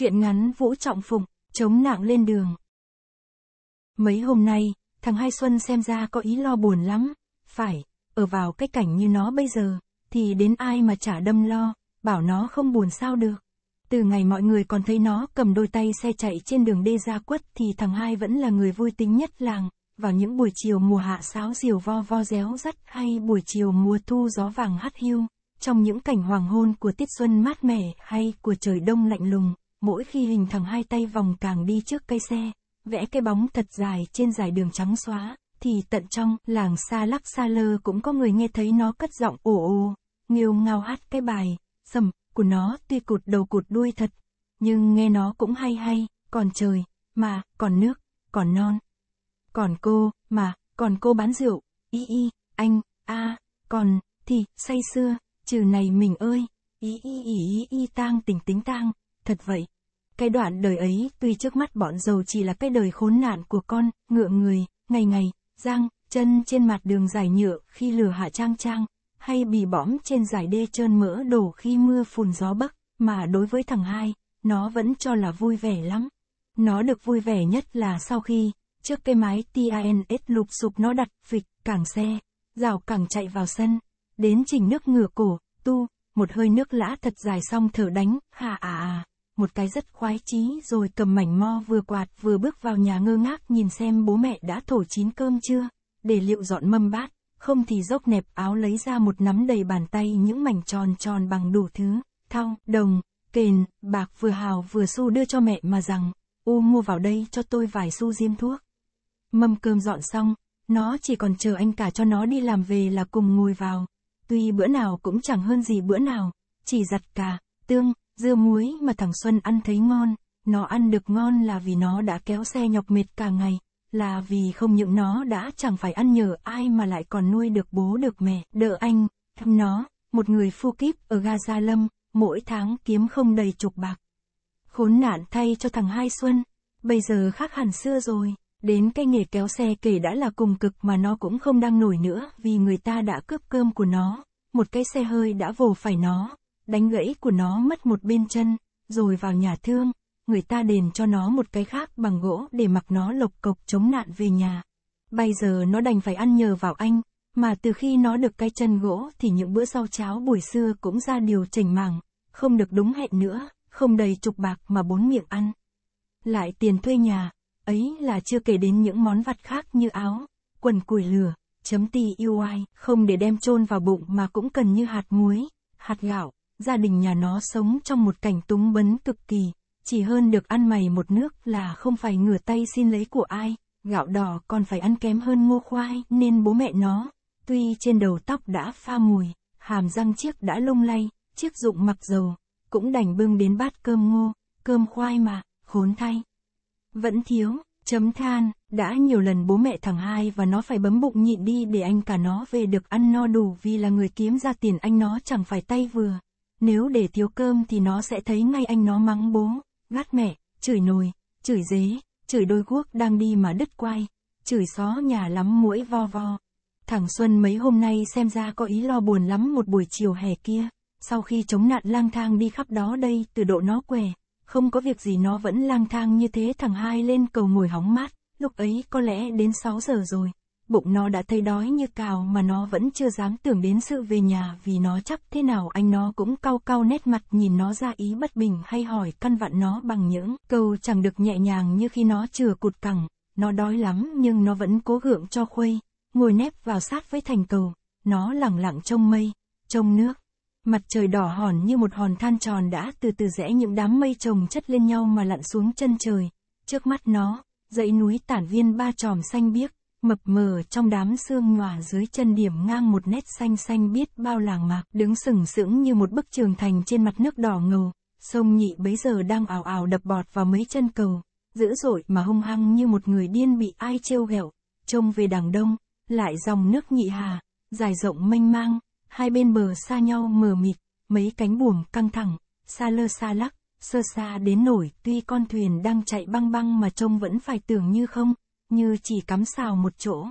Chuyện ngắn Vũ Trọng Phụng, chống nặng lên đường. Mấy hôm nay, thằng Hai Xuân xem ra có ý lo buồn lắm, phải, ở vào cái cảnh như nó bây giờ, thì đến ai mà chả đâm lo, bảo nó không buồn sao được. Từ ngày mọi người còn thấy nó cầm đôi tay xe chạy trên đường đê ra quất thì thằng Hai vẫn là người vui tính nhất làng, vào những buổi chiều mùa hạ sáo diều vo vo réo rắt hay buổi chiều mùa thu gió vàng hắt hiu, trong những cảnh hoàng hôn của tiết xuân mát mẻ hay của trời đông lạnh lùng, mỗi khi hình thẳng hai tay vòng càng đi trước cây xe, vẽ cái bóng thật dài trên dải đường trắng xóa, thì tận trong làng xa lắc xa lơ cũng có người nghe thấy nó cất giọng ồ ồ, nghiêu ngao hát cái bài, sầm, của nó tuy cụt đầu cụt đuôi thật, nhưng nghe nó cũng hay hay, còn trời, mà, còn nước, còn non. Còn cô, mà, còn cô bán rượu, y y, anh, a, à, còn, thì, say xưa, trừ này mình ơi, y y y y, y tang tình tính tang thật vậy. Cái đoạn đời ấy, tuy trước mắt bọn giàu chỉ là cái đời khốn nạn của con, ngựa người, ngày ngày, giang, chân trên mặt đường dài nhựa khi lửa hạ trang trang, hay bị bõm trên dải đê trơn mỡ đổ khi mưa phùn gió bấc, mà đối với thằng hai, nó vẫn cho là vui vẻ lắm. Nó được vui vẻ nhất là sau khi, trước cái mái TANS lụp sụp nó đặt phịch, cảng xe, rào cảng chạy vào sân, đến chỉnh nước ngửa cổ, tu, một hơi nước lã thật dài xong thở đánh, hà à à một cái rất khoái chí rồi cầm mảnh mo vừa quạt vừa bước vào nhà ngơ ngác nhìn xem bố mẹ đã thổ chín cơm chưa, để liệu dọn mâm bát, không thì dốc nẹp áo lấy ra một nắm đầy bàn tay những mảnh tròn tròn bằng đủ thứ, thau, đồng, kền, bạc vừa hào vừa xu đưa cho mẹ mà rằng, u mua vào đây cho tôi vài xu diêm thuốc. Mâm cơm dọn xong, nó chỉ còn chờ anh cả cho nó đi làm về là cùng ngồi vào. Tuy bữa nào cũng chẳng hơn gì bữa nào, chỉ giặt cà tương, Dưa muối mà thằng Xuân ăn thấy ngon, nó ăn được ngon là vì nó đã kéo xe nhọc mệt cả ngày, là vì không những nó đã chẳng phải ăn nhờ ai mà lại còn nuôi được bố được mẹ, đỡ anh, em nó, một người phu kíp ở Gaza Lâm, mỗi tháng kiếm không đầy chục bạc. Khốn nạn thay cho thằng Hai Xuân, bây giờ khác hẳn xưa rồi, đến cái nghề kéo xe kể đã là cùng cực mà nó cũng không đang nổi nữa vì người ta đã cướp cơm của nó, một cái xe hơi đã vồ phải nó, đánh gãy của nó mất một bên chân, rồi vào nhà thương, người ta đền cho nó một cái khác bằng gỗ để mặc nó lộc cộc chống nạn về nhà. Bây giờ nó đành phải ăn nhờ vào anh, mà từ khi nó được cái chân gỗ thì những bữa sau cháo buổi xưa cũng ra điều chỉnh màng, không được đúng hẹn nữa, không đầy chục bạc mà bốn miệng ăn. Lại tiền thuê nhà, ấy là chưa kể đến những món vặt khác như áo, quần củi lửa, chấm ti yêu ai, không để đem chôn vào bụng mà cũng cần như hạt muối, hạt gạo, gia đình nhà nó sống trong một cảnh túng bấn cực kỳ, chỉ hơn được ăn mày một nước là không phải ngửa tay xin lấy của ai, gạo đỏ còn phải ăn kém hơn ngô khoai nên bố mẹ nó, tuy trên đầu tóc đã pha mùi, hàm răng chiếc đã lông lay, chiếc dụng mặc dầu, cũng đành bưng đến bát cơm ngô, cơm khoai mà, khốn thay. Vẫn thiếu, chấm than, đã nhiều lần bố mẹ thằng hai và nó phải bấm bụng nhịn đi để anh cả nó về được ăn no đủ vì là người kiếm ra tiền anh nó chẳng phải tay vừa. Nếu để thiếu cơm thì nó sẽ thấy ngay anh nó mắng bố, gắt mẹ, chửi nồi, chửi dế, chửi đôi guốc đang đi mà đứt quai, chửi xó nhà lắm mũi vo vo. Thằng Xuân mấy hôm nay xem ra có ý lo buồn lắm một buổi chiều hè kia, sau khi chống nạn lang thang đi khắp đó đây từ độ nó què, không có việc gì nó vẫn lang thang như thế thằng hai lên cầu ngồi hóng mát, lúc ấy có lẽ đến 6 giờ rồi bụng nó đã thấy đói như cào mà nó vẫn chưa dám tưởng đến sự về nhà vì nó chắc thế nào anh nó cũng cau cau nét mặt nhìn nó ra ý bất bình hay hỏi căn vặn nó bằng những câu chẳng được nhẹ nhàng như khi nó chừa cụt cẳng, nó đói lắm nhưng nó vẫn cố gượng cho khuây, ngồi nép vào sát với thành cầu, nó lẳng lặng trông mây, trông nước. Mặt trời đỏ hòn như một hòn than tròn đã từ từ rẽ những đám mây chồng chất lên nhau mà lặn xuống chân trời. Trước mắt nó, dãy núi tản viên ba tròm xanh biếc, mập mờ trong đám sương nhòa dưới chân điểm ngang một nét xanh xanh biết bao làng mạc đứng sừng sững như một bức trường thành trên mặt nước đỏ ngầu, sông nhị bấy giờ đang ảo ảo đập bọt vào mấy chân cầu, dữ dội mà hung hăng như một người điên bị ai trêu ghẹo, trông về đằng đông, lại dòng nước nhị hà, dài rộng mênh mang, hai bên bờ xa nhau mờ mịt, mấy cánh buồm căng thẳng, xa lơ xa lắc, sơ xa đến nổi tuy con thuyền đang chạy băng băng mà trông vẫn phải tưởng như không như chỉ cắm sào một chỗ.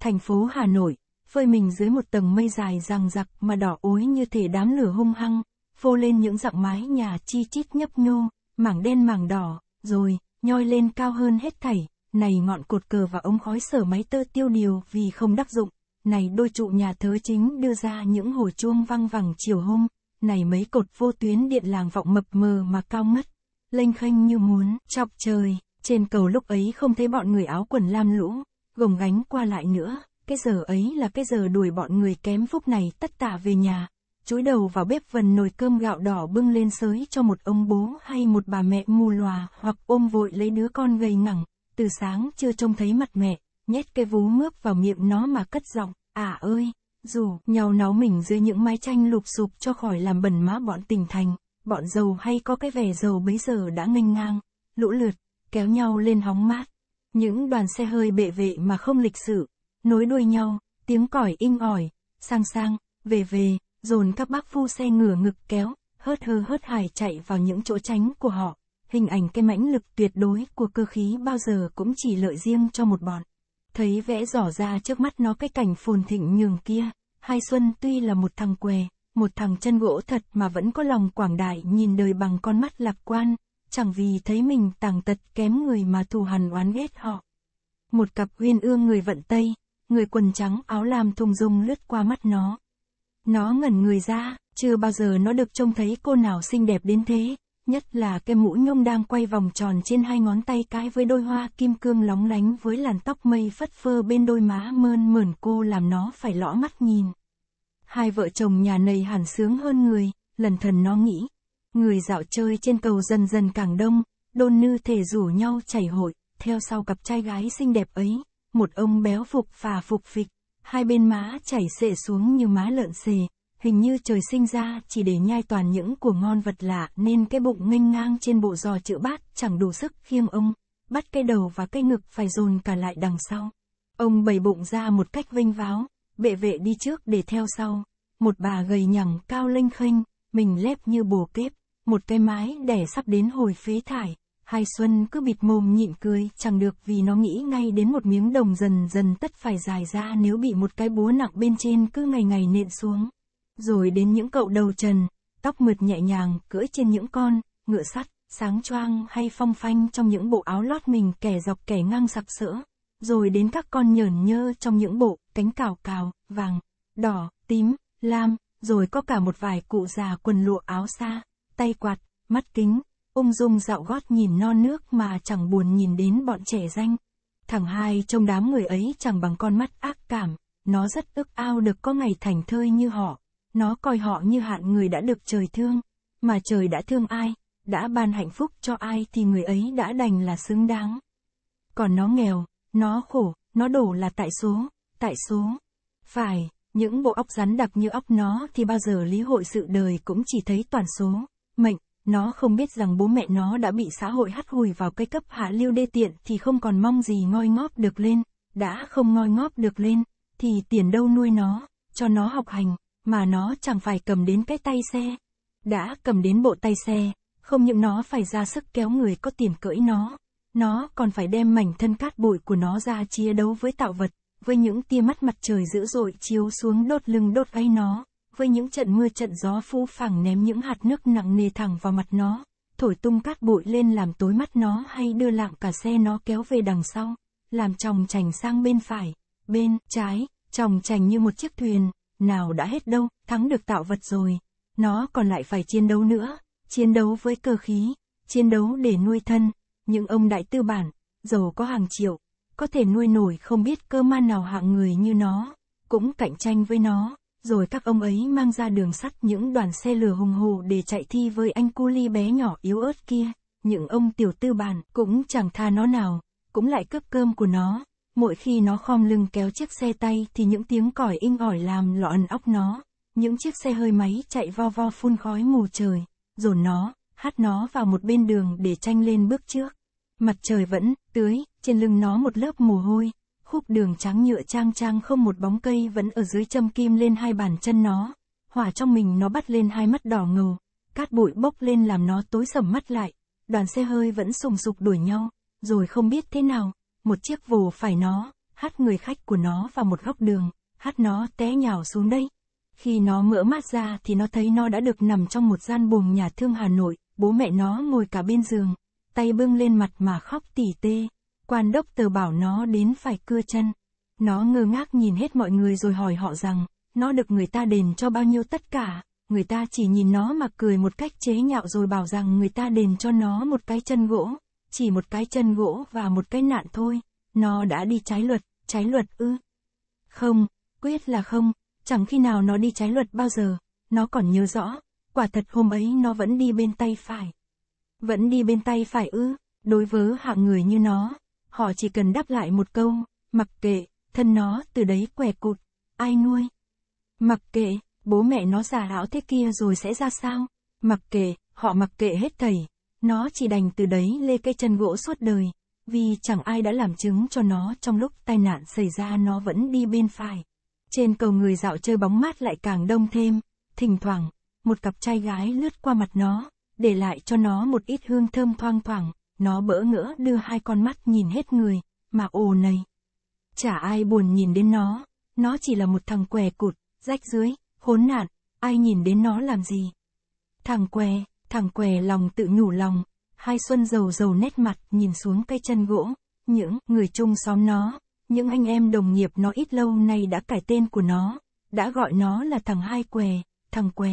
Thành phố Hà Nội, phơi mình dưới một tầng mây dài răng rặc mà đỏ ối như thể đám lửa hung hăng, phô lên những dặng mái nhà chi chít nhấp nhô, mảng đen mảng đỏ, rồi, nhoi lên cao hơn hết thảy, này ngọn cột cờ và ống khói sở máy tơ tiêu điều vì không đắc dụng, này đôi trụ nhà thớ chính đưa ra những hồ chuông văng vẳng chiều hôm, này mấy cột vô tuyến điện làng vọng mập mờ mà cao mất, lênh khênh như muốn, chọc trời. Trên cầu lúc ấy không thấy bọn người áo quần lam lũ, gồng gánh qua lại nữa, cái giờ ấy là cái giờ đuổi bọn người kém phúc này tất tả về nhà, chúi đầu vào bếp vần nồi cơm gạo đỏ bưng lên sới cho một ông bố hay một bà mẹ mù lòa hoặc ôm vội lấy đứa con gầy ngẳng, từ sáng chưa trông thấy mặt mẹ, nhét cái vú mướp vào miệng nó mà cất giọng, à ơi, dù nhau náo mình dưới những mái tranh lụp sụp cho khỏi làm bẩn má bọn tỉnh thành, bọn giàu hay có cái vẻ giàu bấy giờ đã nghênh ngang, lũ lượt kéo nhau lên hóng mát. Những đoàn xe hơi bệ vệ mà không lịch sự, nối đuôi nhau, tiếng còi inh ỏi, sang sang, về về, dồn các bác phu xe ngửa ngực kéo, hớt hơ hớt hải chạy vào những chỗ tránh của họ. Hình ảnh cái mãnh lực tuyệt đối của cơ khí bao giờ cũng chỉ lợi riêng cho một bọn. Thấy vẽ rõ ra trước mắt nó cái cảnh phồn thịnh nhường kia, Hai Xuân tuy là một thằng què, một thằng chân gỗ thật mà vẫn có lòng quảng đại nhìn đời bằng con mắt lạc quan, chẳng vì thấy mình tàng tật kém người mà thù hằn oán ghét họ. Một cặp uyên ương người vận Tây, người quần trắng áo làm thùng dung lướt qua mắt nó. Nó ngẩn người ra, chưa bao giờ nó được trông thấy cô nào xinh đẹp đến thế, nhất là cái mũ nhông đang quay vòng tròn trên hai ngón tay cái với đôi hoa kim cương lóng lánh với làn tóc mây phất phơ bên đôi má mơn mởn cô làm nó phải lõ mắt nhìn. Hai vợ chồng nhà này hẳn sướng hơn người, lần thần nó nghĩ, người dạo chơi trên cầu dần dần càng đông, đôn nư thể rủ nhau chảy hội, theo sau cặp trai gái xinh đẹp ấy, một ông béo phục phà phục phịch, hai bên má chảy xệ xuống như má lợn xề, hình như trời sinh ra chỉ để nhai toàn những của ngon vật lạ nên cái bụng nghênh ngang trên bộ giò chữ bát chẳng đủ sức khiêng ông, bắt cái đầu và cái ngực phải dồn cả lại đằng sau. Ông bày bụng ra một cách vinh váo, bệ vệ đi trước để theo sau, một bà gầy nhẳng cao lênh khênh, mình lép như bồ kép một cái mái đẻ sắp đến hồi phế thải, hai xuân cứ bịt mồm nhịn cười chẳng được vì nó nghĩ ngay đến một miếng đồng dần dần tất phải dài ra nếu bị một cái búa nặng bên trên cứ ngày ngày nện xuống. Rồi đến những cậu đầu trần, tóc mượt nhẹ nhàng cưỡi trên những con, ngựa sắt, sáng choang hay phong phanh trong những bộ áo lót mình kẻ dọc kẻ ngang sặc sỡ. Rồi đến các con nhởn nhơ trong những bộ cánh cào cào, vàng, đỏ, tím, lam, rồi có cả một vài cụ già quần lụa áo xa tay quạt, mắt kính, ung dung dạo gót nhìn non nước mà chẳng buồn nhìn đến bọn trẻ danh. Thằng hai trông đám người ấy chẳng bằng con mắt ác cảm, nó rất ước ao được có ngày thành thơi như họ, nó coi họ như hạn người đã được trời thương, mà trời đã thương ai, đã ban hạnh phúc cho ai thì người ấy đã đành là xứng đáng. Còn nó nghèo, nó khổ, nó đổ là tại số, tại số. Phải, những bộ óc rắn đặc như óc nó thì bao giờ lý hội sự đời cũng chỉ thấy toàn số mệnh, nó không biết rằng bố mẹ nó đã bị xã hội hắt hủi vào cái cấp hạ lưu đê tiện thì không còn mong gì ngoi ngóp được lên, đã không ngoi ngóp được lên, thì tiền đâu nuôi nó, cho nó học hành, mà nó chẳng phải cầm đến cái tay xe. Đã cầm đến bộ tay xe, không những nó phải ra sức kéo người có tiền cưỡi nó, nó còn phải đem mảnh thân cát bụi của nó ra chia đấu với tạo vật, với những tia mắt mặt trời dữ dội chiếu xuống đốt lưng đốt gáy nó với những trận mưa trận gió phũ phẳng ném những hạt nước nặng nề thẳng vào mặt nó, thổi tung cát bụi lên làm tối mắt nó hay đưa lạng cả xe nó kéo về đằng sau, làm chồng chành sang bên phải, bên trái, chồng chành như một chiếc thuyền, nào đã hết đâu, thắng được tạo vật rồi, nó còn lại phải chiến đấu nữa, chiến đấu với cơ khí, chiến đấu để nuôi thân, những ông đại tư bản, giàu có hàng triệu, có thể nuôi nổi không biết cơ man nào hạng người như nó, cũng cạnh tranh với nó rồi các ông ấy mang ra đường sắt những đoàn xe lửa hùng hù để chạy thi với anh cu ly bé nhỏ yếu ớt kia, những ông tiểu tư bản cũng chẳng tha nó nào, cũng lại cướp cơm của nó, mỗi khi nó khom lưng kéo chiếc xe tay thì những tiếng còi inh ỏi làm lọn óc nó, những chiếc xe hơi máy chạy vo vo phun khói mù trời, dồn nó, hát nó vào một bên đường để tranh lên bước trước. Mặt trời vẫn, tưới, trên lưng nó một lớp mồ hôi, khúc đường trắng nhựa trang trang không một bóng cây vẫn ở dưới châm kim lên hai bàn chân nó. Hỏa trong mình nó bắt lên hai mắt đỏ ngầu, cát bụi bốc lên làm nó tối sầm mắt lại. Đoàn xe hơi vẫn sùng sục đuổi nhau, rồi không biết thế nào, một chiếc vồ phải nó, hát người khách của nó vào một góc đường, hát nó té nhào xuống đây. Khi nó mở mắt ra thì nó thấy nó đã được nằm trong một gian buồng nhà thương Hà Nội, bố mẹ nó ngồi cả bên giường, tay bưng lên mặt mà khóc tỉ tê. Quan đốc tờ bảo nó đến phải cưa chân. Nó ngơ ngác nhìn hết mọi người rồi hỏi họ rằng, nó được người ta đền cho bao nhiêu tất cả. Người ta chỉ nhìn nó mà cười một cách chế nhạo rồi bảo rằng người ta đền cho nó một cái chân gỗ, chỉ một cái chân gỗ và một cái nạn thôi. Nó đã đi trái luật, trái luật ư? Không, quyết là không, chẳng khi nào nó đi trái luật bao giờ, nó còn nhớ rõ, quả thật hôm ấy nó vẫn đi bên tay phải. Vẫn đi bên tay phải ư, đối với hạng người như nó, họ chỉ cần đáp lại một câu, mặc kệ, thân nó từ đấy què cụt, ai nuôi. Mặc kệ, bố mẹ nó già lão thế kia rồi sẽ ra sao, mặc kệ, họ mặc kệ hết thầy, nó chỉ đành từ đấy lê cây chân gỗ suốt đời, vì chẳng ai đã làm chứng cho nó trong lúc tai nạn xảy ra nó vẫn đi bên phải. Trên cầu người dạo chơi bóng mát lại càng đông thêm, thỉnh thoảng, một cặp trai gái lướt qua mặt nó, để lại cho nó một ít hương thơm thoang thoảng nó bỡ ngỡ đưa hai con mắt nhìn hết người, mà ồ này. Chả ai buồn nhìn đến nó, nó chỉ là một thằng què cụt, rách dưới, khốn nạn, ai nhìn đến nó làm gì. Thằng què, thằng què lòng tự nhủ lòng, hai xuân dầu dầu nét mặt nhìn xuống cây chân gỗ, những người chung xóm nó, những anh em đồng nghiệp nó ít lâu nay đã cải tên của nó, đã gọi nó là thằng hai què, thằng què.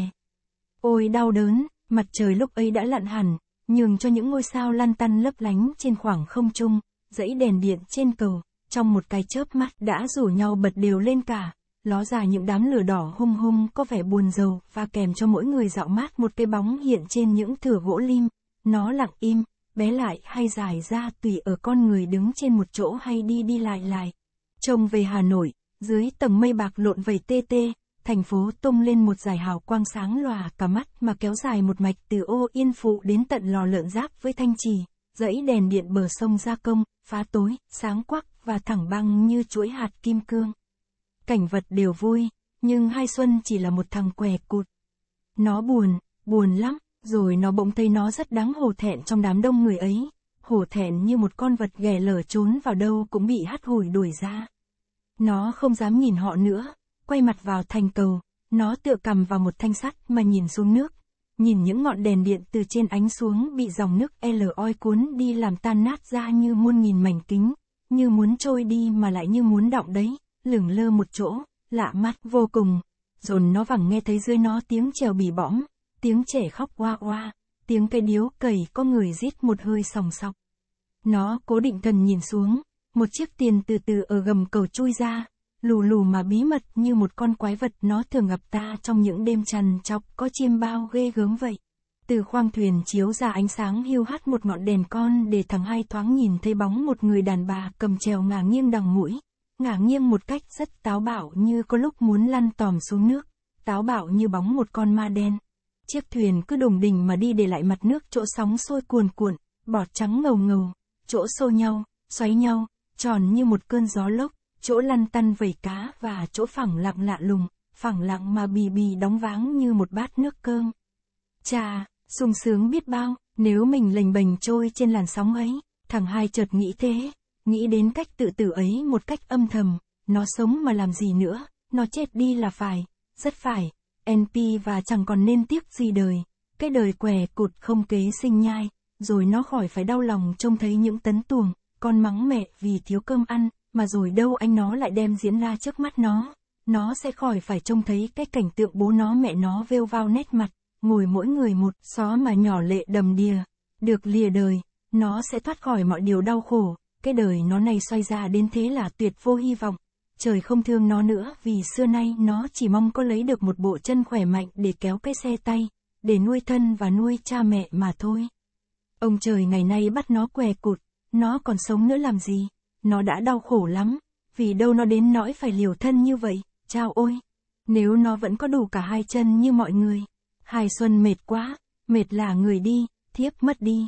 Ôi đau đớn, mặt trời lúc ấy đã lặn hẳn, nhường cho những ngôi sao lăn tăn lấp lánh trên khoảng không trung, dãy đèn điện trên cầu, trong một cái chớp mắt đã rủ nhau bật đều lên cả, ló ra những đám lửa đỏ hung hung có vẻ buồn rầu và kèm cho mỗi người dạo mát một cái bóng hiện trên những thửa gỗ lim, nó lặng im, bé lại hay dài ra tùy ở con người đứng trên một chỗ hay đi đi lại lại. Trông về Hà Nội, dưới tầng mây bạc lộn vầy tê tê, thành phố tung lên một dải hào quang sáng lòa cả mắt mà kéo dài một mạch từ ô yên phụ đến tận lò lợn giáp với thanh trì, dãy đèn điện bờ sông Gia Công, phá tối, sáng quắc và thẳng băng như chuỗi hạt kim cương. Cảnh vật đều vui, nhưng hai xuân chỉ là một thằng què cụt. Nó buồn, buồn lắm, rồi nó bỗng thấy nó rất đáng hổ thẹn trong đám đông người ấy, hổ thẹn như một con vật ghẻ lở trốn vào đâu cũng bị hắt hủi đuổi ra. Nó không dám nhìn họ nữa, quay mặt vào thành cầu, nó tựa cầm vào một thanh sắt mà nhìn xuống nước, nhìn những ngọn đèn điện từ trên ánh xuống bị dòng nước e L oi cuốn đi làm tan nát ra như muôn nghìn mảnh kính, như muốn trôi đi mà lại như muốn động đấy, lửng lơ một chỗ, lạ mắt vô cùng. Dồn nó vẳng nghe thấy dưới nó tiếng trèo bỉ bõm, tiếng trẻ khóc oa oa, tiếng cây điếu cầy có người rít một hơi sòng sọc. Nó cố định thần nhìn xuống, một chiếc tiền từ từ ở gầm cầu chui ra, lù lù mà bí mật như một con quái vật nó thường ngập ta trong những đêm trằn trọc có chiêm bao ghê gớm vậy. Từ khoang thuyền chiếu ra ánh sáng hiu hắt một ngọn đèn con để thằng hai thoáng nhìn thấy bóng một người đàn bà cầm trèo ngả nghiêng đằng mũi, ngả nghiêng một cách rất táo bạo như có lúc muốn lăn tòm xuống nước, táo bạo như bóng một con ma đen. Chiếc thuyền cứ đùng đỉnh mà đi để lại mặt nước chỗ sóng sôi cuồn cuộn, bọt trắng ngầu ngầu, chỗ xô nhau, xoáy nhau, tròn như một cơn gió lốc chỗ lăn tăn vầy cá và chỗ phẳng lặng lạ lùng, phẳng lặng mà bì bì đóng váng như một bát nước cơm. Chà, sung sướng biết bao, nếu mình lềnh bềnh trôi trên làn sóng ấy, thằng hai chợt nghĩ thế, nghĩ đến cách tự tử ấy một cách âm thầm, nó sống mà làm gì nữa, nó chết đi là phải, rất phải, NP và chẳng còn nên tiếc gì đời, cái đời què cụt không kế sinh nhai, rồi nó khỏi phải đau lòng trông thấy những tấn tuồng, con mắng mẹ vì thiếu cơm ăn, mà rồi đâu anh nó lại đem diễn ra trước mắt nó. Nó sẽ khỏi phải trông thấy cái cảnh tượng bố nó mẹ nó vêu vao nét mặt, ngồi mỗi người một xó mà nhỏ lệ đầm đìa. Được lìa đời, nó sẽ thoát khỏi mọi điều đau khổ, cái đời nó này xoay ra đến thế là tuyệt vô hy vọng. Trời không thương nó nữa vì xưa nay nó chỉ mong có lấy được một bộ chân khỏe mạnh để kéo cái xe tay, để nuôi thân và nuôi cha mẹ mà thôi. Ông trời ngày nay bắt nó què cụt, nó còn sống nữa làm gì? nó đã đau khổ lắm, vì đâu nó đến nỗi phải liều thân như vậy, chao ôi. Nếu nó vẫn có đủ cả hai chân như mọi người, hai Xuân mệt quá, mệt là người đi, thiếp mất đi.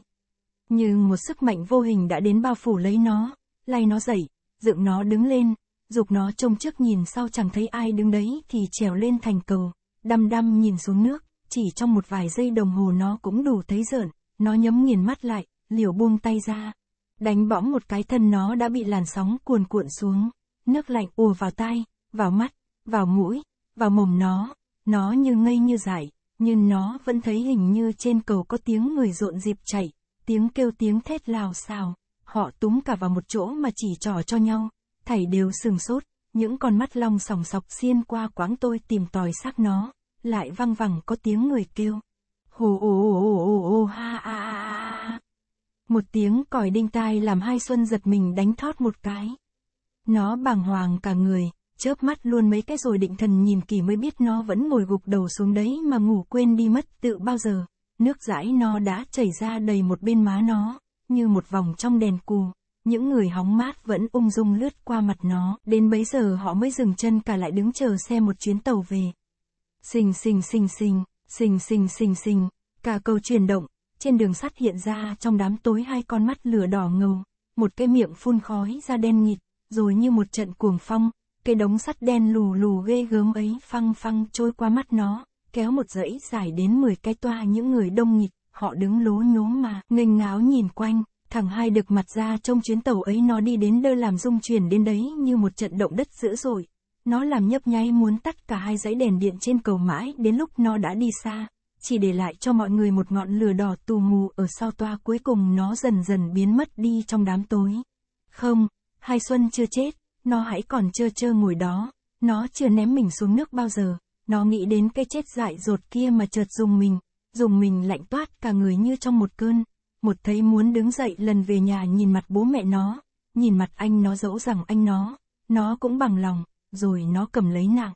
Nhưng một sức mạnh vô hình đã đến bao phủ lấy nó, lay nó dậy, dựng nó đứng lên, dục nó trông trước nhìn sau chẳng thấy ai đứng đấy thì trèo lên thành cầu, đăm đăm nhìn xuống nước, chỉ trong một vài giây đồng hồ nó cũng đủ thấy rợn, nó nhấm nghiền mắt lại, liều buông tay ra. Đánh bõng một cái thân nó đã bị làn sóng cuồn cuộn xuống, nước lạnh ùa vào tai, vào mắt, vào mũi, vào mồm nó, nó như ngây như dại, nhưng nó vẫn thấy hình như trên cầu có tiếng người rộn dịp chạy, tiếng kêu tiếng thét lao xào, họ túm cả vào một chỗ mà chỉ trò cho nhau, thảy đều sừng sốt, những con mắt long sòng sọc xiên qua quáng tôi tìm tòi xác nó, lại văng vẳng có tiếng người kêu. Hồ ồ ồ ồ ồ ha a a a. Một tiếng còi đinh tai làm hai Xuân giật mình đánh thót một cái. Nó bàng hoàng cả người, chớp mắt luôn mấy cái rồi định thần nhìn kỳ mới biết nó vẫn ngồi gục đầu xuống đấy mà ngủ quên đi mất tự bao giờ. Nước dãi nó đã chảy ra đầy một bên má nó, như một vòng trong đèn cù. Những người hóng mát vẫn ung dung lướt qua mặt nó, đến bấy giờ họ mới dừng chân cả lại đứng chờ xe một chuyến tàu về. Xình xình xình xình, xình xình xình xình, cả cầu chuyển động, trên đường sắt hiện ra trong đám tối hai con mắt lửa đỏ ngầu, một cái miệng phun khói ra đen nghịt, rồi như một trận cuồng phong, cái đống sắt đen lù lù ghê gớm ấy phăng phăng trôi qua mắt nó, kéo một dãy dài đến 10 cái toa những người đông nghịt, họ đứng lố nhố mà, nghênh ngáo nhìn quanh, thằng hai được mặt ra trong chuyến tàu ấy nó đi đến đơ làm rung chuyển đến đấy như một trận động đất dữ dội. Nó làm nhấp nháy muốn tắt cả hai dãy đèn điện trên cầu mãi đến lúc nó đã đi xa, chỉ để lại cho mọi người một ngọn lửa đỏ tù mù ở sau toa cuối cùng nó dần dần biến mất đi trong đám tối. Không, Hai Xuân chưa chết, nó hãy còn chơ chơ ngồi đó, nó chưa ném mình xuống nước bao giờ, nó nghĩ đến cái chết dại dột kia mà chợt dùng mình, dùng mình lạnh toát cả người như trong một cơn, một thấy muốn đứng dậy lần về nhà nhìn mặt bố mẹ nó, nhìn mặt anh nó dẫu rằng anh nó, nó cũng bằng lòng, rồi nó cầm lấy nặng.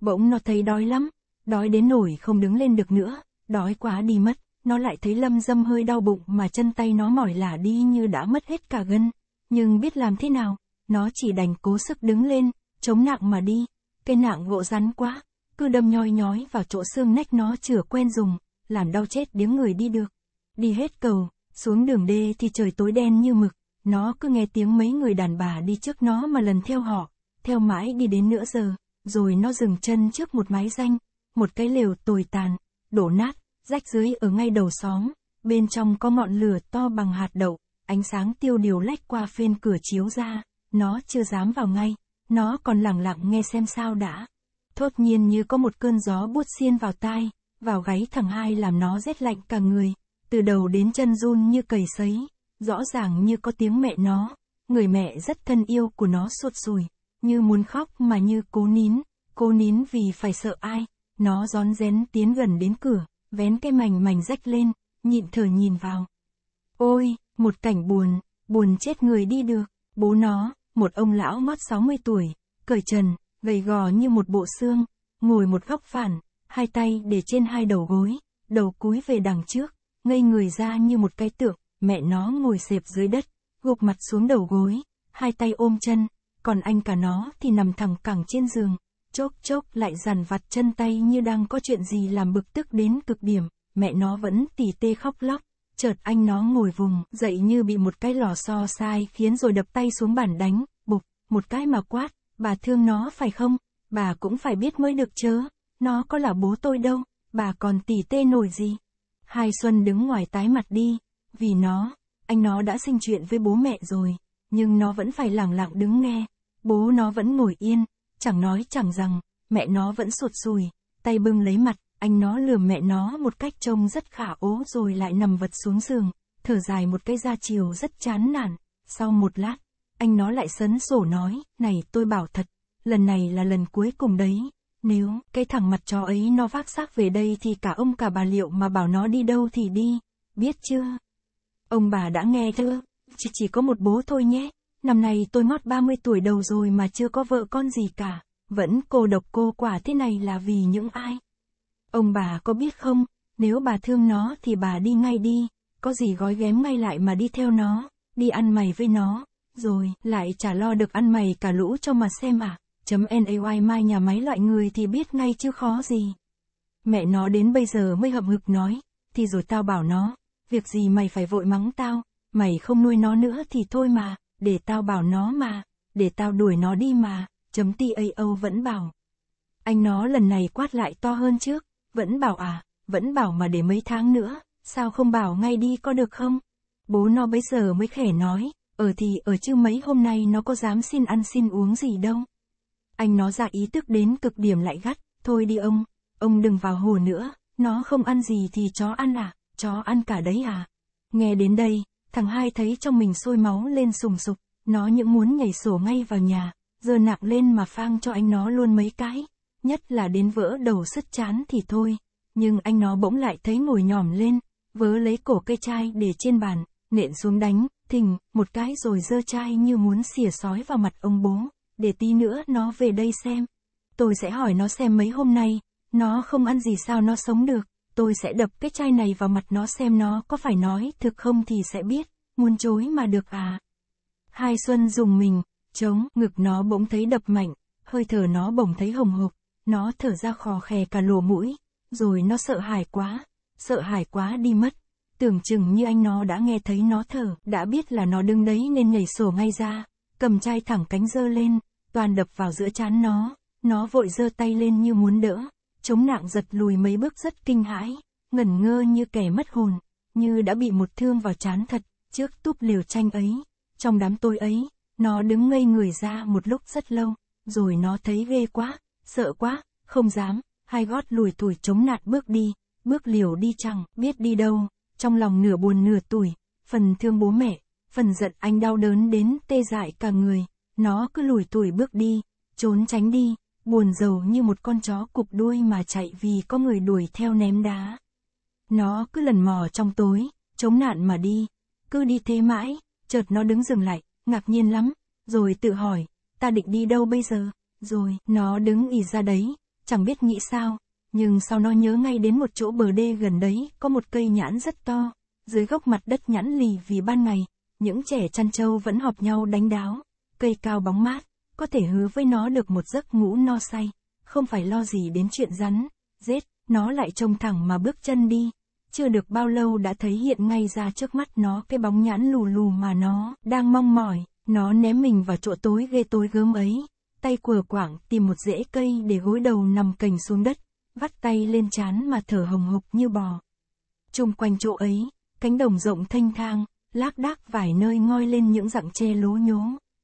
Bỗng nó thấy đói lắm, đói đến nổi không đứng lên được nữa, Đói quá đi mất, nó lại thấy lâm dâm hơi đau bụng mà chân tay nó mỏi lả đi như đã mất hết cả gân. Nhưng biết làm thế nào, nó chỉ đành cố sức đứng lên, chống nặng mà đi. Cái nặng gỗ rắn quá, cứ đâm nhoi nhói vào chỗ xương nách nó chưa quen dùng, làm đau chết điếng người đi được. Đi hết cầu, xuống đường đê thì trời tối đen như mực, nó cứ nghe tiếng mấy người đàn bà đi trước nó mà lần theo họ, theo mãi đi đến nửa giờ, rồi nó dừng chân trước một mái danh, một cái lều tồi tàn, đổ nát, rách dưới ở ngay đầu xóm, bên trong có ngọn lửa to bằng hạt đậu, ánh sáng tiêu điều lách qua phên cửa chiếu ra, nó chưa dám vào ngay, nó còn lẳng lặng nghe xem sao đã. Thốt nhiên như có một cơn gió buốt xiên vào tai, vào gáy thằng hai làm nó rét lạnh cả người, từ đầu đến chân run như cầy sấy, rõ ràng như có tiếng mẹ nó, người mẹ rất thân yêu của nó sụt sùi, như muốn khóc mà như cố nín, cố nín vì phải sợ ai, nó rón rén tiến gần đến cửa, vén cái mảnh mảnh rách lên, nhịn thở nhìn vào. Ôi, một cảnh buồn, buồn chết người đi được, bố nó, một ông lão ngót 60 tuổi, cởi trần, gầy gò như một bộ xương, ngồi một góc phản, hai tay để trên hai đầu gối, đầu cúi về đằng trước, ngây người ra như một cái tượng, mẹ nó ngồi xẹp dưới đất, gục mặt xuống đầu gối, hai tay ôm chân, còn anh cả nó thì nằm thẳng cẳng trên giường, chốc chốc lại dằn vặt chân tay như đang có chuyện gì làm bực tức đến cực điểm, mẹ nó vẫn tỉ tê khóc lóc, chợt anh nó ngồi vùng, dậy như bị một cái lò xo sai khiến rồi đập tay xuống bàn đánh, bục, một cái mà quát, bà thương nó phải không, bà cũng phải biết mới được chớ, nó có là bố tôi đâu, bà còn tỉ tê nổi gì. Hai Xuân đứng ngoài tái mặt đi, vì nó, anh nó đã sinh chuyện với bố mẹ rồi, nhưng nó vẫn phải lẳng lặng đứng nghe, bố nó vẫn ngồi yên, Chẳng nói chẳng rằng, mẹ nó vẫn sụt sùi, tay bưng lấy mặt, anh nó lừa mẹ nó một cách trông rất khả ố rồi lại nằm vật xuống giường, thở dài một cái ra chiều rất chán nản. Sau một lát, anh nó lại sấn sổ nói, này tôi bảo thật, lần này là lần cuối cùng đấy, nếu cái thằng mặt chó ấy nó vác xác về đây thì cả ông cả bà liệu mà bảo nó đi đâu thì đi, biết chưa? Ông bà đã nghe chưa? Chỉ chỉ có một bố thôi nhé. Năm nay tôi ngót 30 tuổi đầu rồi mà chưa có vợ con gì cả, vẫn cô độc cô quả thế này là vì những ai? Ông bà có biết không, nếu bà thương nó thì bà đi ngay đi, có gì gói ghém ngay lại mà đi theo nó, đi ăn mày với nó, rồi lại chả lo được ăn mày cả lũ cho mà xem à, chấm NAY mai nhà máy loại người thì biết ngay chứ khó gì. Mẹ nó đến bây giờ mới hậm hực nói, thì rồi tao bảo nó, việc gì mày phải vội mắng tao, mày không nuôi nó nữa thì thôi mà, để tao bảo nó mà, để tao đuổi nó đi mà, chấm TAO vẫn bảo. Anh nó lần này quát lại to hơn trước, vẫn bảo à, vẫn bảo mà để mấy tháng nữa, sao không bảo ngay đi có được không? Bố nó bây giờ mới khẻ nói, ở ờ thì ở ờ chứ mấy hôm nay nó có dám xin ăn xin uống gì đâu. Anh nó dạ ý tức đến cực điểm lại gắt, thôi đi ông, ông đừng vào hồ nữa, nó không ăn gì thì chó ăn à, chó ăn cả đấy à. Nghe đến đây, Thằng hai thấy trong mình sôi máu lên sùng sục, nó những muốn nhảy sổ ngay vào nhà, giơ nặng lên mà phang cho anh nó luôn mấy cái, nhất là đến vỡ đầu sứt chán thì thôi, nhưng anh nó bỗng lại thấy ngồi nhòm lên, vớ lấy cổ cây chai để trên bàn, nện xuống đánh, thình, một cái rồi giơ chai như muốn xỉa sói vào mặt ông bố, để tí nữa nó về đây xem. Tôi sẽ hỏi nó xem mấy hôm nay, nó không ăn gì sao nó sống được tôi sẽ đập cái chai này vào mặt nó xem nó có phải nói thực không thì sẽ biết, muốn chối mà được à. Hai Xuân dùng mình, chống, ngực nó bỗng thấy đập mạnh, hơi thở nó bỗng thấy hồng hộc, nó thở ra khò khè cả lùa mũi, rồi nó sợ hãi quá, sợ hãi quá đi mất. Tưởng chừng như anh nó đã nghe thấy nó thở, đã biết là nó đứng đấy nên nhảy sổ ngay ra, cầm chai thẳng cánh dơ lên, toàn đập vào giữa chán nó, nó vội giơ tay lên như muốn đỡ chống nạng giật lùi mấy bước rất kinh hãi, ngẩn ngơ như kẻ mất hồn, như đã bị một thương vào chán thật, trước túp liều tranh ấy. Trong đám tôi ấy, nó đứng ngây người ra một lúc rất lâu, rồi nó thấy ghê quá, sợ quá, không dám, hai gót lùi tuổi chống nạt bước đi, bước liều đi chẳng biết đi đâu, trong lòng nửa buồn nửa tuổi, phần thương bố mẹ, phần giận anh đau đớn đến tê dại cả người, nó cứ lùi tuổi bước đi, trốn tránh đi, buồn rầu như một con chó cụp đuôi mà chạy vì có người đuổi theo ném đá. Nó cứ lần mò trong tối, chống nạn mà đi, cứ đi thế mãi, chợt nó đứng dừng lại, ngạc nhiên lắm, rồi tự hỏi, ta định đi đâu bây giờ, rồi nó đứng ì ra đấy, chẳng biết nghĩ sao, nhưng sau nó nhớ ngay đến một chỗ bờ đê gần đấy có một cây nhãn rất to, dưới gốc mặt đất nhãn lì vì ban ngày, những trẻ chăn trâu vẫn họp nhau đánh đáo, cây cao bóng mát, có thể hứa với nó được một giấc ngủ no say, không phải lo gì đến chuyện rắn, rết, nó lại trông thẳng mà bước chân đi. Chưa được bao lâu đã thấy hiện ngay ra trước mắt nó cái bóng nhãn lù lù mà nó đang mong mỏi, nó ném mình vào chỗ tối ghê tối gớm ấy, tay quờ quảng tìm một rễ cây để gối đầu nằm cành xuống đất, vắt tay lên chán mà thở hồng hộc như bò. Trung quanh chỗ ấy, cánh đồng rộng thanh thang, lác đác vài nơi ngoi lên những rặng tre lố nhố,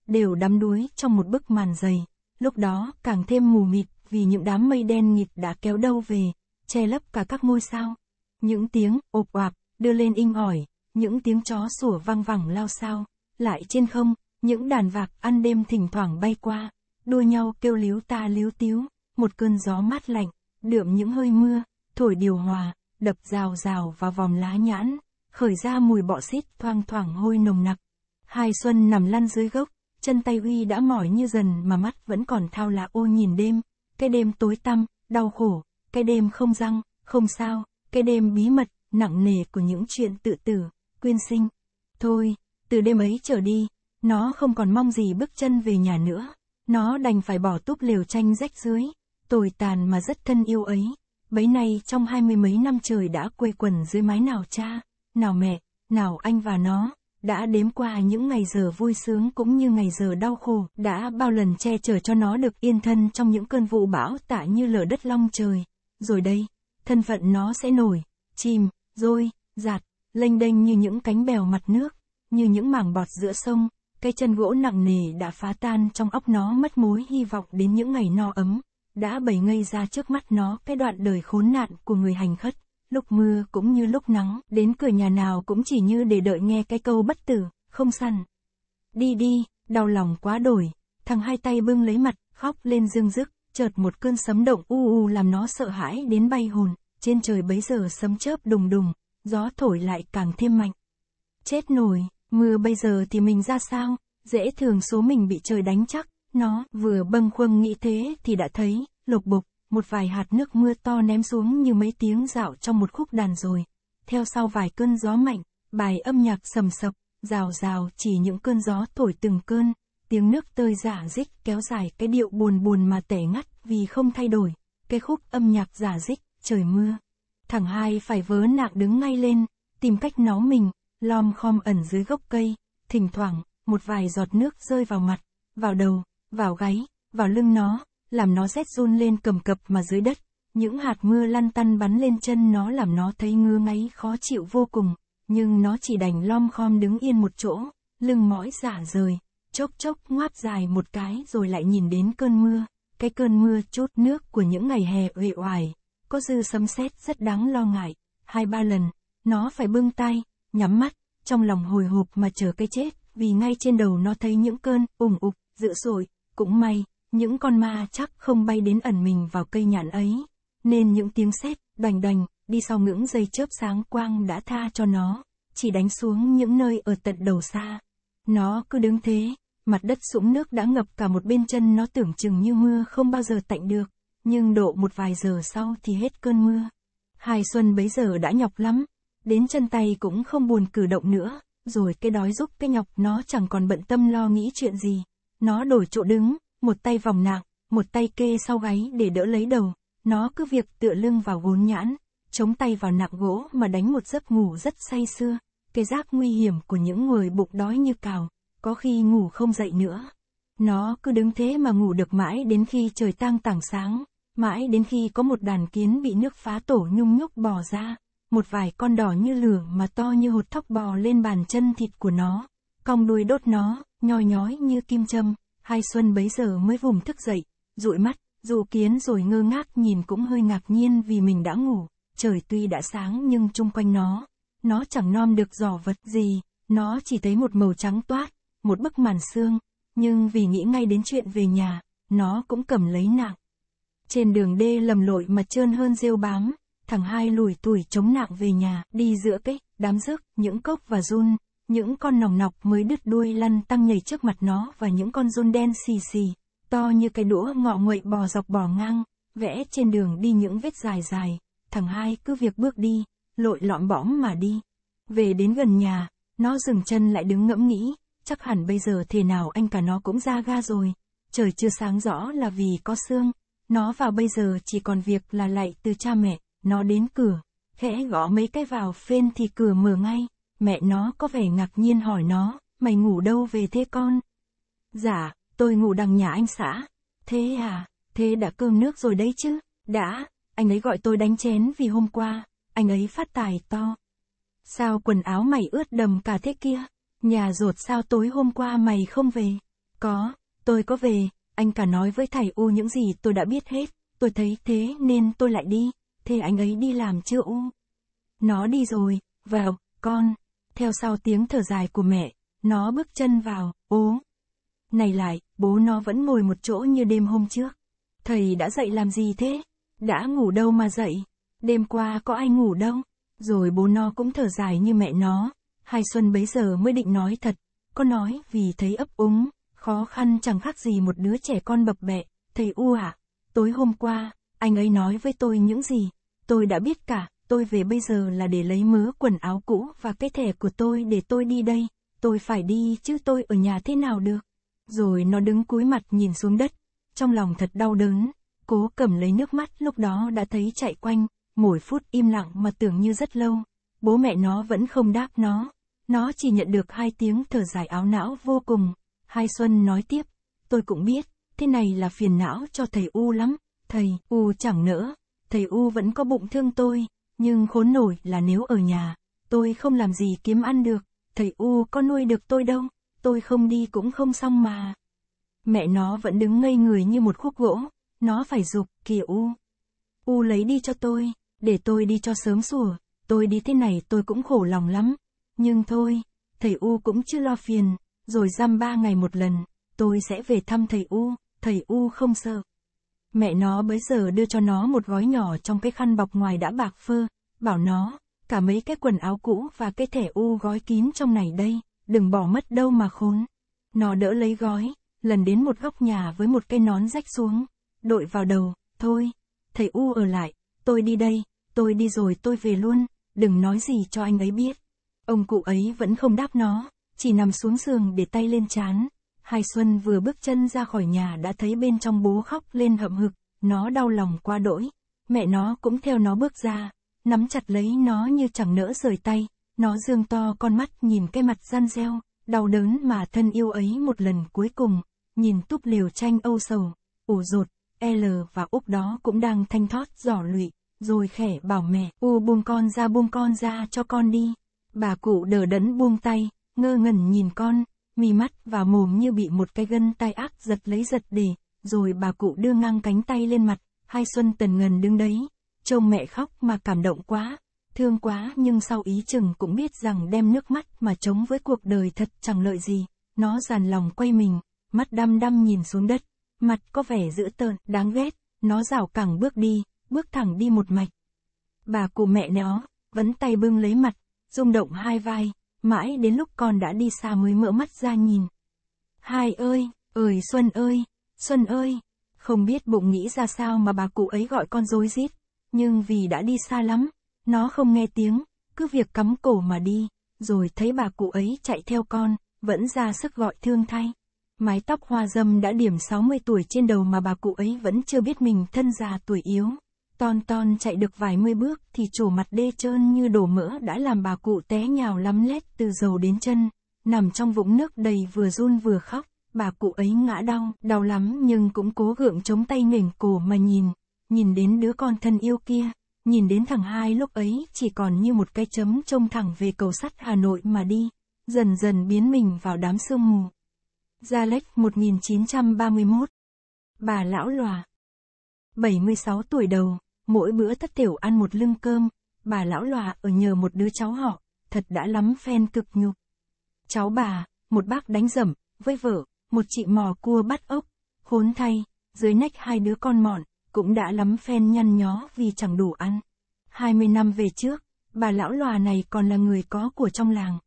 đều đắm đuối trong một bức màn dày, lúc đó càng thêm mù mịt vì những đám mây đen nghịt đã kéo đâu về, che lấp cả các ngôi sao. Những tiếng ộp oạp đưa lên inh ỏi, những tiếng chó sủa vang vẳng lao sao, lại trên không, những đàn vạc ăn đêm thỉnh thoảng bay qua, đua nhau kêu líu ta líu tíu, một cơn gió mát lạnh, đượm những hơi mưa, thổi điều hòa, đập rào rào vào vòng lá nhãn, khởi ra mùi bọ xít thoang thoảng hôi nồng nặc. Hai Xuân nằm lăn dưới gốc, chân tay Huy đã mỏi như dần mà mắt vẫn còn thao lạ ô nhìn đêm, cái đêm tối tăm, đau khổ, cái đêm không răng, không sao, cái đêm bí mật, nặng nề của những chuyện tự tử, quyên sinh. Thôi, từ đêm ấy trở đi, nó không còn mong gì bước chân về nhà nữa, nó đành phải bỏ túp liều tranh rách dưới, tồi tàn mà rất thân yêu ấy. Bấy nay trong hai mươi mấy năm trời đã quây quần dưới mái nào cha, nào mẹ, nào anh và nó đã đếm qua những ngày giờ vui sướng cũng như ngày giờ đau khổ, đã bao lần che chở cho nó được yên thân trong những cơn vụ bão tạ như lở đất long trời. Rồi đây, thân phận nó sẽ nổi, chìm, rồi, giạt, lênh đênh như những cánh bèo mặt nước, như những mảng bọt giữa sông, cây chân gỗ nặng nề đã phá tan trong óc nó mất mối hy vọng đến những ngày no ấm, đã bày ngây ra trước mắt nó cái đoạn đời khốn nạn của người hành khất lúc mưa cũng như lúc nắng, đến cửa nhà nào cũng chỉ như để đợi nghe cái câu bất tử, không săn. Đi đi, đau lòng quá đổi, thằng hai tay bưng lấy mặt, khóc lên dương dứt, chợt một cơn sấm động u u làm nó sợ hãi đến bay hồn, trên trời bấy giờ sấm chớp đùng đùng, gió thổi lại càng thêm mạnh. Chết nổi, mưa bây giờ thì mình ra sao, dễ thường số mình bị trời đánh chắc, nó vừa bâng khuâng nghĩ thế thì đã thấy, lục bục một vài hạt nước mưa to ném xuống như mấy tiếng dạo trong một khúc đàn rồi. Theo sau vài cơn gió mạnh, bài âm nhạc sầm sập, rào rào chỉ những cơn gió thổi từng cơn, tiếng nước tơi giả dích kéo dài cái điệu buồn buồn mà tẻ ngắt vì không thay đổi, cái khúc âm nhạc giả dích, trời mưa. Thằng hai phải vớ nạng đứng ngay lên, tìm cách nó mình, lom khom ẩn dưới gốc cây, thỉnh thoảng, một vài giọt nước rơi vào mặt, vào đầu, vào gáy, vào lưng nó, làm nó rét run lên cầm cập mà dưới đất, những hạt mưa lăn tăn bắn lên chân nó làm nó thấy ngứa ngáy khó chịu vô cùng, nhưng nó chỉ đành lom khom đứng yên một chỗ, lưng mỏi giả rời, chốc chốc ngoáp dài một cái rồi lại nhìn đến cơn mưa, cái cơn mưa chút nước của những ngày hè uể oải, có dư sấm sét rất đáng lo ngại, hai ba lần, nó phải bưng tay, nhắm mắt, trong lòng hồi hộp mà chờ cái chết, vì ngay trên đầu nó thấy những cơn ủng ục, dữ dội, cũng may, những con ma chắc không bay đến ẩn mình vào cây nhạn ấy, nên những tiếng sét đoành đoành đi sau ngưỡng dây chớp sáng quang đã tha cho nó, chỉ đánh xuống những nơi ở tận đầu xa. Nó cứ đứng thế, mặt đất sũng nước đã ngập cả một bên chân nó tưởng chừng như mưa không bao giờ tạnh được, nhưng độ một vài giờ sau thì hết cơn mưa. Hai Xuân bấy giờ đã nhọc lắm, đến chân tay cũng không buồn cử động nữa, rồi cái đói giúp cái nhọc nó chẳng còn bận tâm lo nghĩ chuyện gì. Nó đổi chỗ đứng, một tay vòng nạng, một tay kê sau gáy để đỡ lấy đầu, nó cứ việc tựa lưng vào gốn nhãn, chống tay vào nạng gỗ mà đánh một giấc ngủ rất say xưa, cái giác nguy hiểm của những người bụng đói như cào, có khi ngủ không dậy nữa. Nó cứ đứng thế mà ngủ được mãi đến khi trời tang tảng sáng, mãi đến khi có một đàn kiến bị nước phá tổ nhung nhúc bò ra, một vài con đỏ như lửa mà to như hột thóc bò lên bàn chân thịt của nó, cong đuôi đốt nó, nhoi nhói như kim châm. Hai Xuân bấy giờ mới vùng thức dậy, dụi mắt, dù kiến rồi ngơ ngác nhìn cũng hơi ngạc nhiên vì mình đã ngủ, trời tuy đã sáng nhưng chung quanh nó, nó chẳng nom được giỏ vật gì, nó chỉ thấy một màu trắng toát, một bức màn xương, nhưng vì nghĩ ngay đến chuyện về nhà, nó cũng cầm lấy nặng. Trên đường đê lầm lội mà trơn hơn rêu bám, thằng hai lủi tuổi chống nặng về nhà, đi giữa cái, đám rước, những cốc và run, những con nòng nọc mới đứt đuôi lăn tăng nhảy trước mặt nó và những con run đen xì xì, to như cái đũa ngọ nguậy bò dọc bò ngang, vẽ trên đường đi những vết dài dài, thằng hai cứ việc bước đi, lội lõm bõm mà đi. Về đến gần nhà, nó dừng chân lại đứng ngẫm nghĩ, chắc hẳn bây giờ thế nào anh cả nó cũng ra ga rồi. Trời chưa sáng rõ là vì có sương, nó vào bây giờ chỉ còn việc là lại từ cha mẹ, nó đến cửa, khẽ gõ mấy cái vào phên thì cửa mở ngay mẹ nó có vẻ ngạc nhiên hỏi nó, mày ngủ đâu về thế con? Dạ, tôi ngủ đằng nhà anh xã. Thế à, thế đã cơm nước rồi đấy chứ? Đã, anh ấy gọi tôi đánh chén vì hôm qua, anh ấy phát tài to. Sao quần áo mày ướt đầm cả thế kia? Nhà rột sao tối hôm qua mày không về? Có, tôi có về, anh cả nói với thầy U những gì tôi đã biết hết, tôi thấy thế nên tôi lại đi, thế anh ấy đi làm chưa U? Nó đi rồi, vào, con, theo sau tiếng thở dài của mẹ, nó bước chân vào, ố. Này lại, bố nó vẫn ngồi một chỗ như đêm hôm trước. Thầy đã dậy làm gì thế? Đã ngủ đâu mà dậy? Đêm qua có ai ngủ đâu? Rồi bố nó cũng thở dài như mẹ nó. Hai Xuân bấy giờ mới định nói thật. Có nói vì thấy ấp úng, khó khăn chẳng khác gì một đứa trẻ con bập bẹ. Thầy U à, tối hôm qua, anh ấy nói với tôi những gì? Tôi đã biết cả, tôi về bây giờ là để lấy mớ quần áo cũ và cái thẻ của tôi để tôi đi đây, tôi phải đi chứ tôi ở nhà thế nào được. Rồi nó đứng cúi mặt nhìn xuống đất, trong lòng thật đau đớn, cố cầm lấy nước mắt lúc đó đã thấy chạy quanh, mỗi phút im lặng mà tưởng như rất lâu, bố mẹ nó vẫn không đáp nó, nó chỉ nhận được hai tiếng thở dài áo não vô cùng, hai Xuân nói tiếp, tôi cũng biết, thế này là phiền não cho thầy U lắm, thầy U chẳng nỡ, thầy U vẫn có bụng thương tôi. Nhưng khốn nổi là nếu ở nhà, tôi không làm gì kiếm ăn được, thầy U có nuôi được tôi đâu, tôi không đi cũng không xong mà. Mẹ nó vẫn đứng ngây người như một khúc gỗ, nó phải dục, kìa U. U lấy đi cho tôi, để tôi đi cho sớm sủa, tôi đi thế này tôi cũng khổ lòng lắm. Nhưng thôi, thầy U cũng chưa lo phiền, rồi giam ba ngày một lần, tôi sẽ về thăm thầy U, thầy U không sợ. Mẹ nó bấy giờ đưa cho nó một gói nhỏ trong cái khăn bọc ngoài đã bạc phơ, bảo nó, cả mấy cái quần áo cũ và cái thẻ u gói kín trong này đây, đừng bỏ mất đâu mà khốn. Nó đỡ lấy gói, lần đến một góc nhà với một cái nón rách xuống, đội vào đầu, thôi, thầy u ở lại, tôi đi đây, tôi đi rồi tôi về luôn, đừng nói gì cho anh ấy biết. Ông cụ ấy vẫn không đáp nó, chỉ nằm xuống giường để tay lên chán, Hai Xuân vừa bước chân ra khỏi nhà đã thấy bên trong bố khóc lên hậm hực, nó đau lòng qua đỗi. Mẹ nó cũng theo nó bước ra, nắm chặt lấy nó như chẳng nỡ rời tay, nó dương to con mắt nhìn cái mặt gian reo, đau đớn mà thân yêu ấy một lần cuối cùng, nhìn túp liều tranh âu sầu, ủ rột, L và Úc đó cũng đang thanh thoát giỏ lụy, rồi khẽ bảo mẹ, u buông con ra buông con ra cho con đi. Bà cụ đờ đẫn buông tay, ngơ ngẩn nhìn con, mi mắt và mồm như bị một cái gân tai ác giật lấy giật đi, rồi bà cụ đưa ngang cánh tay lên mặt, hai xuân tần ngần đứng đấy, trông mẹ khóc mà cảm động quá, thương quá nhưng sau ý chừng cũng biết rằng đem nước mắt mà chống với cuộc đời thật chẳng lợi gì, nó giàn lòng quay mình, mắt đăm đăm nhìn xuống đất, mặt có vẻ dữ tợn, đáng ghét, nó rảo cẳng bước đi, bước thẳng đi một mạch. Bà cụ mẹ nó, vấn tay bưng lấy mặt, rung động hai vai, mãi đến lúc con đã đi xa mới mở mắt ra nhìn. Hai ơi, ơi Xuân ơi, Xuân ơi, không biết bụng nghĩ ra sao mà bà cụ ấy gọi con rối rít, nhưng vì đã đi xa lắm, nó không nghe tiếng, cứ việc cắm cổ mà đi, rồi thấy bà cụ ấy chạy theo con, vẫn ra sức gọi thương thay. Mái tóc hoa dâm đã điểm 60 tuổi trên đầu mà bà cụ ấy vẫn chưa biết mình thân già tuổi yếu. Ton ton chạy được vài mươi bước thì chỗ mặt đê trơn như đổ mỡ đã làm bà cụ té nhào lắm lét từ đầu đến chân, nằm trong vũng nước đầy vừa run vừa khóc, bà cụ ấy ngã đau, đau lắm nhưng cũng cố gượng chống tay nguyền cổ mà nhìn, nhìn đến đứa con thân yêu kia, nhìn đến thằng hai lúc ấy chỉ còn như một cái chấm trông thẳng về cầu sắt Hà Nội mà đi, dần dần biến mình vào đám sương mù. Galex 1931 Bà Lão Lòa 76 tuổi đầu Mỗi bữa tất tiểu ăn một lưng cơm, bà lão lòa ở nhờ một đứa cháu họ, thật đã lắm phen cực nhục. Cháu bà, một bác đánh dầm, với vợ, một chị mò cua bắt ốc, khốn thay, dưới nách hai đứa con mọn, cũng đã lắm phen nhăn nhó vì chẳng đủ ăn. 20 năm về trước, bà lão lòa này còn là người có của trong làng.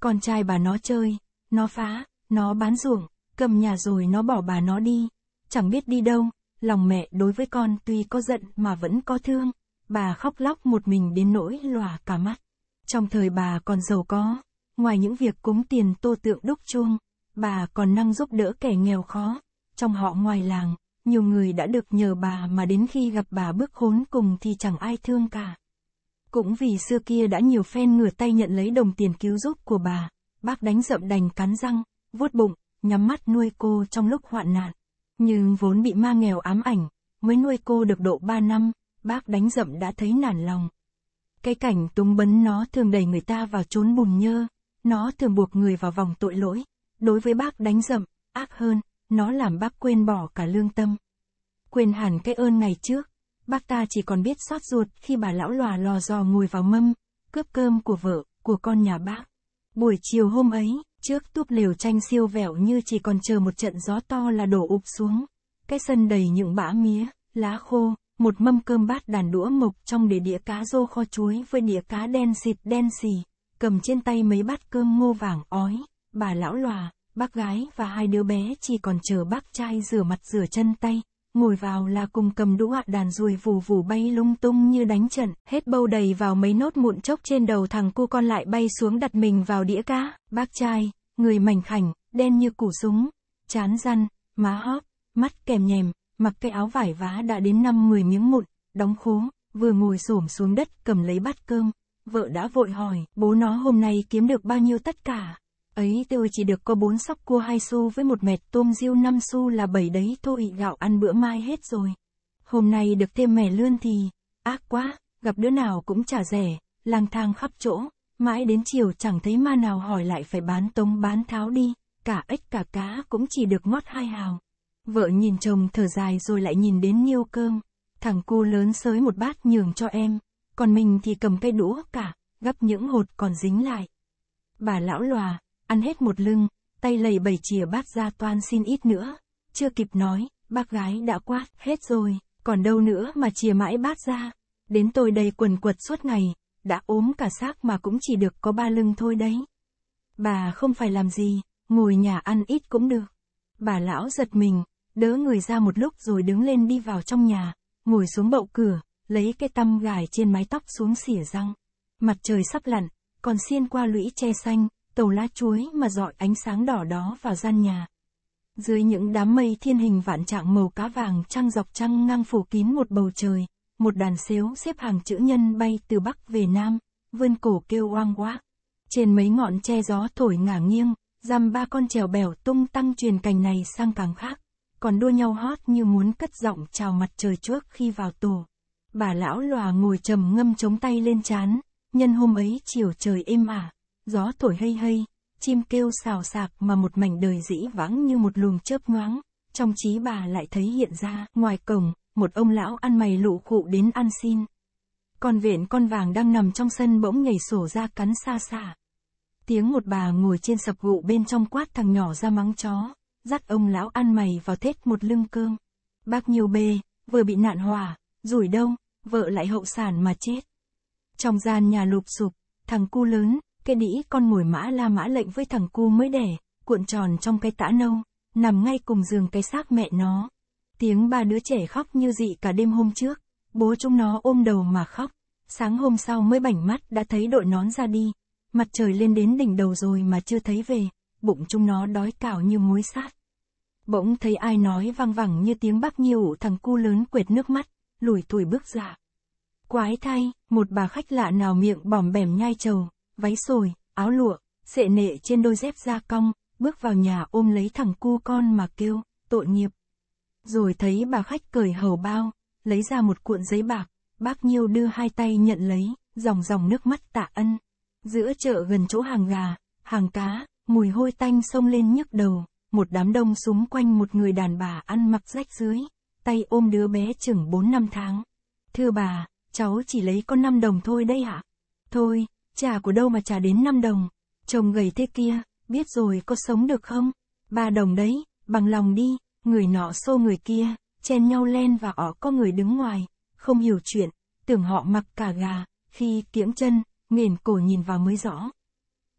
Con trai bà nó chơi, nó phá, nó bán ruộng, cầm nhà rồi nó bỏ bà nó đi, chẳng biết đi đâu, lòng mẹ đối với con tuy có giận mà vẫn có thương, bà khóc lóc một mình đến nỗi lòa cả mắt. Trong thời bà còn giàu có, ngoài những việc cúng tiền tô tượng đúc chuông, bà còn năng giúp đỡ kẻ nghèo khó. Trong họ ngoài làng, nhiều người đã được nhờ bà mà đến khi gặp bà bước hốn cùng thì chẳng ai thương cả. Cũng vì xưa kia đã nhiều phen ngửa tay nhận lấy đồng tiền cứu giúp của bà, bác đánh rậm đành cắn răng, vuốt bụng, nhắm mắt nuôi cô trong lúc hoạn nạn. Nhưng vốn bị ma nghèo ám ảnh, mới nuôi cô được độ 3 năm, bác đánh dậm đã thấy nản lòng. Cái cảnh túng bấn nó thường đẩy người ta vào trốn bùn nhơ, nó thường buộc người vào vòng tội lỗi. Đối với bác đánh dậm, ác hơn, nó làm bác quên bỏ cả lương tâm. Quên hẳn cái ơn ngày trước, bác ta chỉ còn biết xót ruột khi bà lão lòa lò dò ngồi vào mâm, cướp cơm của vợ, của con nhà bác. Buổi chiều hôm ấy, Trước túp lều tranh siêu vẹo như chỉ còn chờ một trận gió to là đổ ụp xuống. Cái sân đầy những bã mía, lá khô, một mâm cơm bát đàn đũa mộc trong để đĩa cá rô kho chuối với đĩa cá đen xịt đen xì, cầm trên tay mấy bát cơm ngô vàng ói, bà lão lòa, bác gái và hai đứa bé chỉ còn chờ bác trai rửa mặt rửa chân tay ngồi vào là cùng cầm đũa đàn ruồi vù vù bay lung tung như đánh trận, hết bâu đầy vào mấy nốt mụn chốc trên đầu thằng cu con lại bay xuống đặt mình vào đĩa cá, bác trai, người mảnh khảnh, đen như củ súng, chán răn, má hóp, mắt kèm nhèm, mặc cái áo vải vá đã đến năm mười miếng mụn, đóng khố, vừa ngồi xổm xuống đất cầm lấy bát cơm, vợ đã vội hỏi, bố nó hôm nay kiếm được bao nhiêu tất cả ấy tôi chỉ được có bốn sóc cua hai xu với một mẹt tôm riêu năm xu là bảy đấy thôi gạo ăn bữa mai hết rồi. Hôm nay được thêm mẻ lươn thì, ác quá, gặp đứa nào cũng trả rẻ, lang thang khắp chỗ, mãi đến chiều chẳng thấy ma nào hỏi lại phải bán tống bán tháo đi, cả ếch cả cá cũng chỉ được ngót hai hào. Vợ nhìn chồng thở dài rồi lại nhìn đến niêu cơm, thằng cu lớn sới một bát nhường cho em, còn mình thì cầm cây đũa cả, gấp những hột còn dính lại. Bà lão loà ăn hết một lưng, tay lầy bẩy chìa bát ra toan xin ít nữa. Chưa kịp nói, bác gái đã quát, hết rồi, còn đâu nữa mà chìa mãi bát ra. Đến tôi đầy quần quật suốt ngày, đã ốm cả xác mà cũng chỉ được có ba lưng thôi đấy. Bà không phải làm gì, ngồi nhà ăn ít cũng được. Bà lão giật mình, đỡ người ra một lúc rồi đứng lên đi vào trong nhà, ngồi xuống bậu cửa, lấy cái tăm gài trên mái tóc xuống xỉa răng. Mặt trời sắp lặn, còn xiên qua lũy tre xanh, tàu lá chuối mà dọi ánh sáng đỏ đó vào gian nhà. Dưới những đám mây thiên hình vạn trạng màu cá vàng trăng dọc trăng ngang phủ kín một bầu trời, một đàn xếu xếp hàng chữ nhân bay từ Bắc về Nam, vươn cổ kêu oang oác. Trên mấy ngọn che gió thổi ngả nghiêng, dăm ba con trèo bèo tung tăng truyền cành này sang càng khác, còn đua nhau hót như muốn cất giọng chào mặt trời trước khi vào tổ. Bà lão lòa ngồi trầm ngâm chống tay lên chán, nhân hôm ấy chiều trời êm ả. À gió thổi hay hay, chim kêu xào xạc mà một mảnh đời dĩ vãng như một luồng chớp nhoáng, trong trí bà lại thấy hiện ra, ngoài cổng, một ông lão ăn mày lụ khụ đến ăn xin. Con vện con vàng đang nằm trong sân bỗng nhảy sổ ra cắn xa xa. Tiếng một bà ngồi trên sập gụ bên trong quát thằng nhỏ ra mắng chó, dắt ông lão ăn mày vào thết một lưng cơm. Bác nhiều bê, vừa bị nạn hỏa, rủi đông, vợ lại hậu sản mà chết. Trong gian nhà lụp sụp, thằng cu lớn, cái đĩ con mồi mã la mã lệnh với thằng cu mới đẻ, cuộn tròn trong cái tã nâu, nằm ngay cùng giường cái xác mẹ nó. Tiếng ba đứa trẻ khóc như dị cả đêm hôm trước, bố chúng nó ôm đầu mà khóc. Sáng hôm sau mới bảnh mắt đã thấy đội nón ra đi, mặt trời lên đến đỉnh đầu rồi mà chưa thấy về, bụng chúng nó đói cào như muối sát. Bỗng thấy ai nói vang vẳng như tiếng bác nhiều thằng cu lớn quệt nước mắt, lùi tuổi bước ra. Quái thay, một bà khách lạ nào miệng bỏm bẻm nhai trầu, váy sồi, áo lụa, sệ nệ trên đôi dép da cong, bước vào nhà ôm lấy thằng cu con mà kêu, tội nghiệp. Rồi thấy bà khách cởi hầu bao, lấy ra một cuộn giấy bạc, bác Nhiêu đưa hai tay nhận lấy, dòng dòng nước mắt tạ ân. Giữa chợ gần chỗ hàng gà, hàng cá, mùi hôi tanh xông lên nhức đầu, một đám đông súng quanh một người đàn bà ăn mặc rách dưới, tay ôm đứa bé chừng 4 năm tháng. Thưa bà, cháu chỉ lấy con 5 đồng thôi đây hả? Thôi, Trà của đâu mà trả đến 5 đồng. Chồng gầy thế kia, biết rồi có sống được không? Ba đồng đấy, bằng lòng đi, người nọ xô người kia, chen nhau len và ỏ có người đứng ngoài, không hiểu chuyện, tưởng họ mặc cả gà, khi kiễng chân, nghển cổ nhìn vào mới rõ.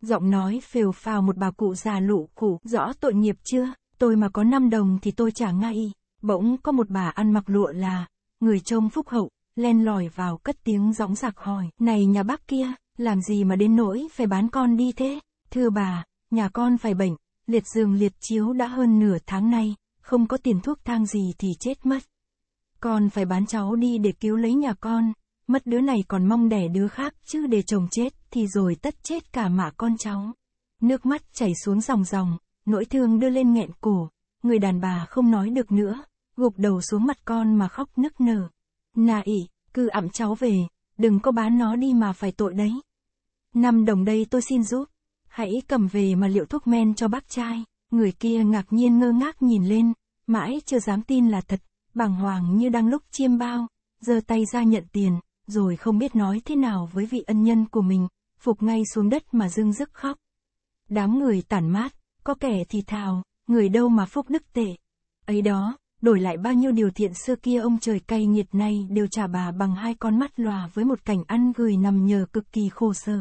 Giọng nói phều phào một bà cụ già lụ cụ, rõ tội nghiệp chưa, tôi mà có 5 đồng thì tôi trả ngay. Bỗng có một bà ăn mặc lụa là, người trông phúc hậu, len lỏi vào cất tiếng gióng giạc hỏi, này nhà bác kia, làm gì mà đến nỗi phải bán con đi thế? Thưa bà, nhà con phải bệnh, liệt giường liệt chiếu đã hơn nửa tháng nay, không có tiền thuốc thang gì thì chết mất. Con phải bán cháu đi để cứu lấy nhà con, mất đứa này còn mong đẻ đứa khác chứ để chồng chết thì rồi tất chết cả mạ con cháu. Nước mắt chảy xuống dòng dòng, nỗi thương đưa lên nghẹn cổ, người đàn bà không nói được nữa, gục đầu xuống mặt con mà khóc nức nở. Nà ỉ, cứ ẵm cháu về, đừng có bán nó đi mà phải tội đấy. Năm đồng đây tôi xin giúp, hãy cầm về mà liệu thuốc men cho bác trai, người kia ngạc nhiên ngơ ngác nhìn lên, mãi chưa dám tin là thật, bàng hoàng như đang lúc chiêm bao, giơ tay ra nhận tiền, rồi không biết nói thế nào với vị ân nhân của mình, phục ngay xuống đất mà dưng dứt khóc. Đám người tản mát, có kẻ thì thào, người đâu mà phúc đức tệ. Ấy đó, đổi lại bao nhiêu điều thiện xưa kia ông trời cay nghiệt nay đều trả bà bằng hai con mắt lòa với một cảnh ăn gửi nằm nhờ cực kỳ khổ sở.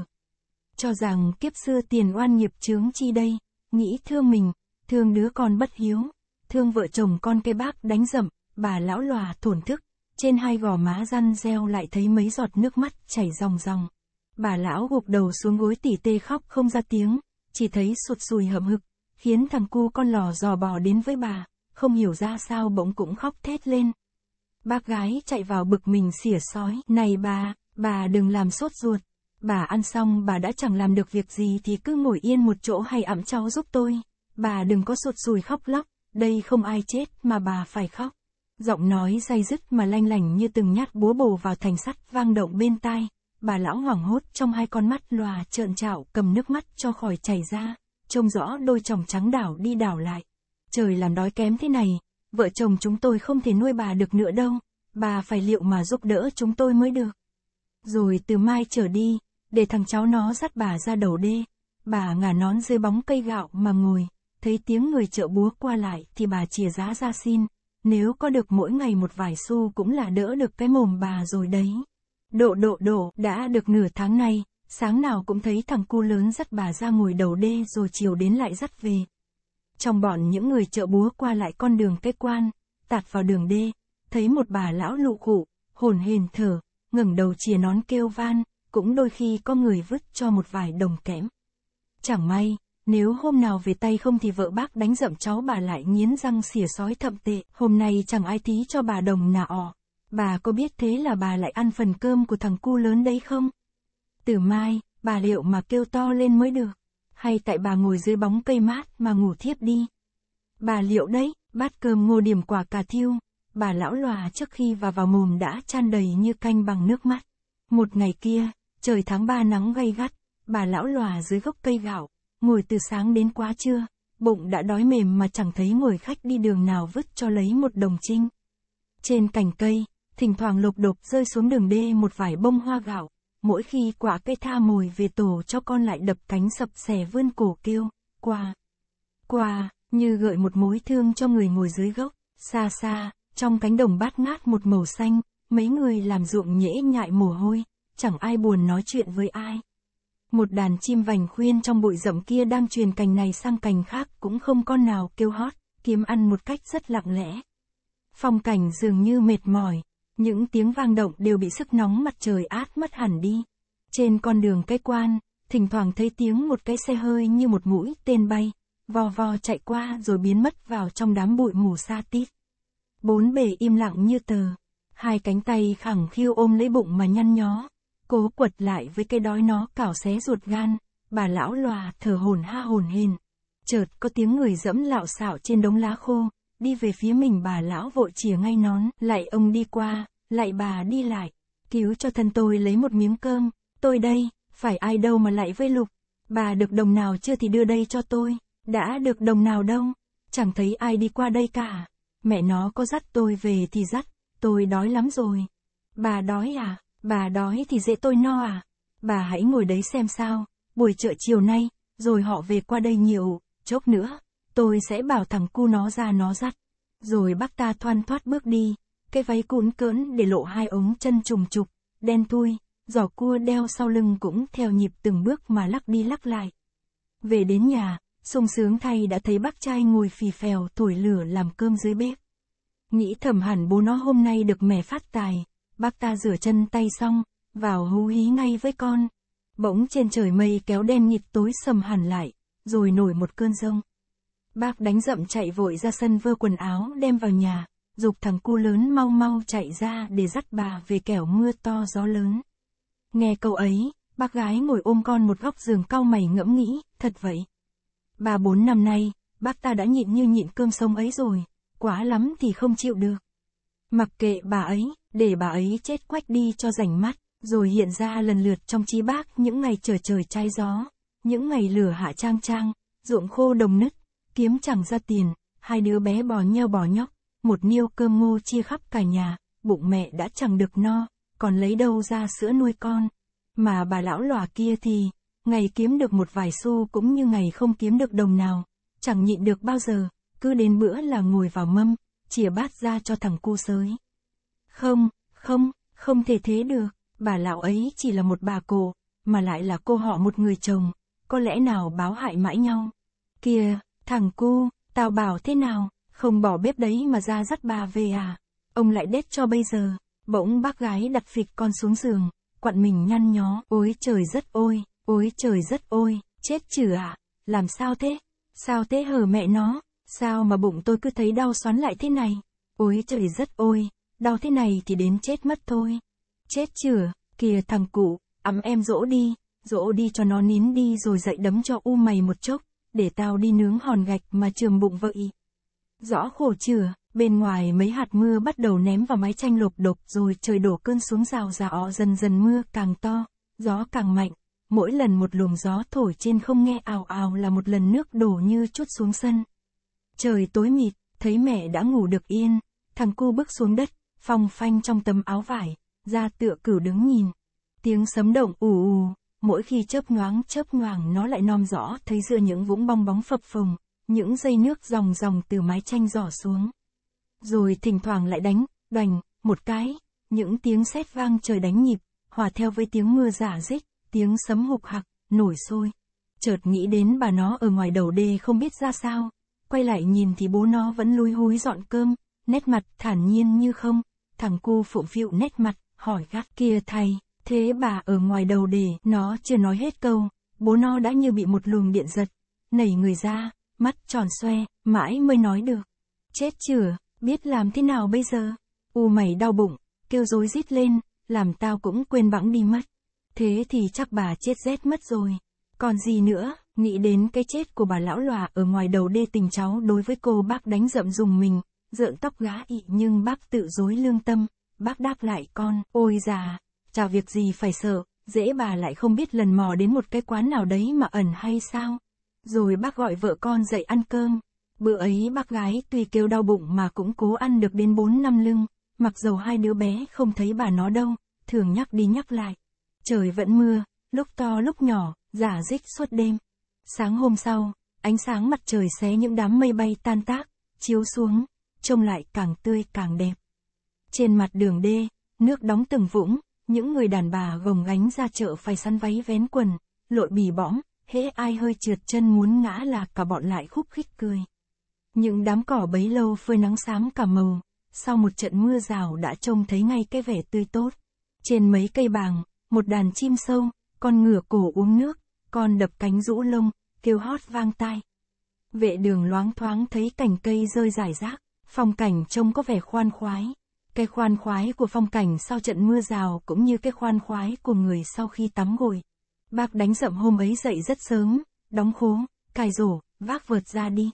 Cho rằng kiếp xưa tiền oan nghiệp chướng chi đây, nghĩ thương mình, thương đứa con bất hiếu, thương vợ chồng con cây bác đánh dậm, bà lão lòa thổn thức, trên hai gò má răn reo lại thấy mấy giọt nước mắt chảy ròng ròng. Bà lão gục đầu xuống gối tỉ tê khóc không ra tiếng, chỉ thấy sụt sùi hậm hực, khiến thằng cu con lò dò bò đến với bà không hiểu ra sao bỗng cũng khóc thét lên. Bác gái chạy vào bực mình xỉa sói, này bà, bà đừng làm sốt ruột. Bà ăn xong bà đã chẳng làm được việc gì thì cứ ngồi yên một chỗ hay ẵm cháu giúp tôi. Bà đừng có sụt sùi khóc lóc, đây không ai chết mà bà phải khóc. Giọng nói say dứt mà lanh lành như từng nhát búa bổ vào thành sắt vang động bên tai. Bà lão hoảng hốt trong hai con mắt lòa trợn trạo cầm nước mắt cho khỏi chảy ra, trông rõ đôi chồng trắng đảo đi đảo lại trời làm đói kém thế này, vợ chồng chúng tôi không thể nuôi bà được nữa đâu, bà phải liệu mà giúp đỡ chúng tôi mới được. Rồi từ mai trở đi, để thằng cháu nó dắt bà ra đầu đê, bà ngả nón dưới bóng cây gạo mà ngồi, thấy tiếng người chợ búa qua lại thì bà chìa giá ra xin, nếu có được mỗi ngày một vài xu cũng là đỡ được cái mồm bà rồi đấy. Độ độ độ, đã được nửa tháng nay, sáng nào cũng thấy thằng cu lớn dắt bà ra ngồi đầu đê rồi chiều đến lại dắt về. Trong bọn những người chợ búa qua lại con đường cây quan, tạt vào đường đê, thấy một bà lão lụ cụ, hồn hền thở, ngẩng đầu chìa nón kêu van, cũng đôi khi có người vứt cho một vài đồng kẽm. Chẳng may, nếu hôm nào về tay không thì vợ bác đánh dậm cháu bà lại nghiến răng xỉa sói thậm tệ, hôm nay chẳng ai tí cho bà đồng nà ọ. Bà có biết thế là bà lại ăn phần cơm của thằng cu lớn đấy không? Từ mai, bà liệu mà kêu to lên mới được hay tại bà ngồi dưới bóng cây mát mà ngủ thiếp đi. Bà liệu đấy, bát cơm ngô điểm quả cà thiêu, bà lão lòa trước khi và vào mồm đã chan đầy như canh bằng nước mắt. Một ngày kia, trời tháng ba nắng gay gắt, bà lão lòa dưới gốc cây gạo, ngồi từ sáng đến quá trưa, bụng đã đói mềm mà chẳng thấy ngồi khách đi đường nào vứt cho lấy một đồng trinh. Trên cành cây, thỉnh thoảng lục đục rơi xuống đường đê một vài bông hoa gạo, mỗi khi quả cây tha mùi về tổ cho con lại đập cánh sập xẻ vươn cổ kêu, qua, qua, như gợi một mối thương cho người ngồi dưới gốc, xa xa, trong cánh đồng bát ngát một màu xanh, mấy người làm ruộng nhễ nhại mồ hôi, chẳng ai buồn nói chuyện với ai. Một đàn chim vành khuyên trong bụi rậm kia đang truyền cành này sang cành khác cũng không con nào kêu hót, kiếm ăn một cách rất lặng lẽ. Phong cảnh dường như mệt mỏi, những tiếng vang động đều bị sức nóng mặt trời át mất hẳn đi. Trên con đường cây quan, thỉnh thoảng thấy tiếng một cái xe hơi như một mũi tên bay, vò vò chạy qua rồi biến mất vào trong đám bụi mù xa tít. Bốn bề im lặng như tờ, hai cánh tay khẳng khiu ôm lấy bụng mà nhăn nhó, cố quật lại với cái đói nó cào xé ruột gan, bà lão lòa thở hồn ha hồn hền. Chợt có tiếng người dẫm lạo xạo trên đống lá khô, đi về phía mình bà lão vội chìa ngay nón, lại ông đi qua, lại bà đi lại, cứu cho thân tôi lấy một miếng cơm, tôi đây, phải ai đâu mà lại với lục, bà được đồng nào chưa thì đưa đây cho tôi, đã được đồng nào đâu, chẳng thấy ai đi qua đây cả, mẹ nó có dắt tôi về thì dắt, tôi đói lắm rồi, bà đói à, bà đói thì dễ tôi no à, bà hãy ngồi đấy xem sao, buổi chợ chiều nay, rồi họ về qua đây nhiều, chốc nữa tôi sẽ bảo thằng cu nó ra nó dắt. Rồi bác ta thoăn thoát bước đi, cái váy cuốn cỡn để lộ hai ống chân trùng trục, đen thui, giỏ cua đeo sau lưng cũng theo nhịp từng bước mà lắc đi lắc lại. Về đến nhà, sung sướng thay đã thấy bác trai ngồi phì phèo thổi lửa làm cơm dưới bếp. Nghĩ thầm hẳn bố nó hôm nay được mẹ phát tài, bác ta rửa chân tay xong, vào hú hí ngay với con. Bỗng trên trời mây kéo đen nghịt tối sầm hẳn lại, rồi nổi một cơn rông. Bác đánh rậm chạy vội ra sân vơ quần áo đem vào nhà, dục thằng cu lớn mau mau chạy ra để dắt bà về kẻo mưa to gió lớn. Nghe câu ấy, bác gái ngồi ôm con một góc giường cau mày ngẫm nghĩ, thật vậy. Bà bốn năm nay, bác ta đã nhịn như nhịn cơm sông ấy rồi, quá lắm thì không chịu được. Mặc kệ bà ấy, để bà ấy chết quách đi cho rảnh mắt, rồi hiện ra lần lượt trong trí bác những ngày trở trời trai gió, những ngày lửa hạ trang trang, ruộng khô đồng nứt, kiếm chẳng ra tiền, hai đứa bé bò nheo bò nhóc, một niêu cơm ngô chia khắp cả nhà, bụng mẹ đã chẳng được no, còn lấy đâu ra sữa nuôi con. Mà bà lão lòa kia thì, ngày kiếm được một vài xu cũng như ngày không kiếm được đồng nào, chẳng nhịn được bao giờ, cứ đến bữa là ngồi vào mâm, chìa bát ra cho thằng cu sới. Không, không, không thể thế được, bà lão ấy chỉ là một bà cô, mà lại là cô họ một người chồng, có lẽ nào báo hại mãi nhau. Kìa, Thằng cu, tao bảo thế nào, không bỏ bếp đấy mà ra dắt bà về à? Ông lại đết cho bây giờ. Bỗng bác gái đặt phịch con xuống giường, quặn mình nhăn nhó. Ôi trời rất ôi, ôi trời rất ôi, chết chử à? Làm sao thế? Sao thế hờ mẹ nó? Sao mà bụng tôi cứ thấy đau xoắn lại thế này? Ôi trời rất ôi, đau thế này thì đến chết mất thôi. Chết chửa, kìa thằng cụ, ấm em dỗ đi, dỗ đi cho nó nín đi rồi dậy đấm cho u mày một chốc để tao đi nướng hòn gạch mà trường bụng vậy. Rõ khổ chừa, bên ngoài mấy hạt mưa bắt đầu ném vào mái tranh lộp đột rồi trời đổ cơn xuống rào rào dần dần mưa càng to, gió càng mạnh, mỗi lần một luồng gió thổi trên không nghe ào ào là một lần nước đổ như chút xuống sân. Trời tối mịt, thấy mẹ đã ngủ được yên, thằng cu bước xuống đất, phong phanh trong tấm áo vải, ra tựa cửu đứng nhìn. Tiếng sấm động ù ù, mỗi khi chớp nhoáng chớp nhoàng nó lại nom rõ thấy giữa những vũng bong bóng phập phồng, những dây nước dòng dòng từ mái tranh giỏ xuống. Rồi thỉnh thoảng lại đánh, đoành, một cái, những tiếng sét vang trời đánh nhịp, hòa theo với tiếng mưa giả rích, tiếng sấm hục hạc, nổi sôi. Chợt nghĩ đến bà nó ở ngoài đầu đê không biết ra sao, quay lại nhìn thì bố nó vẫn lúi húi dọn cơm, nét mặt thản nhiên như không, thằng cu phụng phịu nét mặt, hỏi gắt kia thầy, Thế bà ở ngoài đầu để, nó chưa nói hết câu, bố nó đã như bị một luồng điện giật, nảy người ra, mắt tròn xoe, mãi mới nói được. Chết chửa, biết làm thế nào bây giờ? U mày đau bụng, kêu rối rít lên, làm tao cũng quên bẵng đi mất. Thế thì chắc bà chết rét mất rồi. Còn gì nữa, nghĩ đến cái chết của bà lão lòa ở ngoài đầu đê tình cháu đối với cô bác đánh rậm dùng mình, rợn tóc gã ị nhưng bác tự dối lương tâm, bác đáp lại con, ôi già, Chả việc gì phải sợ, dễ bà lại không biết lần mò đến một cái quán nào đấy mà ẩn hay sao. Rồi bác gọi vợ con dậy ăn cơm. Bữa ấy bác gái tuy kêu đau bụng mà cũng cố ăn được đến bốn năm lưng, mặc dầu hai đứa bé không thấy bà nó đâu, thường nhắc đi nhắc lại. Trời vẫn mưa, lúc to lúc nhỏ, giả dích suốt đêm. Sáng hôm sau, ánh sáng mặt trời xé những đám mây bay tan tác, chiếu xuống, trông lại càng tươi càng đẹp. Trên mặt đường đê, nước đóng từng vũng, những người đàn bà gồng gánh ra chợ phải săn váy vén quần, lội bì bõm, hễ ai hơi trượt chân muốn ngã là cả bọn lại khúc khích cười. Những đám cỏ bấy lâu phơi nắng xám cả màu, sau một trận mưa rào đã trông thấy ngay cái vẻ tươi tốt. Trên mấy cây bàng, một đàn chim sâu, con ngửa cổ uống nước, con đập cánh rũ lông, kêu hót vang tai. Vệ đường loáng thoáng thấy cành cây rơi rải rác, phong cảnh trông có vẻ khoan khoái. Cái khoan khoái của phong cảnh sau trận mưa rào cũng như cái khoan khoái của người sau khi tắm gội. Bác đánh rậm hôm ấy dậy rất sớm, đóng khố, cài rổ, vác vượt ra đi.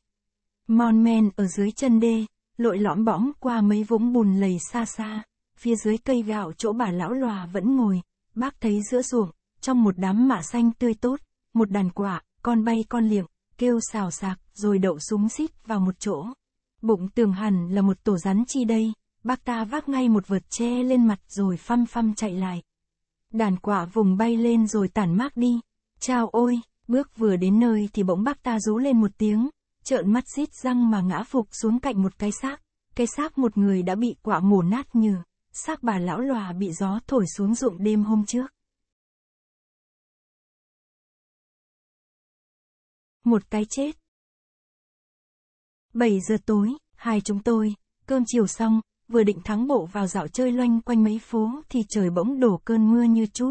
Mon men ở dưới chân đê, lội lõm bõm qua mấy vũng bùn lầy xa xa, phía dưới cây gạo chỗ bà lão lòa vẫn ngồi, bác thấy giữa ruộng, trong một đám mạ xanh tươi tốt, một đàn quả, con bay con liệng, kêu xào xạc rồi đậu súng xít vào một chỗ. Bụng tường hẳn là một tổ rắn chi đây, bác ta vác ngay một vượt tre lên mặt rồi phăm phăm chạy lại. Đàn quạ vùng bay lên rồi tản mát đi. Chao ôi, bước vừa đến nơi thì bỗng bác ta rú lên một tiếng, trợn mắt rít răng mà ngã phục xuống cạnh một cái xác. Cái xác một người đã bị quạ mổ nát như, xác bà lão lòa bị gió thổi xuống ruộng đêm hôm trước. Một cái chết. 7 giờ tối, hai chúng tôi, cơm chiều xong, vừa định thắng bộ vào dạo chơi loanh quanh mấy phố thì trời bỗng đổ cơn mưa như chút.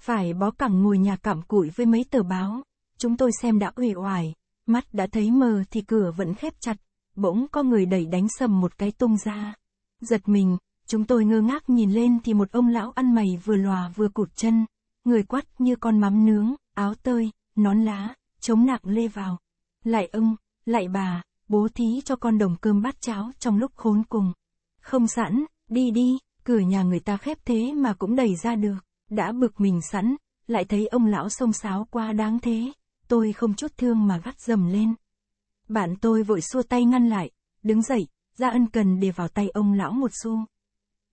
Phải bó cẳng ngồi nhà cảm cụi với mấy tờ báo. Chúng tôi xem đã uể oải, mắt đã thấy mờ thì cửa vẫn khép chặt, bỗng có người đẩy đánh sầm một cái tung ra. Giật mình, chúng tôi ngơ ngác nhìn lên thì một ông lão ăn mày vừa lòa vừa cụt chân, người quắt như con mắm nướng, áo tơi, nón lá, chống nạc lê vào. Lại ông, lại bà, bố thí cho con đồng cơm bát cháo trong lúc khốn cùng không sẵn, đi đi, cửa nhà người ta khép thế mà cũng đẩy ra được, đã bực mình sẵn, lại thấy ông lão xông xáo quá đáng thế, tôi không chút thương mà gắt dầm lên. Bạn tôi vội xua tay ngăn lại, đứng dậy, ra ân cần để vào tay ông lão một xu.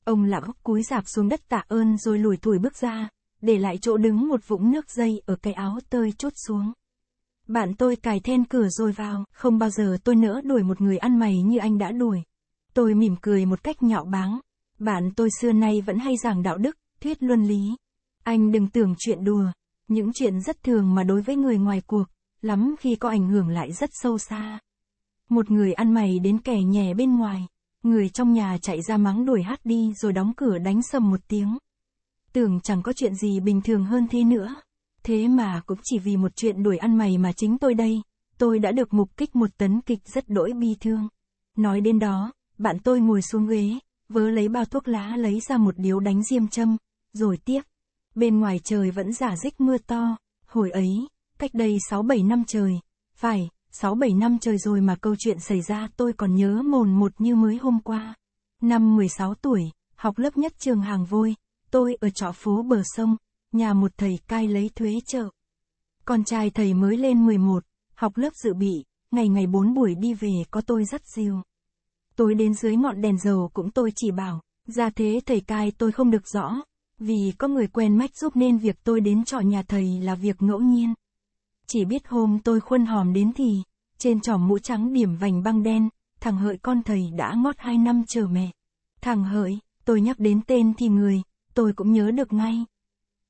Ông lão cúi dạp xuống đất tạ ơn rồi lùi thủi bước ra, để lại chỗ đứng một vũng nước dây ở cái áo tơi chốt xuống. Bạn tôi cài then cửa rồi vào, không bao giờ tôi nỡ đuổi một người ăn mày như anh đã đuổi. Tôi mỉm cười một cách nhạo báng. Bạn tôi xưa nay vẫn hay giảng đạo đức, thuyết luân lý. Anh đừng tưởng chuyện đùa. Những chuyện rất thường mà đối với người ngoài cuộc, lắm khi có ảnh hưởng lại rất sâu xa. Một người ăn mày đến kẻ nhè bên ngoài, người trong nhà chạy ra mắng đuổi hát đi rồi đóng cửa đánh sầm một tiếng. Tưởng chẳng có chuyện gì bình thường hơn thế nữa. Thế mà cũng chỉ vì một chuyện đuổi ăn mày mà chính tôi đây, tôi đã được mục kích một tấn kịch rất đỗi bi thương. Nói đến đó, bạn tôi ngồi xuống ghế, vớ lấy bao thuốc lá lấy ra một điếu đánh diêm châm, rồi tiếp. Bên ngoài trời vẫn giả dích mưa to, hồi ấy, cách đây 6-7 năm trời, phải, 6-7 năm trời rồi mà câu chuyện xảy ra tôi còn nhớ mồn một như mới hôm qua. Năm 16 tuổi, học lớp nhất trường Hàng Vôi, tôi ở trọ phố bờ sông, nhà một thầy cai lấy thuế chợ. Con trai thầy mới lên 11, học lớp dự bị, ngày ngày bốn buổi đi về có tôi rất diều tôi đến dưới ngọn đèn dầu cũng tôi chỉ bảo, ra thế thầy cai tôi không được rõ, vì có người quen mách giúp nên việc tôi đến trọ nhà thầy là việc ngẫu nhiên. Chỉ biết hôm tôi khuân hòm đến thì, trên tròm mũ trắng điểm vành băng đen, thằng hợi con thầy đã ngót hai năm chờ mẹ. Thằng hợi, tôi nhắc đến tên thì người, tôi cũng nhớ được ngay.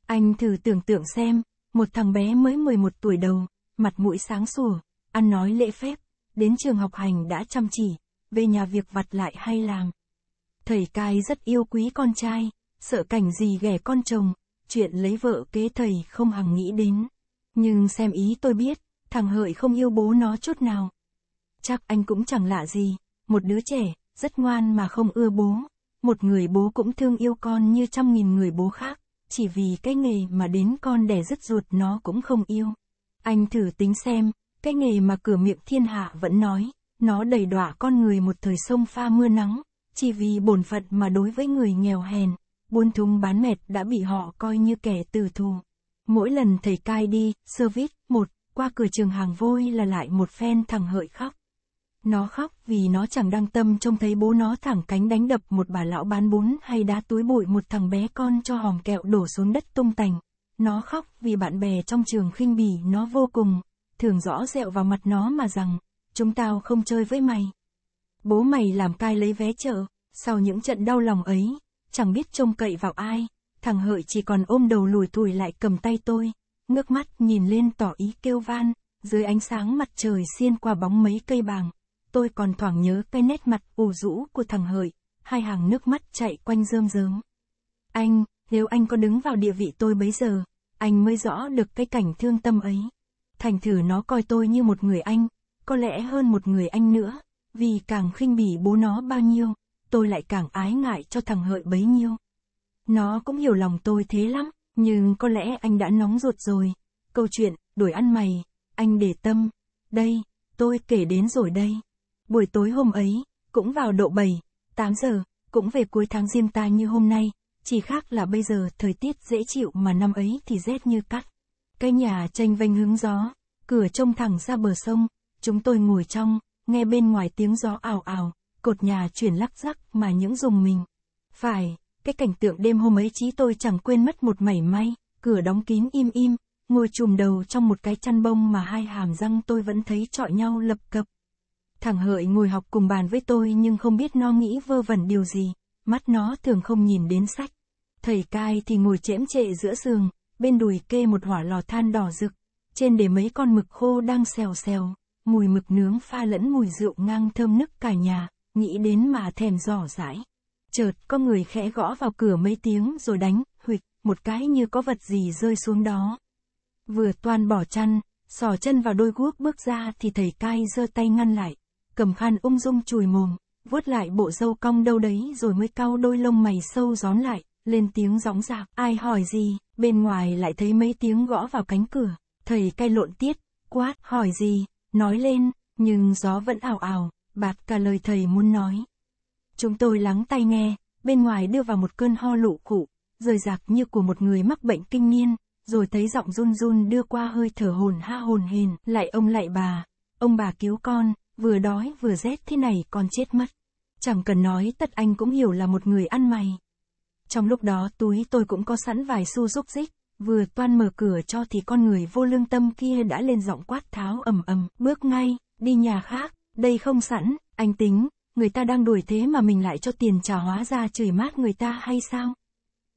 Anh thử tưởng tượng xem, một thằng bé mới 11 tuổi đầu, mặt mũi sáng sủa, ăn nói lễ phép, đến trường học hành đã chăm chỉ, về nhà việc vặt lại hay làm. Thầy cai rất yêu quý con trai, sợ cảnh gì ghẻ con chồng, chuyện lấy vợ kế thầy không hằng nghĩ đến. Nhưng xem ý tôi biết, thằng Hợi không yêu bố nó chút nào. Chắc anh cũng chẳng lạ gì, một đứa trẻ, rất ngoan mà không ưa bố. Một người bố cũng thương yêu con như trăm nghìn người bố khác, chỉ vì cái nghề mà đến con đẻ rứt ruột nó cũng không yêu. Anh thử tính xem, cái nghề mà cửa miệng thiên hạ vẫn nói, nó đầy đọa con người một thời sông pha mưa nắng, chỉ vì bổn phận mà đối với người nghèo hèn, buôn thúng bán mệt đã bị họ coi như kẻ tử thù. Mỗi lần thầy cai đi, service, một, qua cửa trường hàng vôi là lại một phen thằng hợi khóc. Nó khóc vì nó chẳng đăng tâm trông thấy bố nó thẳng cánh đánh đập một bà lão bán bún hay đá túi bụi một thằng bé con cho hòm kẹo đổ xuống đất tung tành. Nó khóc vì bạn bè trong trường khinh bỉ nó vô cùng, thường rõ rẹo vào mặt nó mà rằng, chúng tao không chơi với mày. Bố mày làm cai lấy vé chợ, sau những trận đau lòng ấy, chẳng biết trông cậy vào ai, thằng Hợi chỉ còn ôm đầu lùi thủi lại cầm tay tôi, ngước mắt nhìn lên tỏ ý kêu van, dưới ánh sáng mặt trời xiên qua bóng mấy cây bàng, tôi còn thoảng nhớ cái nét mặt ù rũ của thằng Hợi, hai hàng nước mắt chạy quanh rơm rớm. Anh, nếu anh có đứng vào địa vị tôi bấy giờ, anh mới rõ được cái cảnh thương tâm ấy. Thành thử nó coi tôi như một người anh, có lẽ hơn một người anh nữa, vì càng khinh bỉ bố nó bao nhiêu, tôi lại càng ái ngại cho thằng hợi bấy nhiêu. Nó cũng hiểu lòng tôi thế lắm, nhưng có lẽ anh đã nóng ruột rồi. Câu chuyện, đuổi ăn mày, anh để tâm. Đây, tôi kể đến rồi đây. Buổi tối hôm ấy, cũng vào độ 7, 8 giờ, cũng về cuối tháng diêm ta như hôm nay, chỉ khác là bây giờ thời tiết dễ chịu mà năm ấy thì rét như cắt. cây nhà tranh vênh hướng gió, cửa trông thẳng ra bờ sông, Chúng tôi ngồi trong, nghe bên ngoài tiếng gió ảo ảo, cột nhà chuyển lắc rắc mà những dùng mình. Phải, cái cảnh tượng đêm hôm ấy chí tôi chẳng quên mất một mảy may, cửa đóng kín im im, ngồi chùm đầu trong một cái chăn bông mà hai hàm răng tôi vẫn thấy trọi nhau lập cập. Thằng Hợi ngồi học cùng bàn với tôi nhưng không biết nó nghĩ vơ vẩn điều gì, mắt nó thường không nhìn đến sách. Thầy cai thì ngồi chễm trệ giữa giường, bên đùi kê một hỏa lò than đỏ rực, trên để mấy con mực khô đang xèo xèo mùi mực nướng pha lẫn mùi rượu ngang thơm nức cả nhà, nghĩ đến mà thèm giỏ rãi. Chợt có người khẽ gõ vào cửa mấy tiếng rồi đánh, huỵch, một cái như có vật gì rơi xuống đó. Vừa toàn bỏ chăn, sò chân vào đôi guốc bước ra thì thầy cai giơ tay ngăn lại, cầm khăn ung dung chùi mồm, vuốt lại bộ dâu cong đâu đấy rồi mới cau đôi lông mày sâu gión lại, lên tiếng gióng giạc, ai hỏi gì, bên ngoài lại thấy mấy tiếng gõ vào cánh cửa, thầy cai lộn tiết, quát, hỏi gì, nói lên, nhưng gió vẫn ảo ảo, bạt cả lời thầy muốn nói. Chúng tôi lắng tai nghe, bên ngoài đưa vào một cơn ho lụ cụ, rời rạc như của một người mắc bệnh kinh niên, rồi thấy giọng run run đưa qua hơi thở hồn ha hồn hền, lại ông lại bà, ông bà cứu con, vừa đói vừa rét thế này con chết mất. Chẳng cần nói tất anh cũng hiểu là một người ăn mày. Trong lúc đó túi tôi cũng có sẵn vài xu rúc rích, Vừa toan mở cửa cho thì con người vô lương tâm kia đã lên giọng quát tháo ầm ầm, bước ngay, đi nhà khác, đây không sẵn, anh tính, người ta đang đuổi thế mà mình lại cho tiền trả hóa ra chửi mát người ta hay sao?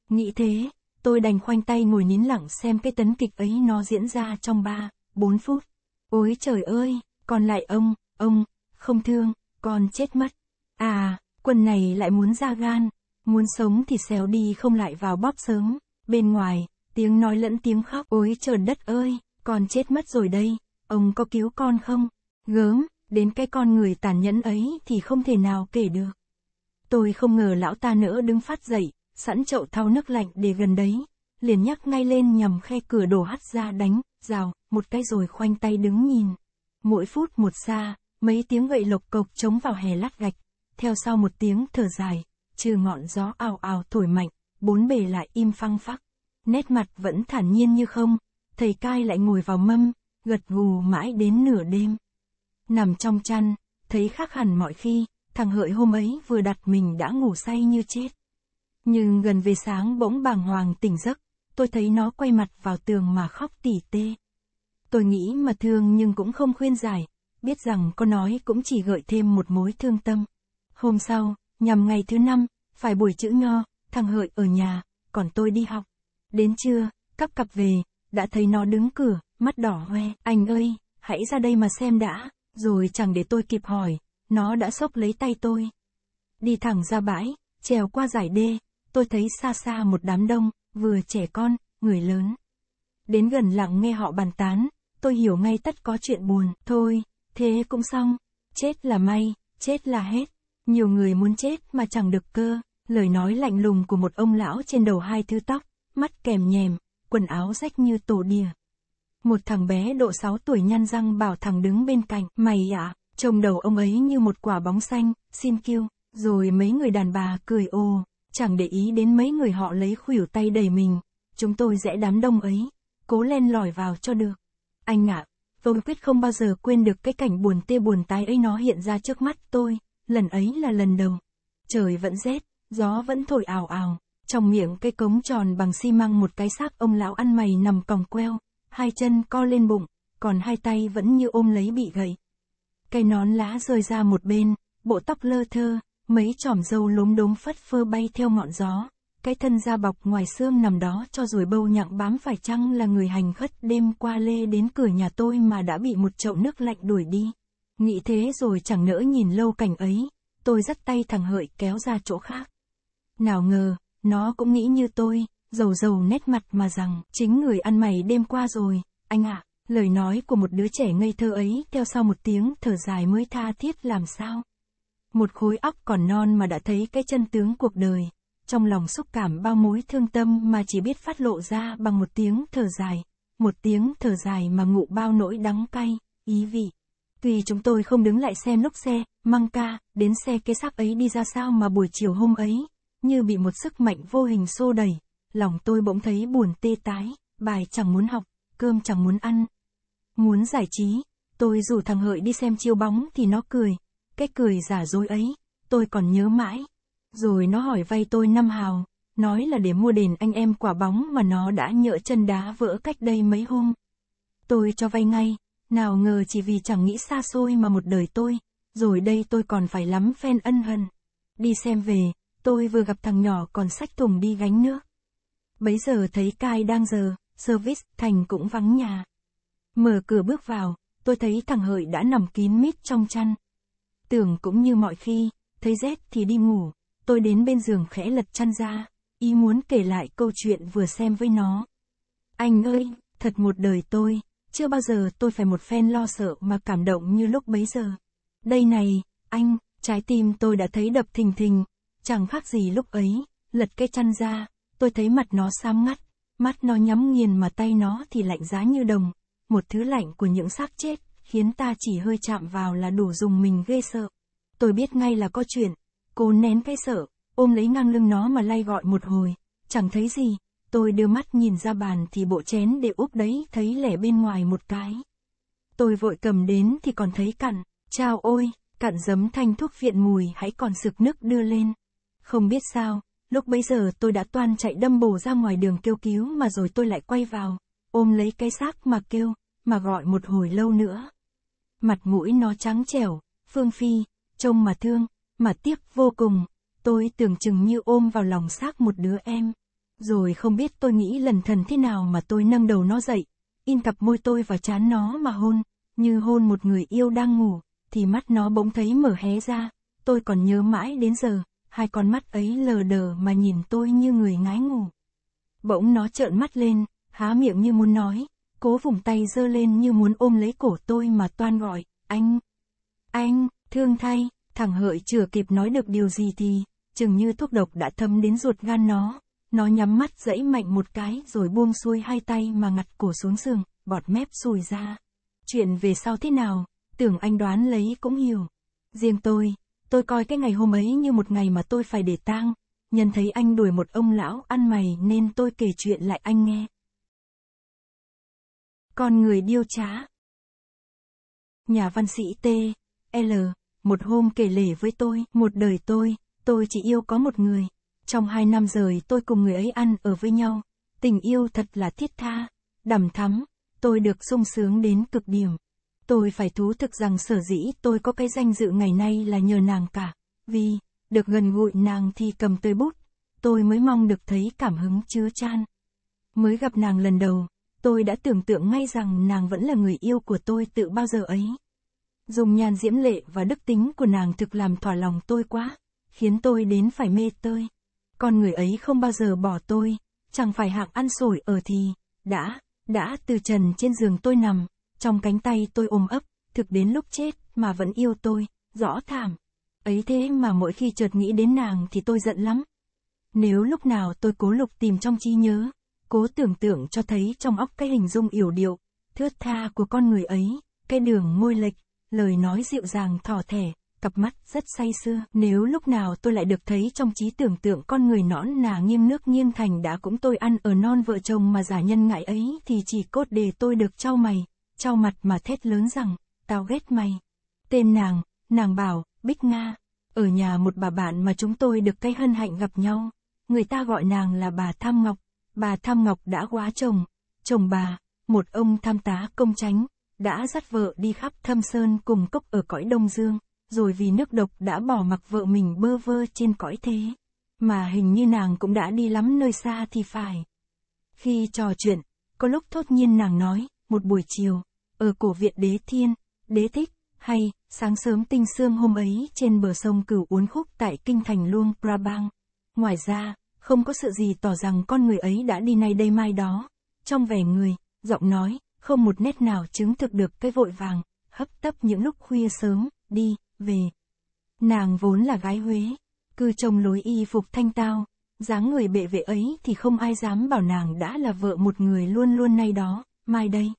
Nghĩ thế, tôi đành khoanh tay ngồi nín lặng xem cái tấn kịch ấy nó diễn ra trong 3, 4 phút. Ôi trời ơi, còn lại ông, ông, không thương, con chết mất. À, quần này lại muốn ra gan, muốn sống thì xéo đi không lại vào bóp sớm, bên ngoài, tiếng nói lẫn tiếng khóc, ôi trời đất ơi, con chết mất rồi đây, ông có cứu con không? Gớm, đến cái con người tàn nhẫn ấy thì không thể nào kể được. Tôi không ngờ lão ta nữa đứng phát dậy, sẵn chậu thau nước lạnh để gần đấy, liền nhắc ngay lên nhằm khe cửa đổ hắt ra đánh, rào, một cái rồi khoanh tay đứng nhìn. Mỗi phút một xa, mấy tiếng gậy lộc cộc chống vào hè lát gạch, theo sau một tiếng thở dài, trừ ngọn gió ào ào thổi mạnh, bốn bề lại im phăng phắc nét mặt vẫn thản nhiên như không, thầy cai lại ngồi vào mâm, gật gù mãi đến nửa đêm. Nằm trong chăn, thấy khác hẳn mọi khi, thằng hợi hôm ấy vừa đặt mình đã ngủ say như chết. Nhưng gần về sáng bỗng bàng hoàng tỉnh giấc, tôi thấy nó quay mặt vào tường mà khóc tỉ tê. Tôi nghĩ mà thương nhưng cũng không khuyên giải, biết rằng có nói cũng chỉ gợi thêm một mối thương tâm. Hôm sau, nhằm ngày thứ năm, phải buổi chữ nho, thằng hợi ở nhà, còn tôi đi học. Đến trưa, cắp cặp về, đã thấy nó đứng cửa, mắt đỏ hoe, anh ơi, hãy ra đây mà xem đã, rồi chẳng để tôi kịp hỏi, nó đã xốc lấy tay tôi. Đi thẳng ra bãi, trèo qua giải đê, tôi thấy xa xa một đám đông, vừa trẻ con, người lớn. Đến gần lặng nghe họ bàn tán, tôi hiểu ngay tất có chuyện buồn, thôi, thế cũng xong, chết là may, chết là hết. Nhiều người muốn chết mà chẳng được cơ, lời nói lạnh lùng của một ông lão trên đầu hai thứ tóc, mắt kèm nhèm, quần áo rách như tổ đìa. Một thằng bé độ 6 tuổi nhăn răng bảo thằng đứng bên cạnh, mày ạ, à, trông đầu ông ấy như một quả bóng xanh, xin kêu, rồi mấy người đàn bà cười ô, chẳng để ý đến mấy người họ lấy khuỷu tay đẩy mình, chúng tôi rẽ đám đông ấy, cố len lỏi vào cho được. Anh ạ, à, tôi quyết không bao giờ quên được cái cảnh buồn tê buồn tái ấy nó hiện ra trước mắt tôi, lần ấy là lần đầu. Trời vẫn rét, gió vẫn thổi ảo ảo, trong miệng cây cống tròn bằng xi măng một cái xác ông lão ăn mày nằm còng queo, hai chân co lên bụng, còn hai tay vẫn như ôm lấy bị gậy. cây nón lá rơi ra một bên, bộ tóc lơ thơ, mấy chòm râu lốm đốm phất phơ bay theo ngọn gió. Cái thân da bọc ngoài xương nằm đó cho rồi bâu nhặng bám phải chăng là người hành khất đêm qua lê đến cửa nhà tôi mà đã bị một chậu nước lạnh đuổi đi. Nghĩ thế rồi chẳng nỡ nhìn lâu cảnh ấy, tôi dắt tay thằng hợi kéo ra chỗ khác. Nào ngờ, nó cũng nghĩ như tôi, dầu dầu nét mặt mà rằng, chính người ăn mày đêm qua rồi, anh ạ. À, lời nói của một đứa trẻ ngây thơ ấy theo sau một tiếng thở dài mới tha thiết làm sao. Một khối óc còn non mà đã thấy cái chân tướng cuộc đời, trong lòng xúc cảm bao mối thương tâm mà chỉ biết phát lộ ra bằng một tiếng thở dài, một tiếng thở dài mà ngụ bao nỗi đắng cay, ý vị. Tuy chúng tôi không đứng lại xem lúc xe, măng ca, đến xe cái xác ấy đi ra sao mà buổi chiều hôm ấy, như bị một sức mạnh vô hình xô đẩy, lòng tôi bỗng thấy buồn tê tái, bài chẳng muốn học, cơm chẳng muốn ăn. Muốn giải trí, tôi rủ thằng Hợi đi xem chiêu bóng thì nó cười, cái cười giả dối ấy, tôi còn nhớ mãi. Rồi nó hỏi vay tôi năm hào, nói là để mua đền anh em quả bóng mà nó đã nhỡ chân đá vỡ cách đây mấy hôm. Tôi cho vay ngay, nào ngờ chỉ vì chẳng nghĩ xa xôi mà một đời tôi, rồi đây tôi còn phải lắm phen ân hận. Đi xem về, tôi vừa gặp thằng nhỏ còn sách thùng đi gánh nước. Bấy giờ thấy cai đang giờ, service, thành cũng vắng nhà. Mở cửa bước vào, tôi thấy thằng hợi đã nằm kín mít trong chăn. Tưởng cũng như mọi khi, thấy rét thì đi ngủ, tôi đến bên giường khẽ lật chăn ra, ý muốn kể lại câu chuyện vừa xem với nó. Anh ơi, thật một đời tôi, chưa bao giờ tôi phải một phen lo sợ mà cảm động như lúc bấy giờ. Đây này, anh, trái tim tôi đã thấy đập thình thình, Chẳng khác gì lúc ấy, lật cái chăn ra, tôi thấy mặt nó xám ngắt, mắt nó nhắm nghiền mà tay nó thì lạnh giá như đồng. Một thứ lạnh của những xác chết, khiến ta chỉ hơi chạm vào là đủ dùng mình ghê sợ. Tôi biết ngay là có chuyện, cô nén cái sợ, ôm lấy ngang lưng nó mà lay gọi một hồi, chẳng thấy gì, tôi đưa mắt nhìn ra bàn thì bộ chén để úp đấy thấy lẻ bên ngoài một cái. Tôi vội cầm đến thì còn thấy cặn, chao ôi, cặn giấm thanh thuốc viện mùi hãy còn sực nước đưa lên. Không biết sao, lúc bấy giờ tôi đã toan chạy đâm bổ ra ngoài đường kêu cứu mà rồi tôi lại quay vào, ôm lấy cái xác mà kêu, mà gọi một hồi lâu nữa. Mặt mũi nó trắng trẻo, phương phi, trông mà thương, mà tiếc vô cùng, tôi tưởng chừng như ôm vào lòng xác một đứa em. Rồi không biết tôi nghĩ lần thần thế nào mà tôi nâng đầu nó dậy, in cặp môi tôi vào chán nó mà hôn, như hôn một người yêu đang ngủ, thì mắt nó bỗng thấy mở hé ra, tôi còn nhớ mãi đến giờ hai con mắt ấy lờ đờ mà nhìn tôi như người ngái ngủ. Bỗng nó trợn mắt lên, há miệng như muốn nói, cố vùng tay giơ lên như muốn ôm lấy cổ tôi mà toan gọi, anh, anh, thương thay, thằng hợi chưa kịp nói được điều gì thì, chừng như thuốc độc đã thâm đến ruột gan nó, nó nhắm mắt dẫy mạnh một cái rồi buông xuôi hai tay mà ngặt cổ xuống giường, bọt mép sùi ra. Chuyện về sau thế nào, tưởng anh đoán lấy cũng hiểu. Riêng tôi, Tôi coi cái ngày hôm ấy như một ngày mà tôi phải để tang, nhân thấy anh đuổi một ông lão ăn mày nên tôi kể chuyện lại anh nghe. Con người điêu trá Nhà văn sĩ T. L. Một hôm kể lể với tôi, một đời tôi, tôi chỉ yêu có một người. Trong hai năm rời tôi cùng người ấy ăn ở với nhau. Tình yêu thật là thiết tha, đầm thắm, tôi được sung sướng đến cực điểm. Tôi phải thú thực rằng sở dĩ tôi có cái danh dự ngày nay là nhờ nàng cả, vì, được gần gũi nàng thì cầm tới bút, tôi mới mong được thấy cảm hứng chứa chan. Mới gặp nàng lần đầu, tôi đã tưởng tượng ngay rằng nàng vẫn là người yêu của tôi tự bao giờ ấy. Dùng nhan diễm lệ và đức tính của nàng thực làm thỏa lòng tôi quá, khiến tôi đến phải mê tơi. Con người ấy không bao giờ bỏ tôi, chẳng phải hạng ăn sổi ở thì, đã, đã từ trần trên giường tôi nằm, trong cánh tay tôi ôm ấp, thực đến lúc chết mà vẫn yêu tôi, rõ thảm. Ấy thế mà mỗi khi chợt nghĩ đến nàng thì tôi giận lắm. Nếu lúc nào tôi cố lục tìm trong trí nhớ, cố tưởng tượng cho thấy trong óc cái hình dung yểu điệu, thướt tha của con người ấy, cái đường môi lệch, lời nói dịu dàng thỏ thẻ, cặp mắt rất say sưa. Nếu lúc nào tôi lại được thấy trong trí tưởng tượng con người nõn nà nghiêm nước nghiêng thành đã cũng tôi ăn ở non vợ chồng mà giả nhân ngại ấy thì chỉ cốt để tôi được trao mày trao mặt mà thét lớn rằng, tao ghét mày. Tên nàng, nàng bảo, Bích Nga, ở nhà một bà bạn mà chúng tôi được cái hân hạnh gặp nhau, người ta gọi nàng là bà Tham Ngọc, bà Tham Ngọc đã quá chồng, chồng bà, một ông tham tá công tránh, đã dắt vợ đi khắp thâm sơn cùng cốc ở cõi Đông Dương, rồi vì nước độc đã bỏ mặc vợ mình bơ vơ trên cõi thế. Mà hình như nàng cũng đã đi lắm nơi xa thì phải. Khi trò chuyện, có lúc thốt nhiên nàng nói, một buổi chiều, ở cổ viện đế thiên, đế thích, hay, sáng sớm tinh sương hôm ấy trên bờ sông cửu uốn khúc tại kinh thành luông Prabang. Ngoài ra, không có sự gì tỏ rằng con người ấy đã đi nay đây mai đó. Trong vẻ người, giọng nói, không một nét nào chứng thực được cái vội vàng, hấp tấp những lúc khuya sớm, đi, về. Nàng vốn là gái Huế, cư trông lối y phục thanh tao, dáng người bệ vệ ấy thì không ai dám bảo nàng đã là vợ một người luôn luôn nay đó. Mai đây.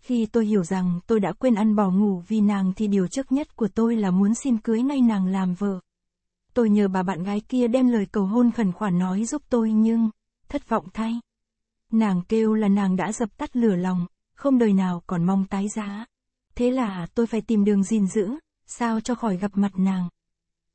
Khi tôi hiểu rằng tôi đã quên ăn bỏ ngủ vì nàng thì điều trước nhất của tôi là muốn xin cưới ngay nàng làm vợ. Tôi nhờ bà bạn gái kia đem lời cầu hôn khẩn khoản nói giúp tôi nhưng, thất vọng thay. Nàng kêu là nàng đã dập tắt lửa lòng, không đời nào còn mong tái giá. Thế là tôi phải tìm đường gìn giữ, sao cho khỏi gặp mặt nàng.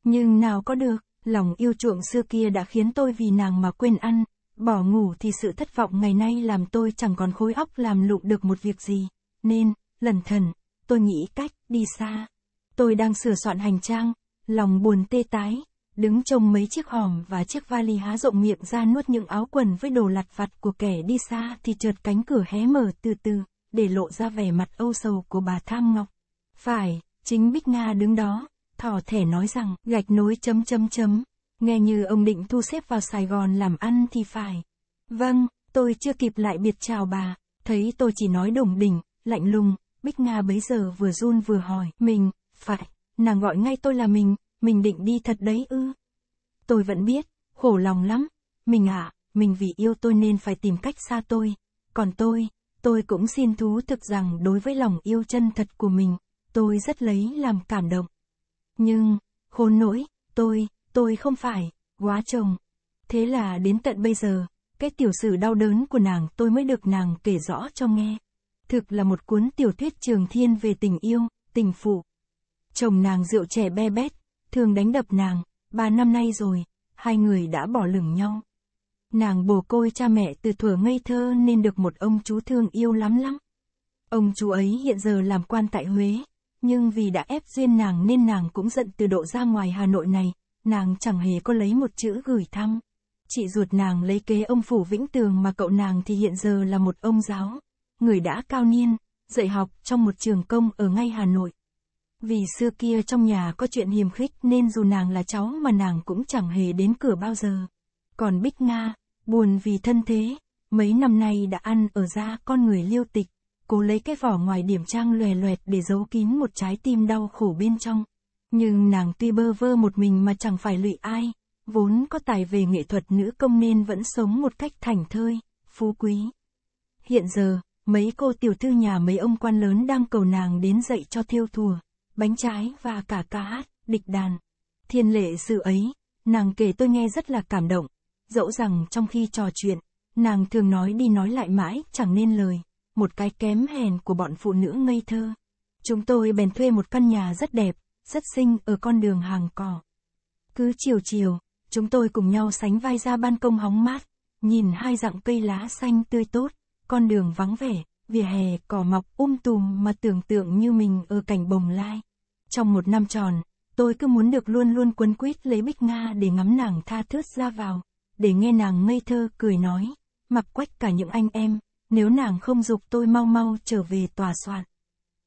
Nhưng nào có được, lòng yêu chuộng xưa kia đã khiến tôi vì nàng mà quên ăn, Bỏ ngủ thì sự thất vọng ngày nay làm tôi chẳng còn khối óc làm lụng được một việc gì. Nên, lần thần, tôi nghĩ cách đi xa. Tôi đang sửa soạn hành trang, lòng buồn tê tái, đứng trông mấy chiếc hòm và chiếc vali há rộng miệng ra nuốt những áo quần với đồ lặt vặt của kẻ đi xa thì chợt cánh cửa hé mở từ từ, để lộ ra vẻ mặt âu sầu của bà Tham Ngọc. Phải, chính Bích Nga đứng đó, thỏ thẻ nói rằng, gạch nối chấm chấm chấm, Nghe như ông định thu xếp vào Sài Gòn làm ăn thì phải. Vâng, tôi chưa kịp lại biệt chào bà, thấy tôi chỉ nói đồng đỉnh, lạnh lùng, Bích Nga bấy giờ vừa run vừa hỏi, mình, phải, nàng gọi ngay tôi là mình, mình định đi thật đấy ư. Tôi vẫn biết, khổ lòng lắm, mình à, mình vì yêu tôi nên phải tìm cách xa tôi, còn tôi, tôi cũng xin thú thực rằng đối với lòng yêu chân thật của mình, tôi rất lấy làm cảm động. Nhưng, khốn nỗi, tôi, tôi không phải, quá chồng. Thế là đến tận bây giờ, cái tiểu sử đau đớn của nàng tôi mới được nàng kể rõ cho nghe. Thực là một cuốn tiểu thuyết trường thiên về tình yêu, tình phụ. Chồng nàng rượu trẻ be bét, thường đánh đập nàng, ba năm nay rồi, hai người đã bỏ lửng nhau. Nàng bồ côi cha mẹ từ thuở ngây thơ nên được một ông chú thương yêu lắm lắm. Ông chú ấy hiện giờ làm quan tại Huế, nhưng vì đã ép duyên nàng nên nàng cũng giận từ độ ra ngoài Hà Nội này, nàng chẳng hề có lấy một chữ gửi thăm. Chị ruột nàng lấy kế ông Phủ Vĩnh Tường mà cậu nàng thì hiện giờ là một ông giáo, người đã cao niên, dạy học trong một trường công ở ngay Hà Nội. Vì xưa kia trong nhà có chuyện hiềm khích nên dù nàng là cháu mà nàng cũng chẳng hề đến cửa bao giờ. Còn Bích Nga, buồn vì thân thế, mấy năm nay đã ăn ở ra con người liêu tịch, cố lấy cái vỏ ngoài điểm trang lòe loẹt để giấu kín một trái tim đau khổ bên trong. Nhưng nàng tuy bơ vơ một mình mà chẳng phải lụy ai, vốn có tài về nghệ thuật nữ công nên vẫn sống một cách thành thơi, phú quý. Hiện giờ, mấy cô tiểu thư nhà mấy ông quan lớn đang cầu nàng đến dạy cho thiêu thùa, bánh trái và cả ca hát, địch đàn. Thiên lệ sự ấy, nàng kể tôi nghe rất là cảm động, dẫu rằng trong khi trò chuyện, nàng thường nói đi nói lại mãi chẳng nên lời, một cái kém hèn của bọn phụ nữ ngây thơ. Chúng tôi bèn thuê một căn nhà rất đẹp, rất xinh ở con đường hàng cỏ. Cứ chiều chiều, chúng tôi cùng nhau sánh vai ra ban công hóng mát, nhìn hai dạng cây lá xanh tươi tốt, con đường vắng vẻ, vỉa hè cỏ mọc um tùm mà tưởng tượng như mình ở cảnh bồng lai. Trong một năm tròn, tôi cứ muốn được luôn luôn quấn quýt lấy Bích Nga để ngắm nàng tha thướt ra vào, để nghe nàng ngây thơ cười nói, mặc quách cả những anh em, nếu nàng không dục tôi mau mau trở về tòa soạn.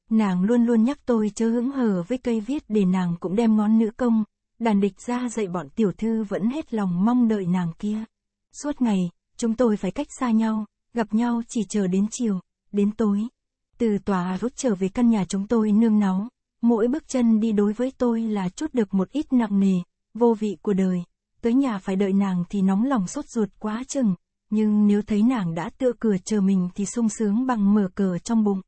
Nàng luôn luôn nhắc tôi chớ hứng hờ với cây viết để nàng cũng đem ngón nữ công, đàn địch ra dạy bọn tiểu thư vẫn hết lòng mong đợi nàng kia. Suốt ngày, chúng tôi phải cách xa nhau, gặp nhau chỉ chờ đến chiều, đến tối. Từ tòa rút trở về căn nhà chúng tôi nương náu, mỗi bước chân đi đối với tôi là chút được một ít nặng nề, vô vị của đời. Tới nhà phải đợi nàng thì nóng lòng sốt ruột quá chừng, nhưng nếu thấy nàng đã tựa cửa chờ mình thì sung sướng bằng mở cờ trong bụng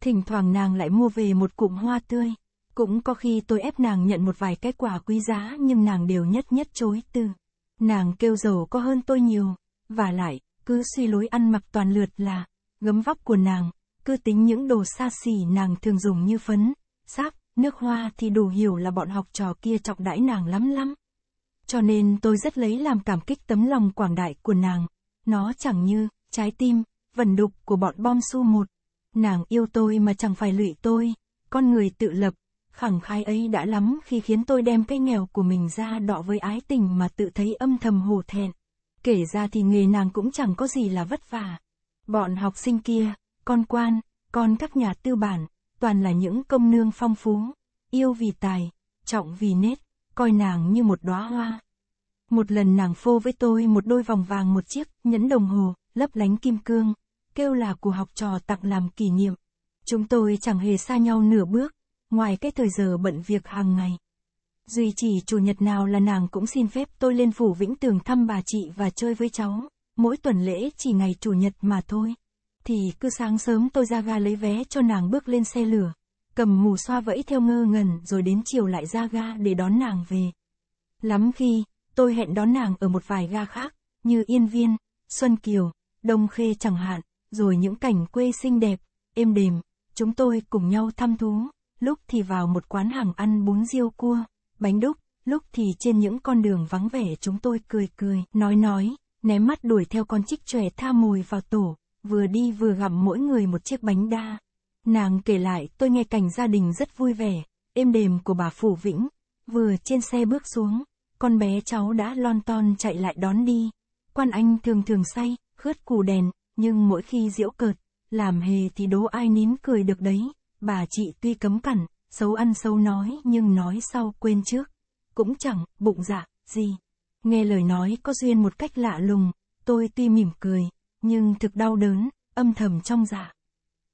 thỉnh thoảng nàng lại mua về một cụm hoa tươi. Cũng có khi tôi ép nàng nhận một vài cái quả quý giá nhưng nàng đều nhất nhất chối từ. Nàng kêu giàu có hơn tôi nhiều, và lại, cứ suy lối ăn mặc toàn lượt là, gấm vóc của nàng, cứ tính những đồ xa xỉ nàng thường dùng như phấn, sáp, nước hoa thì đủ hiểu là bọn học trò kia trọng đãi nàng lắm lắm. Cho nên tôi rất lấy làm cảm kích tấm lòng quảng đại của nàng, nó chẳng như, trái tim, vần đục của bọn bom su một. Nàng yêu tôi mà chẳng phải lụy tôi, con người tự lập, khẳng khai ấy đã lắm khi khiến tôi đem cái nghèo của mình ra đọ với ái tình mà tự thấy âm thầm hổ thẹn. Kể ra thì nghề nàng cũng chẳng có gì là vất vả. Bọn học sinh kia, con quan, con các nhà tư bản, toàn là những công nương phong phú, yêu vì tài, trọng vì nết, coi nàng như một đóa hoa. Một lần nàng phô với tôi một đôi vòng vàng một chiếc, nhẫn đồng hồ, lấp lánh kim cương, kêu là của học trò tặng làm kỷ niệm. Chúng tôi chẳng hề xa nhau nửa bước, ngoài cái thời giờ bận việc hàng ngày. Duy chỉ chủ nhật nào là nàng cũng xin phép tôi lên phủ Vĩnh Tường thăm bà chị và chơi với cháu, mỗi tuần lễ chỉ ngày chủ nhật mà thôi. Thì cứ sáng sớm tôi ra ga lấy vé cho nàng bước lên xe lửa, cầm mù xoa vẫy theo ngơ ngẩn rồi đến chiều lại ra ga để đón nàng về. Lắm khi, tôi hẹn đón nàng ở một vài ga khác, như Yên Viên, Xuân Kiều, Đông Khê chẳng hạn rồi những cảnh quê xinh đẹp, êm đềm, chúng tôi cùng nhau thăm thú, lúc thì vào một quán hàng ăn bún riêu cua, bánh đúc, lúc thì trên những con đường vắng vẻ chúng tôi cười cười, nói nói, ném mắt đuổi theo con chích chòe tha mùi vào tổ, vừa đi vừa gặm mỗi người một chiếc bánh đa. Nàng kể lại tôi nghe cảnh gia đình rất vui vẻ, êm đềm của bà Phủ Vĩnh, vừa trên xe bước xuống, con bé cháu đã lon ton chạy lại đón đi. Quan Anh thường thường say, khớt củ đèn, nhưng mỗi khi diễu cợt, làm hề thì đố ai nín cười được đấy, bà chị tuy cấm cẩn, xấu ăn xấu nói nhưng nói sau quên trước, cũng chẳng bụng dạ gì. Nghe lời nói có duyên một cách lạ lùng, tôi tuy mỉm cười, nhưng thực đau đớn, âm thầm trong dạ.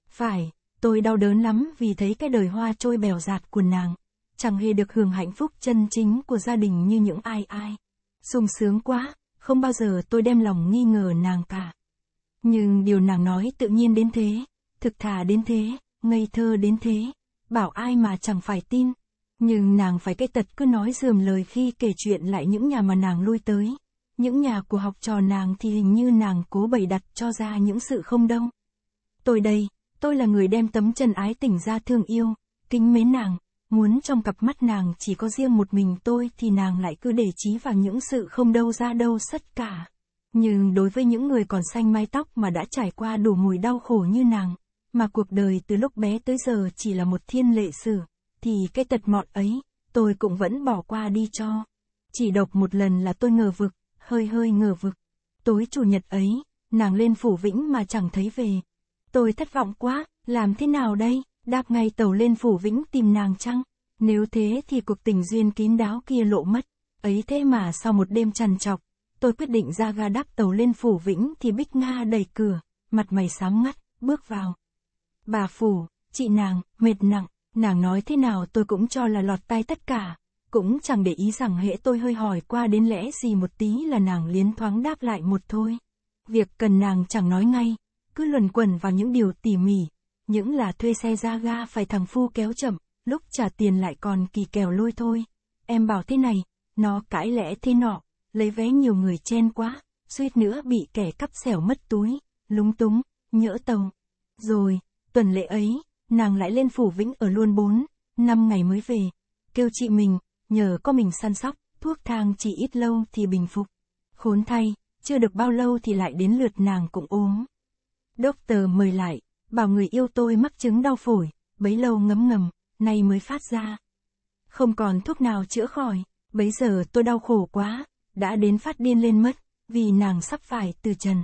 Phải, tôi đau đớn lắm vì thấy cái đời hoa trôi bèo dạt của nàng, chẳng hề được hưởng hạnh phúc chân chính của gia đình như những ai ai. sung sướng quá, không bao giờ tôi đem lòng nghi ngờ nàng cả. Nhưng điều nàng nói tự nhiên đến thế, thực thà đến thế, ngây thơ đến thế, bảo ai mà chẳng phải tin. Nhưng nàng phải cái tật cứ nói dườm lời khi kể chuyện lại những nhà mà nàng lui tới. Những nhà của học trò nàng thì hình như nàng cố bày đặt cho ra những sự không đâu. Tôi đây, tôi là người đem tấm chân ái tỉnh ra thương yêu, kính mến nàng, muốn trong cặp mắt nàng chỉ có riêng một mình tôi thì nàng lại cứ để trí vào những sự không đâu ra đâu tất cả. Nhưng đối với những người còn xanh mái tóc mà đã trải qua đủ mùi đau khổ như nàng, mà cuộc đời từ lúc bé tới giờ chỉ là một thiên lệ sử, thì cái tật mọn ấy, tôi cũng vẫn bỏ qua đi cho. Chỉ độc một lần là tôi ngờ vực, hơi hơi ngờ vực. Tối chủ nhật ấy, nàng lên phủ vĩnh mà chẳng thấy về. Tôi thất vọng quá, làm thế nào đây, đáp ngay tàu lên phủ vĩnh tìm nàng chăng? Nếu thế thì cuộc tình duyên kín đáo kia lộ mất. Ấy thế mà sau một đêm trằn trọc, tôi quyết định ra ga đáp tàu lên Phủ Vĩnh thì Bích Nga đẩy cửa, mặt mày xám ngắt, bước vào. Bà Phủ, chị nàng, mệt nặng, nàng nói thế nào tôi cũng cho là lọt tai tất cả, cũng chẳng để ý rằng hễ tôi hơi hỏi qua đến lẽ gì một tí là nàng liến thoáng đáp lại một thôi. Việc cần nàng chẳng nói ngay, cứ luẩn quẩn vào những điều tỉ mỉ, những là thuê xe ra ga phải thằng Phu kéo chậm, lúc trả tiền lại còn kỳ kèo lôi thôi. Em bảo thế này, nó cãi lẽ thế nọ, lấy vé nhiều người chen quá, suýt nữa bị kẻ cắp xẻo mất túi, lúng túng, nhỡ tông. Rồi, tuần lễ ấy, nàng lại lên phủ vĩnh ở luôn bốn năm ngày mới về, kêu chị mình, nhờ có mình săn sóc, thuốc thang chỉ ít lâu thì bình phục. Khốn thay, chưa được bao lâu thì lại đến lượt nàng cũng ốm. tờ mời lại, bảo người yêu tôi mắc chứng đau phổi, bấy lâu ngấm ngầm, nay mới phát ra. Không còn thuốc nào chữa khỏi, bấy giờ tôi đau khổ quá, đã đến phát điên lên mất, vì nàng sắp phải từ trần.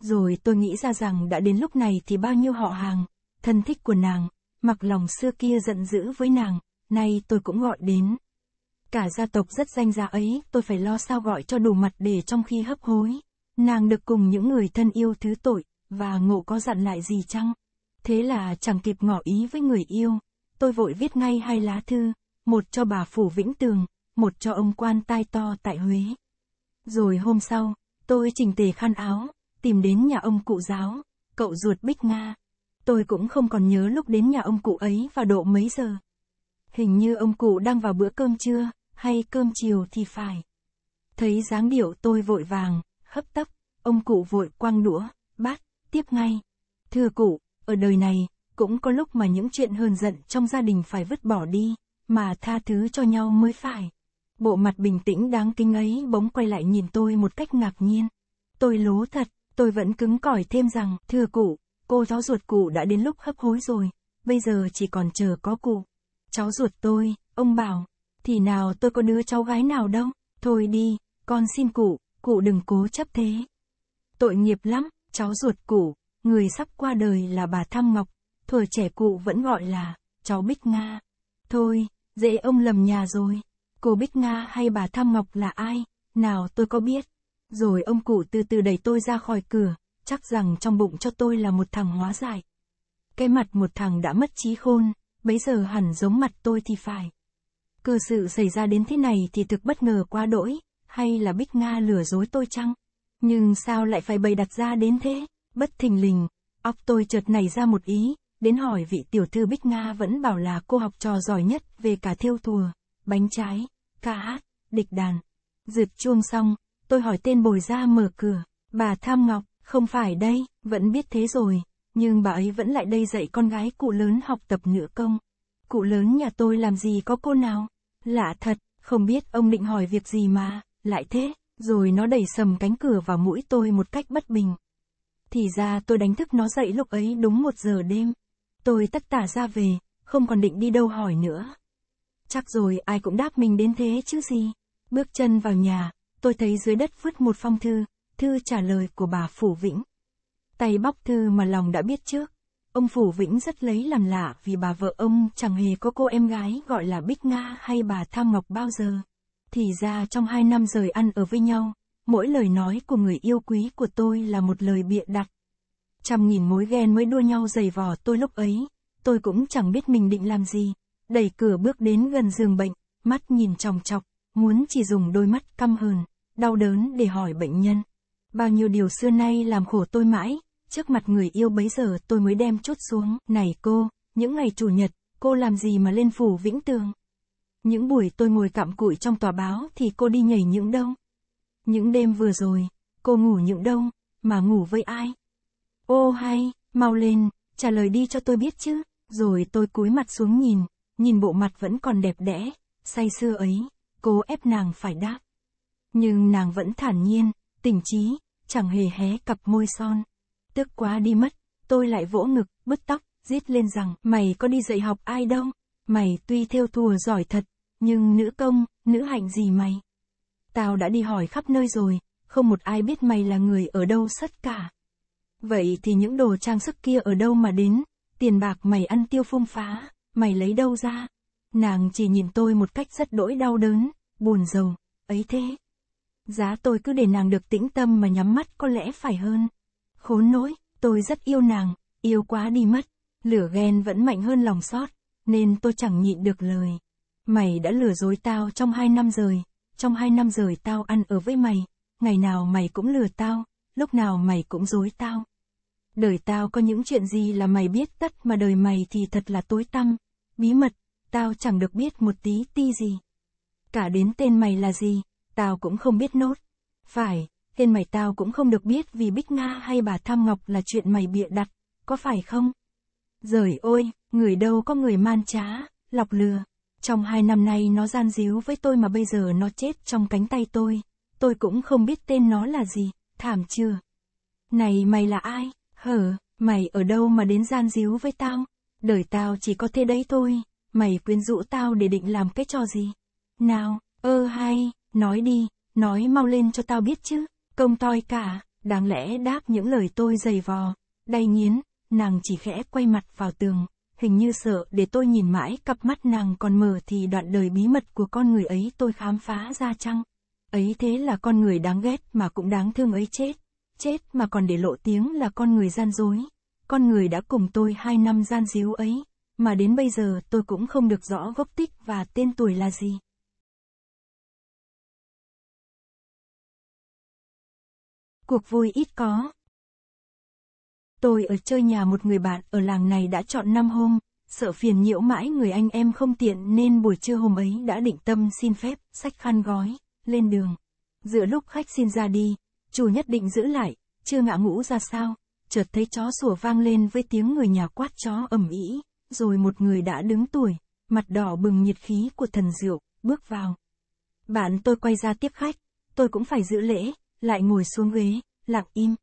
Rồi tôi nghĩ ra rằng đã đến lúc này thì bao nhiêu họ hàng, thân thích của nàng, mặc lòng xưa kia giận dữ với nàng, nay tôi cũng gọi đến. Cả gia tộc rất danh giá ấy, tôi phải lo sao gọi cho đủ mặt để trong khi hấp hối. Nàng được cùng những người thân yêu thứ tội, và ngộ có dặn lại gì chăng? Thế là chẳng kịp ngỏ ý với người yêu, tôi vội viết ngay hai lá thư, một cho bà Phủ Vĩnh Tường, một cho ông quan tai to tại Huế. Rồi hôm sau, tôi chỉnh tề khăn áo, tìm đến nhà ông cụ giáo, cậu ruột Bích Nga. Tôi cũng không còn nhớ lúc đến nhà ông cụ ấy và độ mấy giờ. Hình như ông cụ đang vào bữa cơm trưa, hay cơm chiều thì phải. Thấy dáng điệu tôi vội vàng, hấp tấp, ông cụ vội quăng đũa, bát, tiếp ngay. Thưa cụ, ở đời này, cũng có lúc mà những chuyện hờn giận trong gia đình phải vứt bỏ đi, mà tha thứ cho nhau mới phải. Bộ mặt bình tĩnh đáng kinh ấy bỗng quay lại nhìn tôi một cách ngạc nhiên. Tôi lố thật, tôi vẫn cứng cỏi thêm rằng, thưa cụ, cô cháu ruột cụ đã đến lúc hấp hối rồi, bây giờ chỉ còn chờ có cụ. Cháu ruột tôi, ông bảo, thì nào tôi có đứa cháu gái nào đâu, thôi đi, con xin cụ, cụ đừng cố chấp thế. Tội nghiệp lắm, cháu ruột cụ, người sắp qua đời là bà Thăm Ngọc, thuở trẻ cụ vẫn gọi là, cháu Bích Nga. Thôi, dễ ông lầm nhà rồi. Cô Bích Nga hay bà Tham Ngọc là ai? Nào tôi có biết. Rồi ông cụ từ từ đẩy tôi ra khỏi cửa, chắc rằng trong bụng cho tôi là một thằng hóa giải. Cái mặt một thằng đã mất trí khôn, bấy giờ hẳn giống mặt tôi thì phải. Cơ sự xảy ra đến thế này thì thực bất ngờ quá đỗi, hay là Bích Nga lừa dối tôi chăng? Nhưng sao lại phải bày đặt ra đến thế? Bất thình lình, óc tôi chợt nảy ra một ý, đến hỏi vị tiểu thư Bích Nga vẫn bảo là cô học trò giỏi nhất về cả thiêu thùa bánh trái, ca hát, địch đàn. Rượt chuông xong, tôi hỏi tên bồi ra mở cửa, bà Tham Ngọc, không phải đây, vẫn biết thế rồi, nhưng bà ấy vẫn lại đây dạy con gái cụ lớn học tập ngựa công. Cụ lớn nhà tôi làm gì có cô nào? Lạ thật, không biết ông định hỏi việc gì mà, lại thế, rồi nó đẩy sầm cánh cửa vào mũi tôi một cách bất bình. Thì ra tôi đánh thức nó dậy lúc ấy đúng một giờ đêm. Tôi tất tả ra về, không còn định đi đâu hỏi nữa. Chắc rồi ai cũng đáp mình đến thế chứ gì. Bước chân vào nhà, tôi thấy dưới đất vứt một phong thư, thư trả lời của bà Phủ Vĩnh. Tay bóc thư mà lòng đã biết trước. Ông Phủ Vĩnh rất lấy làm lạ vì bà vợ ông chẳng hề có cô em gái gọi là Bích Nga hay bà Tham Ngọc bao giờ. Thì ra trong hai năm rời ăn ở với nhau, mỗi lời nói của người yêu quý của tôi là một lời bịa đặt. Trăm nghìn mối ghen mới đua nhau giày vò tôi lúc ấy, tôi cũng chẳng biết mình định làm gì, đẩy cửa bước đến gần giường bệnh, mắt nhìn chòng chọc, muốn chỉ dùng đôi mắt căm hờn, đau đớn để hỏi bệnh nhân. Bao nhiêu điều xưa nay làm khổ tôi mãi, trước mặt người yêu bấy giờ tôi mới đem chốt xuống. Này cô, những ngày chủ nhật, cô làm gì mà lên phủ vĩnh tường? Những buổi tôi ngồi cặm cụi trong tòa báo thì cô đi nhảy những đâu? Những đêm vừa rồi, cô ngủ những đâu, mà ngủ với ai? Ô hay, mau lên, trả lời đi cho tôi biết chứ. Rồi tôi cúi mặt xuống nhìn, nhìn bộ mặt vẫn còn đẹp đẽ, say xưa ấy, cố ép nàng phải đáp. Nhưng nàng vẫn thản nhiên, tỉnh trí, chẳng hề hé cặp môi son. Tức quá đi mất, tôi lại vỗ ngực, bứt tóc, giết lên rằng, mày có đi dạy học ai đâu, mày tuy theo thùa giỏi thật, nhưng nữ công, nữ hạnh gì mày? Tao đã đi hỏi khắp nơi rồi, không một ai biết mày là người ở đâu sất cả. Vậy thì những đồ trang sức kia ở đâu mà đến, tiền bạc mày ăn tiêu phung phá mày lấy đâu ra? Nàng chỉ nhìn tôi một cách rất đỗi đau đớn, buồn rầu, ấy thế. Giá tôi cứ để nàng được tĩnh tâm mà nhắm mắt có lẽ phải hơn. Khốn nỗi, tôi rất yêu nàng, yêu quá đi mất. Lửa ghen vẫn mạnh hơn lòng xót, nên tôi chẳng nhịn được lời. Mày đã lừa dối tao trong hai năm rồi, trong hai năm rồi tao ăn ở với mày, ngày nào mày cũng lừa tao, lúc nào mày cũng dối tao đời tao có những chuyện gì là mày biết tất mà đời mày thì thật là tối tăm, bí mật, tao chẳng được biết một tí ti gì. Cả đến tên mày là gì, tao cũng không biết nốt. Phải, tên mày tao cũng không được biết vì Bích Nga hay bà Tham Ngọc là chuyện mày bịa đặt, có phải không? rời ôi, người đâu có người man trá, lọc lừa. Trong hai năm nay nó gian díu với tôi mà bây giờ nó chết trong cánh tay tôi. Tôi cũng không biết tên nó là gì, thảm chưa? Này mày là ai? Hở, mày ở đâu mà đến gian díu với tao? Đời tao chỉ có thế đấy thôi, mày quyến rũ tao để định làm cái trò gì? Nào, ơ hay, nói đi, nói mau lên cho tao biết chứ, công toi cả, đáng lẽ đáp những lời tôi dày vò. Đay nghiến, nàng chỉ khẽ quay mặt vào tường, hình như sợ để tôi nhìn mãi cặp mắt nàng còn mở thì đoạn đời bí mật của con người ấy tôi khám phá ra chăng? Ấy thế là con người đáng ghét mà cũng đáng thương ấy chết chết mà còn để lộ tiếng là con người gian dối. Con người đã cùng tôi hai năm gian díu ấy, mà đến bây giờ tôi cũng không được rõ gốc tích và tên tuổi là gì. Cuộc vui ít có. Tôi ở chơi nhà một người bạn ở làng này đã chọn năm hôm, sợ phiền nhiễu mãi người anh em không tiện nên buổi trưa hôm ấy đã định tâm xin phép, sách khăn gói, lên đường. Giữa lúc khách xin ra đi, Chu nhất định giữ lại, chưa ngã ngũ ra sao, chợt thấy chó sủa vang lên với tiếng người nhà quát chó ầm ĩ, rồi một người đã đứng tuổi, mặt đỏ bừng nhiệt khí của thần rượu bước vào. Bạn tôi quay ra tiếp khách, tôi cũng phải giữ lễ, lại ngồi xuống ghế, lặng im.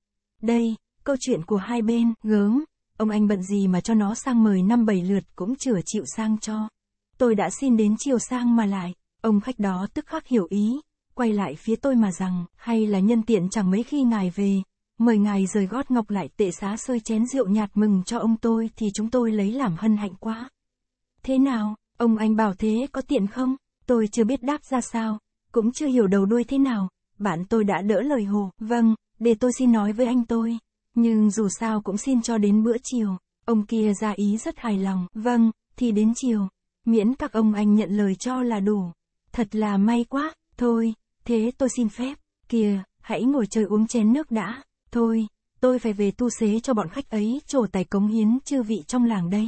Đây, câu chuyện của hai bên, gớm, ông anh bận gì mà cho nó sang mời năm bảy lượt cũng chửa chịu sang cho. Tôi đã xin đến chiều sang mà lại, ông khách đó tức khắc hiểu ý, quay lại phía tôi mà rằng, hay là nhân tiện chẳng mấy khi ngài về, mời ngài rời gót ngọc lại tệ xá sơi chén rượu nhạt mừng cho ông tôi thì chúng tôi lấy làm hân hạnh quá. Thế nào, ông anh bảo thế có tiện không? Tôi chưa biết đáp ra sao, cũng chưa hiểu đầu đuôi thế nào, bạn tôi đã đỡ lời hồ, vâng, để tôi xin nói với anh tôi. Nhưng dù sao cũng xin cho đến bữa chiều, ông kia ra ý rất hài lòng, vâng, thì đến chiều, miễn các ông anh nhận lời cho là đủ. Thật là may quá, thôi, Thế tôi xin phép, kìa, hãy ngồi chơi uống chén nước đã, thôi, tôi phải về tu xế cho bọn khách ấy trổ tài cống hiến chư vị trong làng đây.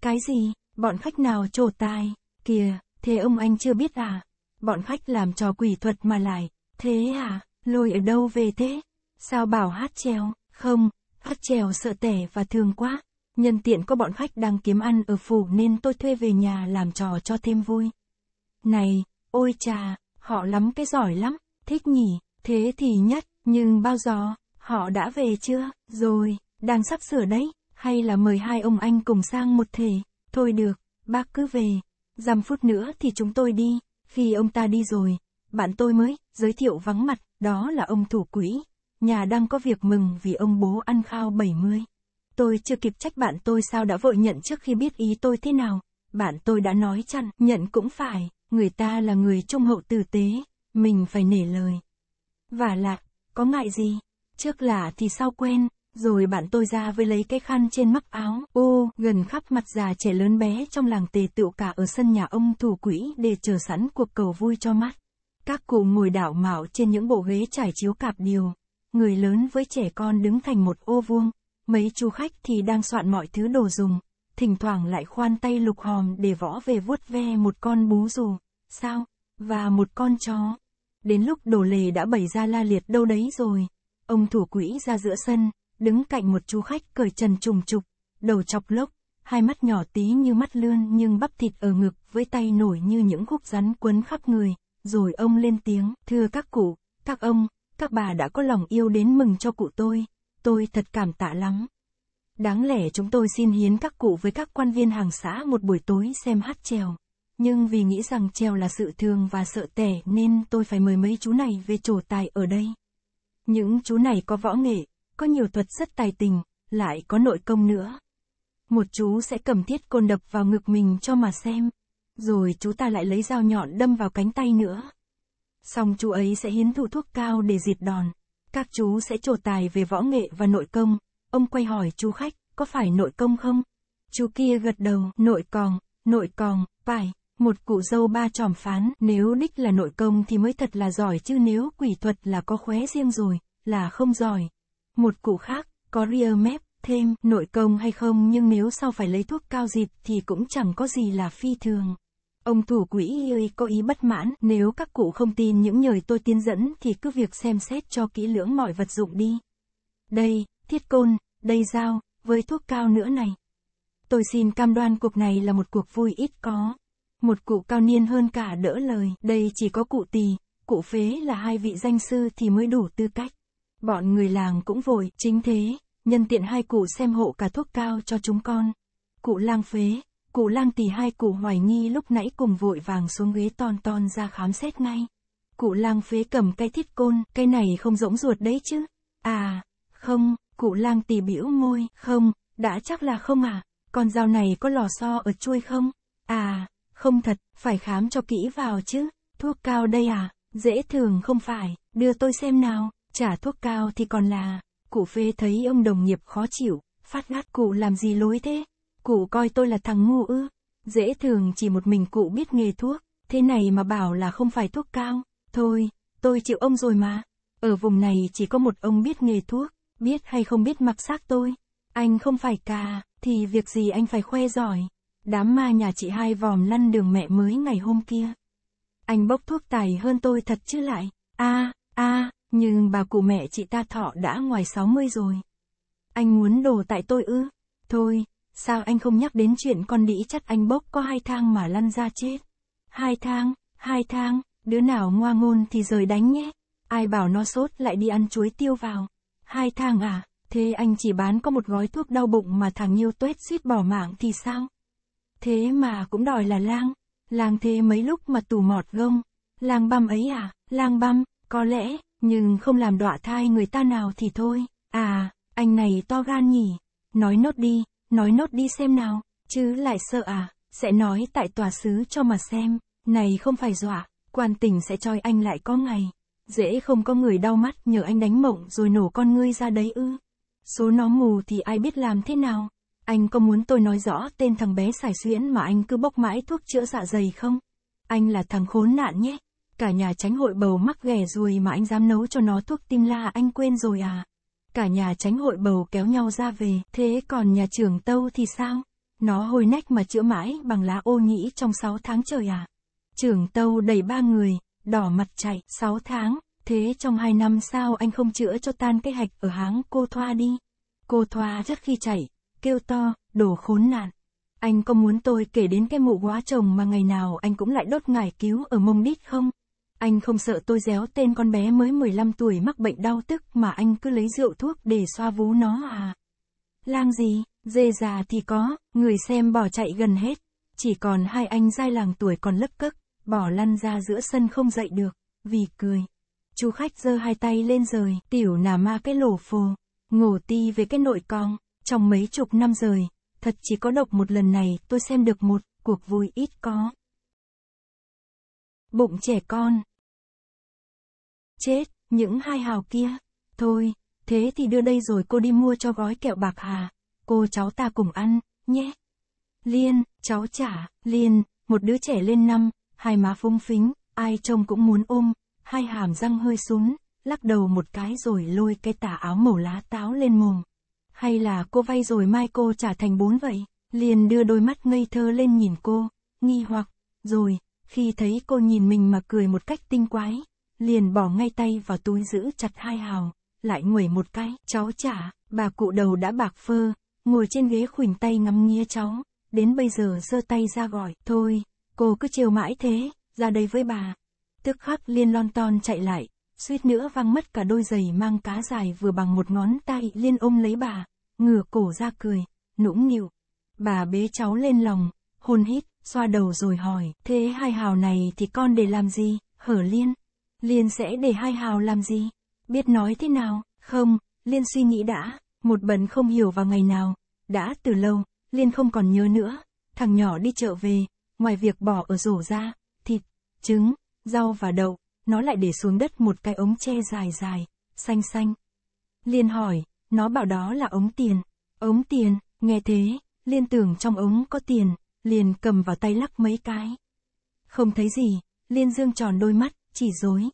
Cái gì, bọn khách nào trổ tài, kìa, thế ông anh chưa biết à? Bọn khách làm trò quỷ thuật mà lại, thế à, lôi ở đâu về thế? Sao bảo hát trèo, không, hát trèo sợ tẻ và thương quá. Nhân tiện có bọn khách đang kiếm ăn ở phủ nên tôi thuê về nhà làm trò cho thêm vui. Này, ôi trà, họ lắm cái giỏi lắm, thích nhỉ, thế thì nhất, nhưng bao giờ, họ đã về chưa, rồi, đang sắp sửa đấy, hay là mời hai ông anh cùng sang một thể, thôi được, bác cứ về, dăm phút nữa thì chúng tôi đi, khi ông ta đi rồi, bạn tôi mới, giới thiệu vắng mặt, đó là ông thủ quỹ, nhà đang có việc mừng vì ông bố ăn khao 70. Tôi chưa kịp trách bạn tôi sao đã vội nhận trước khi biết ý tôi thế nào, bạn tôi đã nói chăn, nhận cũng phải người ta là người trung hậu tử tế, mình phải nể lời. Và lạc, có ngại gì? Trước lạ thì sao quen, rồi bạn tôi ra với lấy cái khăn trên mắc áo, ô, gần khắp mặt già trẻ lớn bé trong làng tề tựu cả ở sân nhà ông thủ quỹ để chờ sẵn cuộc cầu vui cho mắt. Các cụ ngồi đảo mạo trên những bộ ghế trải chiếu cạp điều, người lớn với trẻ con đứng thành một ô vuông, mấy chú khách thì đang soạn mọi thứ đồ dùng, thỉnh thoảng lại khoan tay lục hòm để võ về vuốt ve một con bú rù sao, và một con chó. Đến lúc đổ lề đã bày ra la liệt đâu đấy rồi. Ông thủ quỹ ra giữa sân, đứng cạnh một chú khách cởi trần trùng trục, đầu chọc lốc, hai mắt nhỏ tí như mắt lươn nhưng bắp thịt ở ngực với tay nổi như những khúc rắn quấn khắp người. Rồi ông lên tiếng, thưa các cụ, các ông, các bà đã có lòng yêu đến mừng cho cụ tôi, tôi thật cảm tạ lắm. Đáng lẽ chúng tôi xin hiến các cụ với các quan viên hàng xã một buổi tối xem hát trèo nhưng vì nghĩ rằng trèo là sự thương và sợ tẻ nên tôi phải mời mấy chú này về trổ tài ở đây. Những chú này có võ nghệ, có nhiều thuật rất tài tình, lại có nội công nữa. Một chú sẽ cầm thiết côn đập vào ngực mình cho mà xem, rồi chú ta lại lấy dao nhọn đâm vào cánh tay nữa. Xong chú ấy sẽ hiến thụ thuốc cao để diệt đòn. Các chú sẽ trổ tài về võ nghệ và nội công. Ông quay hỏi chú khách, có phải nội công không? Chú kia gật đầu, nội còn, nội còn, phải. Một cụ dâu ba tròm phán, nếu đích là nội công thì mới thật là giỏi chứ nếu quỷ thuật là có khóe riêng rồi, là không giỏi. Một cụ khác, có rear map, thêm, nội công hay không nhưng nếu sau phải lấy thuốc cao dịp thì cũng chẳng có gì là phi thường. Ông thủ quỹ ơi có ý bất mãn, nếu các cụ không tin những lời tôi tiên dẫn thì cứ việc xem xét cho kỹ lưỡng mọi vật dụng đi. Đây, thiết côn, đây dao, với thuốc cao nữa này. Tôi xin cam đoan cuộc này là một cuộc vui ít có. Một cụ cao niên hơn cả đỡ lời, đây chỉ có cụ tỳ, cụ phế là hai vị danh sư thì mới đủ tư cách. Bọn người làng cũng vội, chính thế, nhân tiện hai cụ xem hộ cả thuốc cao cho chúng con. Cụ lang phế, cụ lang tỳ hai cụ hoài nghi lúc nãy cùng vội vàng xuống ghế ton ton ra khám xét ngay. Cụ lang phế cầm cây thiết côn, cây này không rỗng ruột đấy chứ. À, không, cụ lang tỳ bĩu môi, không, đã chắc là không à, con dao này có lò xo ở chuôi không? À, không thật, phải khám cho kỹ vào chứ, thuốc cao đây à, dễ thường không phải, đưa tôi xem nào, trả thuốc cao thì còn là, cụ phê thấy ông đồng nghiệp khó chịu, phát ngát cụ làm gì lối thế, cụ coi tôi là thằng ngu ư, dễ thường chỉ một mình cụ biết nghề thuốc, thế này mà bảo là không phải thuốc cao, thôi, tôi chịu ông rồi mà, ở vùng này chỉ có một ông biết nghề thuốc, biết hay không biết mặc xác tôi, anh không phải cà, thì việc gì anh phải khoe giỏi. Đám ma nhà chị hai vòm lăn đường mẹ mới ngày hôm kia. Anh bốc thuốc tài hơn tôi thật chứ lại. a à, a à, nhưng bà cụ mẹ chị ta thọ đã ngoài 60 rồi. Anh muốn đồ tại tôi ư? Thôi, sao anh không nhắc đến chuyện con đĩ chắc anh bốc có hai thang mà lăn ra chết. Hai thang, hai thang, đứa nào ngoa ngôn thì rời đánh nhé. Ai bảo nó sốt lại đi ăn chuối tiêu vào. Hai thang à, thế anh chỉ bán có một gói thuốc đau bụng mà thằng nhiêu tuết suýt bỏ mạng thì sao? Thế mà cũng đòi là lang, lang thế mấy lúc mà tù mọt gông, lang băm ấy à, lang băm, có lẽ, nhưng không làm đọa thai người ta nào thì thôi, à, anh này to gan nhỉ, nói nốt đi, nói nốt đi xem nào, chứ lại sợ à, sẽ nói tại tòa xứ cho mà xem, này không phải dọa, quan tỉnh sẽ choi anh lại có ngày, dễ không có người đau mắt nhờ anh đánh mộng rồi nổ con ngươi ra đấy ư, số nó mù thì ai biết làm thế nào. Anh có muốn tôi nói rõ tên thằng bé xài xuyễn mà anh cứ bốc mãi thuốc chữa dạ dày không? Anh là thằng khốn nạn nhé. Cả nhà tránh hội bầu mắc ghẻ ruồi mà anh dám nấu cho nó thuốc tim la anh quên rồi à? Cả nhà tránh hội bầu kéo nhau ra về, thế còn nhà trưởng tâu thì sao? Nó hồi nách mà chữa mãi bằng lá ô nhĩ trong 6 tháng trời à? Trưởng tâu đẩy ba người, đỏ mặt chạy, 6 tháng, thế trong 2 năm sao anh không chữa cho tan cái hạch ở háng cô Thoa đi? Cô Thoa rất khi chảy, kêu to, đồ khốn nạn. Anh có muốn tôi kể đến cái mụ quá chồng mà ngày nào anh cũng lại đốt ngải cứu ở mông đít không? Anh không sợ tôi déo tên con bé mới 15 tuổi mắc bệnh đau tức mà anh cứ lấy rượu thuốc để xoa vú nó à? Lang gì, dê già thì có, người xem bỏ chạy gần hết. Chỉ còn hai anh dai làng tuổi còn lấp cấc, bỏ lăn ra giữa sân không dậy được, vì cười. Chú khách giơ hai tay lên rời, tiểu nà ma cái lổ phồ, ngổ ti về cái nội cong. Trong mấy chục năm rồi, thật chỉ có độc một lần này tôi xem được một cuộc vui ít có. Bụng trẻ con. Chết, những hai hào kia. Thôi, thế thì đưa đây rồi cô đi mua cho gói kẹo bạc hà. Cô cháu ta cùng ăn, nhé. Liên, cháu trả, Liên, một đứa trẻ lên năm, hai má phúng phính, ai trông cũng muốn ôm, hai hàm răng hơi sún, lắc đầu một cái rồi lôi cái tà áo màu lá táo lên mồm hay là cô vay rồi mai cô trả thành bốn vậy? Liền đưa đôi mắt ngây thơ lên nhìn cô, nghi hoặc, rồi, khi thấy cô nhìn mình mà cười một cách tinh quái, liền bỏ ngay tay vào túi giữ chặt hai hào, lại nguẩy một cái, cháu trả, bà cụ đầu đã bạc phơ, ngồi trên ghế khuỷu tay ngắm nghía cháu, đến bây giờ giơ tay ra gọi, thôi, cô cứ chiều mãi thế, ra đây với bà. Tức khắc liên lon ton chạy lại, suýt nữa văng mất cả đôi giày mang cá dài vừa bằng một ngón tay liên ôm lấy bà, ngửa cổ ra cười, nũng nịu. Bà bế cháu lên lòng, hôn hít, xoa đầu rồi hỏi, thế hai hào này thì con để làm gì, hở liên? Liên sẽ để hai hào làm gì? Biết nói thế nào, không, Liên suy nghĩ đã, một bần không hiểu vào ngày nào, đã từ lâu, Liên không còn nhớ nữa, thằng nhỏ đi chợ về, ngoài việc bỏ ở rổ ra, thịt, trứng, rau và đậu, nó lại để xuống đất một cái ống tre dài dài, xanh xanh. Liên hỏi, nó bảo đó là ống tiền. Ống tiền, nghe thế, liên tưởng trong ống có tiền, liền cầm vào tay lắc mấy cái. Không thấy gì, liên dương tròn đôi mắt, chỉ dối.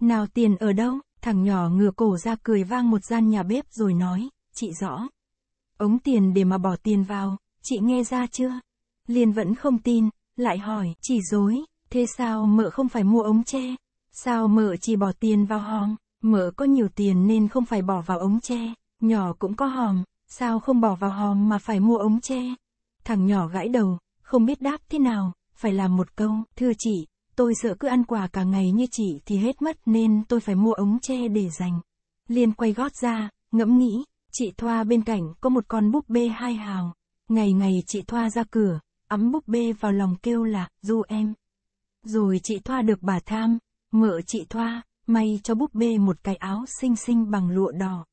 Nào tiền ở đâu, thằng nhỏ ngửa cổ ra cười vang một gian nhà bếp rồi nói, chị rõ. Ống tiền để mà bỏ tiền vào, chị nghe ra chưa? Liên vẫn không tin, lại hỏi, chỉ dối, thế sao mợ không phải mua ống tre? Sao mợ chỉ bỏ tiền vào hòm, mợ có nhiều tiền nên không phải bỏ vào ống tre, nhỏ cũng có hòm, sao không bỏ vào hòm mà phải mua ống tre. Thằng nhỏ gãi đầu, không biết đáp thế nào, phải làm một câu, thưa chị, tôi sợ cứ ăn quà cả ngày như chị thì hết mất nên tôi phải mua ống tre để dành. Liên quay gót ra, ngẫm nghĩ, chị Thoa bên cạnh có một con búp bê hai hào. Ngày ngày chị Thoa ra cửa, ấm búp bê vào lòng kêu là, du em. Rồi chị Thoa được bà Tham, Mợ chị Thoa, may cho búp bê một cái áo xinh xinh bằng lụa đỏ.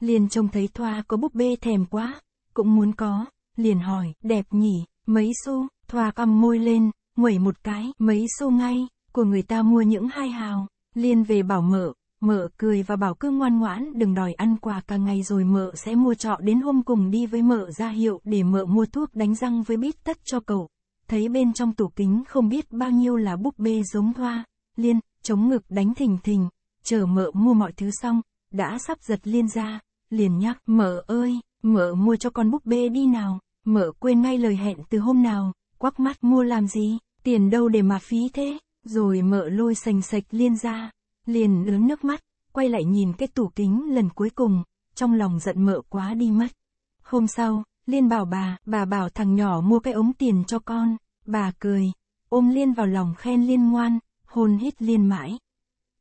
Liền trông thấy Thoa có búp bê thèm quá, cũng muốn có, liền hỏi, đẹp nhỉ, mấy xu, Thoa cong môi lên, nguẩy một cái, mấy xu ngay, của người ta mua những hai hào, liền về bảo mợ, mợ cười và bảo cứ ngoan ngoãn đừng đòi ăn quà cả ngày rồi mợ sẽ mua trọ đến hôm cùng đi với mợ ra hiệu để mợ mua thuốc đánh răng với bít tất cho cậu. Thấy bên trong tủ kính không biết bao nhiêu là búp bê giống hoa, Liên, chống ngực đánh thình thình, chờ mợ mua mọi thứ xong, đã sắp giật Liên ra, liền nhắc, mợ ơi, mợ mua cho con búp bê đi nào, mợ quên ngay lời hẹn từ hôm nào, quắc mắt mua làm gì, tiền đâu để mà phí thế, rồi mợ lôi sành sạch Liên ra, liền ướm nước mắt, quay lại nhìn cái tủ kính lần cuối cùng, trong lòng giận mợ quá đi mất. Hôm sau, Liên bảo bà, bà bảo thằng nhỏ mua cái ống tiền cho con, bà cười, ôm Liên vào lòng khen Liên ngoan, hôn hít liên mãi.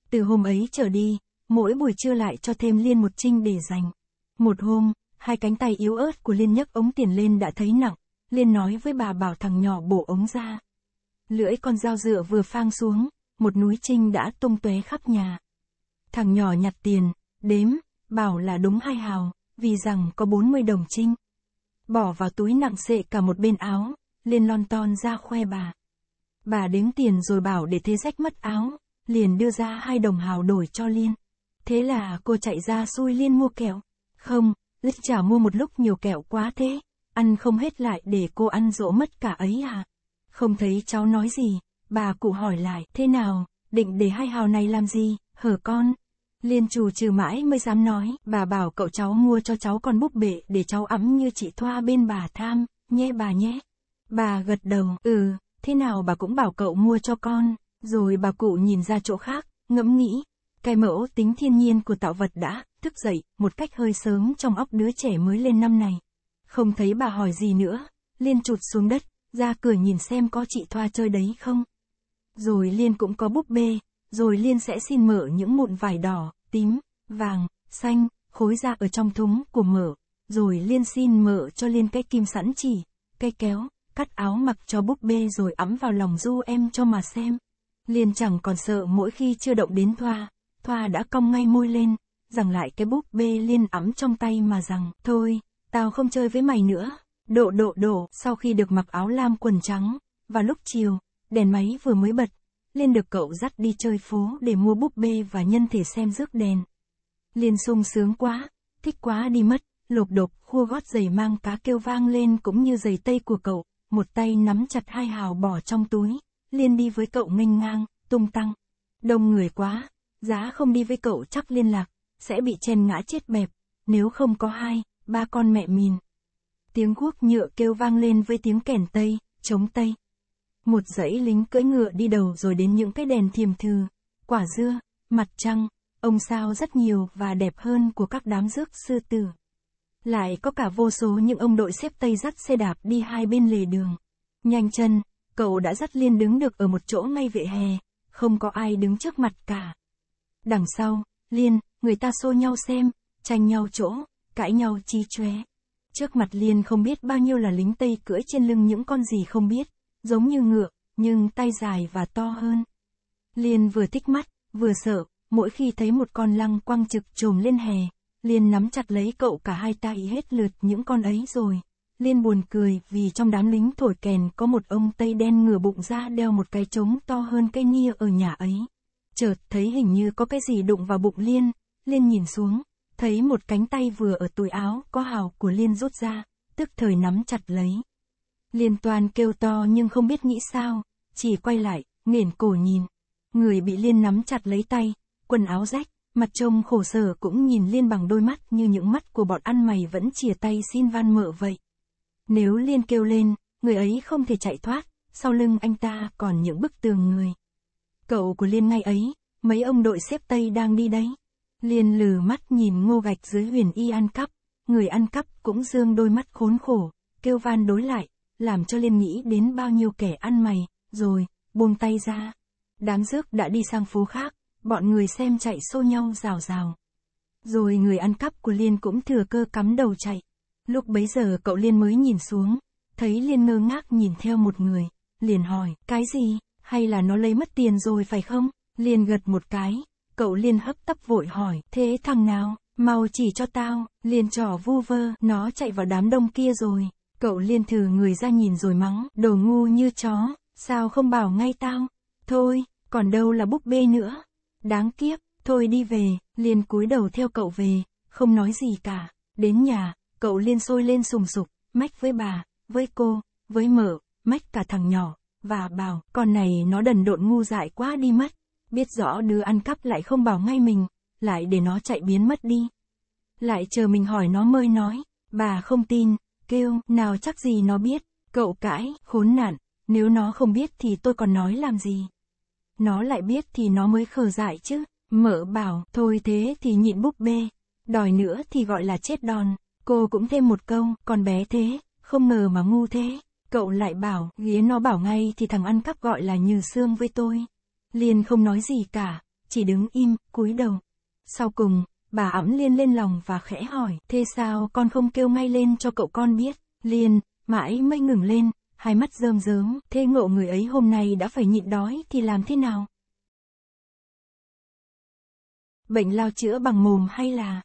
Từ hôm ấy trở đi, mỗi buổi trưa lại cho thêm liên một trinh để dành. Một hôm, hai cánh tay yếu ớt của liên nhấc ống tiền lên đã thấy nặng, liên nói với bà bảo thằng nhỏ bổ ống ra. Lưỡi con dao dựa vừa phang xuống, một núi trinh đã tung tóe khắp nhà. Thằng nhỏ nhặt tiền, đếm, bảo là đúng hai hào, vì rằng có 40 đồng trinh. Bỏ vào túi nặng xệ cả một bên áo, liên lon ton ra khoe bà. Bà đếm tiền rồi bảo để thế rách mất áo, liền đưa ra hai đồng hào đổi cho Liên. Thế là cô chạy ra xui Liên mua kẹo. Không, Lích chả mua một lúc nhiều kẹo quá thế, ăn không hết lại để cô ăn dỗ mất cả ấy à. Không thấy cháu nói gì, bà cụ hỏi lại, thế nào, định để hai hào này làm gì, hở con. Liên chủ trừ mãi mới dám nói, bà bảo cậu cháu mua cho cháu con búp bệ để cháu ấm như chị Thoa bên bà tham, nhé bà nhé. Bà gật đầu, ừ, thế nào bà cũng bảo cậu mua cho con, rồi bà cụ nhìn ra chỗ khác, ngẫm nghĩ, cái mẫu tính thiên nhiên của tạo vật đã, thức dậy, một cách hơi sớm trong óc đứa trẻ mới lên năm này. Không thấy bà hỏi gì nữa, Liên chụt xuống đất, ra cửa nhìn xem có chị Thoa chơi đấy không. Rồi Liên cũng có búp bê, rồi Liên sẽ xin mở những mụn vải đỏ, tím, vàng, xanh, khối ra ở trong thúng của mở. Rồi Liên xin mở cho Liên cái kim sẵn chỉ, cây kéo, cắt áo mặc cho búp bê rồi ấm vào lòng du em cho mà xem. Liên chẳng còn sợ mỗi khi chưa động đến Thoa, Thoa đã cong ngay môi lên, rằng lại cái búp bê Liên ấm trong tay mà rằng, thôi, tao không chơi với mày nữa. Độ độ độ, sau khi được mặc áo lam quần trắng, và lúc chiều, đèn máy vừa mới bật, Liên được cậu dắt đi chơi phố để mua búp bê và nhân thể xem rước đèn. Liên sung sướng quá, thích quá đi mất, lộp độp khua gót giày mang cá kêu vang lên cũng như giày tây của cậu, một tay nắm chặt hai hào bỏ trong túi, Liên đi với cậu nghênh ngang, tung tăng. Đông người quá, giá không đi với cậu chắc liên lạc, sẽ bị chen ngã chết bẹp, nếu không có hai, ba con mẹ mìn. Tiếng guốc nhựa kêu vang lên với tiếng kèn tây, chống tây. Một dãy lính cưỡi ngựa đi đầu rồi đến những cái đèn thiềm thừ, quả dưa, mặt trăng, ông sao rất nhiều và đẹp hơn của các đám rước sư tử. Lại có cả vô số những ông đội xếp tây dắt xe đạp đi hai bên lề đường. Nhanh chân, cậu đã dắt liên đứng được ở một chỗ ngay vệ hè, không có ai đứng trước mặt cả. Đằng sau, liên, người ta xô nhau xem, tranh nhau chỗ, cãi nhau chi chóe. Trước mặt liên không biết bao nhiêu là lính tây cưỡi trên lưng những con gì không biết, giống như ngựa, nhưng tay dài và to hơn. Liên vừa thích mắt, vừa sợ, mỗi khi thấy một con lăng quăng trực trồm lên hè, Liên nắm chặt lấy cậu cả hai tay hết lượt những con ấy rồi. Liên buồn cười vì trong đám lính thổi kèn có một ông Tây đen ngửa bụng ra đeo một cái trống to hơn cây nia ở nhà ấy. Chợt thấy hình như có cái gì đụng vào bụng Liên, Liên nhìn xuống, thấy một cánh tay vừa ở túi áo có hào của Liên rút ra, tức thời nắm chặt lấy. Liên toàn kêu to nhưng không biết nghĩ sao, chỉ quay lại, nghển cổ nhìn. Người bị Liên nắm chặt lấy tay, quần áo rách, Mặt trông khổ sở cũng nhìn Liên bằng đôi mắt như những mắt của bọn ăn mày vẫn chìa tay xin van mợ vậy. Nếu Liên kêu lên, người ấy không thể chạy thoát, sau lưng anh ta còn những bức tường người. Cậu của Liên ngay ấy, mấy ông đội xếp Tây đang đi đấy. Liên lừ mắt nhìn ngô gạch dưới huyền y ăn cắp, người ăn cắp cũng dương đôi mắt khốn khổ, kêu van đối lại, làm cho Liên nghĩ đến bao nhiêu kẻ ăn mày, rồi, buông tay ra. Đám rước đã đi sang phố khác, bọn người xem chạy xô nhau rào rào. Rồi người ăn cắp của Liên cũng thừa cơ cắm đầu chạy. Lúc bấy giờ cậu Liên mới nhìn xuống, thấy Liên ngơ ngác nhìn theo một người, liền hỏi, cái gì, hay là nó lấy mất tiền rồi phải không? Liên gật một cái, cậu Liên hấp tấp vội hỏi, thế thằng nào, mau chỉ cho tao, Liên trò vu vơ, nó chạy vào đám đông kia rồi. Cậu Liên thử người ra nhìn rồi mắng, đồ ngu như chó, sao không bảo ngay tao? Thôi, còn đâu là búp bê nữa. Đáng tiếc, thôi đi về, liền cúi đầu theo cậu về, không nói gì cả. Đến nhà, cậu liên sôi lên sùng sục, mách với bà, với cô, với mở, mách cả thằng nhỏ, và bảo, con này nó đần độn ngu dại quá đi mất. Biết rõ đứa ăn cắp lại không bảo ngay mình, lại để nó chạy biến mất đi. Lại chờ mình hỏi nó mới nói, bà không tin, kêu, nào chắc gì nó biết, cậu cãi, khốn nạn, nếu nó không biết thì tôi còn nói làm gì nó lại biết thì nó mới khờ dại chứ. Mở bảo, thôi thế thì nhịn búp bê, đòi nữa thì gọi là chết đòn. Cô cũng thêm một câu, còn bé thế, không ngờ mà ngu thế. Cậu lại bảo, ghía nó bảo ngay thì thằng ăn cắp gọi là như xương với tôi. Liên không nói gì cả, chỉ đứng im, cúi đầu. Sau cùng, bà ẵm Liên lên lòng và khẽ hỏi, thế sao con không kêu ngay lên cho cậu con biết. Liên, mãi mới ngừng lên, hai mắt rơm rớm, thế ngộ người ấy hôm nay đã phải nhịn đói thì làm thế nào? Bệnh lao chữa bằng mồm hay là?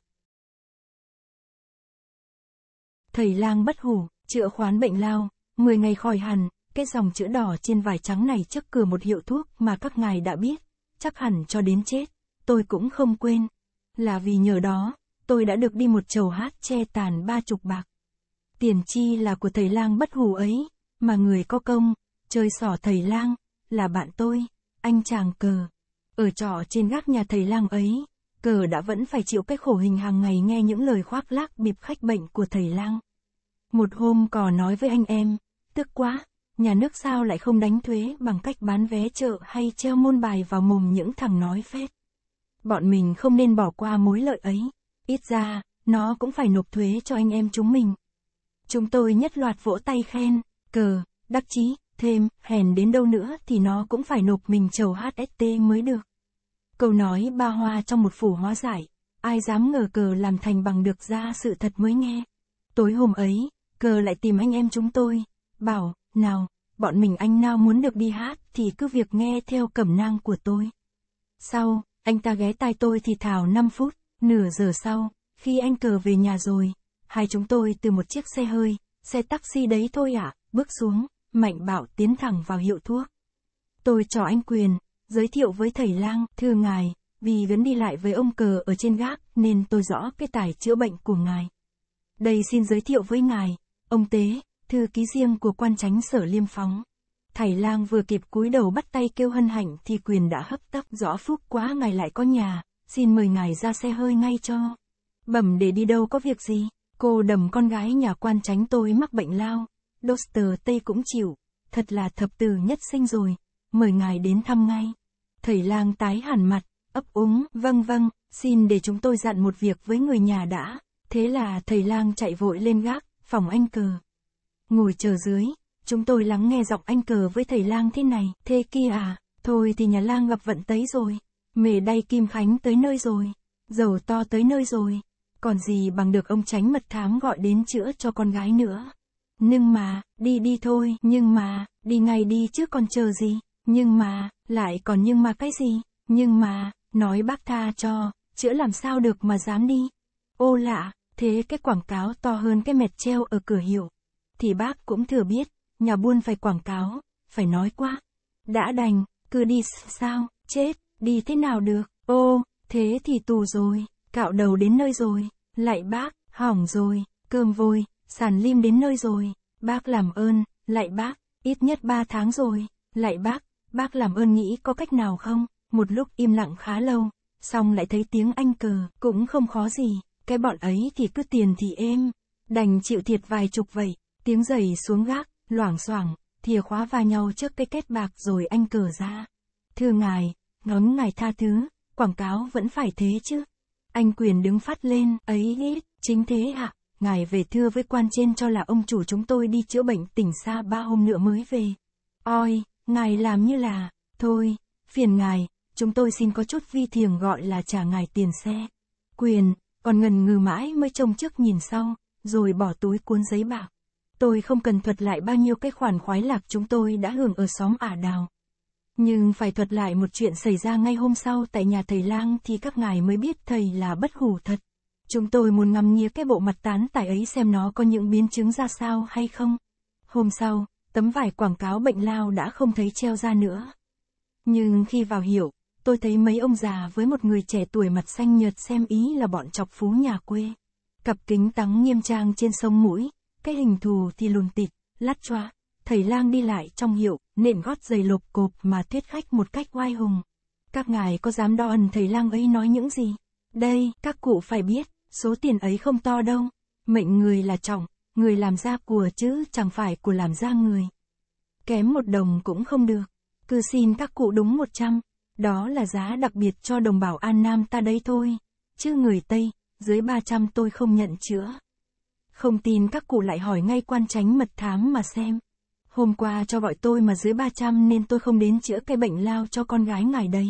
Thầy lang bất hủ, chữa khoán bệnh lao, 10 ngày khỏi hẳn, cái dòng chữ đỏ trên vải trắng này trước cửa một hiệu thuốc mà các ngài đã biết, chắc hẳn cho đến chết, tôi cũng không quên. Là vì nhờ đó, tôi đã được đi một chầu hát che tàn ba chục bạc. Tiền chi là của thầy lang bất hủ ấy, mà người có công, chơi xỏ thầy lang, là bạn tôi, anh chàng cờ. Ở trọ trên gác nhà thầy lang ấy, cờ đã vẫn phải chịu cái khổ hình hàng ngày nghe những lời khoác lác bịp khách bệnh của thầy lang. Một hôm cò nói với anh em, tức quá, nhà nước sao lại không đánh thuế bằng cách bán vé chợ hay treo môn bài vào mồm những thằng nói phét. Bọn mình không nên bỏ qua mối lợi ấy, ít ra, nó cũng phải nộp thuế cho anh em chúng mình. Chúng tôi nhất loạt vỗ tay khen cờ, đắc chí, thêm, hèn đến đâu nữa thì nó cũng phải nộp mình chầu HST mới được. Câu nói ba hoa trong một phủ hóa giải, ai dám ngờ cờ làm thành bằng được ra sự thật mới nghe. Tối hôm ấy, cờ lại tìm anh em chúng tôi, bảo, nào, bọn mình anh nào muốn được đi hát thì cứ việc nghe theo cẩm nang của tôi. Sau, anh ta ghé tai tôi thì thảo 5 phút, nửa giờ sau, khi anh cờ về nhà rồi, hai chúng tôi từ một chiếc xe hơi, xe taxi đấy thôi ạ. À? bước xuống, Mạnh Bảo tiến thẳng vào hiệu thuốc. Tôi cho anh quyền, giới thiệu với thầy lang, thưa ngài, vì vẫn đi lại với ông cờ ở trên gác, nên tôi rõ cái tài chữa bệnh của ngài. Đây xin giới thiệu với ngài, ông Tế, thư ký riêng của quan tránh sở liêm phóng. Thầy lang vừa kịp cúi đầu bắt tay kêu hân hạnh thì quyền đã hấp tấp rõ phúc quá ngài lại có nhà, xin mời ngài ra xe hơi ngay cho. Bẩm để đi đâu có việc gì, cô đầm con gái nhà quan tránh tôi mắc bệnh lao, Doster Tây cũng chịu, thật là thập tử nhất sinh rồi, mời ngài đến thăm ngay. Thầy lang tái hẳn mặt, ấp úng, vâng vâng, xin để chúng tôi dặn một việc với người nhà đã. Thế là thầy lang chạy vội lên gác, phòng anh cờ. Ngồi chờ dưới, chúng tôi lắng nghe giọng anh cờ với thầy lang thế này, thế kia à, thôi thì nhà lang gặp vận tấy rồi. Mề đay Kim Khánh tới nơi rồi, dầu to tới nơi rồi, còn gì bằng được ông tránh mật thám gọi đến chữa cho con gái nữa. Nhưng mà, đi đi thôi, nhưng mà, đi ngay đi chứ còn chờ gì, nhưng mà, lại còn nhưng mà cái gì, nhưng mà, nói bác tha cho, chữa làm sao được mà dám đi. Ô lạ, thế cái quảng cáo to hơn cái mẹt treo ở cửa hiệu. Thì bác cũng thừa biết, nhà buôn phải quảng cáo, phải nói quá. Đã đành, cứ đi sao, chết, đi thế nào được, ô, thế thì tù rồi, cạo đầu đến nơi rồi, lại bác, hỏng rồi, cơm vôi, Sản Lim đến nơi rồi, bác làm ơn, lại bác, ít nhất 3 tháng rồi, lại bác, bác làm ơn nghĩ có cách nào không? Một lúc im lặng khá lâu, xong lại thấy tiếng anh cờ, cũng không khó gì, cái bọn ấy thì cứ tiền thì êm, đành chịu thiệt vài chục vậy, tiếng giày xuống gác, loảng xoảng, thìa khóa va nhau trước cái kết bạc rồi anh cờ ra. Thưa ngài, ngón ngài tha thứ, quảng cáo vẫn phải thế chứ. Anh quyền đứng phát lên, ấy ít, chính thế ạ. À? ngài về thưa với quan trên cho là ông chủ chúng tôi đi chữa bệnh tỉnh xa ba hôm nữa mới về. Oi, ngài làm như là, thôi, phiền ngài, chúng tôi xin có chút vi thiềng gọi là trả ngài tiền xe. Quyền, còn ngần ngừ mãi mới trông trước nhìn sau, rồi bỏ túi cuốn giấy bạc. Tôi không cần thuật lại bao nhiêu cái khoản khoái lạc chúng tôi đã hưởng ở xóm ả đào. Nhưng phải thuật lại một chuyện xảy ra ngay hôm sau tại nhà thầy lang thì các ngài mới biết thầy là bất hủ thật. Chúng tôi muốn ngắm nghía cái bộ mặt tán tải ấy xem nó có những biến chứng ra sao hay không. Hôm sau, tấm vải quảng cáo bệnh lao đã không thấy treo ra nữa. Nhưng khi vào hiểu, tôi thấy mấy ông già với một người trẻ tuổi mặt xanh nhợt xem ý là bọn chọc phú nhà quê. Cặp kính tắng nghiêm trang trên sông mũi, cái hình thù thì lùn tịt, lát choa, thầy lang đi lại trong hiệu, nện gót giày lộp cộp mà thuyết khách một cách oai hùng. Các ngài có dám đo ẩn thầy lang ấy nói những gì? Đây, các cụ phải biết, Số tiền ấy không to đâu. Mệnh người là trọng, người làm ra của chứ chẳng phải của làm ra người. Kém một đồng cũng không được. Cứ xin các cụ đúng một trăm. Đó là giá đặc biệt cho đồng bào An Nam ta đấy thôi. Chứ người Tây, dưới ba trăm tôi không nhận chữa. Không tin các cụ lại hỏi ngay quan tránh mật thám mà xem. Hôm qua cho gọi tôi mà dưới ba trăm nên tôi không đến chữa cái bệnh lao cho con gái ngài đấy.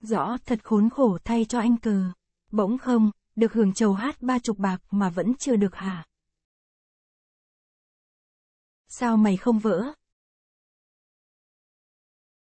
Rõ thật khốn khổ thay cho anh cờ. Bỗng không, được hưởng chầu hát ba chục bạc mà vẫn chưa được hả? Sao mày không vỡ?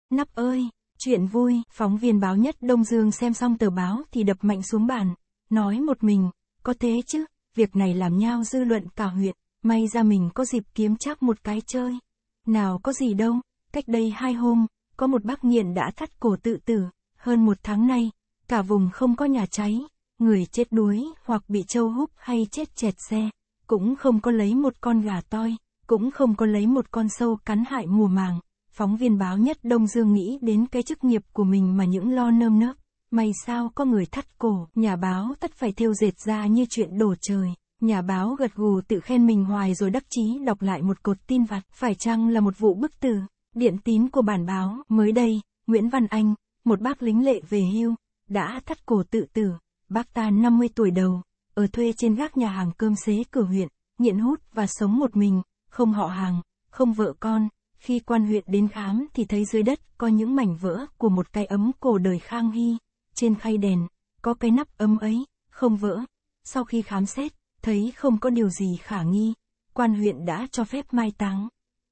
Nắp ơi, chuyện vui, phóng viên báo nhất Đông Dương xem xong tờ báo thì đập mạnh xuống bàn, nói một mình, có thế chứ, việc này làm nhau dư luận cả huyện, may ra mình có dịp kiếm chắc một cái chơi. Nào có gì đâu, cách đây hai hôm, có một bác nghiện đã thắt cổ tự tử, hơn một tháng nay, cả vùng không có nhà cháy, người chết đuối hoặc bị trâu húp hay chết chẹt xe, cũng không có lấy một con gà toi, cũng không có lấy một con sâu cắn hại mùa màng. Phóng viên báo nhất Đông Dương nghĩ đến cái chức nghiệp của mình mà những lo nơm nớp. May sao có người thắt cổ, nhà báo tất phải thiêu dệt ra như chuyện đổ trời. Nhà báo gật gù tự khen mình hoài rồi đắc chí đọc lại một cột tin vặt, phải chăng là một vụ bức tử. Điện tín của bản báo, mới đây, Nguyễn Văn Anh, một bác lính lệ về hưu, đã thắt cổ tự tử, Bác ta 50 tuổi đầu, ở thuê trên gác nhà hàng cơm xế cửa huyện, nghiện hút và sống một mình, không họ hàng, không vợ con. Khi quan huyện đến khám thì thấy dưới đất có những mảnh vỡ của một cái ấm cổ đời Khang Hy. Trên khay đèn, có cái nắp ấm ấy, không vỡ. Sau khi khám xét, thấy không có điều gì khả nghi, quan huyện đã cho phép mai táng.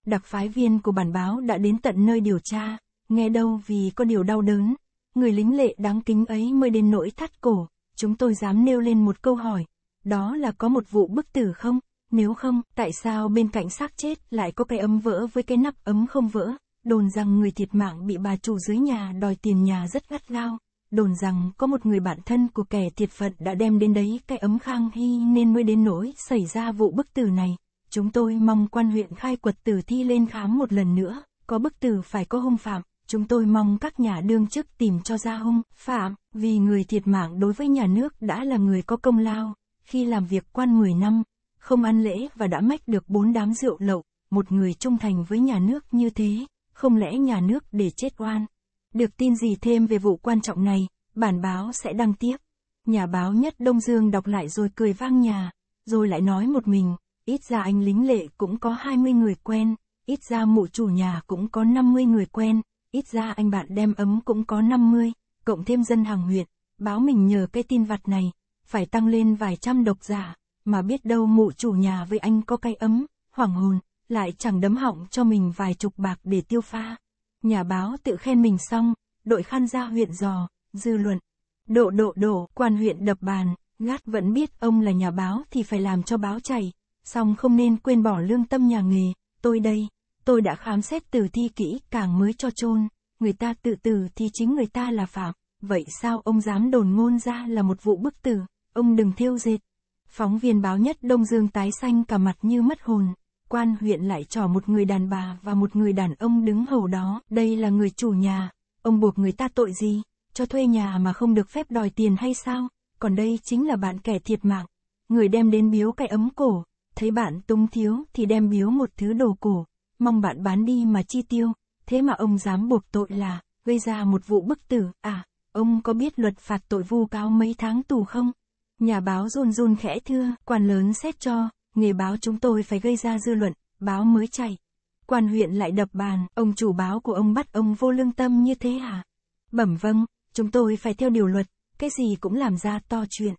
Đặc phái viên của bản báo đã đến tận nơi điều tra, nghe đâu vì có điều đau đớn, người lính lệ đáng kính ấy mới đến nỗi thắt cổ, chúng tôi dám nêu lên một câu hỏi, đó là có một vụ bức tử không? Nếu không, tại sao bên cạnh xác chết lại có cái ấm vỡ với cái nắp ấm không vỡ? Đồn rằng người thiệt mạng bị bà chủ dưới nhà đòi tiền nhà rất gắt gao. Đồn rằng có một người bạn thân của kẻ thiệt phận đã đem đến đấy cái ấm khang hy nên mới đến nỗi xảy ra vụ bức tử này. Chúng tôi mong quan huyện khai quật tử thi lên khám một lần nữa, có bức tử phải có hung phạm chúng tôi mong các nhà đương chức tìm cho ra hung phạm vì người thiệt mạng đối với nhà nước đã là người có công lao khi làm việc quan 10 năm không ăn lễ và đã mách được bốn đám rượu lậu một người trung thành với nhà nước như thế không lẽ nhà nước để chết oan được tin gì thêm về vụ quan trọng này bản báo sẽ đăng tiếp nhà báo nhất đông dương đọc lại rồi cười vang nhà rồi lại nói một mình ít ra anh lính lệ cũng có 20 người quen ít ra mụ chủ nhà cũng có 50 người quen ít ra anh bạn đem ấm cũng có 50, cộng thêm dân hàng huyện, báo mình nhờ cái tin vặt này, phải tăng lên vài trăm độc giả, mà biết đâu mụ chủ nhà với anh có cái ấm, hoảng hồn, lại chẳng đấm họng cho mình vài chục bạc để tiêu pha. Nhà báo tự khen mình xong, đội khăn ra huyện dò dư luận. Độ độ độ, quan huyện đập bàn, gắt vẫn biết ông là nhà báo thì phải làm cho báo chảy, song không nên quên bỏ lương tâm nhà nghề, tôi đây tôi đã khám xét tử thi kỹ càng mới cho chôn người ta tự tử thì chính người ta là phạm vậy sao ông dám đồn ngôn ra là một vụ bức tử ông đừng thêu dệt phóng viên báo nhất đông dương tái xanh cả mặt như mất hồn quan huyện lại trỏ một người đàn bà và một người đàn ông đứng hầu đó đây là người chủ nhà ông buộc người ta tội gì cho thuê nhà mà không được phép đòi tiền hay sao còn đây chính là bạn kẻ thiệt mạng người đem đến biếu cái ấm cổ thấy bạn túng thiếu thì đem biếu một thứ đồ cổ mong bạn bán đi mà chi tiêu, thế mà ông dám buộc tội là, gây ra một vụ bức tử, à, ông có biết luật phạt tội vu cáo mấy tháng tù không? Nhà báo run run khẽ thưa, quan lớn xét cho, nghề báo chúng tôi phải gây ra dư luận, báo mới chạy. Quan huyện lại đập bàn, ông chủ báo của ông bắt ông vô lương tâm như thế à? Bẩm vâng, chúng tôi phải theo điều luật, cái gì cũng làm ra to chuyện.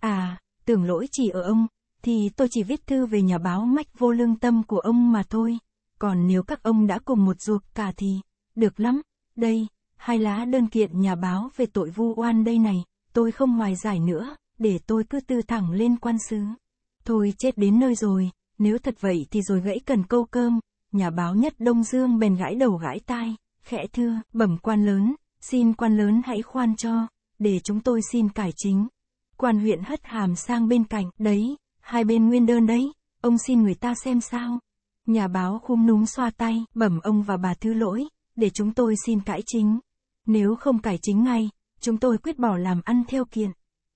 À, tưởng lỗi chỉ ở ông, thì tôi chỉ viết thư về nhà báo mách vô lương tâm của ông mà thôi còn nếu các ông đã cùng một ruột cả thì, được lắm, đây, hai lá đơn kiện nhà báo về tội vu oan đây này, tôi không ngoài giải nữa, để tôi cứ tư thẳng lên quan sứ. Thôi chết đến nơi rồi, nếu thật vậy thì rồi gãy cần câu cơm, nhà báo nhất Đông Dương bèn gãi đầu gãi tai, khẽ thưa, bẩm quan lớn, xin quan lớn hãy khoan cho, để chúng tôi xin cải chính. Quan huyện hất hàm sang bên cạnh, đấy, hai bên nguyên đơn đấy, ông xin người ta xem sao. Nhà báo khum núm xoa tay, bẩm ông và bà thứ lỗi, để chúng tôi xin cải chính. Nếu không cải chính ngay, chúng tôi quyết bỏ làm ăn theo kiện.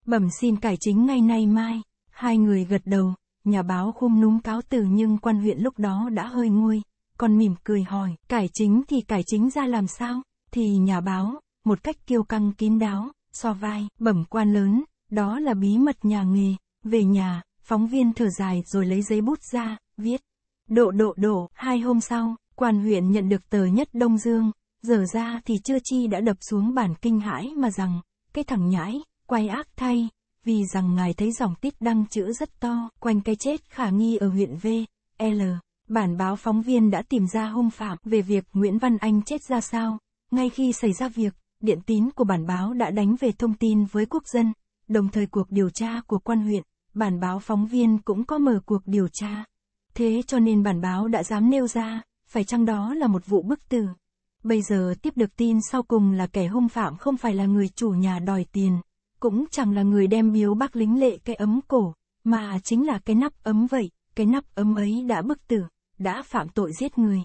Bẩm xin cải chính ngay nay mai. Hai người gật đầu, nhà báo khum núm cáo từ nhưng quan huyện lúc đó đã hơi nguôi, còn mỉm cười hỏi, cải chính thì cải chính ra làm sao? Thì nhà báo, một cách kiêu căng kín đáo, so vai, bẩm quan lớn, đó là bí mật nhà nghề, về nhà, phóng viên thở dài rồi lấy giấy bút ra, viết. Độ độ độ, hai hôm sau, quan huyện nhận được tờ nhất Đông Dương, giờ ra thì chưa chi đã đập xuống bản kinh hãi mà rằng, cái thằng nhãi, quay ác thay, vì rằng ngài thấy dòng tít đăng chữ rất to, quanh cái chết khả nghi ở huyện V, L. Bản báo phóng viên đã tìm ra hung phạm về việc Nguyễn Văn Anh chết ra sao, ngay khi xảy ra việc, điện tín của bản báo đã đánh về thông tin với quốc dân, đồng thời cuộc điều tra của quan huyện, bản báo phóng viên cũng có mở cuộc điều tra. Thế cho nên bản báo đã dám nêu ra, phải chăng đó là một vụ bức tử. Bây giờ tiếp được tin sau cùng là kẻ hung phạm không phải là người chủ nhà đòi tiền, cũng chẳng là người đem biếu bác lính lệ cái ấm cổ, mà chính là cái nắp ấm vậy, cái nắp ấm ấy đã bức tử, đã phạm tội giết người.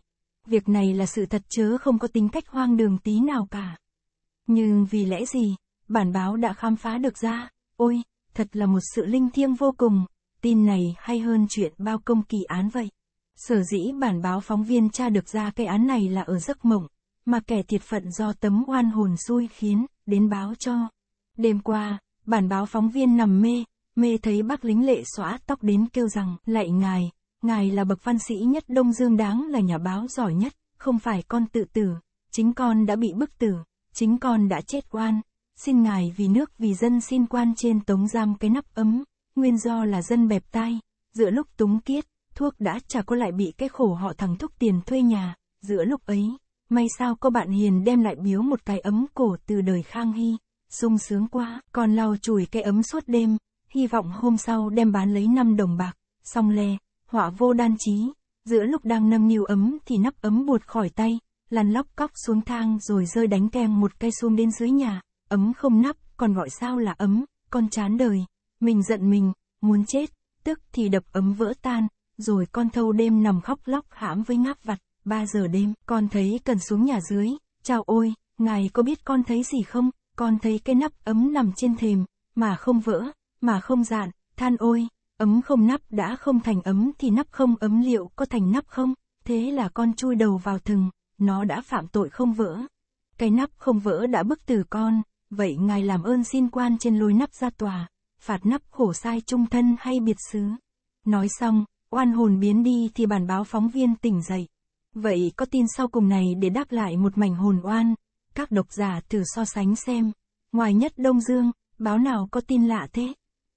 Việc này là sự thật chớ không có tính cách hoang đường tí nào cả. Nhưng vì lẽ gì, bản báo đã khám phá được ra, ôi, thật là một sự linh thiêng vô cùng, tin này hay hơn chuyện bao công kỳ án vậy. Sở dĩ bản báo phóng viên tra được ra cái án này là ở giấc mộng, mà kẻ thiệt phận do tấm oan hồn xui khiến, đến báo cho. Đêm qua, bản báo phóng viên nằm mê, mê thấy bác lính lệ xóa tóc đến kêu rằng, lạy ngài, ngài là bậc văn sĩ nhất Đông Dương đáng là nhà báo giỏi nhất, không phải con tự tử, chính con đã bị bức tử, chính con đã chết oan, xin ngài vì nước vì dân xin quan trên tống giam cái nắp ấm nguyên do là dân bẹp tai, giữa lúc túng kiết, thuốc đã chả có lại bị cái khổ họ thằng thúc tiền thuê nhà, giữa lúc ấy, may sao có bạn hiền đem lại biếu một cái ấm cổ từ đời khang hy, sung sướng quá, còn lau chùi cái ấm suốt đêm, hy vọng hôm sau đem bán lấy 5 đồng bạc, xong lè, họa vô đan trí, giữa lúc đang nâng niu ấm thì nắp ấm buột khỏi tay, lăn lóc cóc xuống thang rồi rơi đánh keng một cây xuống đến dưới nhà, ấm không nắp, còn gọi sao là ấm, con chán đời. Mình giận mình, muốn chết, tức thì đập ấm vỡ tan, rồi con thâu đêm nằm khóc lóc hãm với ngáp vặt. 3 giờ đêm, con thấy cần xuống nhà dưới. Chào ôi, ngài có biết con thấy gì không? Con thấy cái nắp ấm nằm trên thềm, mà không vỡ, mà không dạn, than ôi, ấm không nắp đã không thành ấm thì nắp không ấm liệu có thành nắp không? Thế là con chui đầu vào thừng, nó đã phạm tội không vỡ. Cái nắp không vỡ đã bức từ con, vậy ngài làm ơn xin quan trên lôi nắp ra tòa phạt nắp khổ sai trung thân hay biệt xứ. Nói xong, oan hồn biến đi thì bản báo phóng viên tỉnh dậy. Vậy có tin sau cùng này để đáp lại một mảnh hồn oan, các độc giả thử so sánh xem. Ngoài nhất Đông Dương, báo nào có tin lạ thế?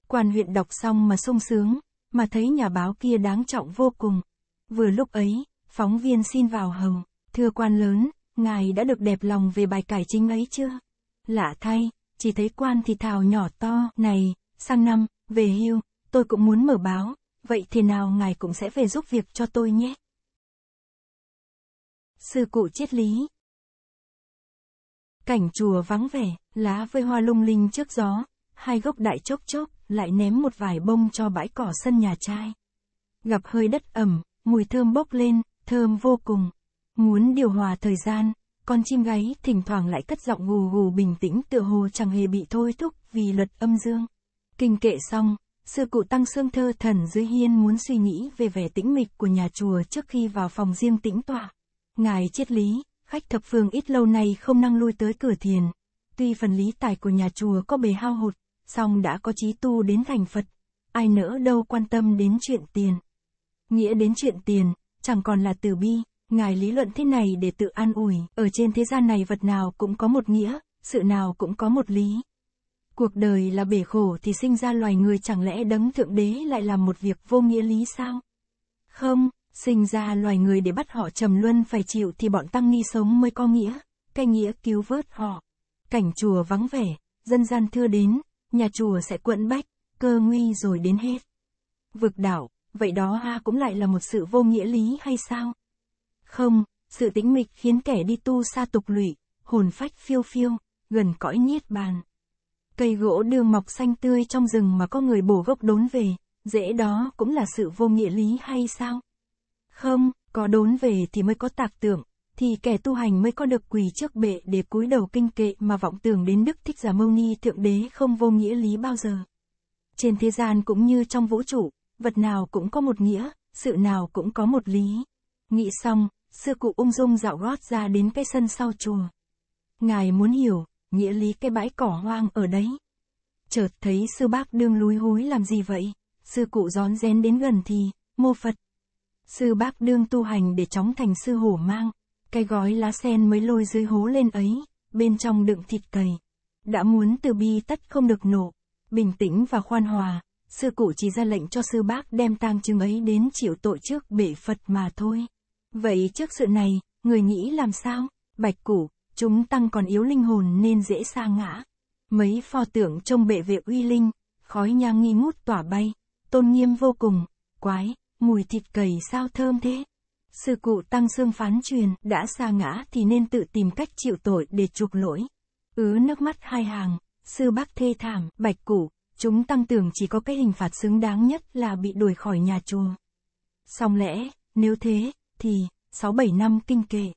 Quan huyện đọc xong mà sung sướng, mà thấy nhà báo kia đáng trọng vô cùng. Vừa lúc ấy, phóng viên xin vào hầu, thưa quan lớn, ngài đã được đẹp lòng về bài cải chính ấy chưa? Lạ thay, chỉ thấy quan thì thào nhỏ to, này, sang năm, về hưu, tôi cũng muốn mở báo, vậy thì nào ngài cũng sẽ về giúp việc cho tôi nhé. Sư cụ triết lý Cảnh chùa vắng vẻ, lá với hoa lung linh trước gió, hai gốc đại chốc chốc, lại ném một vài bông cho bãi cỏ sân nhà trai. Gặp hơi đất ẩm, mùi thơm bốc lên, thơm vô cùng. Muốn điều hòa thời gian, con chim gáy thỉnh thoảng lại cất giọng gù gù bình tĩnh tựa hồ chẳng hề bị thôi thúc vì luật âm dương. Kinh kệ xong, sư cụ Tăng xương Thơ Thần dưới hiên muốn suy nghĩ về vẻ tĩnh mịch của nhà chùa trước khi vào phòng riêng tĩnh tọa. Ngài triết lý, khách thập phương ít lâu nay không năng lui tới cửa thiền. Tuy phần lý tài của nhà chùa có bề hao hụt, song đã có chí tu đến thành Phật. Ai nỡ đâu quan tâm đến chuyện tiền. Nghĩa đến chuyện tiền, chẳng còn là từ bi, ngài lý luận thế này để tự an ủi, ở trên thế gian này vật nào cũng có một nghĩa, sự nào cũng có một lý, Cuộc đời là bể khổ thì sinh ra loài người chẳng lẽ đấng thượng đế lại làm một việc vô nghĩa lý sao? Không, sinh ra loài người để bắt họ trầm luân phải chịu thì bọn tăng ni sống mới có nghĩa, cái nghĩa cứu vớt họ. Cảnh chùa vắng vẻ, dân gian thưa đến, nhà chùa sẽ quận bách, cơ nguy rồi đến hết. Vực đảo, vậy đó ha cũng lại là một sự vô nghĩa lý hay sao? Không, sự tĩnh mịch khiến kẻ đi tu xa tục lụy, hồn phách phiêu phiêu, gần cõi niết bàn. Cây gỗ đưa mọc xanh tươi trong rừng mà có người bổ gốc đốn về, dễ đó cũng là sự vô nghĩa lý hay sao? Không, có đốn về thì mới có tạc tưởng, thì kẻ tu hành mới có được quỳ trước bệ để cúi đầu kinh kệ mà vọng tưởng đến Đức Thích Giả Mâu Ni Thượng Đế không vô nghĩa lý bao giờ. Trên thế gian cũng như trong vũ trụ, vật nào cũng có một nghĩa, sự nào cũng có một lý. Nghĩ xong, sư cụ ung dung dạo gót ra đến cái sân sau chùa. Ngài muốn hiểu, nghĩa lý cái bãi cỏ hoang ở đấy. Chợt thấy sư bác đương lúi húi làm gì vậy, sư cụ rón rén đến gần thì, mô Phật. Sư bác đương tu hành để chóng thành sư hổ mang, cái gói lá sen mới lôi dưới hố lên ấy, bên trong đựng thịt cầy. Đã muốn từ bi tất không được nổ, bình tĩnh và khoan hòa, sư cụ chỉ ra lệnh cho sư bác đem tang chứng ấy đến chịu tội trước bể Phật mà thôi. Vậy trước sự này, người nghĩ làm sao? Bạch cụ, chúng tăng còn yếu linh hồn nên dễ sa ngã. Mấy pho tượng trông bệ vệ uy linh, khói nhang nghi ngút tỏa bay, tôn nghiêm vô cùng, quái, mùi thịt cầy sao thơm thế. Sư cụ Tăng xương phán truyền, đã sa ngã thì nên tự tìm cách chịu tội để chuộc lỗi. Ứ nước mắt hai hàng, sư bác thê thảm, bạch cụ, chúng Tăng tưởng chỉ có cái hình phạt xứng đáng nhất là bị đuổi khỏi nhà chùa. Song lẽ, nếu thế, thì, 6-7 năm kinh kệ.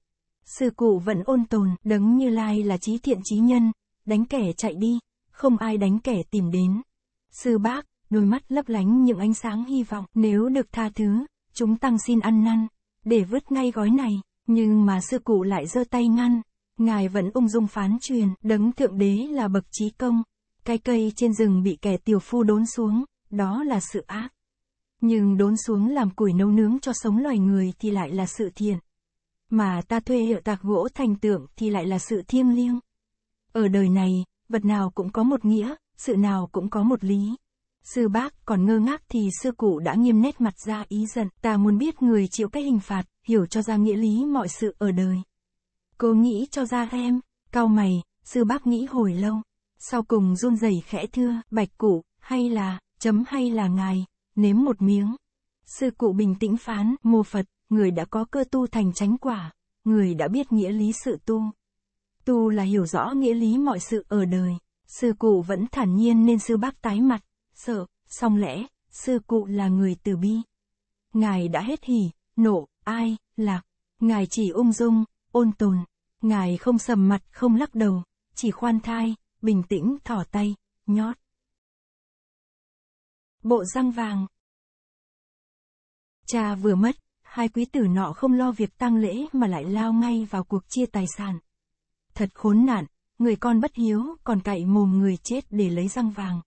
Sư cụ vẫn ôn tồn, đấng như lai là trí thiện trí nhân, đánh kẻ chạy đi, không ai đánh kẻ tìm đến. Sư bác, đôi mắt lấp lánh những ánh sáng hy vọng, nếu được tha thứ, chúng tăng xin ăn năn, để vứt ngay gói này, nhưng mà sư cụ lại giơ tay ngăn. Ngài vẫn ung dung phán truyền, đấng thượng đế là bậc trí công. Cái cây trên rừng bị kẻ tiểu phu đốn xuống, đó là sự ác. Nhưng đốn xuống làm củi nấu nướng cho sống loài người thì lại là sự thiện mà ta thuê hiệu tạc gỗ thành tượng thì lại là sự thiêng liêng. Ở đời này, vật nào cũng có một nghĩa, sự nào cũng có một lý. Sư bác còn ngơ ngác thì sư cụ đã nghiêm nét mặt ra ý giận, ta muốn biết người chịu cái hình phạt, hiểu cho ra nghĩa lý mọi sự ở đời. Cô nghĩ cho ra em, cao mày, sư bác nghĩ hồi lâu. Sau cùng run rẩy khẽ thưa, bạch cụ, hay là, chấm hay là ngài, nếm một miếng. Sư cụ bình tĩnh phán, mô Phật, người đã có cơ tu thành chánh quả, người đã biết nghĩa lý sự tu. Tu là hiểu rõ nghĩa lý mọi sự ở đời, sư cụ vẫn thản nhiên nên sư bác tái mặt, sợ, song lẽ, sư cụ là người từ bi. Ngài đã hết hỉ, nộ, ai, lạc, Ngài chỉ ung dung, ôn tồn, Ngài không sầm mặt không lắc đầu, chỉ khoan thai, bình tĩnh thỏ tay, nhót. Bộ răng vàng Cha vừa mất, hai quý tử nọ không lo việc tang lễ mà lại lao ngay vào cuộc chia tài sản. Thật khốn nạn, người con bất hiếu còn cậy mồm người chết để lấy răng vàng.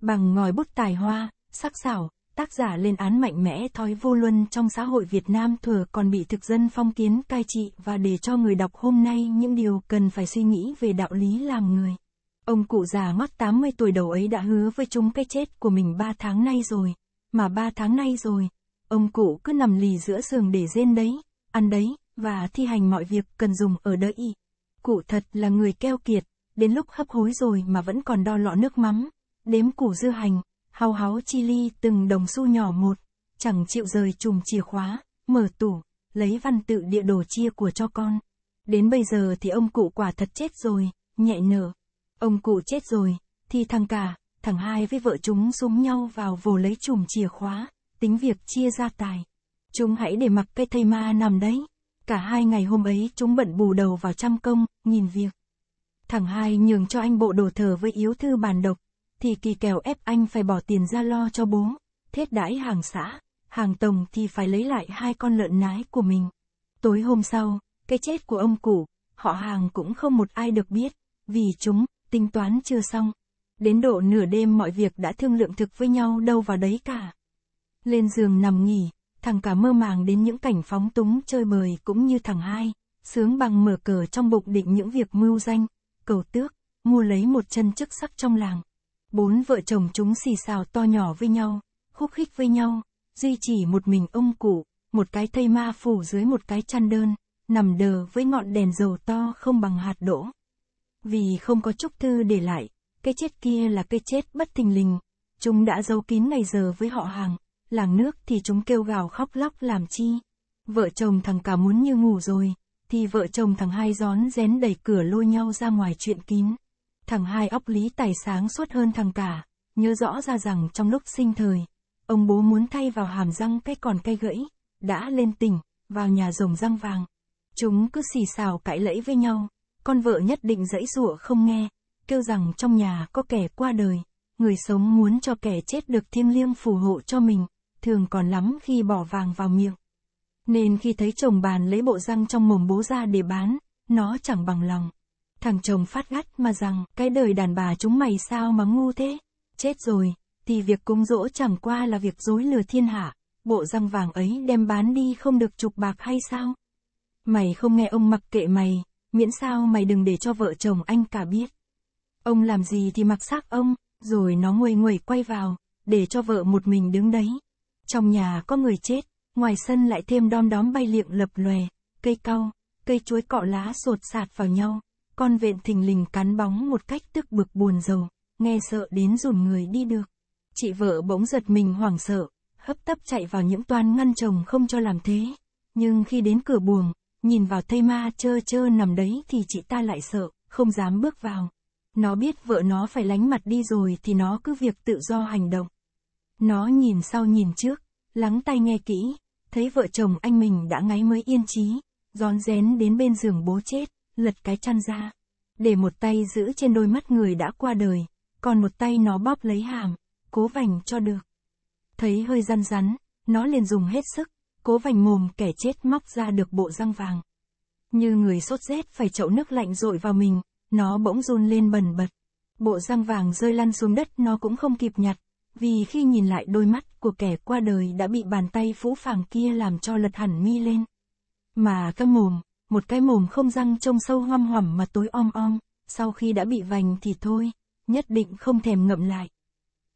Bằng ngòi bút tài hoa, sắc sảo, tác giả lên án mạnh mẽ thói vô luân trong xã hội Việt Nam thừa còn bị thực dân phong kiến cai trị và để cho người đọc hôm nay những điều cần phải suy nghĩ về đạo lý làm người. Ông cụ già mắt 80 tuổi đầu ấy đã hứa với chúng cái chết của mình 3 tháng nay rồi, mà 3 tháng nay rồi, Ông cụ cứ nằm lì giữa giường để rên đấy, ăn đấy, và thi hành mọi việc cần dùng ở đợi. Cụ thật là người keo kiệt, đến lúc hấp hối rồi mà vẫn còn đo lọ nước mắm, đếm củ dưa hành, hao háo chili từng đồng xu nhỏ một, chẳng chịu rời chùm chìa khóa, mở tủ, lấy văn tự địa đồ chia của cho con. Đến bây giờ thì ông cụ quả thật chết rồi, nhẹ nở. Ông cụ chết rồi, thì thằng cả, thằng hai với vợ chúng súng nhau vào vồ lấy chùm chìa khóa tính việc chia gia tài. Chúng hãy để mặc cây thây ma nằm đấy. Cả hai ngày hôm ấy chúng bận bù đầu vào trăm công, nghìn việc. Thằng hai nhường cho anh bộ đồ thờ với yếu thư bàn độc, thì kỳ kèo ép anh phải bỏ tiền ra lo cho bố, thết đãi hàng xã, hàng tổng thì phải lấy lại hai con lợn nái của mình. Tối hôm sau, cái chết của ông cụ, họ hàng cũng không một ai được biết, vì chúng, tính toán chưa xong. Đến độ nửa đêm mọi việc đã thương lượng thực với nhau đâu vào đấy cả lên giường nằm nghỉ, thằng cả mơ màng đến những cảnh phóng túng chơi bời cũng như thằng hai, sướng bằng mở cờ trong bụng định những việc mưu danh, cầu tước, mua lấy một chân chức sắc trong làng. Bốn vợ chồng chúng xì xào to nhỏ với nhau, khúc khích với nhau, duy chỉ một mình ông cụ, một cái thây ma phủ dưới một cái chăn đơn, nằm đờ với ngọn đèn dầu to không bằng hạt đỗ. Vì không có chúc thư để lại, cái chết kia là cái chết bất thình lình, chúng đã giấu kín ngày giờ với họ hàng, làng nước thì chúng kêu gào khóc lóc làm chi. Vợ chồng thằng cả muốn như ngủ rồi, thì vợ chồng thằng hai gión rén đẩy cửa lôi nhau ra ngoài chuyện kín. Thằng hai óc lý tài sáng suốt hơn thằng cả, nhớ rõ ra rằng trong lúc sinh thời, ông bố muốn thay vào hàm răng cái còn cây gãy, đã lên tỉnh, vào nhà rồng răng vàng. Chúng cứ xì xào cãi lẫy với nhau, con vợ nhất định dãy rụa không nghe, kêu rằng trong nhà có kẻ qua đời, người sống muốn cho kẻ chết được thiêng liêng phù hộ cho mình thường còn lắm khi bỏ vàng vào miệng. Nên khi thấy chồng bàn lấy bộ răng trong mồm bố ra để bán, nó chẳng bằng lòng. Thằng chồng phát gắt mà rằng, cái đời đàn bà chúng mày sao mà ngu thế? Chết rồi, thì việc cung dỗ chẳng qua là việc dối lừa thiên hạ, bộ răng vàng ấy đem bán đi không được chục bạc hay sao? Mày không nghe ông mặc kệ mày, miễn sao mày đừng để cho vợ chồng anh cả biết. Ông làm gì thì mặc xác ông, rồi nó nguôi nguẩy quay vào, để cho vợ một mình đứng đấy. Trong nhà có người chết, ngoài sân lại thêm đom đóm bay liệng lập lòe, cây cau, cây chuối cọ lá sột sạt vào nhau, con vện thình lình cắn bóng một cách tức bực buồn rầu, nghe sợ đến rùn người đi được. Chị vợ bỗng giật mình hoảng sợ, hấp tấp chạy vào những toan ngăn chồng không cho làm thế. Nhưng khi đến cửa buồng, nhìn vào thây ma trơ trơ nằm đấy thì chị ta lại sợ, không dám bước vào. Nó biết vợ nó phải lánh mặt đi rồi thì nó cứ việc tự do hành động. Nó nhìn sau nhìn trước, lắng tai nghe kỹ, thấy vợ chồng anh mình đã ngáy mới yên trí, rón rén đến bên giường bố chết, lật cái chăn ra. Để một tay giữ trên đôi mắt người đã qua đời, còn một tay nó bóp lấy hàm, cố vành cho được. Thấy hơi răn rắn, nó liền dùng hết sức, cố vành mồm kẻ chết móc ra được bộ răng vàng. Như người sốt rét phải chậu nước lạnh rội vào mình, nó bỗng run lên bần bật. Bộ răng vàng rơi lăn xuống đất nó cũng không kịp nhặt, vì khi nhìn lại đôi mắt của kẻ qua đời đã bị bàn tay phũ phàng kia làm cho lật hẳn mi lên. Mà cái mồm, một cái mồm không răng trông sâu hoăm hoẳm mà tối om om, sau khi đã bị vành thì thôi, nhất định không thèm ngậm lại.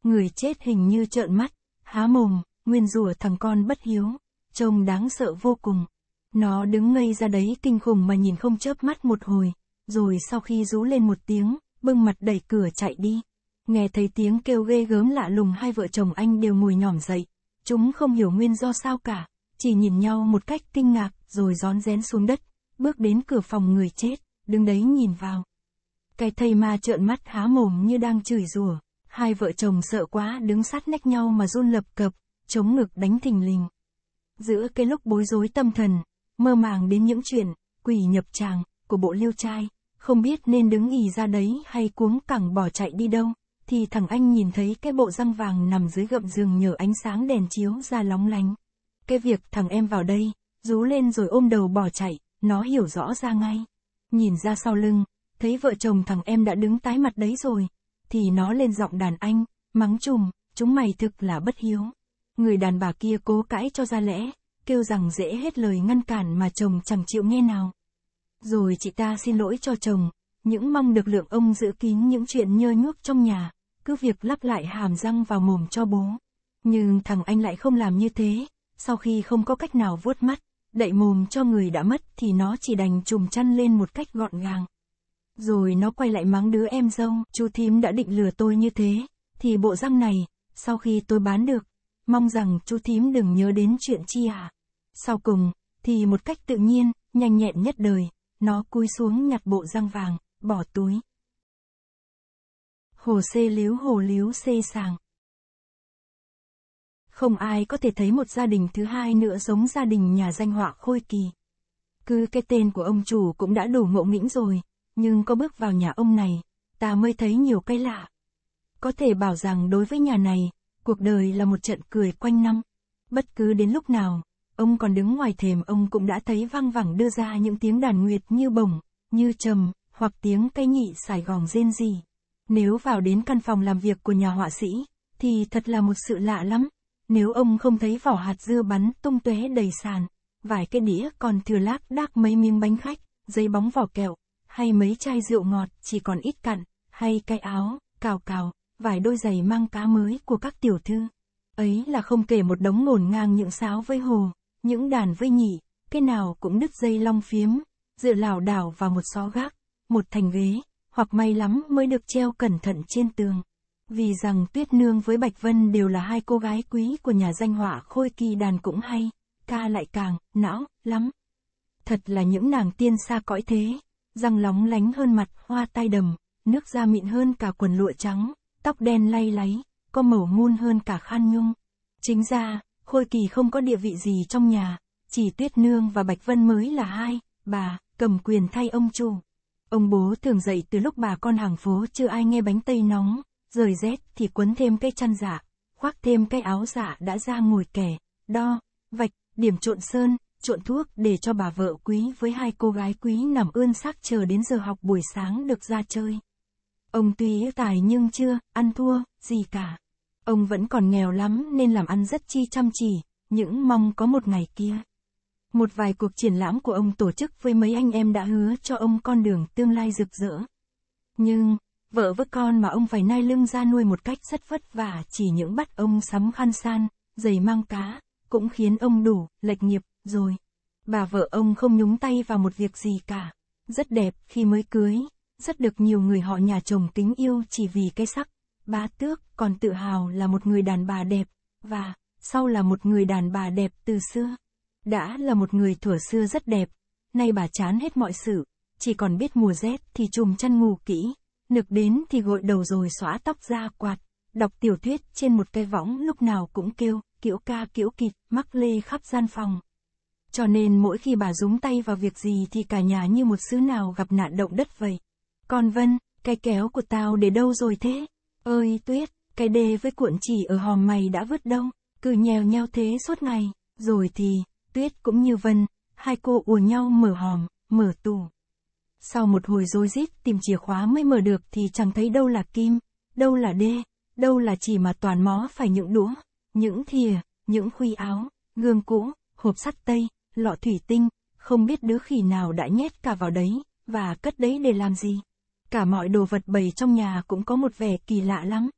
Người chết hình như trợn mắt, há mồm, nguyên rủa thằng con bất hiếu, trông đáng sợ vô cùng. Nó đứng ngây ra đấy kinh khủng mà nhìn không chớp mắt một hồi, rồi sau khi rú lên một tiếng, bưng mặt đẩy cửa chạy đi. Nghe thấy tiếng kêu ghê gớm lạ lùng hai vợ chồng anh đều ngồi nhỏm dậy. Chúng không hiểu nguyên do sao cả, chỉ nhìn nhau một cách kinh ngạc rồi rón rén xuống đất, bước đến cửa phòng người chết, đứng đấy nhìn vào. Cái thầy ma trợn mắt há mồm như đang chửi rủa. Hai vợ chồng sợ quá đứng sát nách nhau mà run lập cập, chống ngực đánh thình lình. Giữa cái lúc bối rối tâm thần, mơ màng đến những chuyện, quỷ nhập tràng, của bộ liêu trai, không biết nên đứng ì ra đấy hay cuống cẳng bỏ chạy đi đâu thì thằng anh nhìn thấy cái bộ răng vàng nằm dưới gậm giường nhờ ánh sáng đèn chiếu ra lóng lánh. Cái việc thằng em vào đây, rú lên rồi ôm đầu bỏ chạy, nó hiểu rõ ra ngay. Nhìn ra sau lưng, thấy vợ chồng thằng em đã đứng tái mặt đấy rồi, thì nó lên giọng đàn anh, mắng chùm, chúng mày thực là bất hiếu. Người đàn bà kia cố cãi cho ra lẽ, kêu rằng dễ hết lời ngăn cản mà chồng chẳng chịu nghe nào. Rồi chị ta xin lỗi cho chồng, những mong được lượng ông giữ kín những chuyện nhơ nhuốc trong nhà, cứ việc lắp lại hàm răng vào mồm cho bố. Nhưng thằng anh lại không làm như thế, sau khi không có cách nào vuốt mắt, đậy mồm cho người đã mất thì nó chỉ đành chùm chăn lên một cách gọn gàng. Rồi nó quay lại mắng đứa em dâu, chú thím đã định lừa tôi như thế, thì bộ răng này, sau khi tôi bán được, mong rằng chú thím đừng nhớ đến chuyện chi à. Sau cùng, thì một cách tự nhiên, nhanh nhẹn nhất đời, nó cúi xuống nhặt bộ răng vàng bỏ túi. Hồ xê liếu hồ liếu xê sàng. Không ai có thể thấy một gia đình thứ hai nữa giống gia đình nhà danh họa Khôi Kỳ. Cứ cái tên của ông chủ cũng đã đủ ngộ nghĩnh rồi, nhưng có bước vào nhà ông này, ta mới thấy nhiều cái lạ. Có thể bảo rằng đối với nhà này, cuộc đời là một trận cười quanh năm. Bất cứ đến lúc nào, ông còn đứng ngoài thềm ông cũng đã thấy vang vẳng đưa ra những tiếng đàn nguyệt như bổng, như trầm, hoặc tiếng cây nhị Sài gòn rên rỉ. Nếu vào đến căn phòng làm việc của nhà họa sĩ, thì thật là một sự lạ lắm. Nếu ông không thấy vỏ hạt dưa bắn tung tóe đầy sàn, vài cái đĩa còn thừa lác đác mấy miếng bánh khách, giấy bóng vỏ kẹo, hay mấy chai rượu ngọt chỉ còn ít cặn, hay cái áo, cào cào, vài đôi giày mang cá mới của các tiểu thư. Ấy là không kể một đống ngổn ngang những sáo với hồ, những đàn với nhị, cái nào cũng đứt dây long phiếm, dựa lảo đảo vào một xó gác một thành ghế, hoặc may lắm mới được treo cẩn thận trên tường. Vì rằng Tuyết Nương với Bạch Vân đều là hai cô gái quý của nhà danh họa khôi kỳ đàn cũng hay, ca lại càng, não, lắm. Thật là những nàng tiên xa cõi thế, răng lóng lánh hơn mặt hoa tai đầm, nước da mịn hơn cả quần lụa trắng, tóc đen lay láy, có màu ngun hơn cả khan nhung. Chính ra, Khôi Kỳ không có địa vị gì trong nhà, chỉ Tuyết Nương và Bạch Vân mới là hai, bà, cầm quyền thay ông chủ. Ông bố thường dậy từ lúc bà con hàng phố chưa ai nghe bánh tây nóng, rời rét thì quấn thêm cái chăn giả, dạ, khoác thêm cái áo giả dạ đã ra ngồi kẻ, đo, vạch, điểm trộn sơn, trộn thuốc để cho bà vợ quý với hai cô gái quý nằm ươn xác chờ đến giờ học buổi sáng được ra chơi. Ông tuy tài nhưng chưa ăn thua gì cả. Ông vẫn còn nghèo lắm nên làm ăn rất chi chăm chỉ, những mong có một ngày kia một vài cuộc triển lãm của ông tổ chức với mấy anh em đã hứa cho ông con đường tương lai rực rỡ. Nhưng, vợ với con mà ông phải nai lưng ra nuôi một cách rất vất vả chỉ những bắt ông sắm khăn san, giày mang cá, cũng khiến ông đủ, lệch nghiệp, rồi. Bà vợ ông không nhúng tay vào một việc gì cả. Rất đẹp khi mới cưới, rất được nhiều người họ nhà chồng kính yêu chỉ vì cái sắc. Bá Tước còn tự hào là một người đàn bà đẹp, và sau là một người đàn bà đẹp từ xưa. Đã là một người thuở xưa rất đẹp, nay bà chán hết mọi sự, chỉ còn biết mùa rét thì chùm chăn ngủ kỹ, nực đến thì gội đầu rồi xóa tóc ra quạt, đọc tiểu thuyết trên một cái võng lúc nào cũng kêu, kiểu ca kiểu kịt, mắc lê khắp gian phòng. Cho nên mỗi khi bà rúng tay vào việc gì thì cả nhà như một xứ nào gặp nạn động đất vậy. Còn Vân, cái kéo của tao để đâu rồi thế? Ơi Tuyết, cái đê với cuộn chỉ ở hòm mày đã vứt đông, cứ nhèo nheo thế suốt ngày, rồi thì, Tuyết cũng như Vân, hai cô ùa nhau mở hòm, mở tủ. Sau một hồi rối rít tìm chìa khóa mới mở được thì chẳng thấy đâu là kim, đâu là đê, đâu là chỉ mà toàn mó phải những đũa, những thìa, những khuy áo, gương cũ, hộp sắt tây, lọ thủy tinh, không biết đứa khỉ nào đã nhét cả vào đấy, và cất đấy để làm gì. Cả mọi đồ vật bày trong nhà cũng có một vẻ kỳ lạ lắm.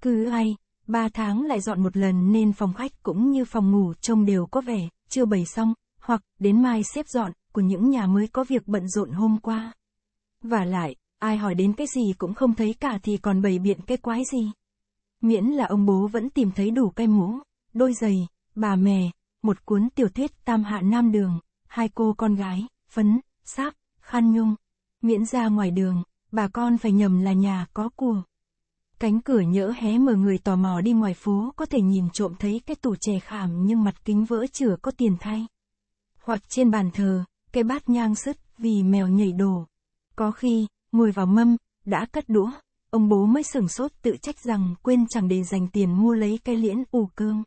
Cứ ai, ba tháng lại dọn một lần nên phòng khách cũng như phòng ngủ trông đều có vẻ chưa bày xong, hoặc đến mai xếp dọn của những nhà mới có việc bận rộn hôm qua. Và lại, ai hỏi đến cái gì cũng không thấy cả thì còn bày biện cái quái gì. Miễn là ông bố vẫn tìm thấy đủ cây mũ, đôi giày, bà mè, một cuốn tiểu thuyết tam hạ nam đường, hai cô con gái, phấn, sáp, khăn nhung. Miễn ra ngoài đường, bà con phải nhầm là nhà có của. Cánh cửa nhỡ hé mở người tò mò đi ngoài phố có thể nhìn trộm thấy cái tủ chè khảm nhưng mặt kính vỡ chửa có tiền thay. Hoặc trên bàn thờ, cái bát nhang sứt vì mèo nhảy đổ. Có khi, ngồi vào mâm, đã cất đũa, ông bố mới sửng sốt tự trách rằng quên chẳng để dành tiền mua lấy cái liễn ủ cơm.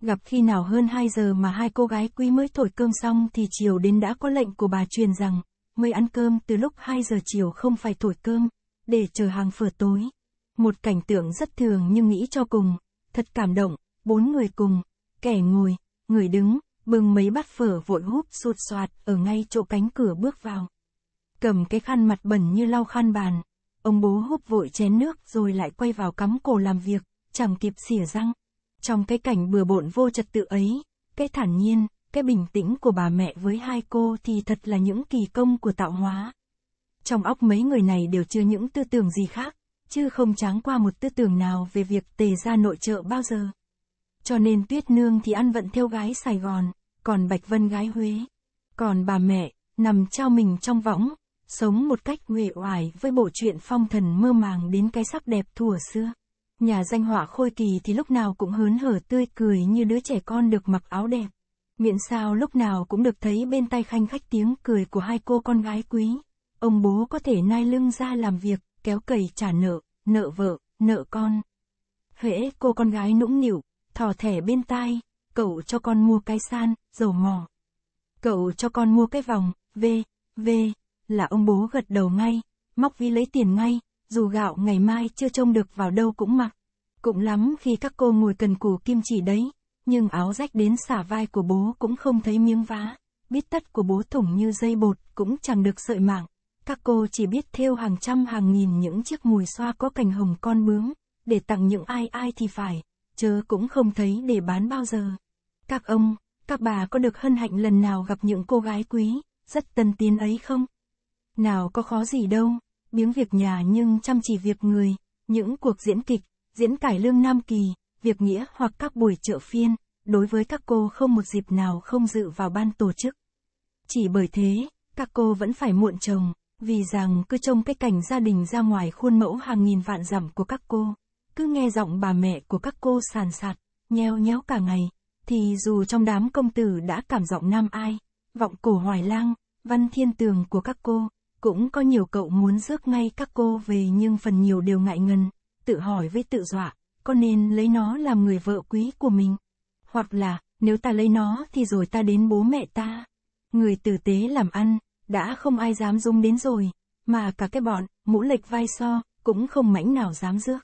Gặp khi nào hơn 2 giờ mà hai cô gái quý mới thổi cơm xong thì chiều đến đã có lệnh của bà truyền rằng, mới ăn cơm từ lúc 2 giờ chiều không phải thổi cơm, để chờ hàng phở tối. Một cảnh tượng rất thường nhưng nghĩ cho cùng, thật cảm động, bốn người cùng, kẻ ngồi, người đứng, bưng mấy bát phở vội húp sụt soạt ở ngay chỗ cánh cửa bước vào. Cầm cái khăn mặt bẩn như lau khăn bàn, ông bố húp vội chén nước rồi lại quay vào cắm cổ làm việc, chẳng kịp xỉa răng. Trong cái cảnh bừa bộn vô trật tự ấy, cái thản nhiên, cái bình tĩnh của bà mẹ với hai cô thì thật là những kỳ công của tạo hóa. Trong óc mấy người này đều chưa những tư tưởng gì khác, chứ không tráng qua một tư tưởng nào về việc tề ra nội trợ bao giờ. Cho nên Tuyết Nương thì ăn vận theo gái Sài Gòn, còn Bạch Vân gái Huế. Còn bà mẹ, nằm trao mình trong võng, sống một cách uể oải với bộ truyện phong thần mơ màng đến cái sắc đẹp thuở xưa. Nhà danh họa khôi kỳ thì lúc nào cũng hớn hở tươi cười như đứa trẻ con được mặc áo đẹp. Miệng sao lúc nào cũng được thấy bên tay khanh khách tiếng cười của hai cô con gái quý. Ông bố có thể nai lưng ra làm việc, kéo cầy trả nợ, nợ vợ, nợ con. Huệ cô con gái nũng nịu, thò thẻ bên tai, cậu cho con mua cái san, dầu mỏ. Cậu cho con mua cái vòng, v, v, là ông bố gật đầu ngay, móc ví lấy tiền ngay, dù gạo ngày mai chưa trông được vào đâu cũng mặc. Cũng lắm khi các cô ngồi cần cù kim chỉ đấy, nhưng áo rách đến xả vai của bố cũng không thấy miếng vá, biết tất của bố thủng như dây bột cũng chẳng được sợi mạng. Các cô chỉ biết thêu hàng trăm hàng nghìn những chiếc mùi xoa có cành hồng con bướm, để tặng những ai ai thì phải, chớ cũng không thấy để bán bao giờ. Các ông, các bà có được hân hạnh lần nào gặp những cô gái quý, rất tân tiến ấy không? Nào có khó gì đâu, biếng việc nhà nhưng chăm chỉ việc người, những cuộc diễn kịch, diễn cải lương Nam Kỳ, việc nghĩa hoặc các buổi trợ phiên, đối với các cô không một dịp nào không dự vào ban tổ chức. Chỉ bởi thế, các cô vẫn phải muộn chồng, vì rằng cứ trông cái cảnh gia đình ra ngoài khuôn mẫu hàng nghìn vạn dặm của các cô, cứ nghe giọng bà mẹ của các cô sàn sạt, nheo nhéo cả ngày, thì dù trong đám công tử đã cảm giọng nam ai, vọng cổ hoài lang, văn thiên tường của các cô, cũng có nhiều cậu muốn rước ngay các cô về nhưng phần nhiều đều ngại ngần, tự hỏi với tự dọa, có nên lấy nó làm người vợ quý của mình? Hoặc là, nếu ta lấy nó thì rồi ta đến bố mẹ ta. Người tử tế làm ăn, đã không ai dám dung đến rồi, mà cả cái bọn, mũ lệch vai so, cũng không mảnh nào dám rước.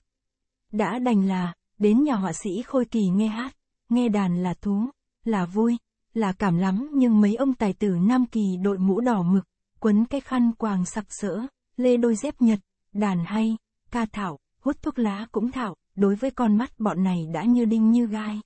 Đã đành là, đến nhà họa sĩ Khôi Kỳ nghe hát, nghe đàn là thú, là vui, là cảm lắm nhưng mấy ông tài tử Nam Kỳ đội mũ đỏ mực, quấn cái khăn quàng sặc sỡ, lê đôi dép nhật, đàn hay, ca thảo, hút thuốc lá cũng thảo, đối với con mắt bọn này đã như đinh như gai.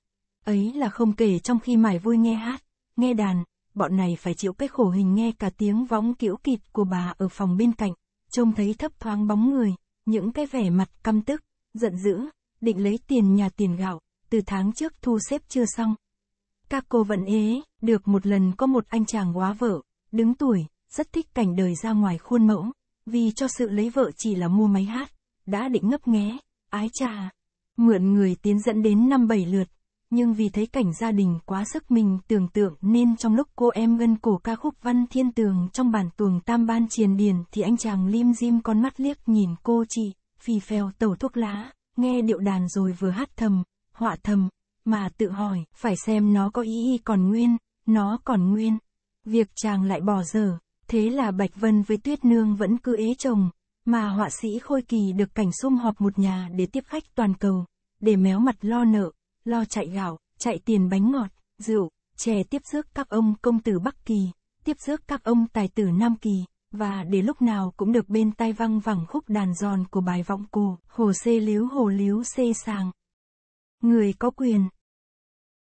Ấy là không kể trong khi mải vui nghe hát, nghe đàn, bọn này phải chịu cái khổ hình nghe cả tiếng võng kiểu kịt của bà ở phòng bên cạnh, trông thấy thấp thoáng bóng người, những cái vẻ mặt căm tức, giận dữ, định lấy tiền nhà tiền gạo, từ tháng trước thu xếp chưa xong. Các cô vẫn ế, được một lần có một anh chàng quá vợ, đứng tuổi, rất thích cảnh đời ra ngoài khuôn mẫu, vì cho sự lấy vợ chỉ là mua máy hát, đã định ngấp nghé, ái cha Mượn người tiến dẫn đến năm bảy lượt, nhưng vì thấy cảnh gia đình quá sức mình tưởng tượng nên trong lúc cô em ngân cổ ca khúc Văn Thiên Tường trong bản tuồng tam ban triền điền thì anh chàng lim dim con mắt liếc nhìn cô chị, phì phèo tẩu thuốc lá, nghe điệu đàn rồi vừa hát thầm, họa thầm, mà tự hỏi, phải xem nó có ý y còn nguyên, nó còn nguyên. Việc chàng lại bỏ dở, thế là Bạch Vân với Tuyết Nương vẫn cứ ế chồng, mà họa sĩ Khôi Kỳ được cảnh sum họp một nhà để tiếp khách toàn cầu, để méo mặt lo nợ, lo chạy gạo, chạy tiền bánh ngọt, rượu, chè tiếp rước các ông công tử Bắc Kỳ, tiếp rước các ông tài tử Nam Kỳ, và để lúc nào cũng được bên tai văng vẳng khúc đàn giòn của bài vọng cổ, hồ xê liếu hồ liếu xê sàng. Người có quyền.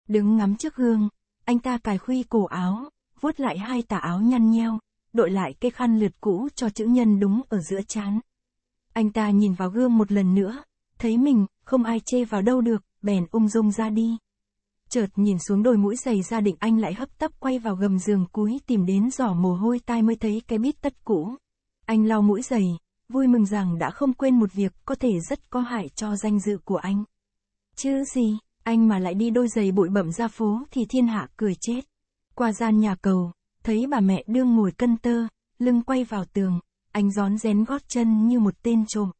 Đứng ngắm trước gương, anh ta cài khuy cổ áo, vuốt lại hai tà áo nhăn nheo, đội lại cây khăn lượt cũ cho chữ nhân đúng ở giữa trán Anh ta nhìn vào gương một lần nữa, thấy mình, không ai chê vào đâu được, bèn ung dung ra đi. Chợt nhìn xuống đôi mũi giày gia định anh lại hấp tấp quay vào gầm giường cúi tìm đến giỏ mồ hôi tai mới thấy cái bít tất cũ. Anh lau mũi giày, vui mừng rằng đã không quên một việc có thể rất có hại cho danh dự của anh. Chứ gì, anh mà lại đi đôi giày bụi bẩm ra phố thì thiên hạ cười chết. Qua gian nhà cầu, thấy bà mẹ đương ngồi cân tơ, lưng quay vào tường, anh gión rén gót chân như một tên trộm.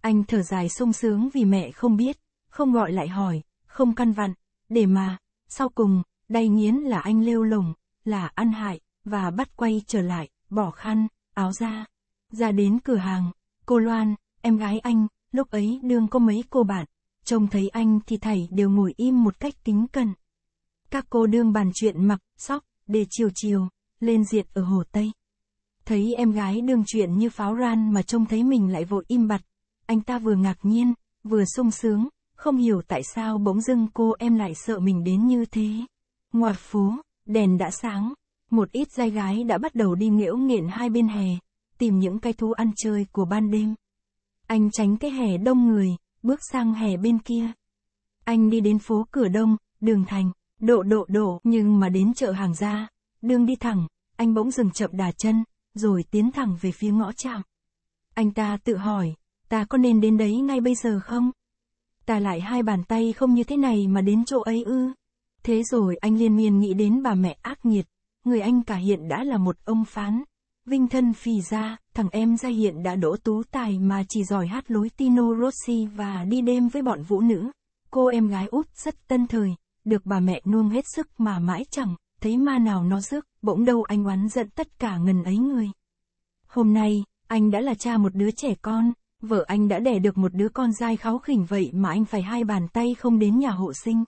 Anh thở dài sung sướng vì mẹ không biết, không gọi lại hỏi, không căn vặn, để mà, sau cùng, đầy nghiến là anh lêu lồng, là ăn hại, và bắt quay trở lại, bỏ khăn, áo ra. Ra đến cửa hàng, cô Loan, em gái anh, lúc ấy đương có mấy cô bạn, trông thấy anh thì thảy đều ngồi im một cách tính cần Các cô đương bàn chuyện mặc, sóc, để chiều chiều, lên diệt ở Hồ Tây. Thấy em gái đương chuyện như pháo ran mà trông thấy mình lại vội im bặt, anh ta vừa ngạc nhiên, vừa sung sướng, không hiểu tại sao bỗng dưng cô em lại sợ mình đến như thế. Ngoài phố, đèn đã sáng, một ít giai gái đã bắt đầu đi nghễu nghiện hai bên hè, tìm những cái thú ăn chơi của ban đêm. Anh tránh cái hè đông người, bước sang hè bên kia. Anh đi đến phố cửa đông, đường thành, độ độ độ nhưng mà đến chợ hàng ra, đường đi thẳng, anh bỗng dừng chậm đà chân, rồi tiến thẳng về phía ngõ trạm. Anh ta tự hỏi, ta có nên đến đấy ngay bây giờ không? ta lại hai bàn tay không như thế này mà đến chỗ ấy ư. Thế rồi anh liên miên nghĩ đến bà mẹ ác nghiệt, người anh cả hiện đã là một ông phán. Vinh thân phì ra, thằng em ra hiện đã đỗ tú tài mà chỉ giỏi hát lối Tino Rossi và đi đêm với bọn vũ nữ. Cô em gái út rất tân thời, được bà mẹ nuông hết sức mà mãi chẳng, thấy ma nào nó rước, bỗng đâu anh oán giận tất cả ngần ấy người. Hôm nay, anh đã là cha một đứa trẻ con, vợ anh đã đẻ được một đứa con dai kháu khỉnh vậy mà anh phải hai bàn tay không đến nhà hộ sinh.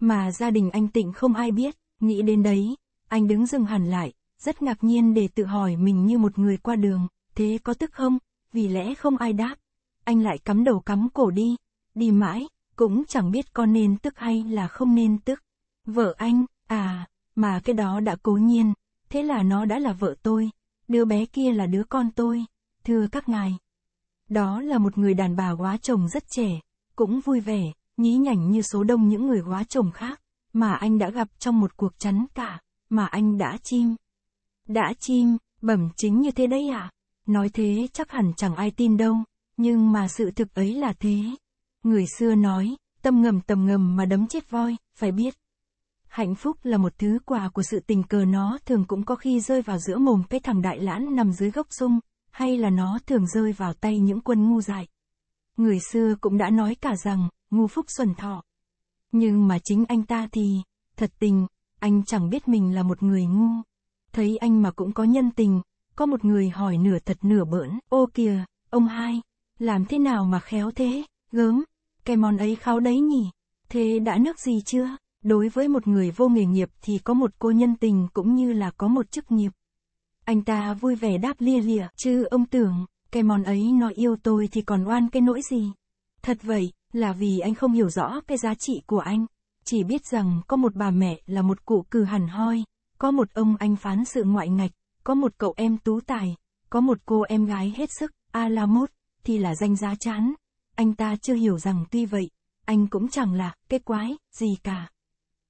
Mà gia đình anh Tịnh không ai biết, nghĩ đến đấy, anh đứng dừng hẳn lại, rất ngạc nhiên để tự hỏi mình như một người qua đường, thế có tức không, vì lẽ không ai đáp. Anh lại cắm đầu cắm cổ đi, đi mãi, cũng chẳng biết con nên tức hay là không nên tức. Vợ anh, à, mà cái đó đã cố nhiên, thế là nó đã là vợ tôi, đứa bé kia là đứa con tôi. Thưa các ngài, đó là một người đàn bà quá chồng rất trẻ, cũng vui vẻ, nhí nhảnh như số đông những người quá chồng khác, mà anh đã gặp trong một cuộc chắn cả, mà anh đã chim. Đã chim, bẩm chính như thế đấy à? Nói thế chắc hẳn chẳng ai tin đâu, nhưng mà sự thực ấy là thế. Người xưa nói, tâm ngầm tầm ngầm mà đấm chết voi, phải biết. Hạnh phúc là một thứ quà của sự tình cờ nó thường cũng có khi rơi vào giữa mồm cái thằng đại lãn nằm dưới gốc sung, hay là nó thường rơi vào tay những quân ngu dại. Người xưa cũng đã nói cả rằng, ngu phúc xuân thọ. Nhưng mà chính anh ta thì, thật tình, anh chẳng biết mình là một người ngu. Thấy anh mà cũng có nhân tình, có một người hỏi nửa thật nửa bỡn, ô kìa, ông hai, làm thế nào mà khéo thế, gớm, cái món ấy kháo đấy nhỉ, thế đã nước gì chưa? Đối với một người vô nghề nghiệp thì có một cô nhân tình cũng như là có một chức nghiệp. Anh ta vui vẻ đáp lia lịa, chứ ông tưởng, cái món ấy nó yêu tôi thì còn oan cái nỗi gì. Thật vậy, là vì anh không hiểu rõ cái giá trị của anh. Chỉ biết rằng có một bà mẹ là một cụ cừ hẳn hoi, có một ông anh phán sự ngoại ngạch, có một cậu em tú tài, có một cô em gái hết sức, a la mốt, thì là danh giá chán. Anh ta chưa hiểu rằng tuy vậy, anh cũng chẳng là cái quái gì cả.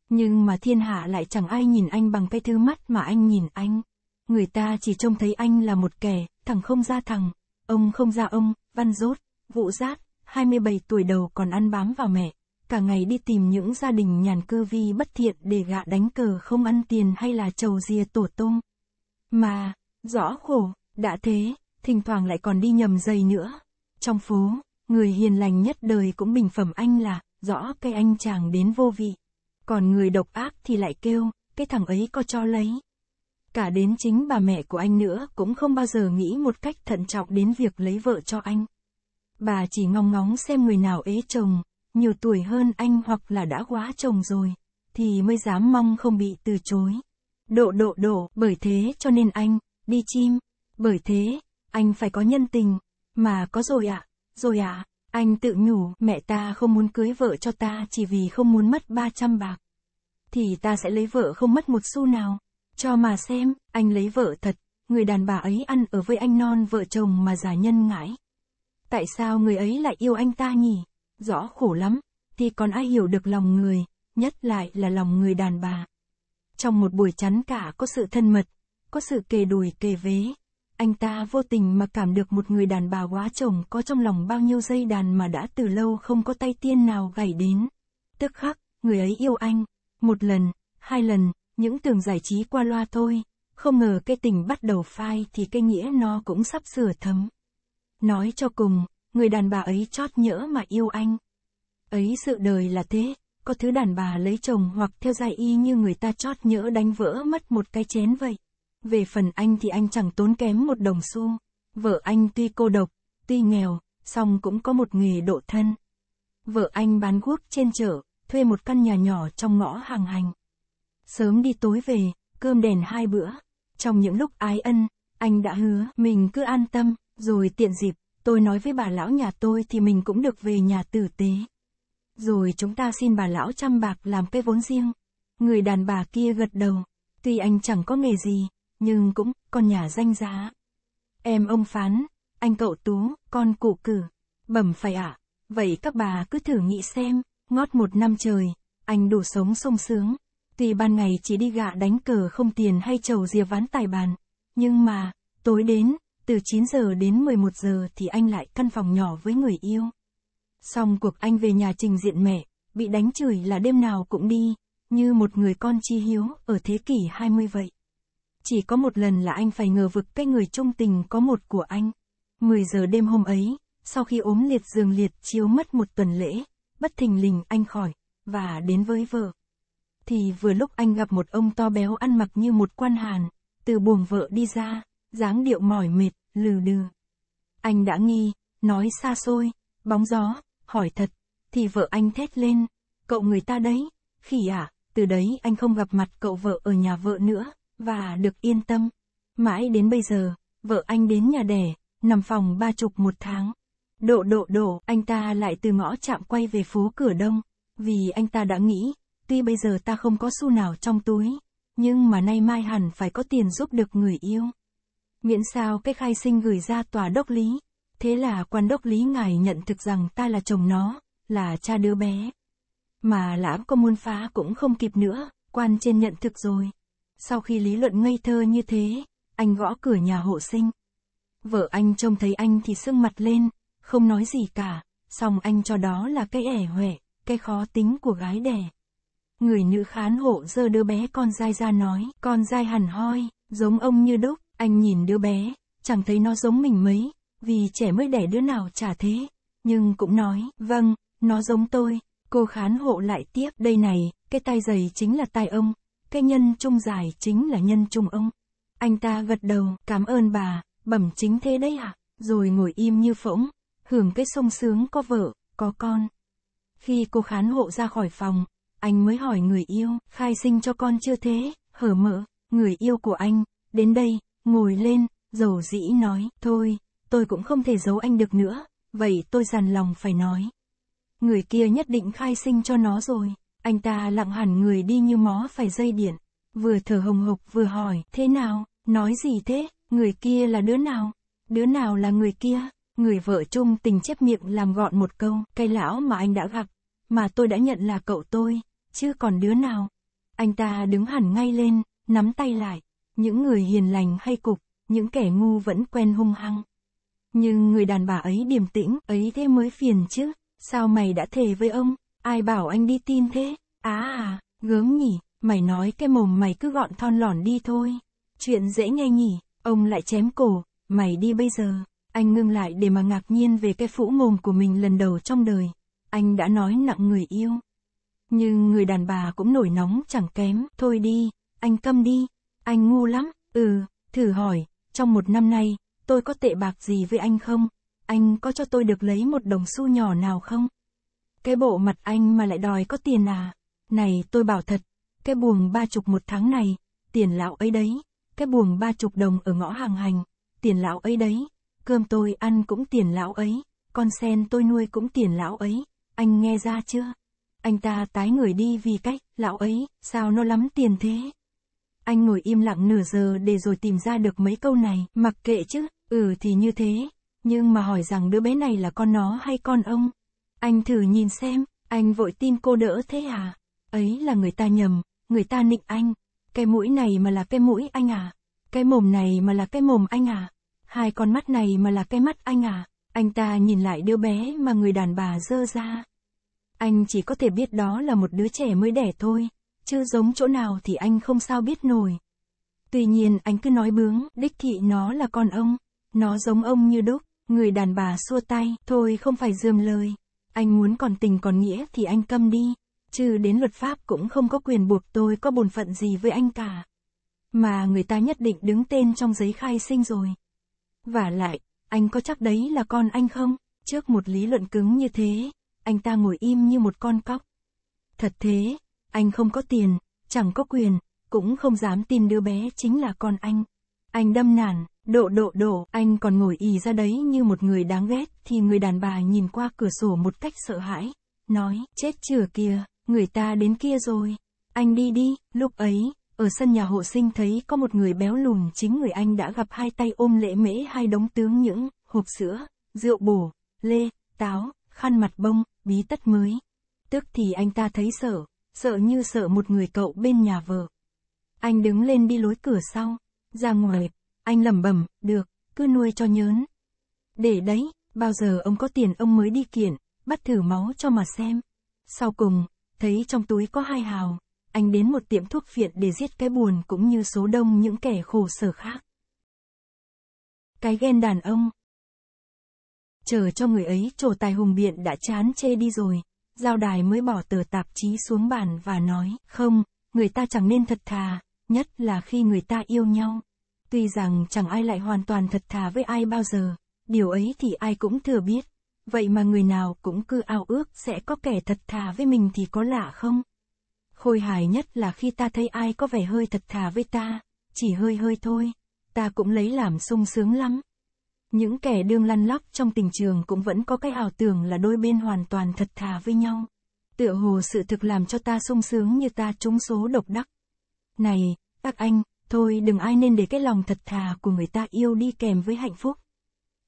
Nhưng mà thiên hạ lại chẳng ai nhìn anh bằng cái thứ mắt mà anh nhìn anh. Người ta chỉ trông thấy anh là một kẻ, thằng không ra thằng, ông không ra ông, văn rốt, vụ rát, 27 tuổi đầu còn ăn bám vào mẹ. Cả ngày đi tìm những gia đình nhàn cư vi bất thiện để gạ đánh cờ không ăn tiền hay là trầu rìa tổ tôm. Mà, rõ khổ, đã thế, thỉnh thoảng lại còn đi nhầm giày nữa. Trong phố, người hiền lành nhất đời cũng bình phẩm anh là, rõ cái anh chàng đến vô vị. Còn người độc ác thì lại kêu, cái thằng ấy có cho lấy cả đến chính bà mẹ của anh nữa cũng không bao giờ nghĩ một cách thận trọng đến việc lấy vợ cho anh. Bà chỉ ngóng ngóng xem người nào ế chồng, nhiều tuổi hơn anh hoặc là đã quá chồng rồi, thì mới dám mong không bị từ chối. Độ độ độ, bởi thế cho nên anh, đi chim, bởi thế, anh phải có nhân tình, mà có rồi ạ, à, rồi ạ, à, anh tự nhủ, mẹ ta không muốn cưới vợ cho ta chỉ vì không muốn mất 300 bạc. Thì ta sẽ lấy vợ không mất một xu nào. Cho mà xem, anh lấy vợ thật, người đàn bà ấy ăn ở với anh non vợ chồng mà giả nhân ngãi. Tại sao người ấy lại yêu anh ta nhỉ? Rõ khổ lắm, thì còn ai hiểu được lòng người, nhất lại là lòng người đàn bà. Trong một buổi chắn cả có sự thân mật, có sự kề đùi kề vế. Anh ta vô tình mà cảm được một người đàn bà quá chồng có trong lòng bao nhiêu dây đàn mà đã từ lâu không có tay tiên nào gảy đến. Tức khắc, người ấy yêu anh, một lần, hai lần, những tường giải trí qua loa thôi, không ngờ cái tình bắt đầu phai thì cái nghĩa nó cũng sắp sửa thấm. Nói cho cùng, người đàn bà ấy chót nhỡ mà yêu anh. Ấy sự đời là thế, có thứ đàn bà lấy chồng hoặc theo giai y như người ta chót nhỡ đánh vỡ mất một cái chén vậy. Về phần anh thì anh chẳng tốn kém một đồng xu. Vợ anh tuy cô độc, tuy nghèo, song cũng có một nghề độ thân. Vợ anh bán guốc trên chợ, thuê một căn nhà nhỏ trong ngõ hàng hành sớm đi tối về, cơm đèn hai bữa. Trong những lúc ái ân, anh đã hứa mình cứ an tâm, rồi tiện dịp, tôi nói với bà lão nhà tôi thì mình cũng được về nhà tử tế. Rồi chúng ta xin bà lão chăm bạc làm cái vốn riêng. Người đàn bà kia gật đầu, tuy anh chẳng có nghề gì, nhưng cũng còn nhà danh giá. Em ông phán, anh cậu tú, con cụ cử, bẩm phải ạ, à? vậy các bà cứ thử nghĩ xem, ngót một năm trời, anh đủ sống sung sướng, Tuy ban ngày chỉ đi gạ đánh cờ không tiền hay chầu dìa ván tài bàn, nhưng mà, tối đến, từ 9 giờ đến 11 giờ thì anh lại căn phòng nhỏ với người yêu. Xong cuộc anh về nhà trình diện mẹ, bị đánh chửi là đêm nào cũng đi, như một người con chi hiếu ở thế kỷ 20 vậy. Chỉ có một lần là anh phải ngờ vực cái người trung tình có một của anh. 10 giờ đêm hôm ấy, sau khi ốm liệt giường liệt chiếu mất một tuần lễ, bất thình lình anh khỏi, và đến với vợ thì vừa lúc anh gặp một ông to béo ăn mặc như một quan hàn, từ buồng vợ đi ra, dáng điệu mỏi mệt, lừ đừ. Anh đã nghi, nói xa xôi, bóng gió, hỏi thật, thì vợ anh thét lên, cậu người ta đấy, khỉ à, từ đấy anh không gặp mặt cậu vợ ở nhà vợ nữa, và được yên tâm. Mãi đến bây giờ, vợ anh đến nhà đẻ, nằm phòng ba chục một tháng. Độ độ độ, anh ta lại từ ngõ chạm quay về phố cửa đông, vì anh ta đã nghĩ, Tuy bây giờ ta không có xu nào trong túi, nhưng mà nay mai hẳn phải có tiền giúp được người yêu. Miễn sao cái khai sinh gửi ra tòa đốc lý, thế là quan đốc lý ngài nhận thực rằng ta là chồng nó, là cha đứa bé. Mà lãm có muốn phá cũng không kịp nữa, quan trên nhận thực rồi. Sau khi lý luận ngây thơ như thế, anh gõ cửa nhà hộ sinh. Vợ anh trông thấy anh thì sưng mặt lên, không nói gì cả, song anh cho đó là cái ẻ huệ, cái khó tính của gái đẻ. Người nữ khán hộ giơ đứa bé con dai ra nói, con dai hẳn hoi, giống ông như đúc, anh nhìn đứa bé, chẳng thấy nó giống mình mấy, vì trẻ mới đẻ đứa nào chả thế, nhưng cũng nói, vâng, nó giống tôi, cô khán hộ lại tiếp, đây này, cái tay dày chính là tay ông, cái nhân trung dài chính là nhân trung ông. Anh ta gật đầu, cảm ơn bà, bẩm chính thế đấy hả, à? rồi ngồi im như phỗng, hưởng cái sung sướng có vợ, có con. Khi cô khán hộ ra khỏi phòng, anh mới hỏi người yêu, khai sinh cho con chưa thế, hở mở, người yêu của anh, đến đây, ngồi lên, dầu dĩ nói, thôi, tôi cũng không thể giấu anh được nữa, vậy tôi dằn lòng phải nói. Người kia nhất định khai sinh cho nó rồi, anh ta lặng hẳn người đi như mó phải dây điện, vừa thở hồng hộc vừa hỏi, thế nào, nói gì thế, người kia là đứa nào, đứa nào là người kia, người vợ chung tình chép miệng làm gọn một câu, cây lão mà anh đã gặp, mà tôi đã nhận là cậu tôi, chứ còn đứa nào. Anh ta đứng hẳn ngay lên, nắm tay lại, những người hiền lành hay cục, những kẻ ngu vẫn quen hung hăng. Nhưng người đàn bà ấy điềm tĩnh, ấy thế mới phiền chứ, sao mày đã thề với ông, ai bảo anh đi tin thế, á à, à, gớm nhỉ, mày nói cái mồm mày cứ gọn thon lỏn đi thôi, chuyện dễ nghe nhỉ, ông lại chém cổ, mày đi bây giờ, anh ngưng lại để mà ngạc nhiên về cái phũ mồm của mình lần đầu trong đời anh đã nói nặng người yêu. Nhưng người đàn bà cũng nổi nóng chẳng kém, thôi đi, anh câm đi, anh ngu lắm, ừ, thử hỏi, trong một năm nay, tôi có tệ bạc gì với anh không? Anh có cho tôi được lấy một đồng xu nhỏ nào không? Cái bộ mặt anh mà lại đòi có tiền à? Này tôi bảo thật, cái buồng ba chục một tháng này, tiền lão ấy đấy, cái buồng ba chục đồng ở ngõ hàng hành, tiền lão ấy đấy, cơm tôi ăn cũng tiền lão ấy, con sen tôi nuôi cũng tiền lão ấy anh nghe ra chưa? Anh ta tái người đi vì cách, lão ấy, sao nó lắm tiền thế? Anh ngồi im lặng nửa giờ để rồi tìm ra được mấy câu này, mặc kệ chứ, ừ thì như thế, nhưng mà hỏi rằng đứa bé này là con nó hay con ông? Anh thử nhìn xem, anh vội tin cô đỡ thế à? Ấy là người ta nhầm, người ta nịnh anh. Cái mũi này mà là cái mũi anh à? Cái mồm này mà là cái mồm anh à? Hai con mắt này mà là cái mắt anh à? Anh ta nhìn lại đứa bé mà người đàn bà dơ ra. Anh chỉ có thể biết đó là một đứa trẻ mới đẻ thôi, chứ giống chỗ nào thì anh không sao biết nổi. Tuy nhiên anh cứ nói bướng, đích thị nó là con ông, nó giống ông như đúc, người đàn bà xua tay, thôi không phải dườm lời. Anh muốn còn tình còn nghĩa thì anh câm đi, chứ đến luật pháp cũng không có quyền buộc tôi có bổn phận gì với anh cả. Mà người ta nhất định đứng tên trong giấy khai sinh rồi. Và lại, anh có chắc đấy là con anh không? Trước một lý luận cứng như thế, anh ta ngồi im như một con cóc. Thật thế, anh không có tiền, chẳng có quyền, cũng không dám tin đứa bé chính là con anh. Anh đâm nản, độ độ độ, anh còn ngồi ì ra đấy như một người đáng ghét thì người đàn bà nhìn qua cửa sổ một cách sợ hãi, nói, chết chửa kia, người ta đến kia rồi, anh đi đi, lúc ấy, ở sân nhà hộ sinh thấy có một người béo lùn chính người anh đã gặp hai tay ôm lễ mễ hai đống tướng những, hộp sữa, rượu bổ, lê, táo, khăn mặt bông, bí tất mới. Tức thì anh ta thấy sợ, sợ như sợ một người cậu bên nhà vợ. Anh đứng lên đi lối cửa sau, ra ngoài, anh lẩm bẩm, được, cứ nuôi cho nhớn. Để đấy, bao giờ ông có tiền ông mới đi kiện, bắt thử máu cho mà xem. Sau cùng, thấy trong túi có hai hào, anh đến một tiệm thuốc phiện để giết cái buồn cũng như số đông những kẻ khổ sở khác. Cái ghen đàn ông. Chờ cho người ấy trổ tài hùng biện đã chán chê đi rồi, giao đài mới bỏ tờ tạp chí xuống bàn và nói, không, người ta chẳng nên thật thà, nhất là khi người ta yêu nhau. Tuy rằng chẳng ai lại hoàn toàn thật thà với ai bao giờ, điều ấy thì ai cũng thừa biết. Vậy mà người nào cũng cứ ao ước sẽ có kẻ thật thà với mình thì có lạ không? Khôi hài nhất là khi ta thấy ai có vẻ hơi thật thà với ta, chỉ hơi hơi thôi, ta cũng lấy làm sung sướng lắm. Những kẻ đương lăn lóc trong tình trường cũng vẫn có cái ảo tưởng là đôi bên hoàn toàn thật thà với nhau. Tựa hồ sự thực làm cho ta sung sướng như ta trúng số độc đắc. Này, các anh, thôi đừng ai nên để cái lòng thật thà của người ta yêu đi kèm với hạnh phúc.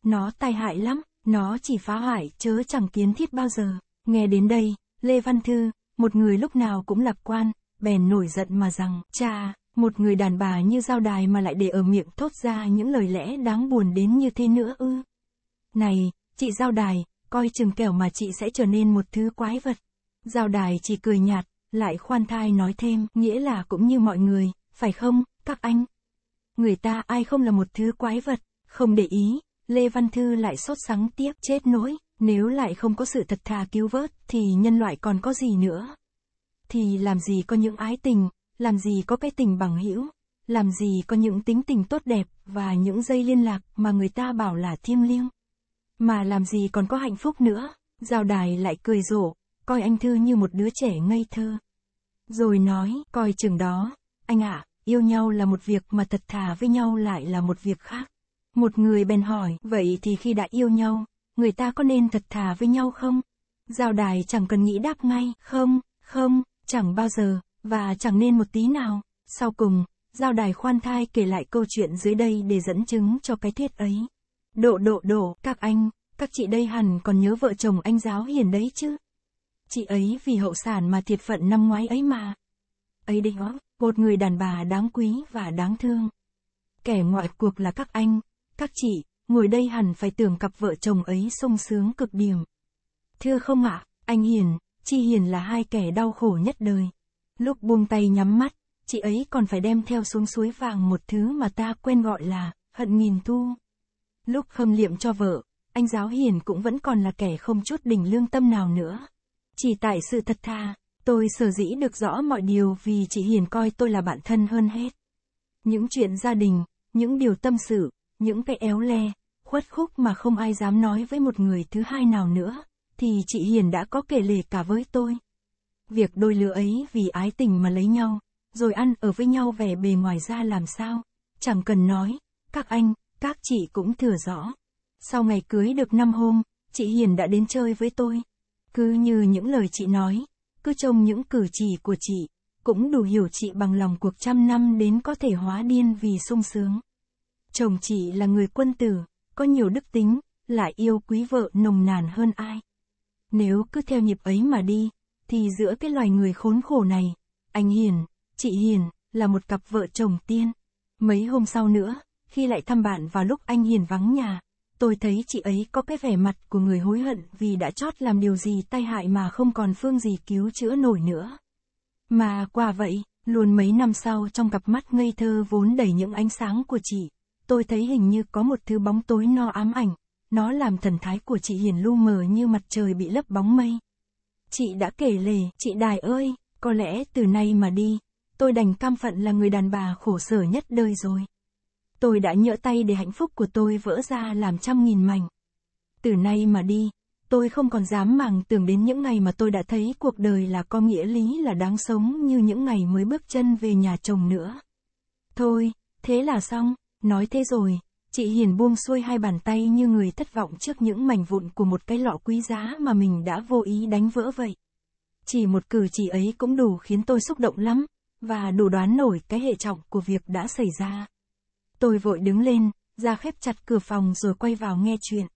Nó tai hại lắm, nó chỉ phá hoại chớ chẳng kiến thiết bao giờ. Nghe đến đây, Lê Văn Thư, một người lúc nào cũng lạc quan, bèn nổi giận mà rằng, cha, một người đàn bà như giao đài mà lại để ở miệng thốt ra những lời lẽ đáng buồn đến như thế nữa ư. Này, chị giao đài, coi chừng kẻo mà chị sẽ trở nên một thứ quái vật. Giao đài chỉ cười nhạt, lại khoan thai nói thêm, nghĩa là cũng như mọi người, phải không, các anh? Người ta ai không là một thứ quái vật, không để ý, Lê Văn Thư lại sốt sắng tiếp, chết nỗi. Nếu lại không có sự thật thà cứu vớt, thì nhân loại còn có gì nữa? Thì làm gì có những ái tình, làm gì có cái tình bằng hữu, làm gì có những tính tình tốt đẹp, và những dây liên lạc mà người ta bảo là thiêng liêng. Mà làm gì còn có hạnh phúc nữa, Giao đài lại cười rộ, coi anh Thư như một đứa trẻ ngây thơ. Rồi nói, coi chừng đó, anh ạ, à, yêu nhau là một việc mà thật thà với nhau lại là một việc khác. Một người bèn hỏi, vậy thì khi đã yêu nhau, người ta có nên thật thà với nhau không? Giao đài chẳng cần nghĩ đáp ngay, không, không, chẳng bao giờ, và chẳng nên một tí nào. Sau cùng, giao đài khoan thai kể lại câu chuyện dưới đây để dẫn chứng cho cái thuyết ấy. Độ độ độ, các anh, các chị đây hẳn còn nhớ vợ chồng anh giáo hiền đấy chứ. Chị ấy vì hậu sản mà thiệt phận năm ngoái ấy mà. Ấy đấy đó, một người đàn bà đáng quý và đáng thương. Kẻ ngoại cuộc là các anh, các chị, ngồi đây hẳn phải tưởng cặp vợ chồng ấy sung sướng cực điểm. Thưa không ạ, anh Hiền, chị Hiền là hai kẻ đau khổ nhất đời. Lúc buông tay nhắm mắt, chị ấy còn phải đem theo xuống suối vàng một thứ mà ta quen gọi là hận nghìn tu. Lúc khâm liệm cho vợ, anh giáo hiền cũng vẫn còn là kẻ không chút đỉnh lương tâm nào nữa. Chỉ tại sự thật thà, tôi sở dĩ được rõ mọi điều vì chị Hiền coi tôi là bạn thân hơn hết. Những chuyện gia đình, những điều tâm sự, những cái éo le, khuất khúc mà không ai dám nói với một người thứ hai nào nữa, thì chị Hiền đã có kể lể cả với tôi. Việc đôi lứa ấy vì ái tình mà lấy nhau, rồi ăn ở với nhau vẻ bề ngoài ra làm sao, chẳng cần nói, các anh, các chị cũng thừa rõ. Sau ngày cưới được năm hôm, chị Hiền đã đến chơi với tôi. Cứ như những lời chị nói, cứ trông những cử chỉ của chị, cũng đủ hiểu chị bằng lòng cuộc trăm năm đến có thể hóa điên vì sung sướng. Chồng chị là người quân tử, có nhiều đức tính, lại yêu quý vợ nồng nàn hơn ai. Nếu cứ theo nhịp ấy mà đi, thì giữa cái loài người khốn khổ này, anh Hiền, chị Hiền, là một cặp vợ chồng tiên. Mấy hôm sau nữa, khi lại thăm bạn vào lúc anh Hiền vắng nhà, tôi thấy chị ấy có cái vẻ mặt của người hối hận vì đã chót làm điều gì tai hại mà không còn phương gì cứu chữa nổi nữa. Mà qua vậy, luôn mấy năm sau trong cặp mắt ngây thơ vốn đầy những ánh sáng của chị, tôi thấy hình như có một thứ bóng tối no ám ảnh, nó làm thần thái của chị Hiền lu mờ như mặt trời bị lấp bóng mây. Chị đã kể lể, chị Đài ơi, có lẽ từ nay mà đi, tôi đành cam phận là người đàn bà khổ sở nhất đời rồi. Tôi đã nhỡ tay để hạnh phúc của tôi vỡ ra làm trăm nghìn mảnh. Từ nay mà đi, tôi không còn dám màng tưởng đến những ngày mà tôi đã thấy cuộc đời là có nghĩa lý là đáng sống như những ngày mới bước chân về nhà chồng nữa. Thôi, thế là xong. Nói thế rồi, chị Hiền buông xuôi hai bàn tay như người thất vọng trước những mảnh vụn của một cái lọ quý giá mà mình đã vô ý đánh vỡ vậy. Chỉ một cử chỉ ấy cũng đủ khiến tôi xúc động lắm, và đủ đoán nổi cái hệ trọng của việc đã xảy ra. Tôi vội đứng lên, ra khép chặt cửa phòng rồi quay vào nghe chuyện.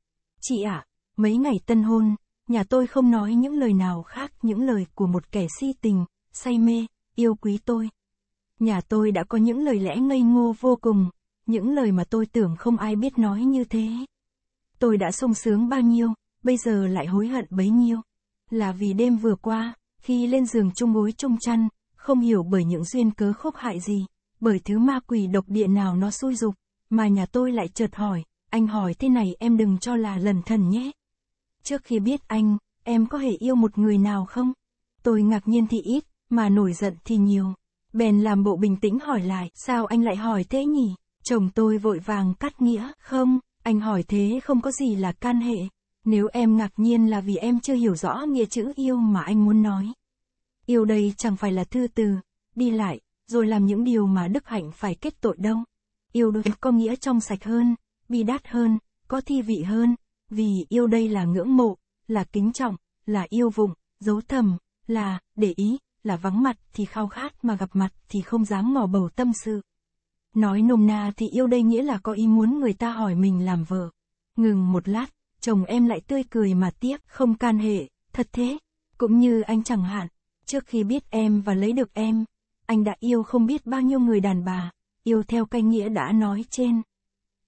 Chị ạ, à, mấy ngày tân hôn, nhà tôi không nói những lời nào khác những lời của một kẻ si tình, say mê, yêu quý tôi. Nhà tôi đã có những lời lẽ ngây ngô vô cùng, những lời mà tôi tưởng không ai biết nói như thế. Tôi đã sung sướng bao nhiêu, bây giờ lại hối hận bấy nhiêu. Là vì đêm vừa qua, khi lên giường chung gối chung chăn, không hiểu bởi những duyên cớ khốc hại gì, bởi thứ ma quỷ độc địa nào nó xui dục, mà nhà tôi lại chợt hỏi, anh hỏi thế này em đừng cho là lần thần nhé. Trước khi biết anh, em có hề yêu một người nào không? Tôi ngạc nhiên thì ít, mà nổi giận thì nhiều. Bèn làm bộ bình tĩnh hỏi lại, sao anh lại hỏi thế nhỉ? Chồng tôi vội vàng cắt nghĩa, không, anh hỏi thế không có gì là can hệ. Nếu em ngạc nhiên là vì em chưa hiểu rõ nghĩa chữ yêu mà anh muốn nói. Yêu đây chẳng phải là thư từ, đi lại, rồi làm những điều mà đức hạnh phải kết tội đâu. Yêu đôi có nghĩa trong sạch hơn, bi đát hơn, có thi vị hơn, vì yêu đây là ngưỡng mộ, là kính trọng, là yêu vùng, giấu thầm, là, để ý, là vắng mặt thì khao khát mà gặp mặt thì không dám ngỏ bầu tâm sự. Nói nôm na thì yêu đây nghĩa là có ý muốn người ta hỏi mình làm vợ. Ngừng một lát, chồng em lại tươi cười mà tiếp, không can hệ, thật thế. Cũng như anh chẳng hạn, trước khi biết em và lấy được em, anh đã yêu không biết bao nhiêu người đàn bà, yêu theo cái nghĩa đã nói trên.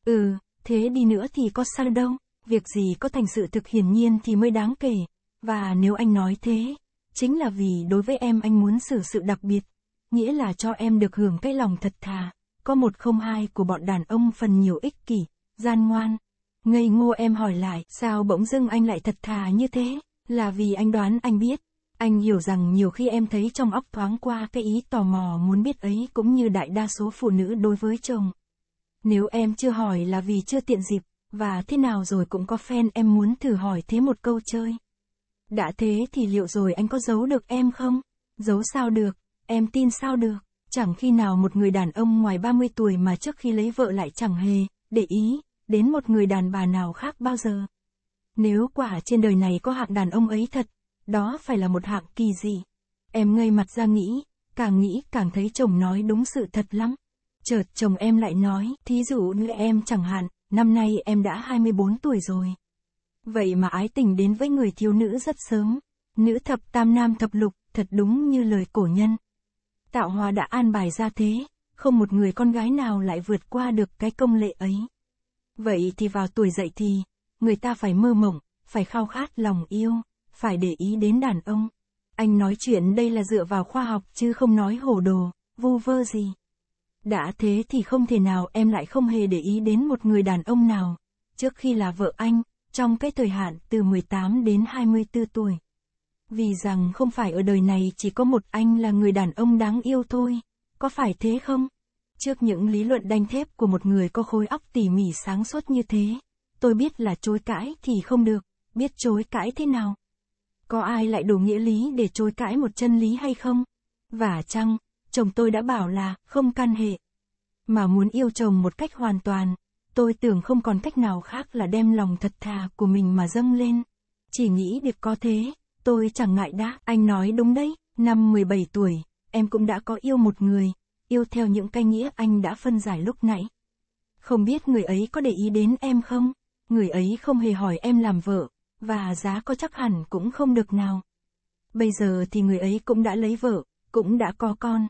Ừ, thế đi nữa thì có sao đâu, việc gì có thành sự thực hiển nhiên thì mới đáng kể. Và nếu anh nói thế, chính là vì đối với em anh muốn xử sự đặc biệt, nghĩa là cho em được hưởng cái lòng thật thà có một không hai của bọn đàn ông phần nhiều ích kỷ, gian ngoan. Ngây ngô em hỏi lại, sao bỗng dưng anh lại thật thà như thế? Là vì anh đoán anh biết. Anh hiểu rằng nhiều khi em thấy trong óc thoáng qua cái ý tò mò muốn biết ấy cũng như đại đa số phụ nữ đối với chồng. Nếu em chưa hỏi là vì chưa tiện dịp, và thế nào rồi cũng có fan em muốn thử hỏi thế một câu chơi. Đã thế thì liệu rồi anh có giấu được em không? Giấu sao được, em tin sao được. Chẳng khi nào một người đàn ông ngoài 30 tuổi mà trước khi lấy vợ lại chẳng hề, để ý, đến một người đàn bà nào khác bao giờ. Nếu quả trên đời này có hạng đàn ông ấy thật, đó phải là một hạng kỳ dị. Em ngây mặt ra nghĩ, càng nghĩ càng thấy chồng nói đúng sự thật lắm. Chợt chồng em lại nói, thí dụ như em chẳng hạn, năm nay em đã 24 tuổi rồi. Vậy mà ái tình đến với người thiếu nữ rất sớm. Nữ thập tam nam thập lục, thật đúng như lời cổ nhân tạo hóa đã an bài ra thế, không một người con gái nào lại vượt qua được cái công lệ ấy. Vậy thì vào tuổi dậy thì, người ta phải mơ mộng, phải khao khát lòng yêu, phải để ý đến đàn ông. Anh nói chuyện đây là dựa vào khoa học chứ không nói hổ đồ, vu vơ gì. Đã thế thì không thể nào em lại không hề để ý đến một người đàn ông nào, trước khi là vợ anh, trong cái thời hạn từ 18 đến 24 tuổi vì rằng không phải ở đời này chỉ có một anh là người đàn ông đáng yêu thôi, có phải thế không? Trước những lý luận đanh thép của một người có khối óc tỉ mỉ sáng suốt như thế, tôi biết là chối cãi thì không được, biết chối cãi thế nào? Có ai lại đủ nghĩa lý để chối cãi một chân lý hay không? Và chăng, chồng tôi đã bảo là không can hệ, mà muốn yêu chồng một cách hoàn toàn, tôi tưởng không còn cách nào khác là đem lòng thật thà của mình mà dâng lên. Chỉ nghĩ được có thế, tôi chẳng ngại đã, anh nói đúng đấy, năm 17 tuổi, em cũng đã có yêu một người, yêu theo những cái nghĩa anh đã phân giải lúc nãy. Không biết người ấy có để ý đến em không? Người ấy không hề hỏi em làm vợ, và giá có chắc hẳn cũng không được nào. Bây giờ thì người ấy cũng đã lấy vợ, cũng đã có con.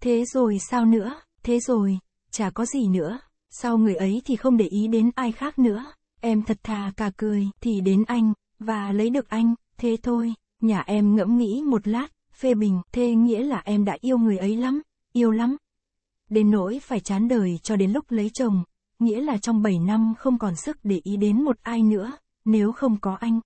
Thế rồi sao nữa, thế rồi, chả có gì nữa, sau người ấy thì không để ý đến ai khác nữa. Em thật thà cà cười thì đến anh, và lấy được anh thế thôi, nhà em ngẫm nghĩ một lát, phê bình, thế nghĩa là em đã yêu người ấy lắm, yêu lắm. Đến nỗi phải chán đời cho đến lúc lấy chồng, nghĩa là trong 7 năm không còn sức để ý đến một ai nữa, nếu không có anh.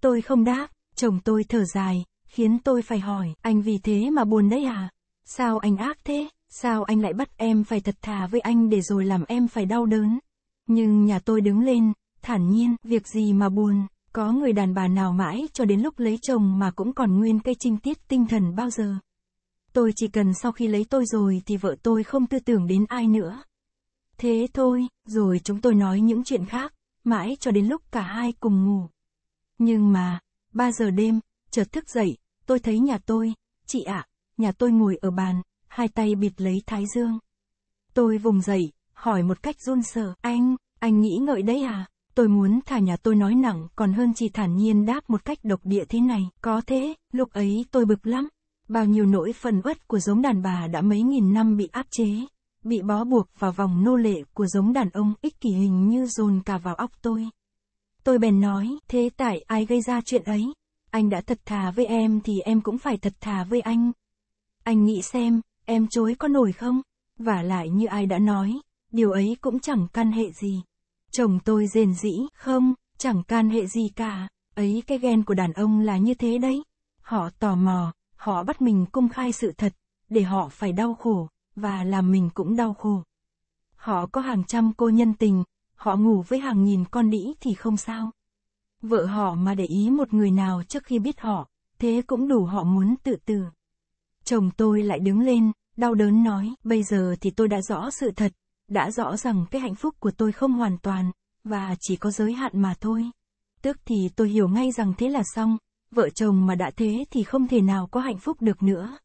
Tôi không đáp, chồng tôi thở dài, khiến tôi phải hỏi, anh vì thế mà buồn đấy à? Sao anh ác thế? Sao anh lại bắt em phải thật thà với anh để rồi làm em phải đau đớn? Nhưng nhà tôi đứng lên, thản nhiên, việc gì mà buồn, có người đàn bà nào mãi cho đến lúc lấy chồng mà cũng còn nguyên cây trinh tiết tinh thần bao giờ. Tôi chỉ cần sau khi lấy tôi rồi thì vợ tôi không tư tưởng đến ai nữa. Thế thôi, rồi chúng tôi nói những chuyện khác, mãi cho đến lúc cả hai cùng ngủ. Nhưng mà, ba giờ đêm, chợt thức dậy, tôi thấy nhà tôi, chị ạ, à, nhà tôi ngồi ở bàn, hai tay bịt lấy thái dương. Tôi vùng dậy, hỏi một cách run sợ, anh, anh nghĩ ngợi đấy à? tôi muốn thả nhà tôi nói nặng còn hơn chỉ thản nhiên đáp một cách độc địa thế này. Có thế, lúc ấy tôi bực lắm. Bao nhiêu nỗi phần uất của giống đàn bà đã mấy nghìn năm bị áp chế, bị bó buộc vào vòng nô lệ của giống đàn ông ích kỷ hình như dồn cả vào óc tôi. Tôi bèn nói, thế tại ai gây ra chuyện ấy? Anh đã thật thà với em thì em cũng phải thật thà với anh. Anh nghĩ xem, em chối có nổi không? Và lại như ai đã nói, điều ấy cũng chẳng căn hệ gì. Chồng tôi rền dĩ, không, chẳng can hệ gì cả. Ấy cái ghen của đàn ông là như thế đấy. Họ tò mò, họ bắt mình công khai sự thật, để họ phải đau khổ, và làm mình cũng đau khổ. Họ có hàng trăm cô nhân tình, họ ngủ với hàng nghìn con đĩ thì không sao. Vợ họ mà để ý một người nào trước khi biết họ, thế cũng đủ họ muốn tự tử. Chồng tôi lại đứng lên, đau đớn nói, bây giờ thì tôi đã rõ sự thật, đã rõ rằng cái hạnh phúc của tôi không hoàn toàn, và chỉ có giới hạn mà thôi. Tức thì tôi hiểu ngay rằng thế là xong, vợ chồng mà đã thế thì không thể nào có hạnh phúc được nữa.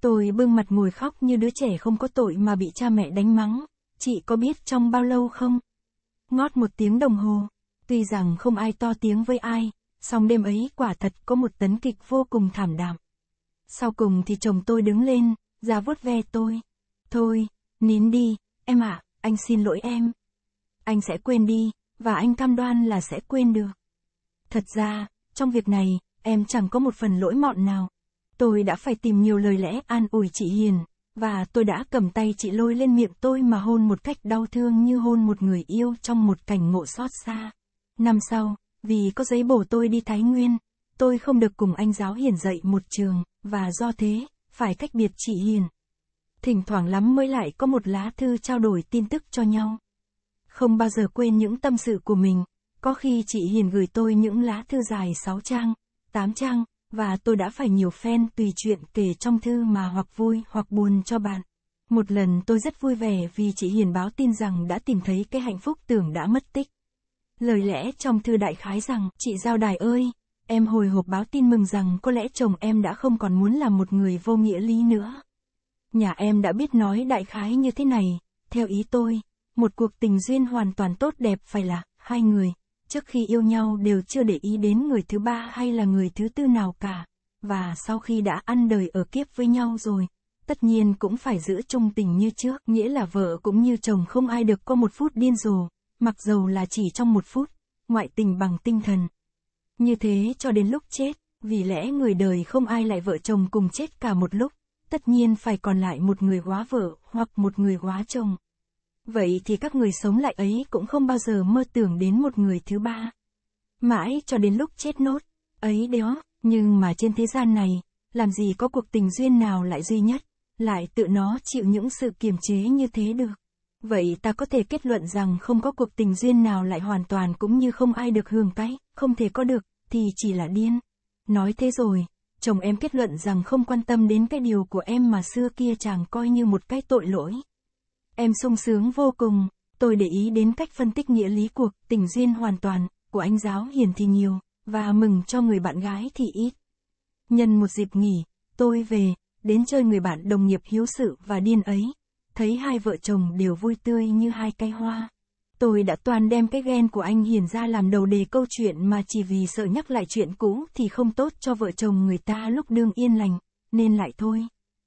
Tôi bưng mặt ngồi khóc như đứa trẻ không có tội mà bị cha mẹ đánh mắng, chị có biết trong bao lâu không? Ngót một tiếng đồng hồ, tuy rằng không ai to tiếng với ai, song đêm ấy quả thật có một tấn kịch vô cùng thảm đạm. Sau cùng thì chồng tôi đứng lên, ra vuốt ve tôi. Thôi, nín đi, em ạ, à, anh xin lỗi em. Anh sẽ quên đi, và anh cam đoan là sẽ quên được. Thật ra, trong việc này, em chẳng có một phần lỗi mọn nào. Tôi đã phải tìm nhiều lời lẽ an ủi chị Hiền, và tôi đã cầm tay chị lôi lên miệng tôi mà hôn một cách đau thương như hôn một người yêu trong một cảnh ngộ xót xa. Năm sau, vì có giấy bổ tôi đi Thái Nguyên, tôi không được cùng anh giáo Hiền dạy một trường, và do thế, phải cách biệt chị Hiền thỉnh thoảng lắm mới lại có một lá thư trao đổi tin tức cho nhau. Không bao giờ quên những tâm sự của mình, có khi chị Hiền gửi tôi những lá thư dài 6 trang, 8 trang, và tôi đã phải nhiều phen tùy chuyện kể trong thư mà hoặc vui hoặc buồn cho bạn. Một lần tôi rất vui vẻ vì chị Hiền báo tin rằng đã tìm thấy cái hạnh phúc tưởng đã mất tích. Lời lẽ trong thư đại khái rằng, chị Giao Đài ơi, em hồi hộp báo tin mừng rằng có lẽ chồng em đã không còn muốn làm một người vô nghĩa lý nữa nhà em đã biết nói đại khái như thế này, theo ý tôi, một cuộc tình duyên hoàn toàn tốt đẹp phải là, hai người, trước khi yêu nhau đều chưa để ý đến người thứ ba hay là người thứ tư nào cả, và sau khi đã ăn đời ở kiếp với nhau rồi, tất nhiên cũng phải giữ chung tình như trước, nghĩa là vợ cũng như chồng không ai được có một phút điên rồ, mặc dầu là chỉ trong một phút, ngoại tình bằng tinh thần. Như thế cho đến lúc chết, vì lẽ người đời không ai lại vợ chồng cùng chết cả một lúc tất nhiên phải còn lại một người quá vợ, hoặc một người quá chồng. Vậy thì các người sống lại ấy cũng không bao giờ mơ tưởng đến một người thứ ba. Mãi cho đến lúc chết nốt, ấy đó, nhưng mà trên thế gian này, làm gì có cuộc tình duyên nào lại duy nhất, lại tự nó chịu những sự kiềm chế như thế được. Vậy ta có thể kết luận rằng không có cuộc tình duyên nào lại hoàn toàn cũng như không ai được hưởng cái, không thể có được, thì chỉ là điên. Nói thế rồi, chồng em kết luận rằng không quan tâm đến cái điều của em mà xưa kia chàng coi như một cái tội lỗi. Em sung sướng vô cùng, tôi để ý đến cách phân tích nghĩa lý cuộc tình duyên hoàn toàn, của anh giáo hiền thì nhiều, và mừng cho người bạn gái thì ít. Nhân một dịp nghỉ, tôi về, đến chơi người bạn đồng nghiệp hiếu sự và điên ấy, thấy hai vợ chồng đều vui tươi như hai cây hoa. Tôi đã toàn đem cái ghen của anh Hiền ra làm đầu đề câu chuyện mà chỉ vì sợ nhắc lại chuyện cũ thì không tốt cho vợ chồng người ta lúc đương yên lành, nên lại thôi.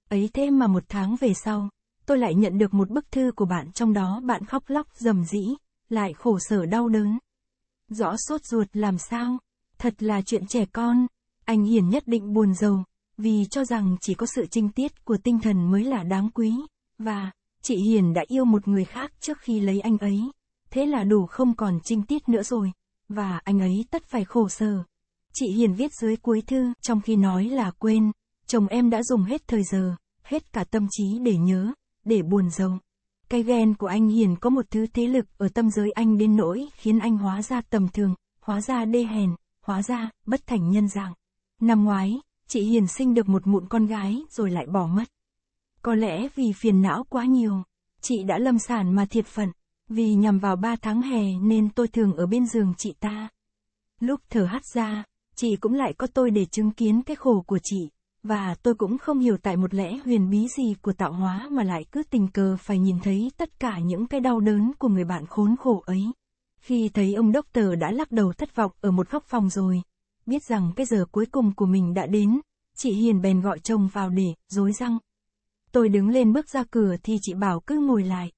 Ấy thế mà một tháng về sau, tôi lại nhận được một bức thư của bạn trong đó bạn khóc lóc rầm rĩ lại khổ sở đau đớn. Rõ sốt ruột làm sao, thật là chuyện trẻ con, anh Hiền nhất định buồn giàu, vì cho rằng chỉ có sự trinh tiết của tinh thần mới là đáng quý, và, chị Hiền đã yêu một người khác trước khi lấy anh ấy thế là đủ không còn trinh tiết nữa rồi, và anh ấy tất phải khổ sở. Chị Hiền viết dưới cuối thư, trong khi nói là quên, chồng em đã dùng hết thời giờ, hết cả tâm trí để nhớ, để buồn rầu. Cái ghen của anh Hiền có một thứ thế lực ở tâm giới anh đến nỗi khiến anh hóa ra tầm thường, hóa ra đê hèn, hóa ra bất thành nhân dạng. Năm ngoái, chị Hiền sinh được một mụn con gái rồi lại bỏ mất. Có lẽ vì phiền não quá nhiều, chị đã lâm sản mà thiệt phận. Vì nhằm vào 3 tháng hè nên tôi thường ở bên giường chị ta. Lúc thở hắt ra, chị cũng lại có tôi để chứng kiến cái khổ của chị, và tôi cũng không hiểu tại một lẽ huyền bí gì của tạo hóa mà lại cứ tình cờ phải nhìn thấy tất cả những cái đau đớn của người bạn khốn khổ ấy. Khi thấy ông đốc tờ đã lắc đầu thất vọng ở một góc phòng rồi, biết rằng cái giờ cuối cùng của mình đã đến, chị Hiền bèn gọi chồng vào để, dối răng. Tôi đứng lên bước ra cửa thì chị bảo cứ ngồi lại.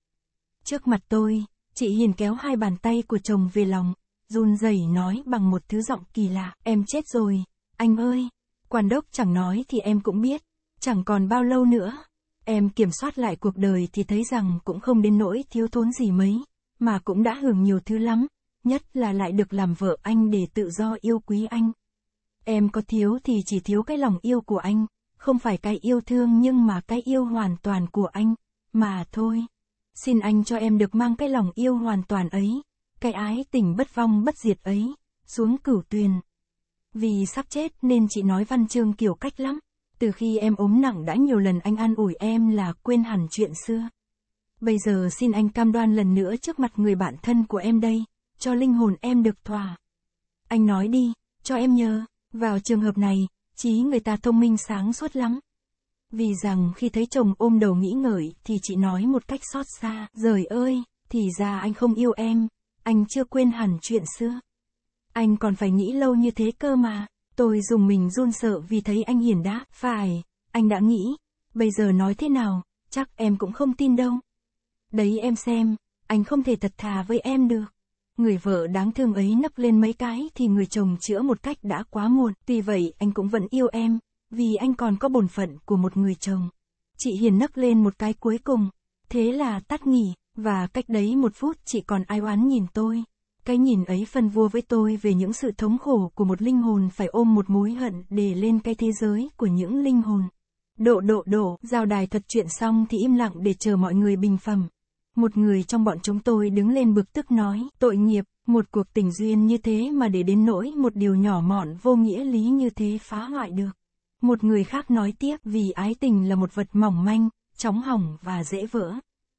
Trước mặt tôi, chị Hiền kéo hai bàn tay của chồng về lòng, run rẩy nói bằng một thứ giọng kỳ lạ, em chết rồi, anh ơi, quan đốc chẳng nói thì em cũng biết, chẳng còn bao lâu nữa. Em kiểm soát lại cuộc đời thì thấy rằng cũng không đến nỗi thiếu thốn gì mấy, mà cũng đã hưởng nhiều thứ lắm, nhất là lại được làm vợ anh để tự do yêu quý anh. Em có thiếu thì chỉ thiếu cái lòng yêu của anh, không phải cái yêu thương nhưng mà cái yêu hoàn toàn của anh, mà thôi xin anh cho em được mang cái lòng yêu hoàn toàn ấy, cái ái tình bất vong bất diệt ấy, xuống cửu tuyền. Vì sắp chết nên chị nói văn chương kiểu cách lắm, từ khi em ốm nặng đã nhiều lần anh an ủi em là quên hẳn chuyện xưa. Bây giờ xin anh cam đoan lần nữa trước mặt người bạn thân của em đây, cho linh hồn em được thỏa. Anh nói đi, cho em nhớ, vào trường hợp này, trí người ta thông minh sáng suốt lắm, vì rằng khi thấy chồng ôm đầu nghĩ ngợi thì chị nói một cách xót xa, rời ơi, thì ra anh không yêu em, anh chưa quên hẳn chuyện xưa. Anh còn phải nghĩ lâu như thế cơ mà, tôi dùng mình run sợ vì thấy anh hiền đáp, phải, anh đã nghĩ, bây giờ nói thế nào, chắc em cũng không tin đâu. Đấy em xem, anh không thể thật thà với em được. Người vợ đáng thương ấy nấp lên mấy cái thì người chồng chữa một cách đã quá muộn, tuy vậy anh cũng vẫn yêu em, vì anh còn có bổn phận của một người chồng. Chị Hiền nấc lên một cái cuối cùng, thế là tắt nghỉ, và cách đấy một phút chị còn ai oán nhìn tôi. Cái nhìn ấy phân vua với tôi về những sự thống khổ của một linh hồn phải ôm một mối hận để lên cái thế giới của những linh hồn. Độ độ độ, giao đài thật chuyện xong thì im lặng để chờ mọi người bình phẩm. Một người trong bọn chúng tôi đứng lên bực tức nói, tội nghiệp, một cuộc tình duyên như thế mà để đến nỗi một điều nhỏ mọn vô nghĩa lý như thế phá hoại được. Một người khác nói tiếp vì ái tình là một vật mỏng manh, chóng hỏng và dễ vỡ.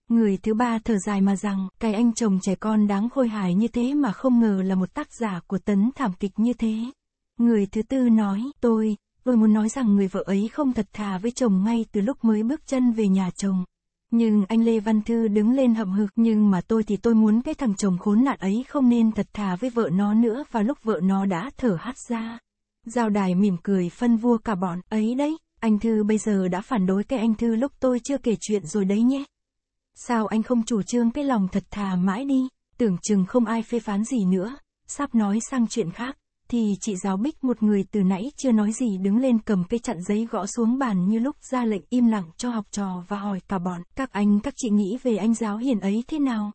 Người thứ ba thở dài mà rằng, cái anh chồng trẻ con đáng khôi hài như thế mà không ngờ là một tác giả của tấn thảm kịch như thế. Người thứ tư nói, tôi, tôi muốn nói rằng người vợ ấy không thật thà với chồng ngay từ lúc mới bước chân về nhà chồng. Nhưng anh Lê Văn Thư đứng lên hậm hực nhưng mà tôi thì tôi muốn cái thằng chồng khốn nạn ấy không nên thật thà với vợ nó nữa và lúc vợ nó đã thở hắt ra. Giao đài mỉm cười phân vua cả bọn, ấy đấy, anh Thư bây giờ đã phản đối cái anh Thư lúc tôi chưa kể chuyện rồi đấy nhé. Sao anh không chủ trương cái lòng thật thà mãi đi, tưởng chừng không ai phê phán gì nữa, sắp nói sang chuyện khác, thì chị giáo bích một người từ nãy chưa nói gì đứng lên cầm cây chặn giấy gõ xuống bàn như lúc ra lệnh im lặng cho học trò và hỏi cả bọn, các anh các chị nghĩ về anh giáo hiền ấy thế nào?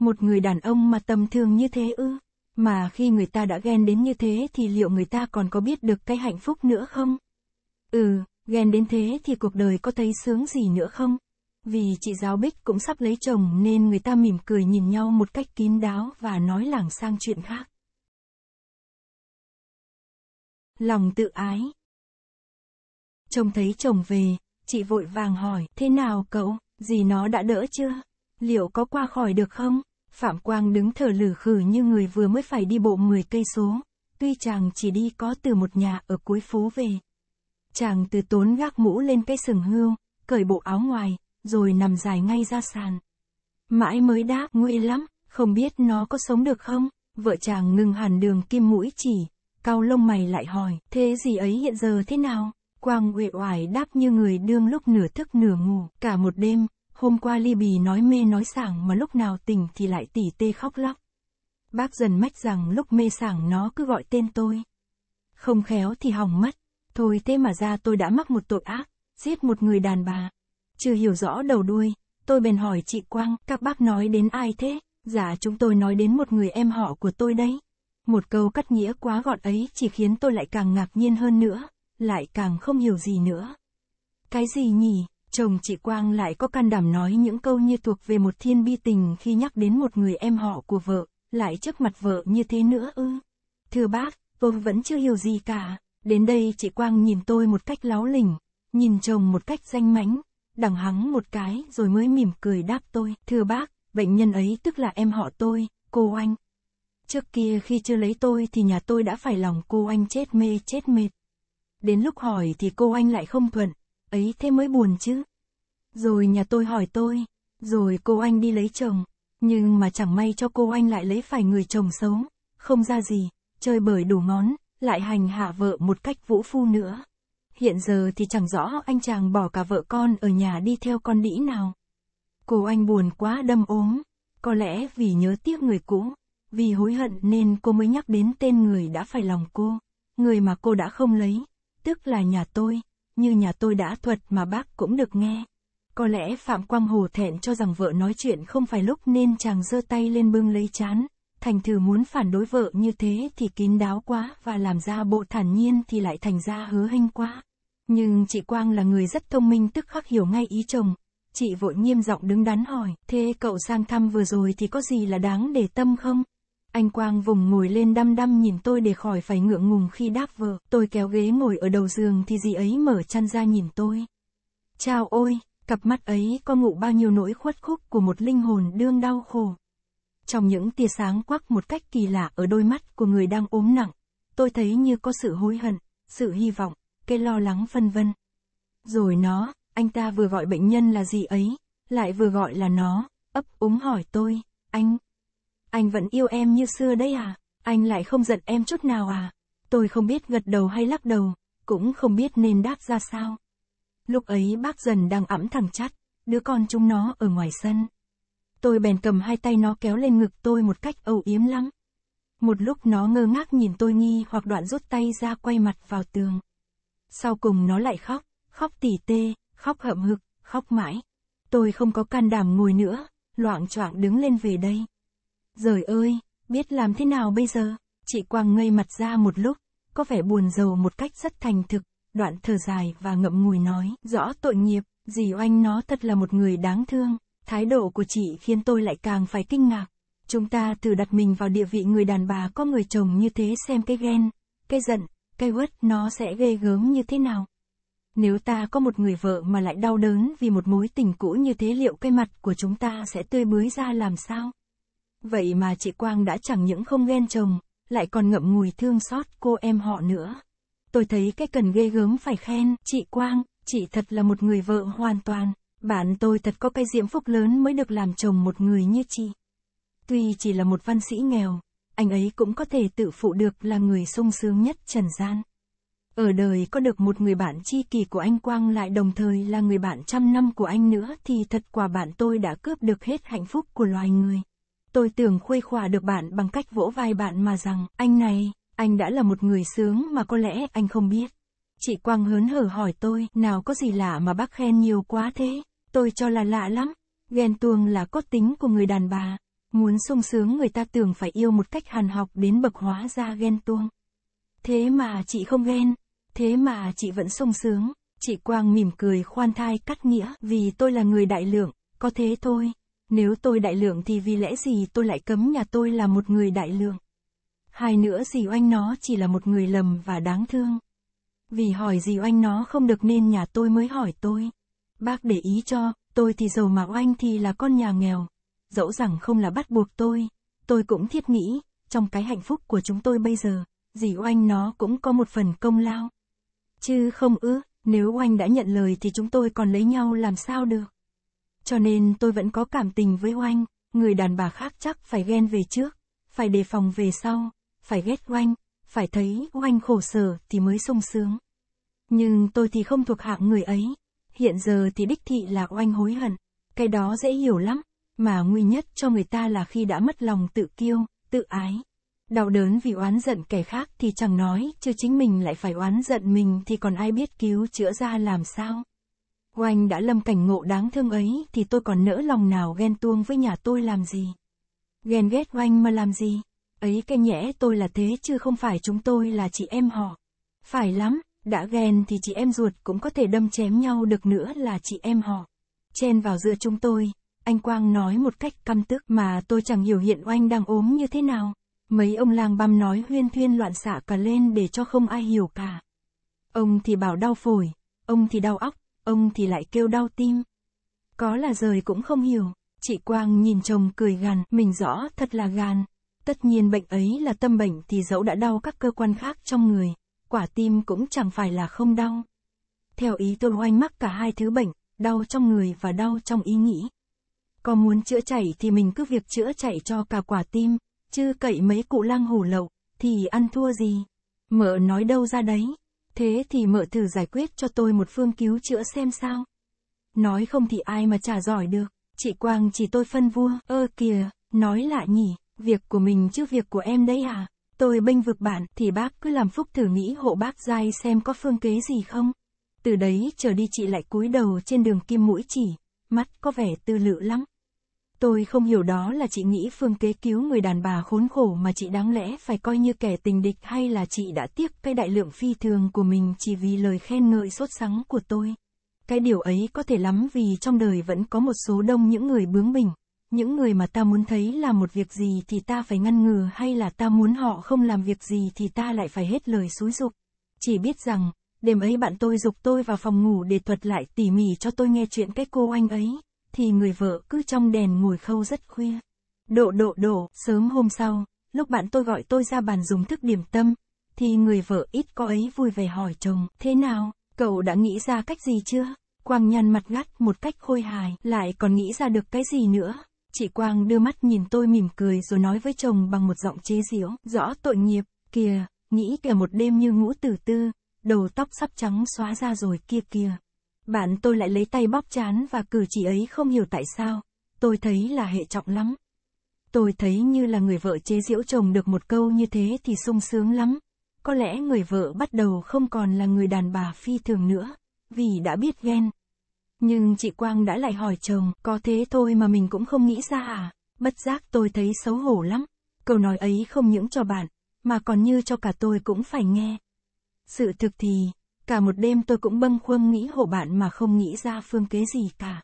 Một người đàn ông mà tầm thường như thế ư? Mà khi người ta đã ghen đến như thế thì liệu người ta còn có biết được cái hạnh phúc nữa không? Ừ, ghen đến thế thì cuộc đời có thấy sướng gì nữa không? Vì chị giáo Bích cũng sắp lấy chồng nên người ta mỉm cười nhìn nhau một cách kín đáo và nói lảng sang chuyện khác. Lòng tự ái chồng thấy chồng về, chị vội vàng hỏi, thế nào cậu, gì nó đã đỡ chưa? Liệu có qua khỏi được không? Phạm Quang đứng thở lử khử như người vừa mới phải đi bộ 10 cây số, tuy chàng chỉ đi có từ một nhà ở cuối phố về. Chàng từ tốn gác mũ lên cái sừng hươu, cởi bộ áo ngoài, rồi nằm dài ngay ra sàn. Mãi mới đáp nguy lắm, không biết nó có sống được không? Vợ chàng ngừng hẳn đường kim mũi chỉ, cao lông mày lại hỏi, thế gì ấy hiện giờ thế nào? Quang uể oải đáp như người đương lúc nửa thức nửa ngủ, cả một đêm, Hôm qua Ly Bì nói mê nói sảng mà lúc nào tỉnh thì lại tỉ tê khóc lóc. Bác dần mách rằng lúc mê sảng nó cứ gọi tên tôi. Không khéo thì hỏng mất. Thôi thế mà ra tôi đã mắc một tội ác, giết một người đàn bà. Chưa hiểu rõ đầu đuôi, tôi bèn hỏi chị Quang, các bác nói đến ai thế? Dạ chúng tôi nói đến một người em họ của tôi đấy. Một câu cắt nghĩa quá gọn ấy chỉ khiến tôi lại càng ngạc nhiên hơn nữa, lại càng không hiểu gì nữa. Cái gì nhỉ? Chồng chị Quang lại có can đảm nói những câu như thuộc về một thiên bi tình khi nhắc đến một người em họ của vợ, lại trước mặt vợ như thế nữa ư. Thưa bác, tôi vẫn chưa hiểu gì cả. Đến đây chị Quang nhìn tôi một cách láo lỉnh, nhìn chồng một cách danh mãnh, đằng hắng một cái rồi mới mỉm cười đáp tôi. Thưa bác, bệnh nhân ấy tức là em họ tôi, cô anh. Trước kia khi chưa lấy tôi thì nhà tôi đã phải lòng cô anh chết mê chết mệt. Đến lúc hỏi thì cô anh lại không thuận, ấy thế mới buồn chứ. Rồi nhà tôi hỏi tôi, rồi cô anh đi lấy chồng, nhưng mà chẳng may cho cô anh lại lấy phải người chồng xấu, không ra gì, chơi bời đủ ngón, lại hành hạ vợ một cách vũ phu nữa. Hiện giờ thì chẳng rõ anh chàng bỏ cả vợ con ở nhà đi theo con đĩ nào. Cô anh buồn quá đâm ốm, có lẽ vì nhớ tiếc người cũ, vì hối hận nên cô mới nhắc đến tên người đã phải lòng cô, người mà cô đã không lấy, tức là nhà tôi như nhà tôi đã thuật mà bác cũng được nghe. Có lẽ Phạm Quang Hồ thẹn cho rằng vợ nói chuyện không phải lúc nên chàng giơ tay lên bưng lấy chán, thành thử muốn phản đối vợ như thế thì kín đáo quá và làm ra bộ thản nhiên thì lại thành ra hứa hinh quá. Nhưng chị Quang là người rất thông minh tức khắc hiểu ngay ý chồng, chị vội nghiêm giọng đứng đắn hỏi, thế cậu sang thăm vừa rồi thì có gì là đáng để tâm không? Anh Quang vùng ngồi lên đăm đăm nhìn tôi để khỏi phải ngượng ngùng khi đáp vợ. Tôi kéo ghế ngồi ở đầu giường thì dì ấy mở chăn ra nhìn tôi. Chào ôi, cặp mắt ấy có ngụ bao nhiêu nỗi khuất khúc của một linh hồn đương đau khổ. Trong những tia sáng quắc một cách kỳ lạ ở đôi mắt của người đang ốm nặng, tôi thấy như có sự hối hận, sự hy vọng, cái lo lắng vân vân. Rồi nó, anh ta vừa gọi bệnh nhân là gì ấy, lại vừa gọi là nó, ấp úng hỏi tôi, anh, anh vẫn yêu em như xưa đấy à? Anh lại không giận em chút nào à? Tôi không biết gật đầu hay lắc đầu, cũng không biết nên đáp ra sao. Lúc ấy bác dần đang ẵm thằng chắt, đứa con chúng nó ở ngoài sân. Tôi bèn cầm hai tay nó kéo lên ngực tôi một cách âu yếm lắm. Một lúc nó ngơ ngác nhìn tôi nghi hoặc đoạn rút tay ra quay mặt vào tường. Sau cùng nó lại khóc, khóc tỉ tê, khóc hậm hực, khóc mãi. Tôi không có can đảm ngồi nữa, loạn choạng đứng lên về đây. Giời ơi, biết làm thế nào bây giờ? Chị Quang ngây mặt ra một lúc, có vẻ buồn rầu một cách rất thành thực, đoạn thở dài và ngậm ngùi nói, rõ tội nghiệp, dì oanh nó thật là một người đáng thương, thái độ của chị khiến tôi lại càng phải kinh ngạc. Chúng ta thử đặt mình vào địa vị người đàn bà có người chồng như thế xem cái ghen, cái giận, cái uất nó sẽ ghê gớm như thế nào. Nếu ta có một người vợ mà lại đau đớn vì một mối tình cũ như thế liệu cái mặt của chúng ta sẽ tươi mới ra làm sao? Vậy mà chị Quang đã chẳng những không ghen chồng, lại còn ngậm ngùi thương xót cô em họ nữa. Tôi thấy cái cần ghê gớm phải khen, chị Quang, chị thật là một người vợ hoàn toàn, bạn tôi thật có cái diễm phúc lớn mới được làm chồng một người như chị. Tuy chỉ là một văn sĩ nghèo, anh ấy cũng có thể tự phụ được là người sung sướng nhất trần gian. Ở đời có được một người bạn tri kỷ của anh Quang lại đồng thời là người bạn trăm năm của anh nữa thì thật quả bạn tôi đã cướp được hết hạnh phúc của loài người. Tôi tưởng khuây khỏa được bạn bằng cách vỗ vai bạn mà rằng, anh này, anh đã là một người sướng mà có lẽ anh không biết. Chị Quang hớn hở hỏi tôi, nào có gì lạ mà bác khen nhiều quá thế, tôi cho là lạ lắm. Ghen tuông là cốt tính của người đàn bà, muốn sung sướng người ta tưởng phải yêu một cách hàn học đến bậc hóa ra ghen tuông. Thế mà chị không ghen, thế mà chị vẫn sung sướng, chị Quang mỉm cười khoan thai cắt nghĩa, vì tôi là người đại lượng, có thế thôi. Nếu tôi đại lượng thì vì lẽ gì tôi lại cấm nhà tôi là một người đại lượng? Hai nữa dì oanh nó chỉ là một người lầm và đáng thương. Vì hỏi dì oanh nó không được nên nhà tôi mới hỏi tôi. Bác để ý cho, tôi thì giàu mà oanh thì là con nhà nghèo. Dẫu rằng không là bắt buộc tôi, tôi cũng thiết nghĩ, trong cái hạnh phúc của chúng tôi bây giờ, dì oanh nó cũng có một phần công lao. Chứ không ư, nếu oanh đã nhận lời thì chúng tôi còn lấy nhau làm sao được. Cho nên tôi vẫn có cảm tình với oanh, người đàn bà khác chắc phải ghen về trước, phải đề phòng về sau, phải ghét oanh, phải thấy oanh khổ sở thì mới sung sướng. Nhưng tôi thì không thuộc hạng người ấy, hiện giờ thì đích thị là oanh hối hận, cái đó dễ hiểu lắm, mà nguy nhất cho người ta là khi đã mất lòng tự kiêu, tự ái. Đau đớn vì oán giận kẻ khác thì chẳng nói, chứ chính mình lại phải oán giận mình thì còn ai biết cứu chữa ra làm sao. Oanh đã lâm cảnh ngộ đáng thương ấy thì tôi còn nỡ lòng nào ghen tuông với nhà tôi làm gì. Ghen ghét oanh mà làm gì? Ấy cái nhẽ tôi là thế chứ không phải chúng tôi là chị em họ. Phải lắm, đã ghen thì chị em ruột cũng có thể đâm chém nhau được nữa là chị em họ. Chen vào giữa chúng tôi, anh Quang nói một cách căm tức mà tôi chẳng hiểu hiện oanh đang ốm như thế nào. Mấy ông làng băm nói huyên thuyên loạn xạ cả lên để cho không ai hiểu cả. Ông thì bảo đau phổi, ông thì đau óc, ông thì lại kêu đau tim. Có là rời cũng không hiểu, chị Quang nhìn chồng cười gằn, mình rõ thật là gan. Tất nhiên bệnh ấy là tâm bệnh thì dẫu đã đau các cơ quan khác trong người, quả tim cũng chẳng phải là không đau. Theo ý tôi oanh mắc cả hai thứ bệnh, đau trong người và đau trong ý nghĩ. Có muốn chữa chảy thì mình cứ việc chữa chảy cho cả quả tim, chứ cậy mấy cụ lang hổ lậu, thì ăn thua gì. Mợ nói đâu ra đấy. Thế thì mợ thử giải quyết cho tôi một phương cứu chữa xem sao. Nói không thì ai mà trả giỏi được, chị Quang chỉ tôi phân vua, ơ kìa, nói lạ nhỉ, việc của mình chứ việc của em đấy à. Tôi bênh vực bạn thì bác cứ làm phúc thử nghĩ hộ bác dai xem có phương kế gì không. Từ đấy trở đi chị lại cúi đầu trên đường kim mũi chỉ, mắt có vẻ tư lự lắm. Tôi không hiểu đó là chị nghĩ phương kế cứu người đàn bà khốn khổ mà chị đáng lẽ phải coi như kẻ tình địch hay là chị đã tiếc cái đại lượng phi thường của mình chỉ vì lời khen ngợi sốt sắng của tôi. Cái điều ấy có thể lắm vì trong đời vẫn có một số đông những người bướng bỉnh, những người mà ta muốn thấy làm một việc gì thì ta phải ngăn ngừa hay là ta muốn họ không làm việc gì thì ta lại phải hết lời xúi dục. Chỉ biết rằng, đêm ấy bạn tôi dục tôi vào phòng ngủ để thuật lại tỉ mỉ cho tôi nghe chuyện cái cô anh ấy thì người vợ cứ trong đèn ngồi khâu rất khuya. Độ độ độ, sớm hôm sau, lúc bạn tôi gọi tôi ra bàn dùng thức điểm tâm, thì người vợ ít có ấy vui vẻ hỏi chồng, thế nào, cậu đã nghĩ ra cách gì chưa? Quang nhăn mặt gắt một cách khôi hài, lại còn nghĩ ra được cái gì nữa. Chị Quang đưa mắt nhìn tôi mỉm cười rồi nói với chồng bằng một giọng chế giễu, rõ tội nghiệp, kìa, nghĩ kìa một đêm như ngũ tử tư, đầu tóc sắp trắng xóa ra rồi kia kìa. Bạn tôi lại lấy tay bóp chán và cử chỉ ấy không hiểu tại sao, tôi thấy là hệ trọng lắm. Tôi thấy như là người vợ chế giễu chồng được một câu như thế thì sung sướng lắm. Có lẽ người vợ bắt đầu không còn là người đàn bà phi thường nữa, vì đã biết ghen. Nhưng chị Quang đã lại hỏi chồng, có thế thôi mà mình cũng không nghĩ ra à? Bất giác tôi thấy xấu hổ lắm. Câu nói ấy không những cho bạn, mà còn như cho cả tôi cũng phải nghe. Sự thực thì, Cả một đêm tôi cũng bâng khuâng nghĩ hộ bạn mà không nghĩ ra phương kế gì cả.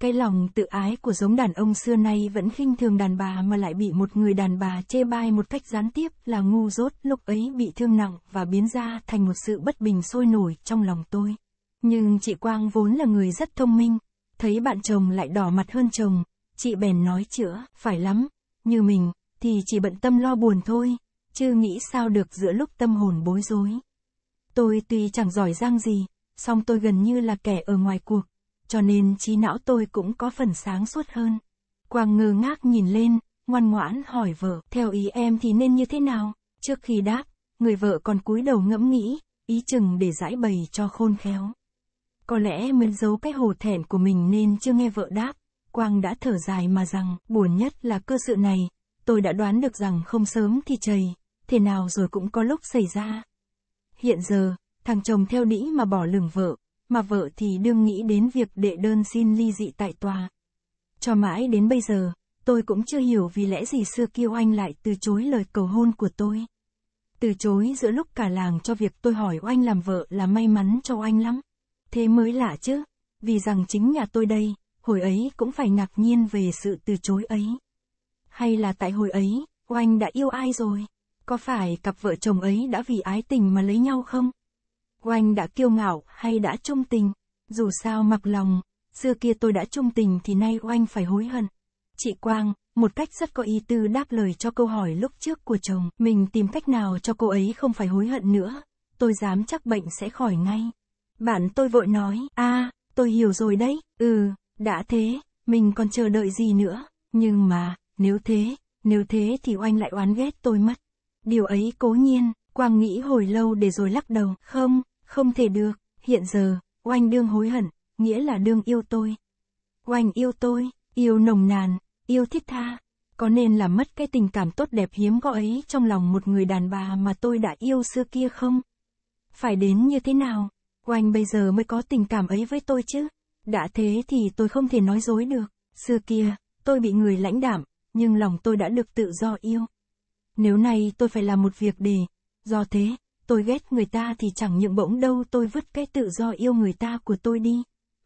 Cái lòng tự ái của giống đàn ông xưa nay vẫn khinh thường đàn bà mà lại bị một người đàn bà chê bai một cách gián tiếp là ngu dốt lúc ấy bị thương nặng và biến ra thành một sự bất bình sôi nổi trong lòng tôi. Nhưng chị Quang vốn là người rất thông minh, thấy bạn chồng lại đỏ mặt hơn chồng, chị bèn nói chữa, phải lắm, như mình, thì chỉ bận tâm lo buồn thôi, chứ nghĩ sao được giữa lúc tâm hồn bối rối. Tôi tuy chẳng giỏi giang gì, song tôi gần như là kẻ ở ngoài cuộc, cho nên trí não tôi cũng có phần sáng suốt hơn. Quang ngơ ngác nhìn lên, ngoan ngoãn hỏi vợ, theo ý em thì nên như thế nào? Trước khi đáp, người vợ còn cúi đầu ngẫm nghĩ, ý chừng để giải bày cho khôn khéo. Có lẽ mình giấu cái hồ thẹn của mình nên chưa nghe vợ đáp, Quang đã thở dài mà rằng, buồn nhất là cơ sự này, tôi đã đoán được rằng không sớm thì chầy, thế nào rồi cũng có lúc xảy ra. Hiện giờ, thằng chồng theo đĩ mà bỏ lửng vợ, mà vợ thì đương nghĩ đến việc đệ đơn xin ly dị tại tòa. Cho mãi đến bây giờ, tôi cũng chưa hiểu vì lẽ gì xưa kiêu anh lại từ chối lời cầu hôn của tôi. Từ chối giữa lúc cả làng cho việc tôi hỏi oanh làm vợ là may mắn cho anh lắm. Thế mới lạ chứ, vì rằng chính nhà tôi đây, hồi ấy cũng phải ngạc nhiên về sự từ chối ấy. Hay là tại hồi ấy, oanh đã yêu ai rồi? Có phải cặp vợ chồng ấy đã vì ái tình mà lấy nhau không? Oanh đã kiêu ngạo hay đã trung tình? Dù sao mặc lòng, xưa kia tôi đã trung tình thì nay Oanh phải hối hận. Chị Quang, một cách rất có ý tư đáp lời cho câu hỏi lúc trước của chồng. Mình tìm cách nào cho cô ấy không phải hối hận nữa. Tôi dám chắc bệnh sẽ khỏi ngay. Bạn tôi vội nói, a à, tôi hiểu rồi đấy, ừ, đã thế, mình còn chờ đợi gì nữa. Nhưng mà, nếu thế, nếu thế thì oanh lại oán ghét tôi mất. Điều ấy cố nhiên, Quang nghĩ hồi lâu để rồi lắc đầu, không, không thể được, hiện giờ, oanh đương hối hận, nghĩa là đương yêu tôi. Oanh yêu tôi, yêu nồng nàn, yêu thiết tha, có nên là mất cái tình cảm tốt đẹp hiếm có ấy trong lòng một người đàn bà mà tôi đã yêu xưa kia không? Phải đến như thế nào, oanh bây giờ mới có tình cảm ấy với tôi chứ? Đã thế thì tôi không thể nói dối được, xưa kia, tôi bị người lãnh đảm, nhưng lòng tôi đã được tự do yêu. Nếu này tôi phải làm một việc để, do thế, tôi ghét người ta thì chẳng những bỗng đâu tôi vứt cái tự do yêu người ta của tôi đi,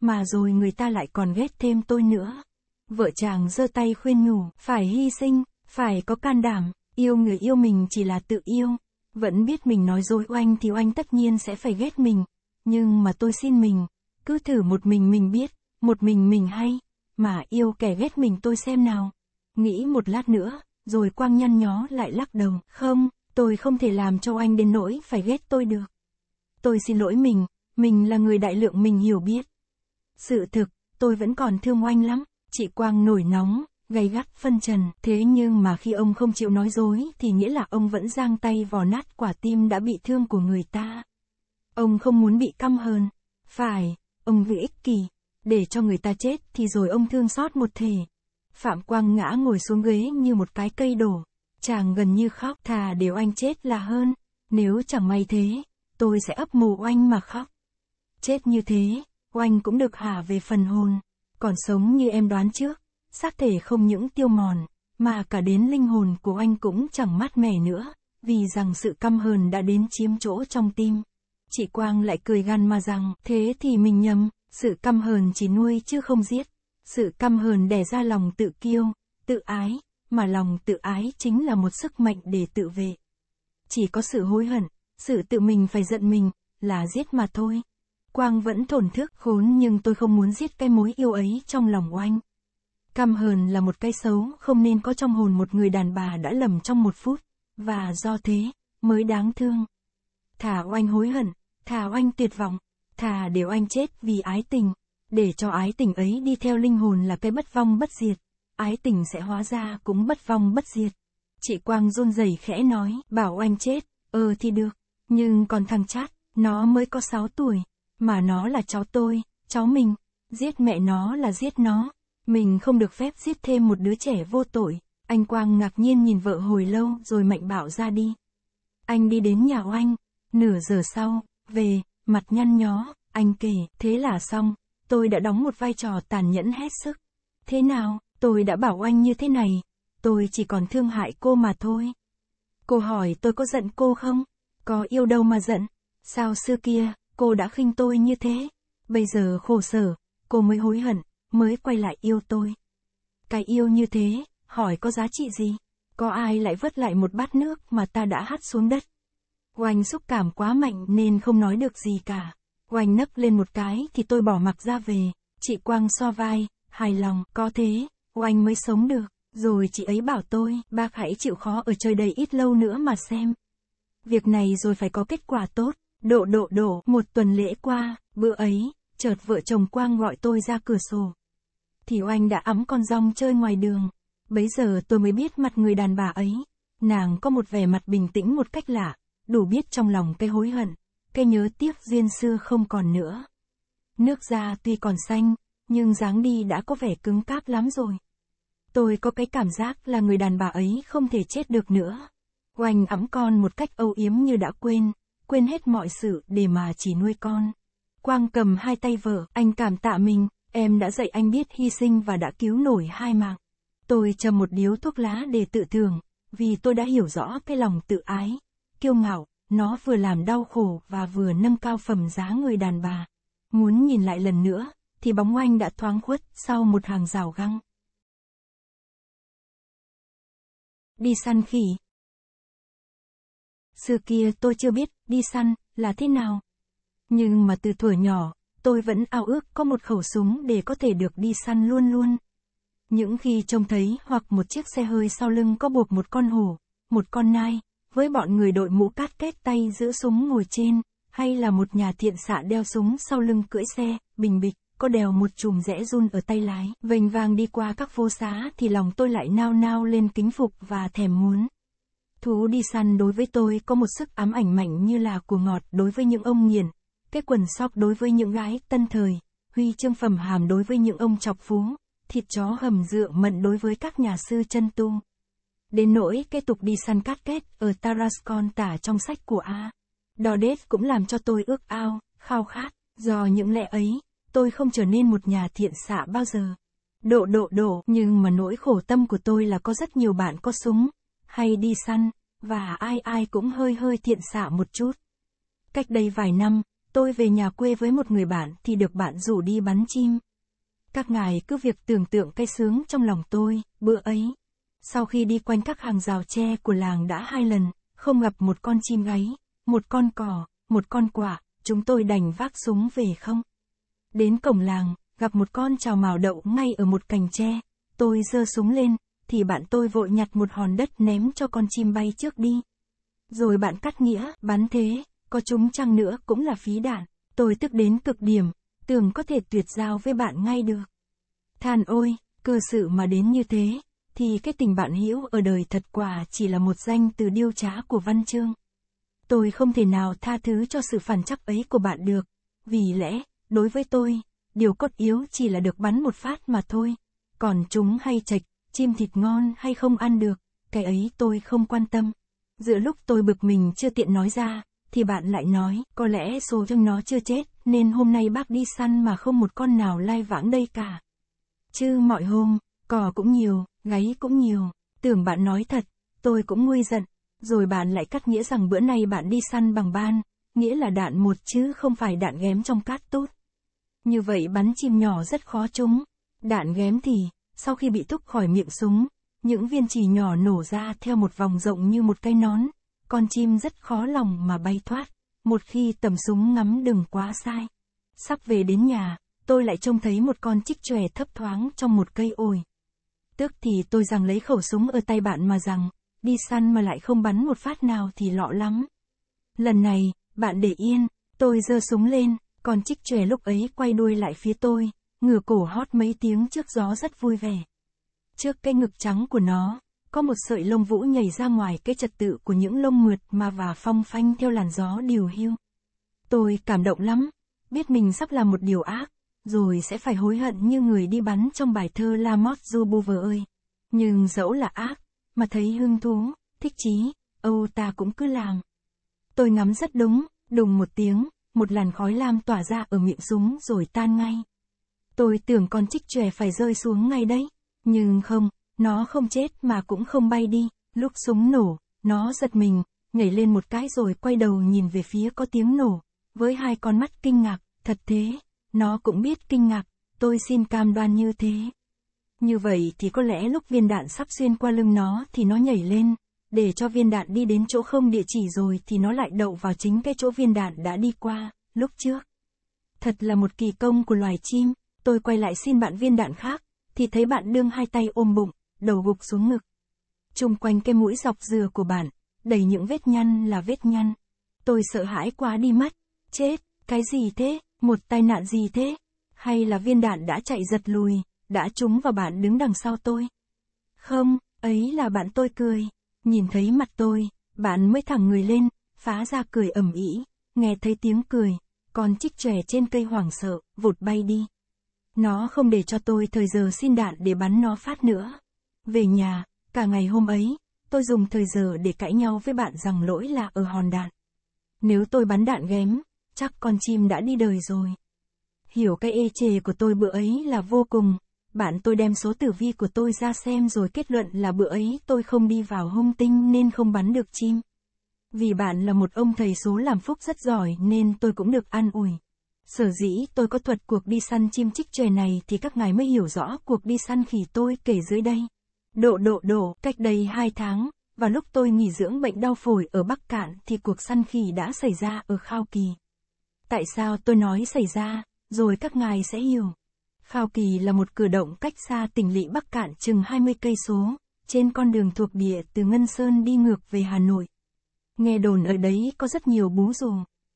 mà rồi người ta lại còn ghét thêm tôi nữa. Vợ chàng giơ tay khuyên nhủ, phải hy sinh, phải có can đảm, yêu người yêu mình chỉ là tự yêu. Vẫn biết mình nói dối oanh thì oanh tất nhiên sẽ phải ghét mình, nhưng mà tôi xin mình, cứ thử một mình mình biết, một mình mình hay, mà yêu kẻ ghét mình tôi xem nào. Nghĩ một lát nữa, rồi Quang nhăn nhó lại lắc đầu, không, tôi không thể làm cho anh đến nỗi phải ghét tôi được. Tôi xin lỗi mình, mình là người đại lượng mình hiểu biết. Sự thực, tôi vẫn còn thương oanh lắm, chị Quang nổi nóng, gay gắt phân trần, thế nhưng mà khi ông không chịu nói dối thì nghĩa là ông vẫn giang tay vò nát quả tim đã bị thương của người ta. Ông không muốn bị căm hơn. phải, ông vì ích kỷ, để cho người ta chết thì rồi ông thương xót một thể. Phạm Quang ngã ngồi xuống ghế như một cái cây đổ. Chàng gần như khóc thà đều anh chết là hơn. Nếu chẳng may thế, tôi sẽ ấp mù oanh mà khóc. Chết như thế, oanh cũng được hả về phần hồn. Còn sống như em đoán trước, xác thể không những tiêu mòn, mà cả đến linh hồn của anh cũng chẳng mát mẻ nữa, vì rằng sự căm hờn đã đến chiếm chỗ trong tim. Chị Quang lại cười gan mà rằng, thế thì mình nhầm, sự căm hờn chỉ nuôi chứ không giết. Sự căm hờn đè ra lòng tự kiêu, tự ái, mà lòng tự ái chính là một sức mạnh để tự vệ. Chỉ có sự hối hận, sự tự mình phải giận mình, là giết mà thôi. Quang vẫn thổn thức khốn nhưng tôi không muốn giết cái mối yêu ấy trong lòng oanh. Căm hờn là một cái xấu không nên có trong hồn một người đàn bà đã lầm trong một phút, và do thế, mới đáng thương. Thả oanh hối hận, thả oanh tuyệt vọng, thả đều anh chết vì ái tình. Để cho ái tình ấy đi theo linh hồn là cái bất vong bất diệt, ái tình sẽ hóa ra cũng bất vong bất diệt. Chị Quang run rẩy khẽ nói, bảo anh chết, ờ thì được, nhưng còn thằng chát, nó mới có 6 tuổi, mà nó là cháu tôi, cháu mình, giết mẹ nó là giết nó, mình không được phép giết thêm một đứa trẻ vô tội. Anh Quang ngạc nhiên nhìn vợ hồi lâu rồi mạnh bảo ra đi. Anh đi đến nhà oanh, nửa giờ sau, về, mặt nhăn nhó, anh kể, thế là xong tôi đã đóng một vai trò tàn nhẫn hết sức. Thế nào, tôi đã bảo anh như thế này, tôi chỉ còn thương hại cô mà thôi. Cô hỏi tôi có giận cô không? Có yêu đâu mà giận? Sao xưa kia, cô đã khinh tôi như thế? Bây giờ khổ sở, cô mới hối hận, mới quay lại yêu tôi. Cái yêu như thế, hỏi có giá trị gì? Có ai lại vớt lại một bát nước mà ta đã hắt xuống đất? Oanh xúc cảm quá mạnh nên không nói được gì cả oanh nấc lên một cái thì tôi bỏ mặc ra về. Chị Quang so vai, hài lòng, có thế, oanh mới sống được. Rồi chị ấy bảo tôi, bác hãy chịu khó ở chơi đây ít lâu nữa mà xem. Việc này rồi phải có kết quả tốt. Độ độ độ, một tuần lễ qua, bữa ấy, chợt vợ chồng Quang gọi tôi ra cửa sổ. Thì oanh đã ấm con rong chơi ngoài đường. Bấy giờ tôi mới biết mặt người đàn bà ấy. Nàng có một vẻ mặt bình tĩnh một cách lạ, đủ biết trong lòng cái hối hận cây nhớ tiếc duyên xưa không còn nữa. Nước da tuy còn xanh, nhưng dáng đi đã có vẻ cứng cáp lắm rồi. Tôi có cái cảm giác là người đàn bà ấy không thể chết được nữa. Oanh ẵm con một cách âu yếm như đã quên, quên hết mọi sự để mà chỉ nuôi con. Quang cầm hai tay vợ, anh cảm tạ mình, em đã dạy anh biết hy sinh và đã cứu nổi hai mạng. Tôi châm một điếu thuốc lá để tự thưởng, vì tôi đã hiểu rõ cái lòng tự ái, kiêu ngạo nó vừa làm đau khổ và vừa nâng cao phẩm giá người đàn bà. Muốn nhìn lại lần nữa, thì bóng oanh đã thoáng khuất sau một hàng rào găng. Đi săn khỉ. Xưa kia tôi chưa biết đi săn là thế nào. Nhưng mà từ thuở nhỏ, tôi vẫn ao ước có một khẩu súng để có thể được đi săn luôn luôn. Những khi trông thấy hoặc một chiếc xe hơi sau lưng có buộc một con hổ, một con nai, với bọn người đội mũ cát kết tay giữ súng ngồi trên, hay là một nhà thiện xạ đeo súng sau lưng cưỡi xe, bình bịch, có đèo một chùm rẽ run ở tay lái, vênh vang đi qua các phố xá thì lòng tôi lại nao nao lên kính phục và thèm muốn. Thú đi săn đối với tôi có một sức ám ảnh mạnh như là của ngọt đối với những ông nghiền, cái quần sóc đối với những gái tân thời, huy chương phẩm hàm đối với những ông chọc phú, thịt chó hầm dựa mận đối với các nhà sư chân tu. Đến nỗi kế tục đi săn cát kết ở Tarascon tả trong sách của A. Đò Đodet cũng làm cho tôi ước ao, khao khát. Do những lẽ ấy, tôi không trở nên một nhà thiện xạ bao giờ. Độ độ độ, nhưng mà nỗi khổ tâm của tôi là có rất nhiều bạn có súng, hay đi săn, và ai ai cũng hơi hơi thiện xạ một chút. Cách đây vài năm, tôi về nhà quê với một người bạn thì được bạn rủ đi bắn chim. Các ngài cứ việc tưởng tượng cái sướng trong lòng tôi, bữa ấy, sau khi đi quanh các hàng rào tre của làng đã hai lần, không gặp một con chim gáy, một con cỏ, một con quả, chúng tôi đành vác súng về không. Đến cổng làng, gặp một con trào mào đậu ngay ở một cành tre, tôi giơ súng lên, thì bạn tôi vội nhặt một hòn đất ném cho con chim bay trước đi. Rồi bạn cắt nghĩa, bắn thế, có chúng chăng nữa cũng là phí đạn, tôi tức đến cực điểm, tưởng có thể tuyệt giao với bạn ngay được. Than ôi, cơ sự mà đến như thế, thì cái tình bạn hữu ở đời thật quả chỉ là một danh từ điêu trá của văn chương. Tôi không thể nào tha thứ cho sự phản chắc ấy của bạn được, vì lẽ, đối với tôi, điều cốt yếu chỉ là được bắn một phát mà thôi, còn chúng hay chạch, chim thịt ngon hay không ăn được, cái ấy tôi không quan tâm. Giữa lúc tôi bực mình chưa tiện nói ra, thì bạn lại nói, có lẽ số trong nó chưa chết, nên hôm nay bác đi săn mà không một con nào lai vãng đây cả. Chứ mọi hôm, cò cũng nhiều, Ngáy cũng nhiều, tưởng bạn nói thật, tôi cũng nguôi giận, rồi bạn lại cắt nghĩa rằng bữa nay bạn đi săn bằng ban, nghĩa là đạn một chứ không phải đạn ghém trong cát tốt. Như vậy bắn chim nhỏ rất khó trúng, đạn ghém thì, sau khi bị thúc khỏi miệng súng, những viên chỉ nhỏ nổ ra theo một vòng rộng như một cái nón, con chim rất khó lòng mà bay thoát, một khi tầm súng ngắm đừng quá sai. Sắp về đến nhà, tôi lại trông thấy một con chích chòe thấp thoáng trong một cây ổi tức thì tôi rằng lấy khẩu súng ở tay bạn mà rằng, đi săn mà lại không bắn một phát nào thì lọ lắm. Lần này, bạn để yên, tôi giơ súng lên, còn chích chòe lúc ấy quay đuôi lại phía tôi, ngửa cổ hót mấy tiếng trước gió rất vui vẻ. Trước cái ngực trắng của nó, có một sợi lông vũ nhảy ra ngoài cái trật tự của những lông mượt mà và phong phanh theo làn gió điều hưu. Tôi cảm động lắm, biết mình sắp làm một điều ác, rồi sẽ phải hối hận như người đi bắn trong bài thơ La Motte du ơi. Nhưng dẫu là ác, mà thấy hứng thú, thích chí, Âu ta cũng cứ làm. Tôi ngắm rất đúng, đùng một tiếng, một làn khói lam tỏa ra ở miệng súng rồi tan ngay. Tôi tưởng con chích chòe phải rơi xuống ngay đấy, nhưng không, nó không chết mà cũng không bay đi, lúc súng nổ, nó giật mình, nhảy lên một cái rồi quay đầu nhìn về phía có tiếng nổ, với hai con mắt kinh ngạc, thật thế. Nó cũng biết kinh ngạc, tôi xin cam đoan như thế. Như vậy thì có lẽ lúc viên đạn sắp xuyên qua lưng nó thì nó nhảy lên, để cho viên đạn đi đến chỗ không địa chỉ rồi thì nó lại đậu vào chính cái chỗ viên đạn đã đi qua, lúc trước. Thật là một kỳ công của loài chim, tôi quay lại xin bạn viên đạn khác, thì thấy bạn đương hai tay ôm bụng, đầu gục xuống ngực. Trung quanh cái mũi dọc dừa của bạn, đầy những vết nhăn là vết nhăn. Tôi sợ hãi quá đi mất. Chết, cái gì thế? Một tai nạn gì thế? Hay là viên đạn đã chạy giật lùi, đã trúng vào bạn đứng đằng sau tôi? Không, ấy là bạn tôi cười. Nhìn thấy mặt tôi, bạn mới thẳng người lên, phá ra cười ầm ĩ. Nghe thấy tiếng cười, con chích trẻ trên cây hoảng sợ, vụt bay đi. Nó không để cho tôi thời giờ xin đạn để bắn nó phát nữa. Về nhà, cả ngày hôm ấy, tôi dùng thời giờ để cãi nhau với bạn rằng lỗi là ở hòn đạn. Nếu tôi bắn đạn ghém, chắc con chim đã đi đời rồi. Hiểu cái ê chề của tôi bữa ấy là vô cùng, bạn tôi đem số tử vi của tôi ra xem rồi kết luận là bữa ấy tôi không đi vào hung tinh nên không bắn được chim. Vì bạn là một ông thầy số làm phúc rất giỏi nên tôi cũng được an ủi. Sở dĩ tôi có thuật cuộc đi săn chim chích trời này thì các ngài mới hiểu rõ cuộc đi săn khỉ tôi kể dưới đây. Độ độ độ, cách đây hai tháng, và lúc tôi nghỉ dưỡng bệnh đau phổi ở Bắc Cạn thì cuộc săn khỉ đã xảy ra ở Khao Kỳ. Tại sao tôi nói xảy ra, rồi các ngài sẽ hiểu. Phao kỳ là một cửa động cách xa tỉnh lỵ Bắc Cạn chừng 20 cây số, trên con đường thuộc địa từ Ngân Sơn đi ngược về Hà Nội. Nghe đồn ở đấy có rất nhiều bú rồ,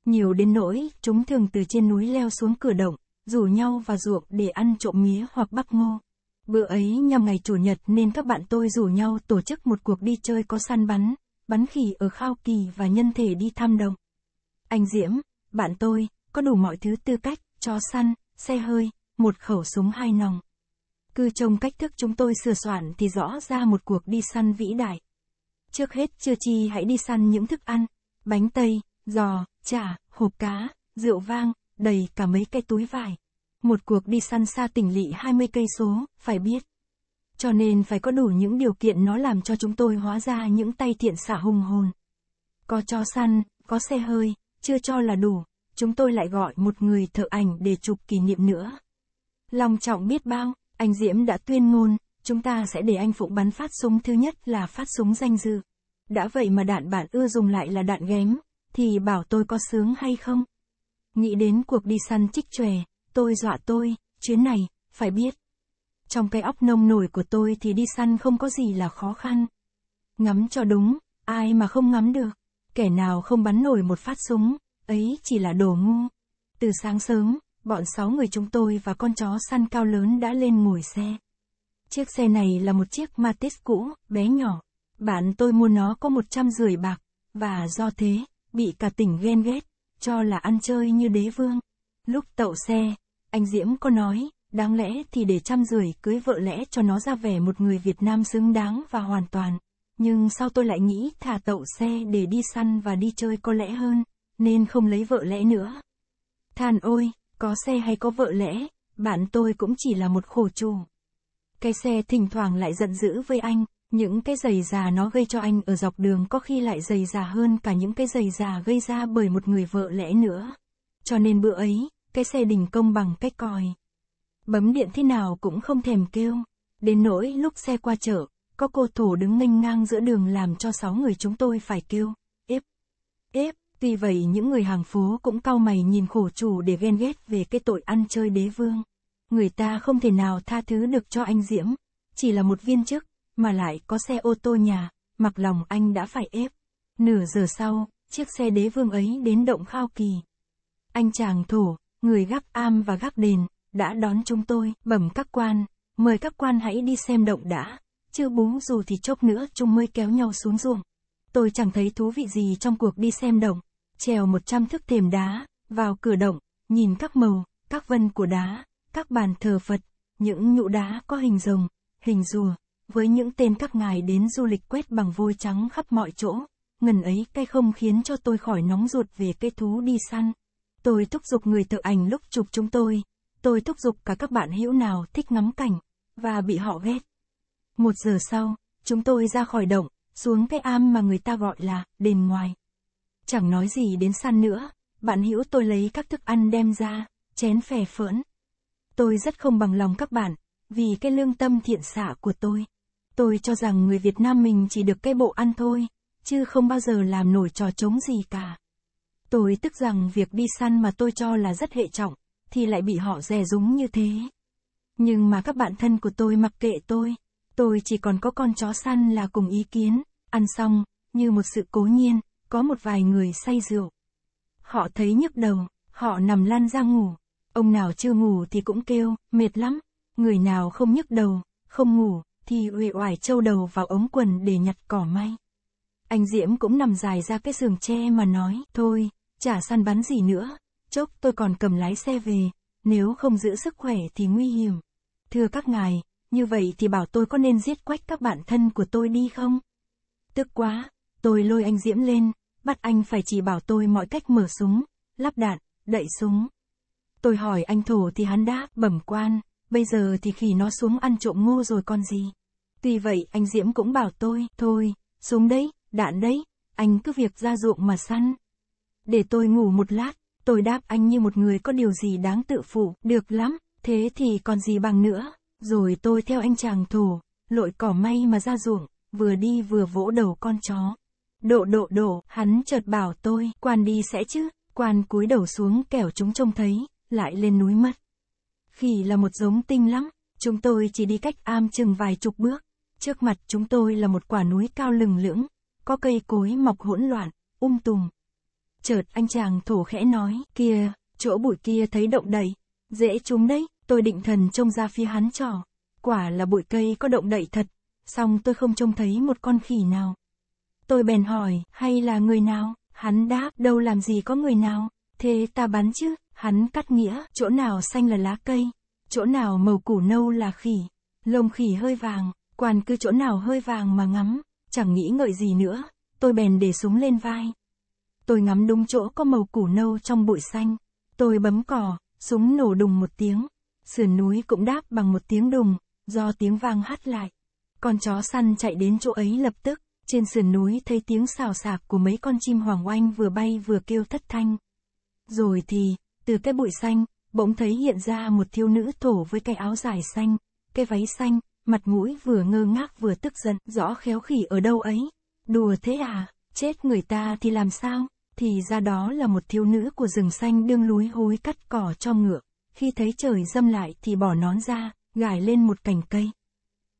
nhiều đến nỗi chúng thường từ trên núi leo xuống cửa động, rủ nhau và ruộng để ăn trộm mía hoặc bắp ngô. Bữa ấy nhằm ngày chủ nhật nên các bạn tôi rủ nhau tổ chức một cuộc đi chơi có săn bắn, bắn khỉ ở Khao Kỳ và nhân thể đi thăm đồng. Anh Diễm, bạn tôi, có đủ mọi thứ tư cách, chó săn, xe hơi, một khẩu súng hai nòng. Cứ trông cách thức chúng tôi sửa soạn thì rõ ra một cuộc đi săn vĩ đại. Trước hết chưa chi hãy đi săn những thức ăn, bánh tây, giò, chả, hộp cá, rượu vang, đầy cả mấy cái túi vải. Một cuộc đi săn xa tỉnh lỵ 20 cây số, phải biết. Cho nên phải có đủ những điều kiện nó làm cho chúng tôi hóa ra những tay thiện xả hùng hồn. Có chó săn, có xe hơi, chưa cho là đủ, chúng tôi lại gọi một người thợ ảnh để chụp kỷ niệm nữa. Lòng trọng biết bao, anh Diễm đã tuyên ngôn, chúng ta sẽ để anh Phụng bắn phát súng thứ nhất là phát súng danh dự. Đã vậy mà đạn bạn ưa dùng lại là đạn ghém, thì bảo tôi có sướng hay không? Nghĩ đến cuộc đi săn chích chòe, tôi dọa tôi, chuyến này, phải biết. Trong cái óc nông nổi của tôi thì đi săn không có gì là khó khăn. Ngắm cho đúng, ai mà không ngắm được kẻ nào không bắn nổi một phát súng, ấy chỉ là đồ ngu. Từ sáng sớm, bọn sáu người chúng tôi và con chó săn cao lớn đã lên ngồi xe. Chiếc xe này là một chiếc Matis cũ, bé nhỏ. Bạn tôi mua nó có một trăm rưỡi bạc, và do thế, bị cả tỉnh ghen ghét, cho là ăn chơi như đế vương. Lúc tậu xe, anh Diễm có nói, đáng lẽ thì để trăm rưỡi cưới vợ lẽ cho nó ra vẻ một người Việt Nam xứng đáng và hoàn toàn nhưng sau tôi lại nghĩ thả tậu xe để đi săn và đi chơi có lẽ hơn, nên không lấy vợ lẽ nữa. Than ôi, có xe hay có vợ lẽ, bạn tôi cũng chỉ là một khổ chủ. Cái xe thỉnh thoảng lại giận dữ với anh, những cái giày già nó gây cho anh ở dọc đường có khi lại giày già hơn cả những cái giày già gây ra bởi một người vợ lẽ nữa. Cho nên bữa ấy, cái xe đình công bằng cách còi. Bấm điện thế nào cũng không thèm kêu, đến nỗi lúc xe qua chợ, có cô thủ đứng nghênh ngang giữa đường làm cho sáu người chúng tôi phải kêu. Ép. Ép. Tuy vậy những người hàng phố cũng cau mày nhìn khổ chủ để ghen ghét về cái tội ăn chơi đế vương. Người ta không thể nào tha thứ được cho anh Diễm. Chỉ là một viên chức, mà lại có xe ô tô nhà, mặc lòng anh đã phải ép. Nửa giờ sau, chiếc xe đế vương ấy đến động khao kỳ. Anh chàng thủ người gác am và gác đền, đã đón chúng tôi, bẩm các quan, mời các quan hãy đi xem động đã chưa búng dù thì chốc nữa chúng mới kéo nhau xuống ruộng. Tôi chẳng thấy thú vị gì trong cuộc đi xem động, trèo trăm thước thềm đá, vào cửa động, nhìn các màu, các vân của đá, các bàn thờ Phật, những nhũ đá có hình rồng, hình rùa, với những tên các ngài đến du lịch quét bằng vôi trắng khắp mọi chỗ, ngần ấy cây không khiến cho tôi khỏi nóng ruột về cây thú đi săn. Tôi thúc giục người thợ ảnh lúc chụp chúng tôi, tôi thúc giục cả các bạn hữu nào thích ngắm cảnh, và bị họ ghét. Một giờ sau, chúng tôi ra khỏi động, xuống cái am mà người ta gọi là đền ngoài. Chẳng nói gì đến săn nữa, bạn hữu tôi lấy các thức ăn đem ra, chén phè phỡn. Tôi rất không bằng lòng các bạn, vì cái lương tâm thiện xạ của tôi. Tôi cho rằng người Việt Nam mình chỉ được cái bộ ăn thôi, chứ không bao giờ làm nổi trò trống gì cả. Tôi tức rằng việc đi săn mà tôi cho là rất hệ trọng, thì lại bị họ dè rúng như thế. Nhưng mà các bạn thân của tôi mặc kệ tôi, Tôi chỉ còn có con chó săn là cùng ý kiến, ăn xong, như một sự cố nhiên, có một vài người say rượu. Họ thấy nhức đầu, họ nằm lăn ra ngủ. Ông nào chưa ngủ thì cũng kêu, mệt lắm. Người nào không nhức đầu, không ngủ, thì uể oải trâu đầu vào ống quần để nhặt cỏ may. Anh Diễm cũng nằm dài ra cái giường tre mà nói, thôi, chả săn bắn gì nữa, chốc tôi còn cầm lái xe về, nếu không giữ sức khỏe thì nguy hiểm. Thưa các ngài, như vậy thì bảo tôi có nên giết quách các bạn thân của tôi đi không? Tức quá, tôi lôi anh Diễm lên, bắt anh phải chỉ bảo tôi mọi cách mở súng, lắp đạn, đậy súng. Tôi hỏi anh thủ thì hắn đáp, bẩm quan, bây giờ thì khi nó xuống ăn trộm ngô rồi còn gì. Tuy vậy anh Diễm cũng bảo tôi, thôi, súng đấy, đạn đấy, anh cứ việc ra ruộng mà săn. Để tôi ngủ một lát, tôi đáp anh như một người có điều gì đáng tự phụ, được lắm, thế thì còn gì bằng nữa. Rồi tôi theo anh chàng thổ, lội cỏ may mà ra ruộng, vừa đi vừa vỗ đầu con chó. Độ độ độ, hắn chợt bảo tôi, quan đi sẽ chứ, quan cúi đầu xuống kẻo chúng trông thấy, lại lên núi mất. Khỉ là một giống tinh lắm, chúng tôi chỉ đi cách am chừng vài chục bước. Trước mặt chúng tôi là một quả núi cao lừng lưỡng, có cây cối mọc hỗn loạn, um tùm. Chợt anh chàng thổ khẽ nói, kia, chỗ bụi kia thấy động đầy dễ chúng đấy. Tôi định thần trông ra phía hắn trỏ. Quả là bụi cây có động đậy thật, song tôi không trông thấy một con khỉ nào. Tôi bèn hỏi, hay là người nào? Hắn đáp, đâu làm gì có người nào? Thế ta bắn chứ? Hắn cắt nghĩa, chỗ nào xanh là lá cây, chỗ nào màu củ nâu là khỉ, lông khỉ hơi vàng, quan cứ chỗ nào hơi vàng mà ngắm, chẳng nghĩ ngợi gì nữa, tôi bèn để súng lên vai. Tôi ngắm đúng chỗ có màu củ nâu trong bụi xanh, tôi bấm cò, súng nổ đùng một tiếng, Sườn núi cũng đáp bằng một tiếng đùng, do tiếng vang hắt lại. Con chó săn chạy đến chỗ ấy lập tức, trên sườn núi thấy tiếng xào xạc của mấy con chim hoàng oanh vừa bay vừa kêu thất thanh. Rồi thì, từ cái bụi xanh, bỗng thấy hiện ra một thiếu nữ thổ với cái áo dài xanh, cái váy xanh, mặt mũi vừa ngơ ngác vừa tức giận, rõ khéo khỉ ở đâu ấy. Đùa thế à, chết người ta thì làm sao, thì ra đó là một thiếu nữ của rừng xanh đương lúi hối cắt cỏ cho ngựa khi thấy trời dâm lại thì bỏ nón ra, gài lên một cành cây.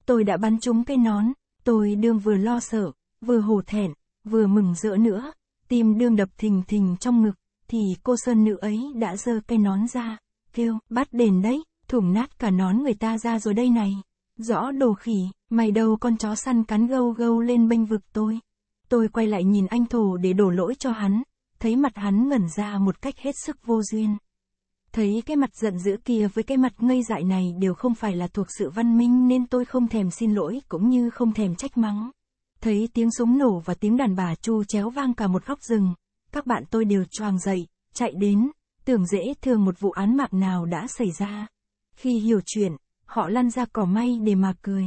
Tôi đã bắn trúng cây nón, tôi đương vừa lo sợ, vừa hổ thẹn, vừa mừng rỡ nữa, tim đương đập thình thình trong ngực, thì cô sơn nữ ấy đã giơ cây nón ra, kêu, bắt đền đấy, thủng nát cả nón người ta ra rồi đây này. Rõ đồ khỉ, mày đâu con chó săn cắn gâu gâu lên bênh vực tôi. Tôi quay lại nhìn anh thổ để đổ lỗi cho hắn, thấy mặt hắn ngẩn ra một cách hết sức vô duyên. Thấy cái mặt giận dữ kia với cái mặt ngây dại này đều không phải là thuộc sự văn minh nên tôi không thèm xin lỗi cũng như không thèm trách mắng. Thấy tiếng súng nổ và tiếng đàn bà chu chéo vang cả một góc rừng, các bạn tôi đều choàng dậy, chạy đến, tưởng dễ thường một vụ án mạng nào đã xảy ra. Khi hiểu chuyện, họ lăn ra cỏ may để mà cười.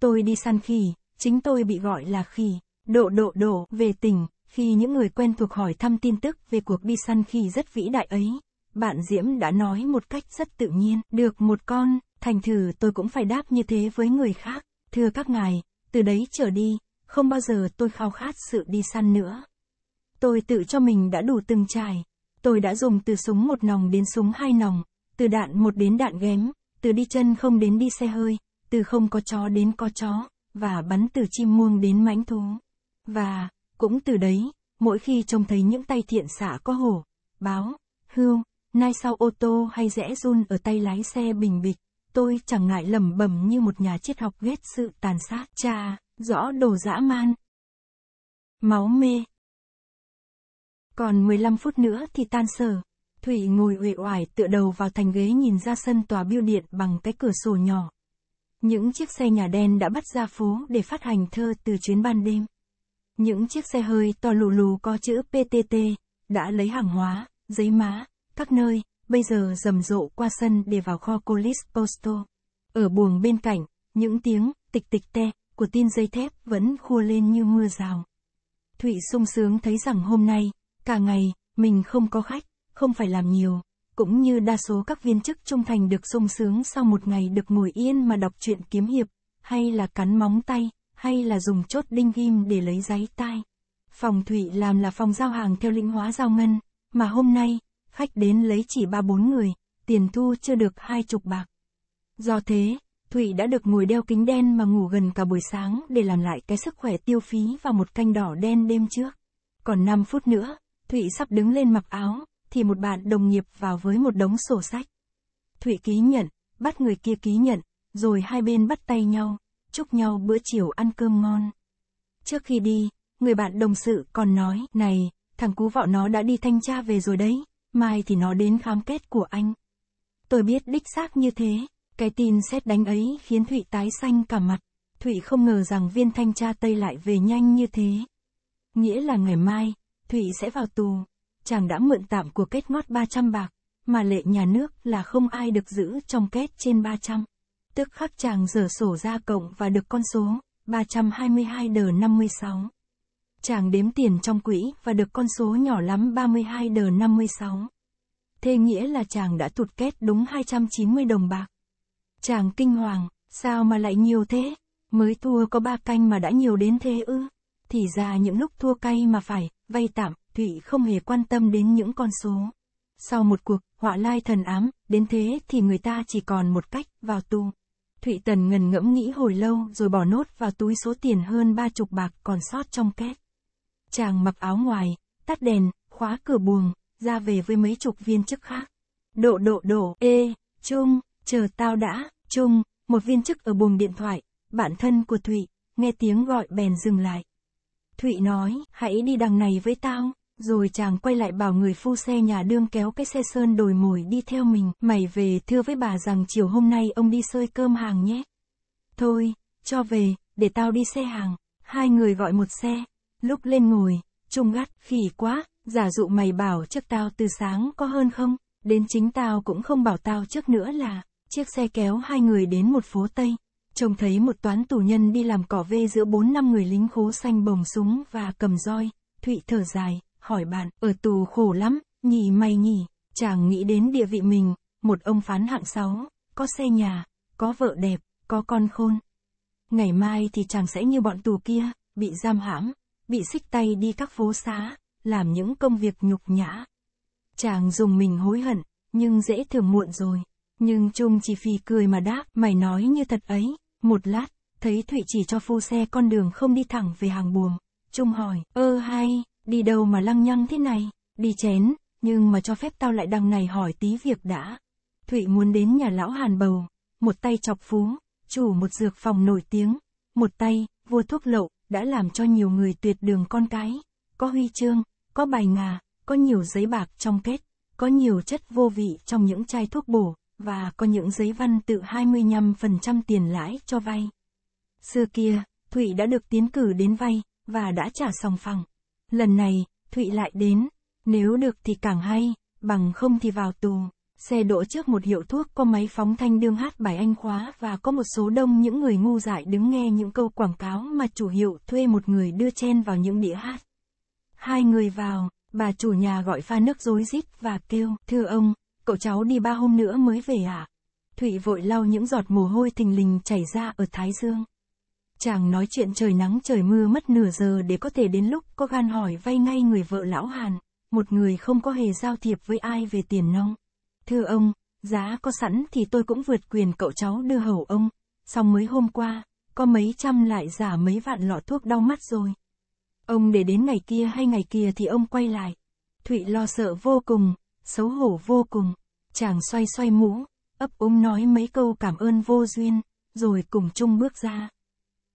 Tôi đi săn khỉ, chính tôi bị gọi là khỉ, độ độ độ về tỉnh, khi những người quen thuộc hỏi thăm tin tức về cuộc đi săn khỉ rất vĩ đại ấy bạn Diễm đã nói một cách rất tự nhiên, được một con, thành thử tôi cũng phải đáp như thế với người khác. Thưa các ngài, từ đấy trở đi, không bao giờ tôi khao khát sự đi săn nữa. Tôi tự cho mình đã đủ từng trải. Tôi đã dùng từ súng một nòng đến súng hai nòng, từ đạn một đến đạn ghém, từ đi chân không đến đi xe hơi, từ không có chó đến có chó, và bắn từ chim muông đến mãnh thú. Và, cũng từ đấy, mỗi khi trông thấy những tay thiện xạ có hổ, báo, hươu, nai sau ô tô hay rẽ run ở tay lái xe bình bịch, tôi chẳng ngại lầm bầm như một nhà triết học ghét sự tàn sát cha, rõ đồ dã man. Máu mê. Còn 15 phút nữa thì tan sở, Thủy ngồi uể oải tựa đầu vào thành ghế nhìn ra sân tòa biêu điện bằng cái cửa sổ nhỏ. Những chiếc xe nhà đen đã bắt ra phố để phát hành thơ từ chuyến ban đêm. Những chiếc xe hơi to lù lù có chữ PTT, đã lấy hàng hóa, giấy má, các nơi, bây giờ rầm rộ qua sân để vào kho Colis Posto. Ở buồng bên cạnh, những tiếng tịch tịch te của tin dây thép vẫn khua lên như mưa rào. Thụy sung sướng thấy rằng hôm nay, cả ngày, mình không có khách, không phải làm nhiều, cũng như đa số các viên chức trung thành được sung sướng sau một ngày được ngồi yên mà đọc truyện kiếm hiệp, hay là cắn móng tay, hay là dùng chốt đinh ghim để lấy giấy tai. Phòng Thụy làm là phòng giao hàng theo lĩnh hóa giao ngân, mà hôm nay, khách đến lấy chỉ ba bốn người, tiền thu chưa được hai chục bạc. Do thế, Thụy đã được ngồi đeo kính đen mà ngủ gần cả buổi sáng để làm lại cái sức khỏe tiêu phí và một canh đỏ đen đêm trước. Còn 5 phút nữa, Thụy sắp đứng lên mặc áo, thì một bạn đồng nghiệp vào với một đống sổ sách. Thụy ký nhận, bắt người kia ký nhận, rồi hai bên bắt tay nhau, chúc nhau bữa chiều ăn cơm ngon. Trước khi đi, người bạn đồng sự còn nói, này, thằng cú vọ nó đã đi thanh tra về rồi đấy, mai thì nó đến khám kết của anh. Tôi biết đích xác như thế, cái tin xét đánh ấy khiến Thụy tái xanh cả mặt. Thụy không ngờ rằng viên thanh tra Tây lại về nhanh như thế. Nghĩa là ngày mai, Thụy sẽ vào tù. Chàng đã mượn tạm của kết ngót 300 bạc, mà lệ nhà nước là không ai được giữ trong kết trên 300. Tức khắc chàng dở sổ ra cộng và được con số 322 đờ 56. Chàng đếm tiền trong quỹ và được con số nhỏ lắm 32 đờ 56. Thế nghĩa là chàng đã tụt kết đúng 290 đồng bạc. Chàng kinh hoàng, sao mà lại nhiều thế? Mới thua có ba canh mà đã nhiều đến thế ư? Thì ra những lúc thua cay mà phải, vay tạm, Thụy không hề quan tâm đến những con số. Sau một cuộc, họa lai thần ám, đến thế thì người ta chỉ còn một cách, vào tù. Thụy Tần ngần ngẫm nghĩ hồi lâu rồi bỏ nốt vào túi số tiền hơn ba chục bạc còn sót trong két. Chàng mặc áo ngoài, tắt đèn, khóa cửa buồng, ra về với mấy chục viên chức khác. Độ độ độ, ê, Trung, chờ tao đã, Trung, một viên chức ở buồng điện thoại, bạn thân của Thụy, nghe tiếng gọi bèn dừng lại. Thụy nói, hãy đi đằng này với tao, rồi chàng quay lại bảo người phu xe nhà đương kéo cái xe sơn đồi mồi đi theo mình, mày về thưa với bà rằng chiều hôm nay ông đi sơi cơm hàng nhé. Thôi, cho về, để tao đi xe hàng, hai người gọi một xe, Lúc lên ngồi, Trung gắt, khỉ quá, giả dụ mày bảo trước tao từ sáng có hơn không, đến chính tao cũng không bảo tao trước nữa là, chiếc xe kéo hai người đến một phố Tây, trông thấy một toán tù nhân đi làm cỏ vê giữa bốn năm người lính khố xanh bồng súng và cầm roi, Thụy thở dài, hỏi bạn, ở tù khổ lắm, nhì mày nhỉ, chàng nghĩ đến địa vị mình, một ông phán hạng sáu, có xe nhà, có vợ đẹp, có con khôn. Ngày mai thì chàng sẽ như bọn tù kia, bị giam hãm bị xích tay đi các phố xá, làm những công việc nhục nhã. Chàng dùng mình hối hận, nhưng dễ thường muộn rồi. Nhưng Trung chỉ phì cười mà đáp, mày nói như thật ấy. Một lát, thấy Thụy chỉ cho phu xe con đường không đi thẳng về hàng buồm. Trung hỏi, ơ hay, đi đâu mà lăng nhăng thế này, đi chén, nhưng mà cho phép tao lại đằng này hỏi tí việc đã. Thụy muốn đến nhà lão Hàn Bầu, một tay chọc phú, chủ một dược phòng nổi tiếng, một tay, vua thuốc lậu, đã làm cho nhiều người tuyệt đường con cái. Có huy chương, có bài ngà, có nhiều giấy bạc trong kết, có nhiều chất vô vị trong những chai thuốc bổ, và có những giấy văn tự 25% tiền lãi cho vay. Xưa kia, Thụy đã được tiến cử đến vay, và đã trả xong phòng. Lần này, Thụy lại đến, nếu được thì càng hay, bằng không thì vào tù xe đỗ trước một hiệu thuốc có máy phóng thanh đương hát bài Anh khóa và có một số đông những người ngu dại đứng nghe những câu quảng cáo mà chủ hiệu thuê một người đưa chen vào những đĩa hát. Hai người vào, bà chủ nhà gọi pha nước rối rít và kêu, thưa ông, cậu cháu đi ba hôm nữa mới về à? Thụy vội lau những giọt mồ hôi thình lình chảy ra ở Thái Dương. Chàng nói chuyện trời nắng trời mưa mất nửa giờ để có thể đến lúc có gan hỏi vay ngay người vợ lão Hàn, một người không có hề giao thiệp với ai về tiền nông Thưa ông, giá có sẵn thì tôi cũng vượt quyền cậu cháu đưa hầu ông. Xong mới hôm qua, có mấy trăm lại giả mấy vạn lọ thuốc đau mắt rồi. Ông để đến ngày kia hay ngày kia thì ông quay lại. Thụy lo sợ vô cùng, xấu hổ vô cùng. Chàng xoay xoay mũ, ấp úng nói mấy câu cảm ơn vô duyên, rồi cùng chung bước ra.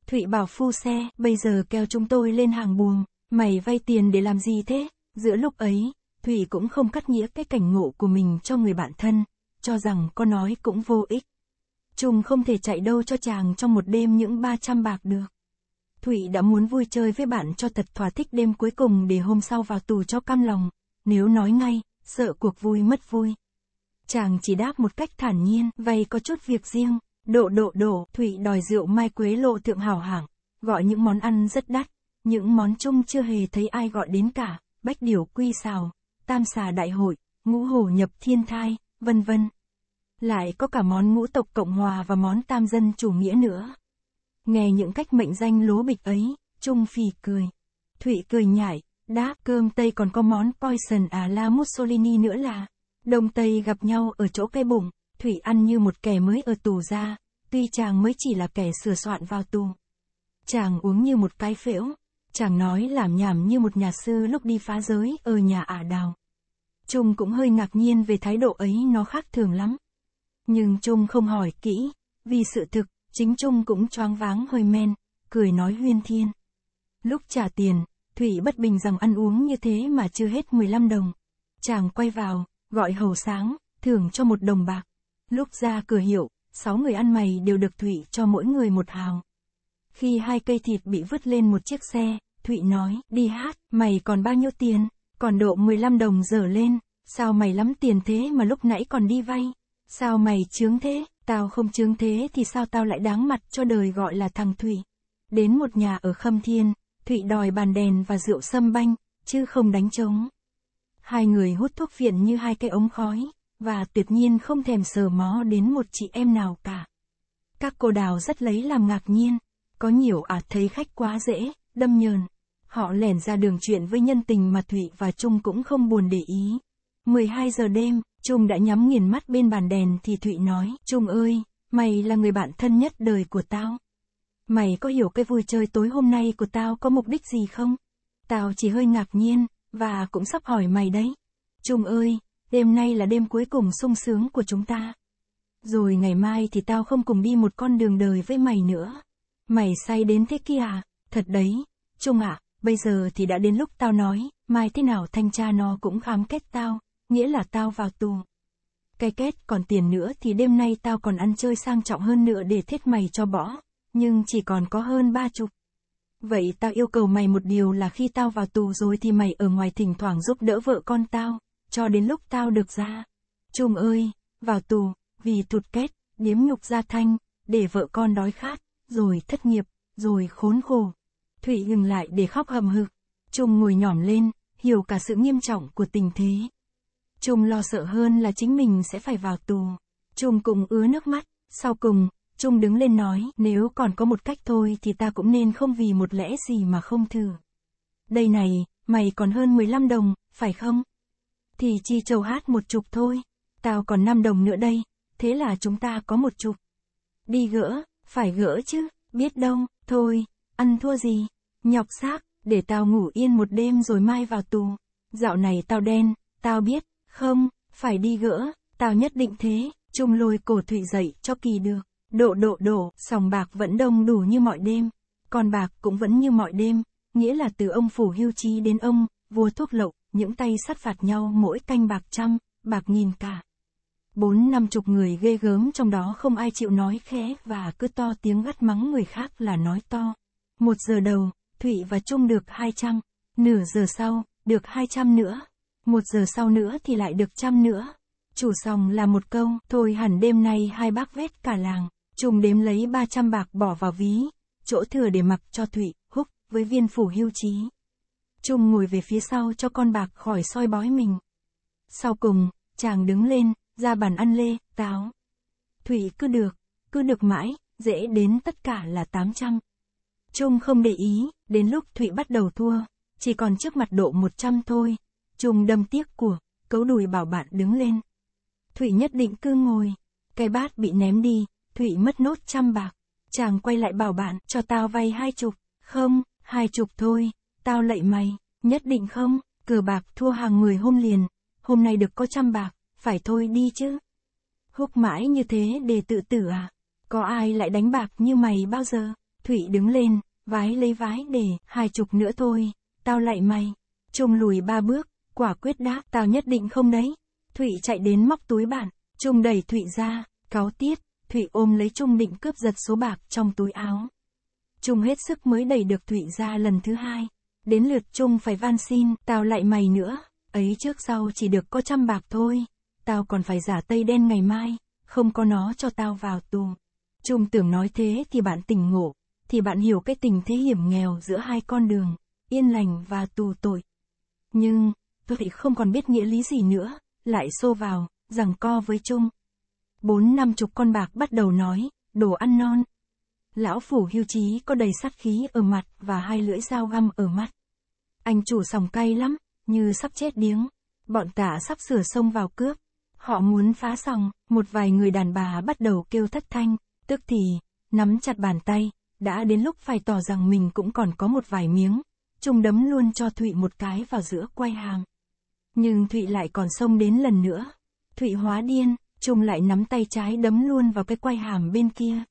Thụy bảo phu xe, bây giờ kêu chúng tôi lên hàng buồng, mày vay tiền để làm gì thế? Giữa lúc ấy, Thủy cũng không cắt nghĩa cái cảnh ngộ của mình cho người bạn thân, cho rằng có nói cũng vô ích. Trung không thể chạy đâu cho chàng trong một đêm những 300 bạc được. Thủy đã muốn vui chơi với bạn cho thật thỏa thích đêm cuối cùng để hôm sau vào tù cho cam lòng, nếu nói ngay, sợ cuộc vui mất vui. Chàng chỉ đáp một cách thản nhiên, vay có chút việc riêng, độ độ độ, Thủy đòi rượu mai quế lộ thượng hảo hạng, gọi những món ăn rất đắt, những món chung chưa hề thấy ai gọi đến cả, bách điểu quy xào, tam xà đại hội, ngũ hổ nhập thiên thai, vân vân. Lại có cả món ngũ tộc Cộng Hòa và món tam dân chủ nghĩa nữa. Nghe những cách mệnh danh lố bịch ấy, Trung Phì cười. Thụy cười nhảy đáp cơm Tây còn có món poison à la Mussolini nữa là. Đông Tây gặp nhau ở chỗ cây bụng, Thủy ăn như một kẻ mới ở tù ra, tuy chàng mới chỉ là kẻ sửa soạn vào tù. Chàng uống như một cái phễu, chàng nói làm nhảm như một nhà sư lúc đi phá giới ở nhà ả đào. Trung cũng hơi ngạc nhiên về thái độ ấy nó khác thường lắm. Nhưng Trung không hỏi kỹ, vì sự thực, chính Trung cũng choáng váng hơi men, cười nói huyên thiên. Lúc trả tiền, Thủy bất bình rằng ăn uống như thế mà chưa hết 15 đồng. Chàng quay vào, gọi hầu sáng, thưởng cho một đồng bạc. Lúc ra cửa hiệu, sáu người ăn mày đều được Thụy cho mỗi người một hào. Khi hai cây thịt bị vứt lên một chiếc xe, Thụy nói, đi hát, mày còn bao nhiêu tiền? Còn độ 15 đồng dở lên, sao mày lắm tiền thế mà lúc nãy còn đi vay? Sao mày chướng thế, tao không chướng thế thì sao tao lại đáng mặt cho đời gọi là thằng thụy? Đến một nhà ở Khâm Thiên, Thụy đòi bàn đèn và rượu sâm banh, chứ không đánh trống. Hai người hút thuốc viện như hai cây ống khói, và tuyệt nhiên không thèm sờ mó đến một chị em nào cả. Các cô đào rất lấy làm ngạc nhiên, có nhiều ả à thấy khách quá dễ, đâm nhờn họ lẻn ra đường chuyện với nhân tình mà Thụy và Trung cũng không buồn để ý. 12 giờ đêm, Trung đã nhắm nghiền mắt bên bàn đèn thì Thụy nói, Trung ơi, mày là người bạn thân nhất đời của tao. Mày có hiểu cái vui chơi tối hôm nay của tao có mục đích gì không? Tao chỉ hơi ngạc nhiên, và cũng sắp hỏi mày đấy. Trung ơi, đêm nay là đêm cuối cùng sung sướng của chúng ta. Rồi ngày mai thì tao không cùng đi một con đường đời với mày nữa. Mày say đến thế kia à? Thật đấy, Trung ạ. À? bây giờ thì đã đến lúc tao nói, mai thế nào thanh tra nó cũng khám kết tao, nghĩa là tao vào tù. Cái kết còn tiền nữa thì đêm nay tao còn ăn chơi sang trọng hơn nữa để thiết mày cho bỏ, nhưng chỉ còn có hơn ba chục. Vậy tao yêu cầu mày một điều là khi tao vào tù rồi thì mày ở ngoài thỉnh thoảng giúp đỡ vợ con tao, cho đến lúc tao được ra. Trung ơi, vào tù, vì thụt kết, điếm nhục gia thanh, để vợ con đói khát, rồi thất nghiệp, rồi khốn khổ. Thụy ngừng lại để khóc hầm hực. Trung ngồi nhỏm lên, hiểu cả sự nghiêm trọng của tình thế. Trung lo sợ hơn là chính mình sẽ phải vào tù. Trung cũng ứa nước mắt, sau cùng, Trung đứng lên nói, nếu còn có một cách thôi thì ta cũng nên không vì một lẽ gì mà không thử. Đây này, mày còn hơn 15 đồng, phải không? Thì chi châu hát một chục thôi, tao còn 5 đồng nữa đây, thế là chúng ta có một chục. Đi gỡ, phải gỡ chứ, biết đâu, thôi, Ăn thua gì? Nhọc xác, để tao ngủ yên một đêm rồi mai vào tù. Dạo này tao đen, tao biết, không, phải đi gỡ, tao nhất định thế. Trung lôi cổ thụy dậy cho kỳ được. Độ độ độ, sòng bạc vẫn đông đủ như mọi đêm. Còn bạc cũng vẫn như mọi đêm, nghĩa là từ ông phủ hưu chi đến ông, vua thuốc lậu, những tay sắt phạt nhau mỗi canh bạc trăm, bạc nghìn cả. Bốn năm chục người ghê gớm trong đó không ai chịu nói khẽ và cứ to tiếng gắt mắng người khác là nói to. Một giờ đầu, Thụy và Trung được 200, nửa giờ sau, được 200 nữa. Một giờ sau nữa thì lại được trăm nữa. Chủ sòng là một câu, thôi hẳn đêm nay hai bác vét cả làng. Trung đếm lấy 300 bạc bỏ vào ví, chỗ thừa để mặc cho Thụy, Húc, với viên phủ hưu trí. Trung ngồi về phía sau cho con bạc khỏi soi bói mình. Sau cùng, chàng đứng lên, ra bàn ăn lê, táo. Thụy cứ được, cứ được mãi, dễ đến tất cả là 800. Trung không để ý, đến lúc Thụy bắt đầu thua, chỉ còn trước mặt độ 100 thôi. Trung đâm tiếc của, cấu đùi bảo bạn đứng lên. Thụy nhất định cứ ngồi, cái bát bị ném đi, Thụy mất nốt trăm bạc. Chàng quay lại bảo bạn, cho tao vay hai chục, không, hai chục thôi, tao lạy mày, nhất định không, cờ bạc thua hàng người hôm liền, hôm nay được có trăm bạc, phải thôi đi chứ. Húc mãi như thế để tự tử à, có ai lại đánh bạc như mày bao giờ? Thụy đứng lên, vái lấy vái để, hai chục nữa thôi, tao lại mày. Trung lùi ba bước, quả quyết đáp, tao nhất định không đấy. Thụy chạy đến móc túi bạn, Trung đẩy Thụy ra, cáo tiết, Thụy ôm lấy Trung định cướp giật số bạc trong túi áo. Trung hết sức mới đẩy được Thụy ra lần thứ hai. Đến lượt Trung phải van xin, tao lại mày nữa, ấy trước sau chỉ được có trăm bạc thôi. Tao còn phải giả tây đen ngày mai, không có nó cho tao vào tù. Trung tưởng nói thế thì bạn tỉnh ngộ, thì bạn hiểu cái tình thế hiểm nghèo giữa hai con đường, yên lành và tù tội. Nhưng, tôi thì không còn biết nghĩa lý gì nữa, lại xô vào, rằng co với chung. Bốn năm chục con bạc bắt đầu nói, đồ ăn non. Lão phủ hưu trí có đầy sát khí ở mặt và hai lưỡi dao găm ở mắt. Anh chủ sòng cay lắm, như sắp chết điếng. Bọn tả sắp sửa xông vào cướp. Họ muốn phá sòng, một vài người đàn bà bắt đầu kêu thất thanh, tức thì, nắm chặt bàn tay, đã đến lúc phải tỏ rằng mình cũng còn có một vài miếng, Trung đấm luôn cho Thụy một cái vào giữa quay hàng. Nhưng Thụy lại còn xông đến lần nữa. Thụy hóa điên, Trung lại nắm tay trái đấm luôn vào cái quay hàm bên kia.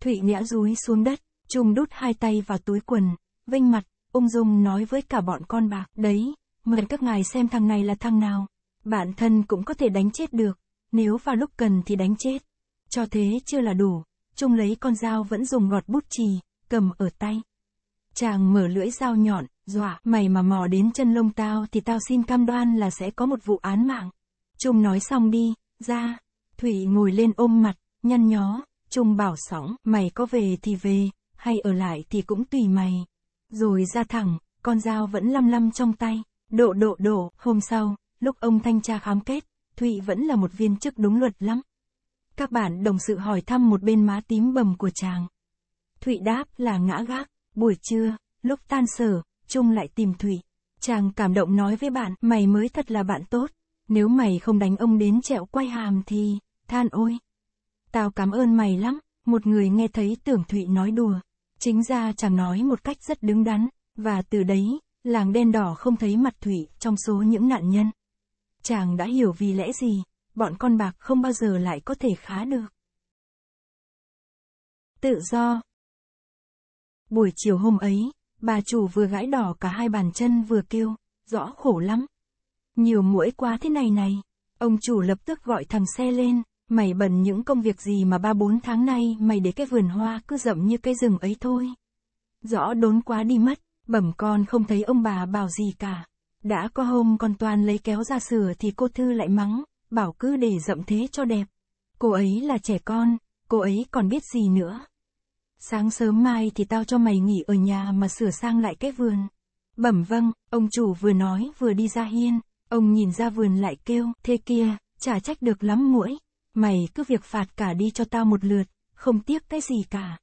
Thụy ngã rúi xuống đất, Trung đút hai tay vào túi quần, vinh mặt, ung dung nói với cả bọn con bạc, đấy, mời các ngài xem thằng này là thằng nào. Bản thân cũng có thể đánh chết được, nếu vào lúc cần thì đánh chết. Cho thế chưa là đủ, Trung lấy con dao vẫn dùng gọt bút chì, cầm ở tay. Chàng mở lưỡi dao nhọn, dọa, mày mà mò đến chân lông tao thì tao xin cam đoan là sẽ có một vụ án mạng. Trung nói xong đi, ra. Thủy ngồi lên ôm mặt, nhăn nhó. Trung bảo sóng, mày có về thì về, hay ở lại thì cũng tùy mày. Rồi ra thẳng, con dao vẫn lăm lăm trong tay. Độ độ độ, hôm sau, lúc ông thanh tra khám kết, Thủy vẫn là một viên chức đúng luật lắm. Các bạn đồng sự hỏi thăm một bên má tím bầm của chàng. Thụy đáp là ngã gác, buổi trưa, lúc tan sở, Trung lại tìm Thụy. Chàng cảm động nói với bạn, mày mới thật là bạn tốt. Nếu mày không đánh ông đến trẹo quay hàm thì, than ôi. Tao cảm ơn mày lắm, một người nghe thấy tưởng Thụy nói đùa. Chính ra chàng nói một cách rất đứng đắn, và từ đấy, làng đen đỏ không thấy mặt Thụy trong số những nạn nhân. Chàng đã hiểu vì lẽ gì, bọn con bạc không bao giờ lại có thể khá được. Tự do Buổi chiều hôm ấy, bà chủ vừa gãi đỏ cả hai bàn chân vừa kêu, rõ khổ lắm. Nhiều mũi quá thế này này, ông chủ lập tức gọi thằng xe lên, mày bận những công việc gì mà ba bốn tháng nay mày để cái vườn hoa cứ rậm như cái rừng ấy thôi. Rõ đốn quá đi mất, bẩm con không thấy ông bà bảo gì cả. Đã có hôm con toàn lấy kéo ra sửa thì cô Thư lại mắng, bảo cứ để rậm thế cho đẹp. Cô ấy là trẻ con, cô ấy còn biết gì nữa. Sáng sớm mai thì tao cho mày nghỉ ở nhà mà sửa sang lại cái vườn. Bẩm vâng, ông chủ vừa nói vừa đi ra hiên, ông nhìn ra vườn lại kêu, thế kia, chả trách được lắm mũi. mày cứ việc phạt cả đi cho tao một lượt, không tiếc cái gì cả.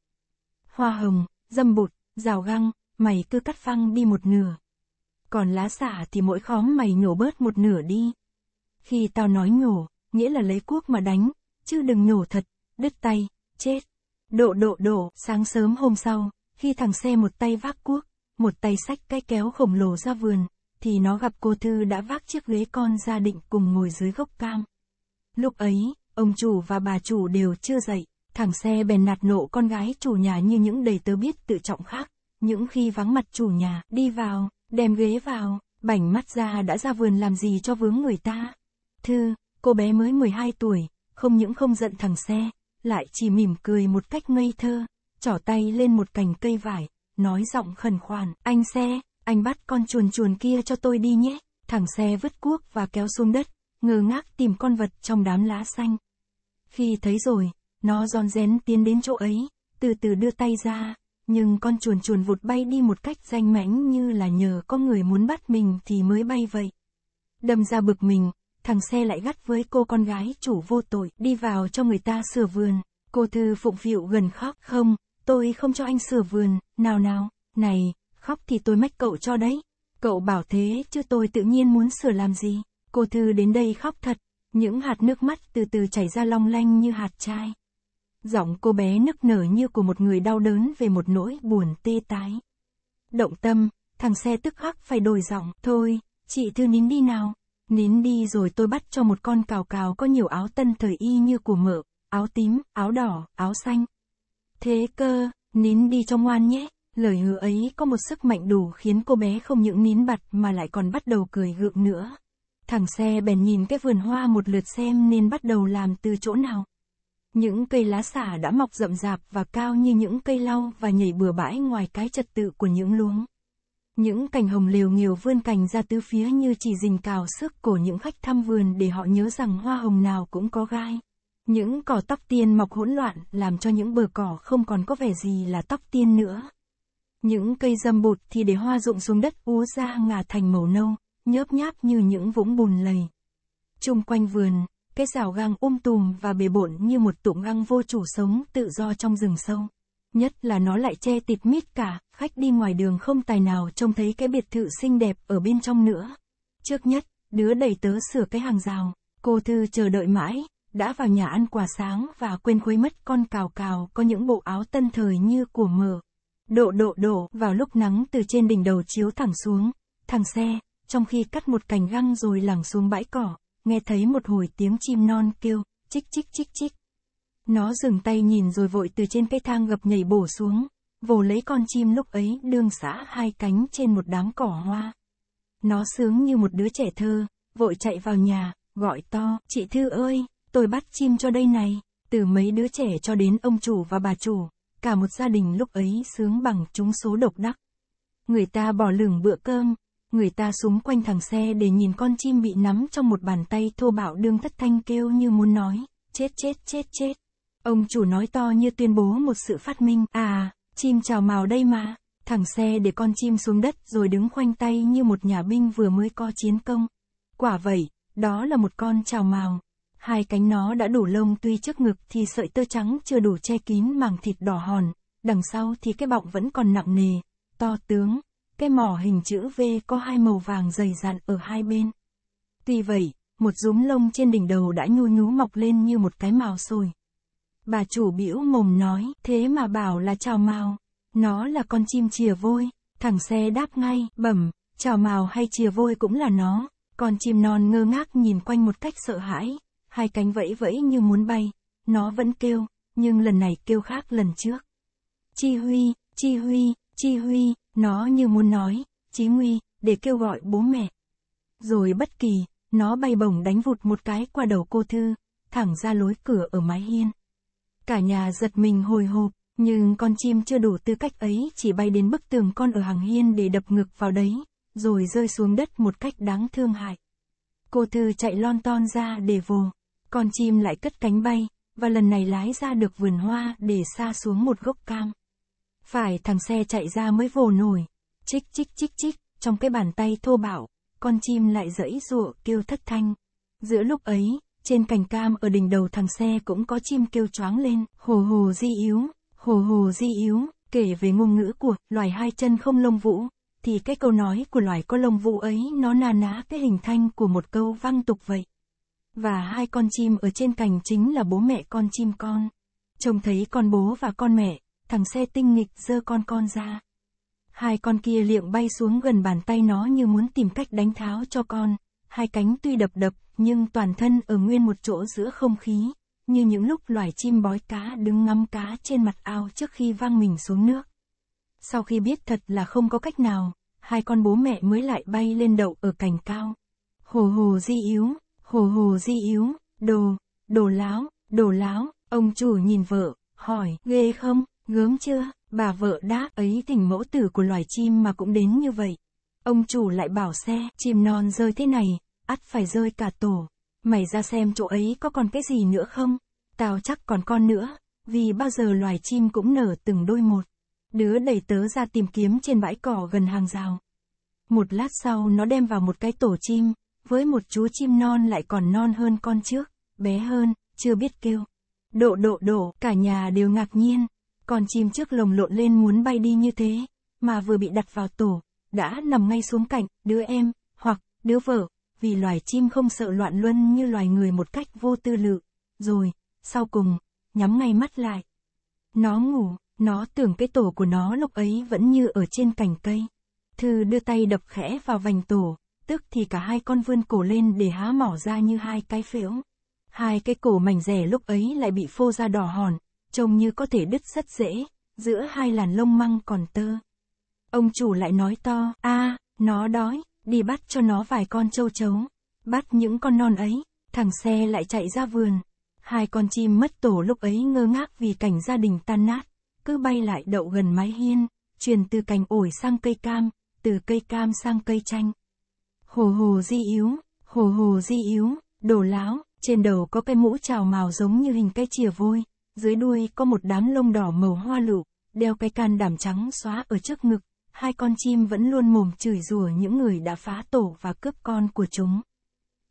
Hoa hồng, dâm bụt, rào găng, mày cứ cắt phăng đi một nửa. Còn lá xả thì mỗi khóm mày nhổ bớt một nửa đi. Khi tao nói nhổ, nghĩa là lấy cuốc mà đánh, chứ đừng nhổ thật, đứt tay, chết. Độ độ độ, sáng sớm hôm sau, khi thằng xe một tay vác cuốc, một tay sách cái kéo khổng lồ ra vườn, thì nó gặp cô Thư đã vác chiếc ghế con ra định cùng ngồi dưới gốc cam. Lúc ấy, ông chủ và bà chủ đều chưa dậy, thằng xe bèn nạt nộ con gái chủ nhà như những đầy tớ biết tự trọng khác, những khi vắng mặt chủ nhà, đi vào, đem ghế vào, bảnh mắt ra đã ra vườn làm gì cho vướng người ta. Thư, cô bé mới 12 tuổi, không những không giận thằng xe, lại chỉ mỉm cười một cách ngây thơ, trỏ tay lên một cành cây vải, nói giọng khẩn khoản, anh xe, anh bắt con chuồn chuồn kia cho tôi đi nhé. Thằng xe vứt cuốc và kéo xuống đất, ngơ ngác tìm con vật trong đám lá xanh. Khi thấy rồi, nó giòn rén tiến đến chỗ ấy, từ từ đưa tay ra, nhưng con chuồn chuồn vụt bay đi một cách danh mãnh như là nhờ có người muốn bắt mình thì mới bay vậy. Đâm ra bực mình, thằng xe lại gắt với cô con gái chủ vô tội, đi vào cho người ta sửa vườn. Cô Thư phụng phịu gần khóc, không, tôi không cho anh sửa vườn, nào nào, này, khóc thì tôi mách cậu cho đấy. Cậu bảo thế chứ tôi tự nhiên muốn sửa làm gì. Cô Thư đến đây khóc thật, những hạt nước mắt từ từ chảy ra long lanh như hạt chai. Giọng cô bé nức nở như của một người đau đớn về một nỗi buồn tê tái. Động tâm, thằng xe tức khắc phải đổi giọng, thôi, chị Thư nín đi nào, Nín đi rồi tôi bắt cho một con cào cào có nhiều áo tân thời y như của mợ, áo tím, áo đỏ, áo xanh. Thế cơ, nín đi cho ngoan nhé. Lời hứa ấy có một sức mạnh đủ khiến cô bé không những nín bặt mà lại còn bắt đầu cười gượng nữa. Thằng xe bèn nhìn cái vườn hoa một lượt xem nên bắt đầu làm từ chỗ nào. Những cây lá xả đã mọc rậm rạp và cao như những cây lau và nhảy bừa bãi ngoài cái trật tự của những luống. Những cành hồng liều nhiều vươn cành ra tứ phía như chỉ dình cào sức cổ những khách thăm vườn để họ nhớ rằng hoa hồng nào cũng có gai. Những cỏ tóc tiên mọc hỗn loạn làm cho những bờ cỏ không còn có vẻ gì là tóc tiên nữa. Những cây dâm bụt thì để hoa rụng xuống đất úa ra ngả thành màu nâu, nhớp nháp như những vũng bùn lầy. Trung quanh vườn, cái rào gang um tùm và bề bộn như một tụng găng vô chủ sống tự do trong rừng sâu nhất là nó lại che tịt mít cả, khách đi ngoài đường không tài nào trông thấy cái biệt thự xinh đẹp ở bên trong nữa. Trước nhất, đứa đầy tớ sửa cái hàng rào, cô Thư chờ đợi mãi, đã vào nhà ăn quà sáng và quên khuấy mất con cào cào có những bộ áo tân thời như của mờ. Độ độ độ vào lúc nắng từ trên đỉnh đầu chiếu thẳng xuống, thằng xe, trong khi cắt một cành găng rồi lẳng xuống bãi cỏ, nghe thấy một hồi tiếng chim non kêu, chích chích chích chích. Nó dừng tay nhìn rồi vội từ trên cây thang gập nhảy bổ xuống, vồ lấy con chim lúc ấy đương xã hai cánh trên một đám cỏ hoa. Nó sướng như một đứa trẻ thơ, vội chạy vào nhà, gọi to, chị Thư ơi, tôi bắt chim cho đây này, từ mấy đứa trẻ cho đến ông chủ và bà chủ, cả một gia đình lúc ấy sướng bằng chúng số độc đắc. Người ta bỏ lửng bữa cơm, người ta súng quanh thằng xe để nhìn con chim bị nắm trong một bàn tay thô bạo đương thất thanh kêu như muốn nói, chết chết chết chết. Ông chủ nói to như tuyên bố một sự phát minh, à, chim chào màu đây mà. Thẳng xe để con chim xuống đất rồi đứng khoanh tay như một nhà binh vừa mới co chiến công. Quả vậy, đó là một con chào màu. Hai cánh nó đã đủ lông tuy trước ngực thì sợi tơ trắng chưa đủ che kín màng thịt đỏ hòn, đằng sau thì cái bọng vẫn còn nặng nề, to tướng. Cái mỏ hình chữ V có hai màu vàng dày dặn ở hai bên. Tuy vậy, một rúm lông trên đỉnh đầu đã nhu nhú mọc lên như một cái màu sồi. Bà chủ bĩu mồm nói, thế mà bảo là chào màu. Nó là con chim chìa vôi. Thằng xe đáp ngay, bẩm, chào màu hay chìa vôi cũng là nó. Con chim non ngơ ngác nhìn quanh một cách sợ hãi. Hai cánh vẫy vẫy như muốn bay. Nó vẫn kêu, nhưng lần này kêu khác lần trước. Chi Huy, Chi Huy, Chi Huy, nó như muốn nói, Chí Nguy, để kêu gọi bố mẹ. Rồi bất kỳ, nó bay bổng đánh vụt một cái qua đầu cô Thư, thẳng ra lối cửa ở mái hiên. Cả nhà giật mình hồi hộp, nhưng con chim chưa đủ tư cách ấy chỉ bay đến bức tường con ở hàng hiên để đập ngực vào đấy, rồi rơi xuống đất một cách đáng thương hại. Cô Thư chạy lon ton ra để vồ, con chim lại cất cánh bay, và lần này lái ra được vườn hoa để xa xuống một gốc cam. Phải thằng xe chạy ra mới vồ nổi, chích chích chích chích, trong cái bàn tay thô bạo, con chim lại rẫy rụa kêu thất thanh. Giữa lúc ấy, trên cành cam ở đỉnh đầu thằng xe cũng có chim kêu choáng lên, hồ hồ di yếu, hồ hồ di yếu, kể về ngôn ngữ của loài hai chân không lông vũ, thì cái câu nói của loài có lông vũ ấy nó nà ná cái hình thanh của một câu văng tục vậy. Và hai con chim ở trên cành chính là bố mẹ con chim con. Trông thấy con bố và con mẹ, thằng xe tinh nghịch dơ con con ra. Hai con kia liệng bay xuống gần bàn tay nó như muốn tìm cách đánh tháo cho con, hai cánh tuy đập đập, nhưng toàn thân ở nguyên một chỗ giữa không khí, như những lúc loài chim bói cá đứng ngắm cá trên mặt ao trước khi văng mình xuống nước. Sau khi biết thật là không có cách nào, hai con bố mẹ mới lại bay lên đậu ở cành cao. Hồ hồ di yếu, hồ hồ di yếu, đồ, đồ láo, đồ láo, ông chủ nhìn vợ, hỏi, ghê không, gớm chưa, bà vợ đáp, ấy tình mẫu tử của loài chim mà cũng đến như vậy. Ông chủ lại bảo xe, chim non rơi thế này, ắt phải rơi cả tổ. Mày ra xem chỗ ấy có còn cái gì nữa không? Tao chắc còn con nữa, vì bao giờ loài chim cũng nở từng đôi một. Đứa đẩy tớ ra tìm kiếm trên bãi cỏ gần hàng rào. Một lát sau nó đem vào một cái tổ chim, với một chú chim non lại còn non hơn con trước, bé hơn, chưa biết kêu. Độ độ độ, cả nhà đều ngạc nhiên. Con chim trước lồng lộn lên muốn bay đi như thế, mà vừa bị đặt vào tổ, đã nằm ngay xuống cạnh, đứa em, hoặc, đứa vợ, vì loài chim không sợ loạn luân như loài người một cách vô tư lự. Rồi, sau cùng, nhắm ngay mắt lại. Nó ngủ, nó tưởng cái tổ của nó lúc ấy vẫn như ở trên cành cây. Thư đưa tay đập khẽ vào vành tổ, tức thì cả hai con vươn cổ lên để há mỏ ra như hai cái phễu. Hai cái cổ mảnh rẻ lúc ấy lại bị phô ra đỏ hòn, trông như có thể đứt rất dễ, giữa hai làn lông măng còn tơ. Ông chủ lại nói to, a, à, nó đói đi bắt cho nó vài con châu chấu. Bắt những con non ấy, thằng xe lại chạy ra vườn. Hai con chim mất tổ lúc ấy ngơ ngác vì cảnh gia đình tan nát, cứ bay lại đậu gần mái hiên, truyền từ cành ổi sang cây cam, từ cây cam sang cây chanh. Hồ hồ di yếu, hồ hồ di yếu, đồ láo, trên đầu có cái mũ trào màu giống như hình cái chìa vôi, dưới đuôi có một đám lông đỏ màu hoa lựu, đeo cái can đảm trắng xóa ở trước ngực, hai con chim vẫn luôn mồm chửi rủa những người đã phá tổ và cướp con của chúng.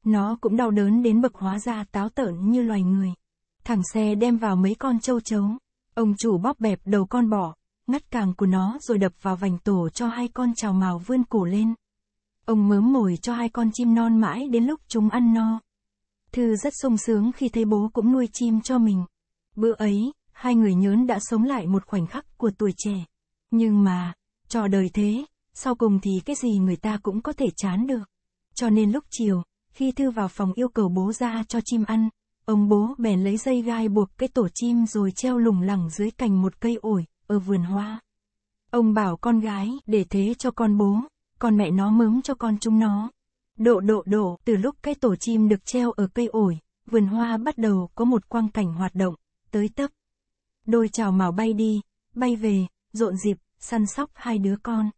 Nó cũng đau đớn đến bậc hóa ra táo tợn như loài người. Thằng xe đem vào mấy con châu chấu. Ông chủ bóp bẹp đầu con bò, ngắt càng của nó rồi đập vào vành tổ cho hai con trào màu vươn cổ lên. Ông mớm mồi cho hai con chim non mãi đến lúc chúng ăn no. Thư rất sung sướng khi thấy bố cũng nuôi chim cho mình. Bữa ấy, hai người nhớn đã sống lại một khoảnh khắc của tuổi trẻ. Nhưng mà, cho đời thế, sau cùng thì cái gì người ta cũng có thể chán được. Cho nên lúc chiều, khi Thư vào phòng yêu cầu bố ra cho chim ăn, ông bố bèn lấy dây gai buộc cái tổ chim rồi treo lủng lẳng dưới cành một cây ổi, ở vườn hoa. Ông bảo con gái, để thế cho con bố, con mẹ nó mớm cho con chúng nó. Độ độ độ, từ lúc cái tổ chim được treo ở cây ổi, vườn hoa bắt đầu có một quang cảnh hoạt động, tới tấp. Đôi chào màu bay đi, bay về, rộn dịp săn sóc hai đứa con.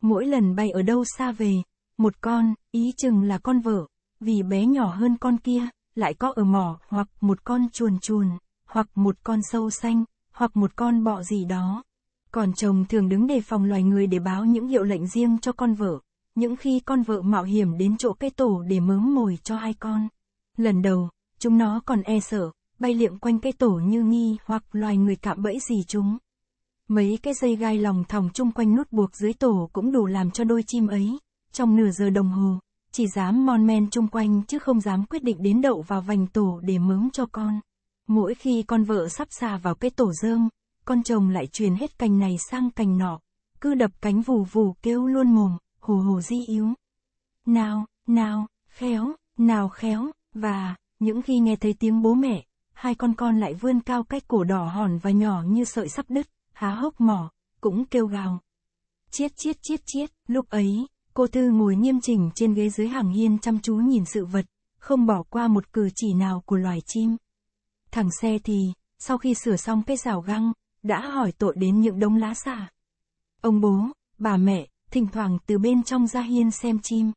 Mỗi lần bay ở đâu xa về, một con, ý chừng là con vợ, vì bé nhỏ hơn con kia, lại có ở mỏ, hoặc một con chuồn chuồn, hoặc một con sâu xanh, hoặc một con bọ gì đó. Còn chồng thường đứng đề phòng loài người để báo những hiệu lệnh riêng cho con vợ, những khi con vợ mạo hiểm đến chỗ cây tổ để mớm mồi cho hai con. Lần đầu, chúng nó còn e sợ, bay liệm quanh cây tổ như nghi hoặc loài người cạm bẫy gì chúng. Mấy cái dây gai lòng thòng chung quanh nút buộc dưới tổ cũng đủ làm cho đôi chim ấy. Trong nửa giờ đồng hồ, chỉ dám mon men chung quanh chứ không dám quyết định đến đậu vào vành tổ để mớm cho con. Mỗi khi con vợ sắp xa vào cái tổ rơm, con chồng lại truyền hết cành này sang cành nọ, cứ đập cánh vù vù kêu luôn mồm, hù hù di yếu. Nào, nào, khéo, nào khéo, và, những khi nghe thấy tiếng bố mẹ, hai con con lại vươn cao cách cổ đỏ hòn và nhỏ như sợi sắp đứt há hốc mỏ, cũng kêu gào. Chiết chiết chiết chiết, lúc ấy, cô Tư ngồi nghiêm chỉnh trên ghế dưới hàng hiên chăm chú nhìn sự vật, không bỏ qua một cử chỉ nào của loài chim. Thằng xe thì, sau khi sửa xong cái rào găng, đã hỏi tội đến những đống lá xả. Ông bố, bà mẹ, thỉnh thoảng từ bên trong ra hiên xem chim.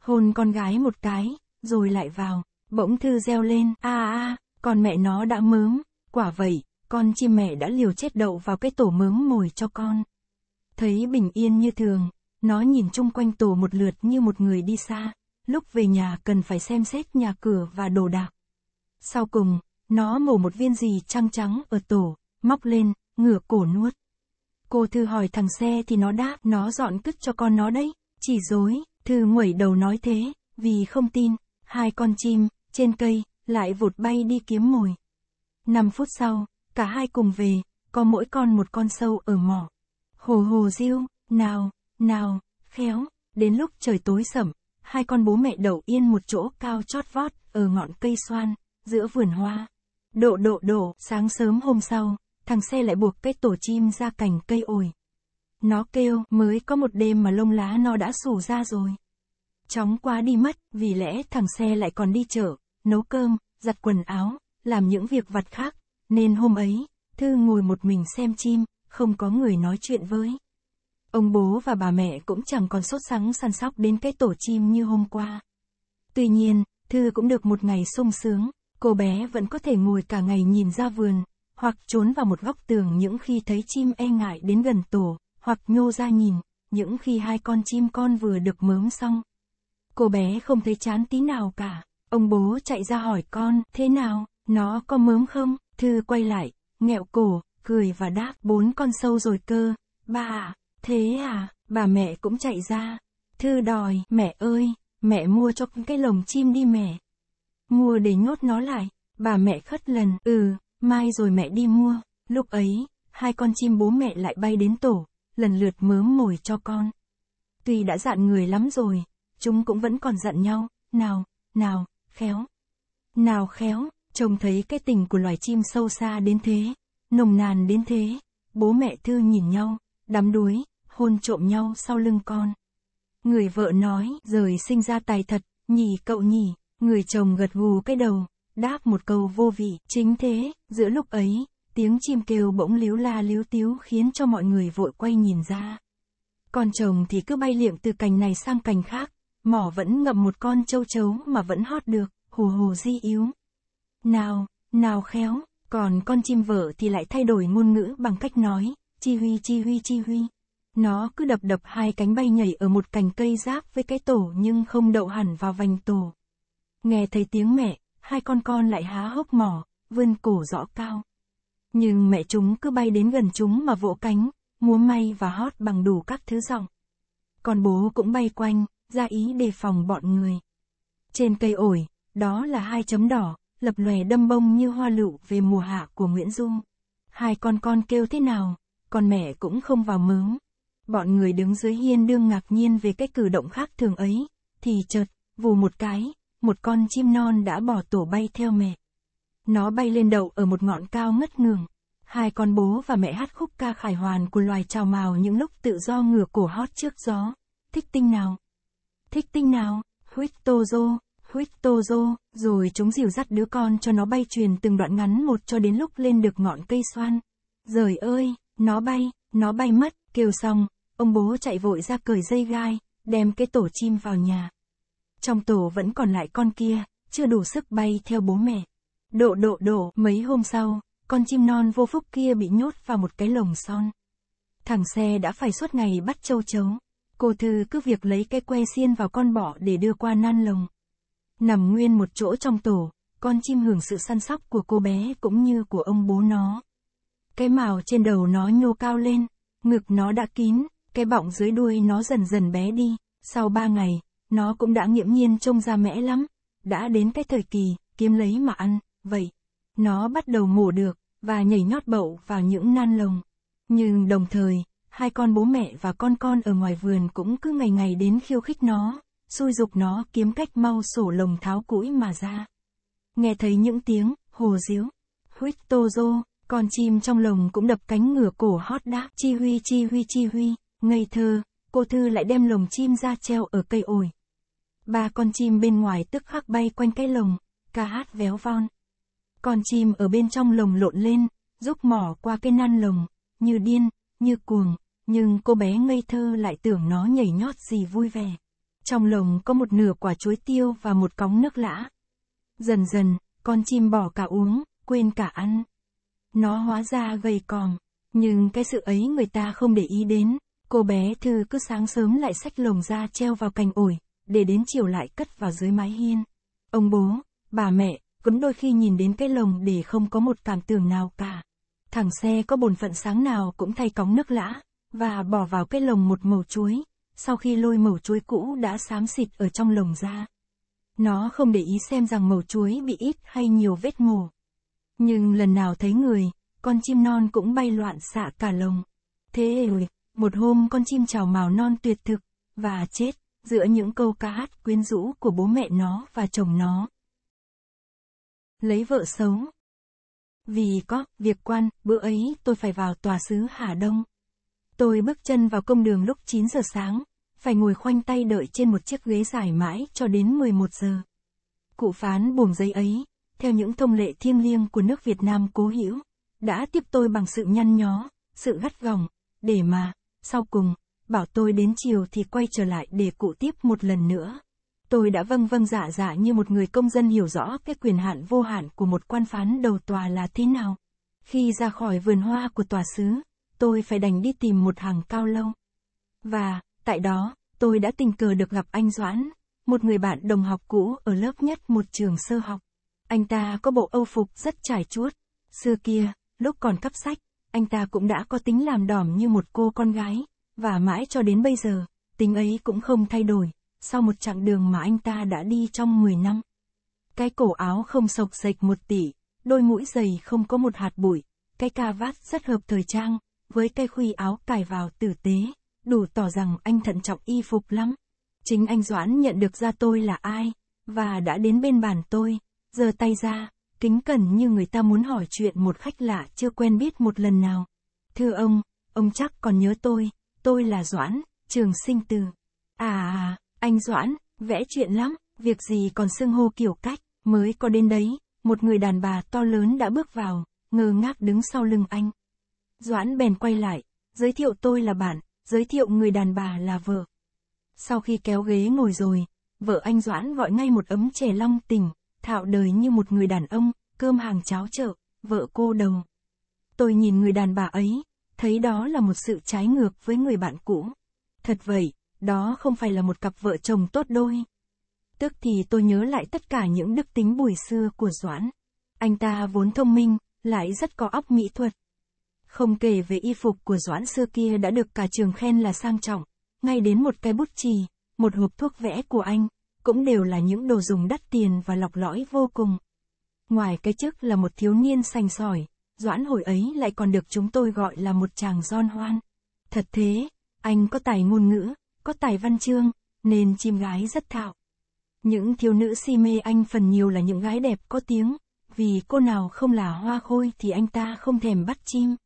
Hôn con gái một cái, rồi lại vào, bỗng thư reo lên, a a, à, còn mẹ nó đã mớm, quả vậy, con chim mẹ đã liều chết đậu vào cái tổ mớm mồi cho con. Thấy bình yên như thường, nó nhìn chung quanh tổ một lượt như một người đi xa, lúc về nhà cần phải xem xét nhà cửa và đồ đạc. Sau cùng, nó mổ một viên gì trăng trắng ở tổ, móc lên, ngửa cổ nuốt. Cô Thư hỏi thằng xe thì nó đáp nó dọn cứt cho con nó đấy, chỉ dối, Thư nguẩy đầu nói thế, vì không tin, hai con chim, trên cây, lại vụt bay đi kiếm mồi. năm phút sau, cả hai cùng về, có mỗi con một con sâu ở mỏ. Hồ hồ diêu, nào, nào, khéo, đến lúc trời tối sẩm, hai con bố mẹ đậu yên một chỗ cao chót vót, ở ngọn cây xoan, giữa vườn hoa. Độ độ độ, sáng sớm hôm sau, thằng xe lại buộc cái tổ chim ra cành cây ổi. Nó kêu, mới có một đêm mà lông lá nó đã xù ra rồi. Chóng quá đi mất, vì lẽ thằng xe lại còn đi chợ, nấu cơm, giặt quần áo, làm những việc vặt khác, nên hôm ấy, Thư ngồi một mình xem chim, không có người nói chuyện với. Ông bố và bà mẹ cũng chẳng còn sốt sắng săn sóc đến cái tổ chim như hôm qua. Tuy nhiên, Thư cũng được một ngày sung sướng, cô bé vẫn có thể ngồi cả ngày nhìn ra vườn, hoặc trốn vào một góc tường những khi thấy chim e ngại đến gần tổ, hoặc nhô ra nhìn, những khi hai con chim con vừa được mớm xong. Cô bé không thấy chán tí nào cả, ông bố chạy ra hỏi con, thế nào, nó có mớm không? Thư quay lại, nghẹo cổ, cười và đáp bốn con sâu rồi cơ. Bà, thế à, bà mẹ cũng chạy ra. Thư đòi, mẹ ơi, mẹ mua cho cái lồng chim đi mẹ. Mua để nhốt nó lại, bà mẹ khất lần, ừ, mai rồi mẹ đi mua. Lúc ấy, hai con chim bố mẹ lại bay đến tổ, lần lượt mớm mồi cho con. Tuy đã dặn người lắm rồi, chúng cũng vẫn còn dặn nhau, nào, nào, khéo. Nào khéo, Trông thấy cái tình của loài chim sâu xa đến thế, nồng nàn đến thế, bố mẹ Thư nhìn nhau, đắm đuối, hôn trộm nhau sau lưng con. Người vợ nói, rời sinh ra tài thật, nhì cậu nhì. người chồng gật gù cái đầu, đáp một câu vô vị, chính thế, giữa lúc ấy, tiếng chim kêu bỗng líu la líu tíu khiến cho mọi người vội quay nhìn ra. Còn chồng thì cứ bay liệm từ cành này sang cành khác, mỏ vẫn ngậm một con châu chấu mà vẫn hót được, hù hù di yếu. Nào, nào khéo, còn con chim vợ thì lại thay đổi ngôn ngữ bằng cách nói, chi huy chi huy chi huy. Nó cứ đập đập hai cánh bay nhảy ở một cành cây giáp với cái tổ nhưng không đậu hẳn vào vành tổ. Nghe thấy tiếng mẹ, hai con con lại há hốc mỏ, vươn cổ rõ cao. Nhưng mẹ chúng cứ bay đến gần chúng mà vỗ cánh, múa may và hót bằng đủ các thứ giọng. Còn bố cũng bay quanh, ra ý đề phòng bọn người. Trên cây ổi, đó là hai chấm đỏ, lập lòe đâm bông như hoa lựu về mùa hạ của Nguyễn Dung. Hai con con kêu thế nào, con mẹ cũng không vào mướng. Bọn người đứng dưới hiên đương ngạc nhiên về cái cử động khác thường ấy, thì chợt, vù một cái, một con chim non đã bỏ tổ bay theo mẹ. Nó bay lên đậu ở một ngọn cao ngất ngường. Hai con bố và mẹ hát khúc ca khải hoàn của loài trào màu những lúc tự do ngửa cổ hót trước gió. Thích tinh nào? Thích tinh nào? Huit tô huýt tô rô, rồi chúng dìu dắt đứa con cho nó bay truyền từng đoạn ngắn một cho đến lúc lên được ngọn cây xoan. Giời ơi, nó bay, nó bay mất, kêu xong, ông bố chạy vội ra cởi dây gai, đem cái tổ chim vào nhà. Trong tổ vẫn còn lại con kia, chưa đủ sức bay theo bố mẹ. Độ độ độ, mấy hôm sau, con chim non vô phúc kia bị nhốt vào một cái lồng son. Thằng xe đã phải suốt ngày bắt châu chấu. Cô Thư cứ việc lấy cái que xiên vào con bọ để đưa qua nan lồng nằm nguyên một chỗ trong tổ, con chim hưởng sự săn sóc của cô bé cũng như của ông bố nó. Cái màu trên đầu nó nhô cao lên, ngực nó đã kín, cái bọng dưới đuôi nó dần dần bé đi, sau ba ngày, nó cũng đã nghiễm nhiên trông ra mẽ lắm, đã đến cái thời kỳ, kiếm lấy mà ăn, vậy. Nó bắt đầu mổ được, và nhảy nhót bậu vào những nan lồng. Nhưng đồng thời, hai con bố mẹ và con con ở ngoài vườn cũng cứ ngày ngày đến khiêu khích nó xui dục nó kiếm cách mau sổ lồng tháo cũi mà ra. Nghe thấy những tiếng, hồ diếu, huýt tô rô, con chim trong lồng cũng đập cánh ngửa cổ hót đáp chi huy chi huy chi huy, ngây thơ, cô Thư lại đem lồng chim ra treo ở cây ổi. Ba con chim bên ngoài tức khắc bay quanh cái lồng, ca hát véo von. Con chim ở bên trong lồng lộn lên, rúc mỏ qua cái nan lồng, như điên, như cuồng, nhưng cô bé ngây thơ lại tưởng nó nhảy nhót gì vui vẻ. Trong lồng có một nửa quả chuối tiêu và một cống nước lã. Dần dần, con chim bỏ cả uống, quên cả ăn. Nó hóa ra gầy còm, nhưng cái sự ấy người ta không để ý đến. Cô bé Thư cứ sáng sớm lại xách lồng ra treo vào cành ổi, để đến chiều lại cất vào dưới mái hiên. Ông bố, bà mẹ, cũng đôi khi nhìn đến cái lồng để không có một cảm tưởng nào cả. Thằng xe có bổn phận sáng nào cũng thay cống nước lã, và bỏ vào cái lồng một màu chuối sau khi lôi mẩu chuối cũ đã xám xịt ở trong lồng ra. Nó không để ý xem rằng mẩu chuối bị ít hay nhiều vết mổ. Nhưng lần nào thấy người, con chim non cũng bay loạn xạ cả lồng. Thế ơi, một hôm con chim trào màu non tuyệt thực, và chết, giữa những câu ca hát quyến rũ của bố mẹ nó và chồng nó. Lấy vợ sống, Vì có, việc quan, bữa ấy tôi phải vào tòa xứ Hà Đông. Tôi bước chân vào công đường lúc 9 giờ sáng, phải ngồi khoanh tay đợi trên một chiếc ghế dài mãi cho đến 11 giờ. Cụ phán buồng giấy ấy, theo những thông lệ thiêng liêng của nước Việt Nam cố hữu, đã tiếp tôi bằng sự nhăn nhó, sự gắt gỏng, để mà, sau cùng, bảo tôi đến chiều thì quay trở lại để cụ tiếp một lần nữa. Tôi đã vâng vâng dạ dạ như một người công dân hiểu rõ cái quyền hạn vô hạn của một quan phán đầu tòa là thế nào. Khi ra khỏi vườn hoa của tòa xứ, tôi phải đành đi tìm một hàng cao lâu. Và, Tại đó, tôi đã tình cờ được gặp anh Doãn, một người bạn đồng học cũ ở lớp nhất một trường sơ học. Anh ta có bộ âu phục rất trải chuốt. Xưa kia, lúc còn cấp sách, anh ta cũng đã có tính làm đỏm như một cô con gái, và mãi cho đến bây giờ, tính ấy cũng không thay đổi, sau một chặng đường mà anh ta đã đi trong 10 năm. Cái cổ áo không sộc sạch một tỷ, đôi mũi giày không có một hạt bụi, cái cà vạt rất hợp thời trang, với cái khuy áo cài vào tử tế đủ tỏ rằng anh thận trọng y phục lắm. Chính anh Doãn nhận được ra tôi là ai, và đã đến bên bàn tôi, giơ tay ra, kính cẩn như người ta muốn hỏi chuyện một khách lạ chưa quen biết một lần nào. Thưa ông, ông chắc còn nhớ tôi, tôi là Doãn, trường sinh từ. À, anh Doãn, vẽ chuyện lắm, việc gì còn xưng hô kiểu cách, mới có đến đấy, một người đàn bà to lớn đã bước vào, ngơ ngác đứng sau lưng anh. Doãn bèn quay lại, giới thiệu tôi là bạn, giới thiệu người đàn bà là vợ. Sau khi kéo ghế ngồi rồi, vợ anh Doãn gọi ngay một ấm chè long tỉnh, thạo đời như một người đàn ông, cơm hàng cháo chợ, vợ cô đồng. Tôi nhìn người đàn bà ấy, thấy đó là một sự trái ngược với người bạn cũ. Thật vậy, đó không phải là một cặp vợ chồng tốt đôi. Tức thì tôi nhớ lại tất cả những đức tính buổi xưa của Doãn. Anh ta vốn thông minh, lại rất có óc mỹ thuật, không kể về y phục của Doãn xưa kia đã được cả trường khen là sang trọng, ngay đến một cái bút chì, một hộp thuốc vẽ của anh, cũng đều là những đồ dùng đắt tiền và lọc lõi vô cùng. Ngoài cái chức là một thiếu niên sành sỏi, Doãn hồi ấy lại còn được chúng tôi gọi là một chàng giòn hoan. Thật thế, anh có tài ngôn ngữ, có tài văn chương, nên chim gái rất thạo. Những thiếu nữ si mê anh phần nhiều là những gái đẹp có tiếng, vì cô nào không là hoa khôi thì anh ta không thèm bắt chim.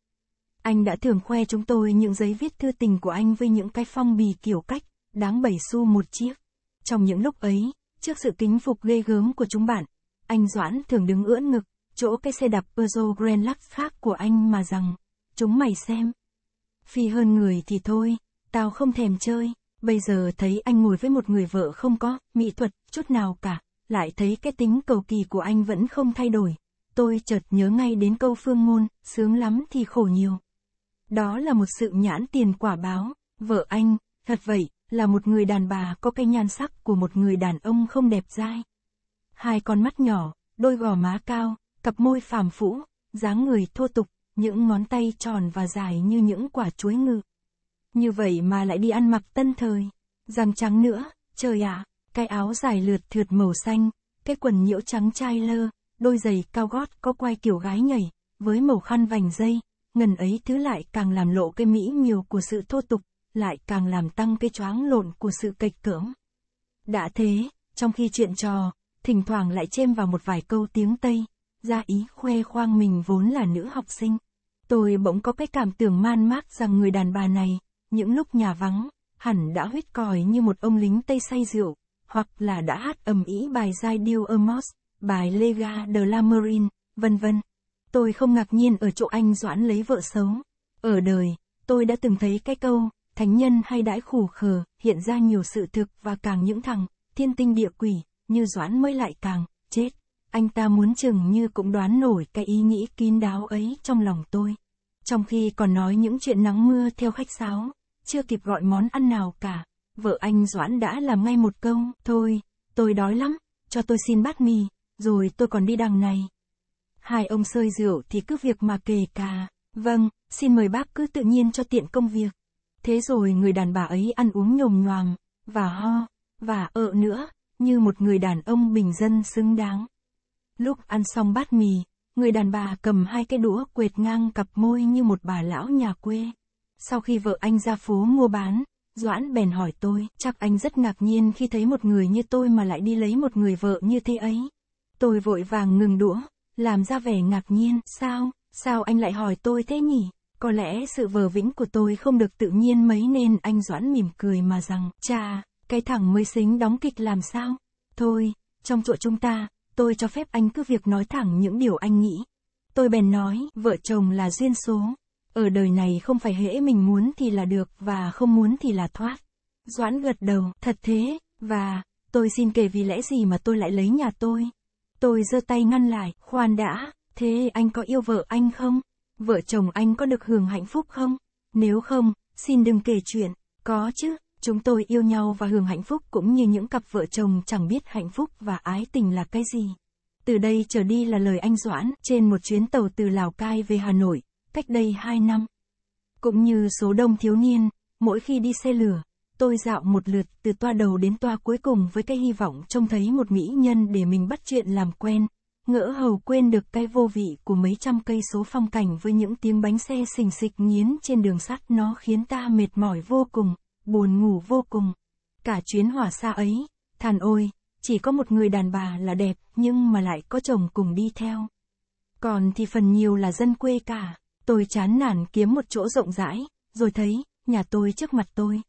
Anh đã thường khoe chúng tôi những giấy viết thư tình của anh với những cái phong bì kiểu cách, đáng bảy xu một chiếc. Trong những lúc ấy, trước sự kính phục ghê gớm của chúng bạn, anh Doãn thường đứng ưỡn ngực, chỗ cái xe đạp Peugeot Grand Lux khác của anh mà rằng, chúng mày xem. Phi hơn người thì thôi, tao không thèm chơi, bây giờ thấy anh ngồi với một người vợ không có, mỹ thuật, chút nào cả, lại thấy cái tính cầu kỳ của anh vẫn không thay đổi. Tôi chợt nhớ ngay đến câu phương ngôn, sướng lắm thì khổ nhiều. Đó là một sự nhãn tiền quả báo, vợ anh, thật vậy, là một người đàn bà có cái nhan sắc của một người đàn ông không đẹp dai. Hai con mắt nhỏ, đôi gò má cao, cặp môi phàm phũ, dáng người thô tục, những ngón tay tròn và dài như những quả chuối ngự. Như vậy mà lại đi ăn mặc tân thời, răng trắng nữa, trời ạ, à, cái áo dài lượt thượt màu xanh, cái quần nhiễu trắng chai lơ, đôi giày cao gót có quai kiểu gái nhảy, với màu khăn vành dây, ngần ấy thứ lại càng làm lộ cái mỹ miều của sự thô tục, lại càng làm tăng cái choáng lộn của sự kịch cưỡng. Đã thế, trong khi chuyện trò, thỉnh thoảng lại chêm vào một vài câu tiếng Tây, ra ý khoe khoang mình vốn là nữ học sinh. Tôi bỗng có cái cảm tưởng man mác rằng người đàn bà này, những lúc nhà vắng, hẳn đã huyết còi như một ông lính Tây say rượu, hoặc là đã hát ầm ĩ bài giai điêu Amos, bài Lega de la Marine, vân vân. Tôi không ngạc nhiên ở chỗ anh Doãn lấy vợ xấu. Ở đời, tôi đã từng thấy cái câu, thánh nhân hay đãi khủ khờ, hiện ra nhiều sự thực và càng những thằng, thiên tinh địa quỷ, như Doãn mới lại càng, chết. Anh ta muốn chừng như cũng đoán nổi cái ý nghĩ kín đáo ấy trong lòng tôi. Trong khi còn nói những chuyện nắng mưa theo khách sáo, chưa kịp gọi món ăn nào cả, vợ anh Doãn đã làm ngay một câu, thôi, tôi đói lắm, cho tôi xin bát mì, rồi tôi còn đi đằng này hai ông sơi rượu thì cứ việc mà kể cả Vâng, xin mời bác cứ tự nhiên cho tiện công việc. Thế rồi người đàn bà ấy ăn uống nhồm nhoàm, và ho, và ợ nữa, như một người đàn ông bình dân xứng đáng. Lúc ăn xong bát mì, người đàn bà cầm hai cái đũa quệt ngang cặp môi như một bà lão nhà quê. Sau khi vợ anh ra phố mua bán, Doãn bèn hỏi tôi, chắc anh rất ngạc nhiên khi thấy một người như tôi mà lại đi lấy một người vợ như thế ấy. Tôi vội vàng ngừng đũa, làm ra vẻ ngạc nhiên, sao, sao anh lại hỏi tôi thế nhỉ? Có lẽ sự vờ vĩnh của tôi không được tự nhiên mấy nên anh Doãn mỉm cười mà rằng, cha, cái thằng mới xính đóng kịch làm sao? Thôi, trong chỗ chúng ta, tôi cho phép anh cứ việc nói thẳng những điều anh nghĩ. Tôi bèn nói, vợ chồng là duyên số. Ở đời này không phải hễ mình muốn thì là được và không muốn thì là thoát. Doãn gật đầu, thật thế, và, tôi xin kể vì lẽ gì mà tôi lại lấy nhà tôi. Tôi giơ tay ngăn lại, khoan đã, thế anh có yêu vợ anh không? Vợ chồng anh có được hưởng hạnh phúc không? Nếu không, xin đừng kể chuyện, có chứ, chúng tôi yêu nhau và hưởng hạnh phúc cũng như những cặp vợ chồng chẳng biết hạnh phúc và ái tình là cái gì. Từ đây trở đi là lời anh Doãn trên một chuyến tàu từ Lào Cai về Hà Nội, cách đây 2 năm. Cũng như số đông thiếu niên, mỗi khi đi xe lửa, Tôi dạo một lượt từ toa đầu đến toa cuối cùng với cái hy vọng trông thấy một mỹ nhân để mình bắt chuyện làm quen. Ngỡ hầu quên được cái vô vị của mấy trăm cây số phong cảnh với những tiếng bánh xe xình xịch nghiến trên đường sắt nó khiến ta mệt mỏi vô cùng, buồn ngủ vô cùng. Cả chuyến hỏa xa ấy, than ôi, chỉ có một người đàn bà là đẹp nhưng mà lại có chồng cùng đi theo. Còn thì phần nhiều là dân quê cả, tôi chán nản kiếm một chỗ rộng rãi, rồi thấy, nhà tôi trước mặt tôi.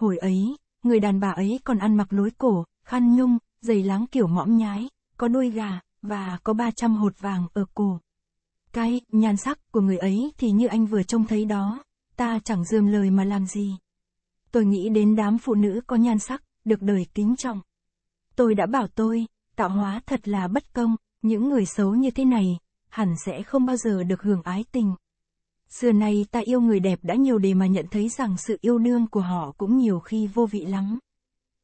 Hồi ấy, người đàn bà ấy còn ăn mặc lối cổ, khăn nhung, giày láng kiểu mõm nhái, có đuôi gà, và có 300 hột vàng ở cổ. Cái, nhan sắc của người ấy thì như anh vừa trông thấy đó, ta chẳng dườm lời mà làm gì. Tôi nghĩ đến đám phụ nữ có nhan sắc, được đời kính trọng. Tôi đã bảo tôi, tạo hóa thật là bất công, những người xấu như thế này, hẳn sẽ không bao giờ được hưởng ái tình. Xưa nay ta yêu người đẹp đã nhiều đề mà nhận thấy rằng sự yêu đương của họ cũng nhiều khi vô vị lắm.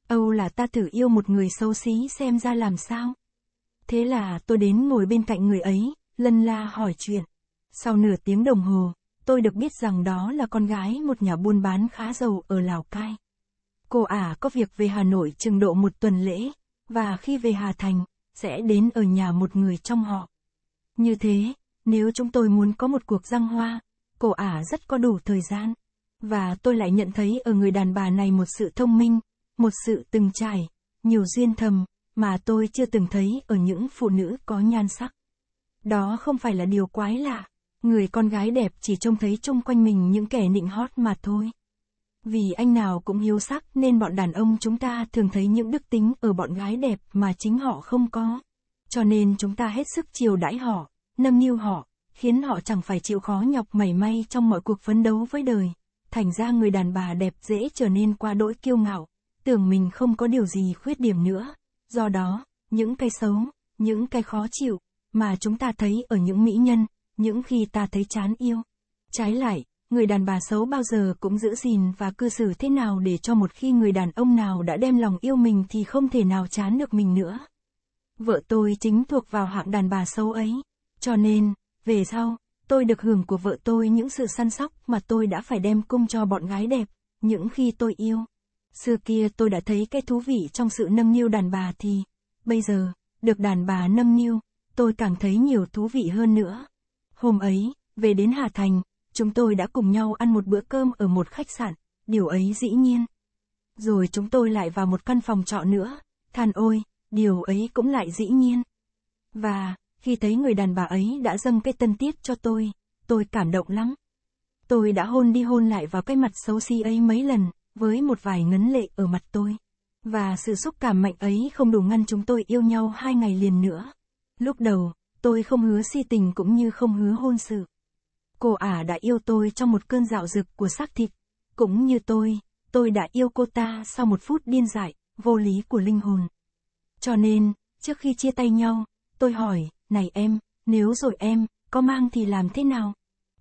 Âu là ta thử yêu một người xấu xí xem ra làm sao. Thế là tôi đến ngồi bên cạnh người ấy, lân la hỏi chuyện. Sau nửa tiếng đồng hồ, tôi được biết rằng đó là con gái một nhà buôn bán khá giàu ở Lào Cai. Cô ả à, có việc về Hà Nội chừng độ một tuần lễ, và khi về Hà Thành, sẽ đến ở nhà một người trong họ. Như thế, nếu chúng tôi muốn có một cuộc răng hoa, cô ả rất có đủ thời gian. Và tôi lại nhận thấy ở người đàn bà này một sự thông minh, một sự từng trải, nhiều duyên thầm, mà tôi chưa từng thấy ở những phụ nữ có nhan sắc. Đó không phải là điều quái lạ, người con gái đẹp chỉ trông thấy chung quanh mình những kẻ nịnh hót mà thôi. Vì anh nào cũng hiếu sắc nên bọn đàn ông chúng ta thường thấy những đức tính ở bọn gái đẹp mà chính họ không có. Cho nên chúng ta hết sức chiều đãi họ, nâng niu họ, khiến họ chẳng phải chịu khó nhọc mảy may trong mọi cuộc phấn đấu với đời. Thành ra người đàn bà đẹp dễ trở nên qua đỗi kiêu ngạo, tưởng mình không có điều gì khuyết điểm nữa. Do đó, những cái xấu, những cái khó chịu, mà chúng ta thấy ở những mỹ nhân, những khi ta thấy chán yêu. Trái lại, người đàn bà xấu bao giờ cũng giữ gìn và cư xử thế nào để cho một khi người đàn ông nào đã đem lòng yêu mình thì không thể nào chán được mình nữa. Vợ tôi chính thuộc vào hạng đàn bà xấu ấy. Cho nên, về sau, tôi được hưởng của vợ tôi những sự săn sóc mà tôi đã phải đem cung cho bọn gái đẹp, những khi tôi yêu. Xưa kia tôi đã thấy cái thú vị trong sự nâng niu đàn bà thì, bây giờ, được đàn bà nâng niu, tôi càng thấy nhiều thú vị hơn nữa. Hôm ấy, về đến Hà Thành, chúng tôi đã cùng nhau ăn một bữa cơm ở một khách sạn, điều ấy dĩ nhiên. Rồi chúng tôi lại vào một căn phòng trọ nữa, than ôi, điều ấy cũng lại dĩ nhiên. Và, khi thấy người đàn bà ấy đã dâng cái tân tiết cho tôi, tôi cảm động lắm. Tôi đã hôn đi hôn lại vào cái mặt xấu xí si ấy mấy lần, với một vài ngấn lệ ở mặt tôi. Và sự xúc cảm mạnh ấy không đủ ngăn chúng tôi yêu nhau hai ngày liền nữa. Lúc đầu, tôi không hứa si tình cũng như không hứa hôn sự. Cô ả đã yêu tôi trong một cơn dạo dực của xác thịt. Cũng như tôi, tôi đã yêu cô ta sau một phút điên dại, vô lý của linh hồn. Cho nên, trước khi chia tay nhau, tôi hỏi, này em, nếu rồi em, có mang thì làm thế nào?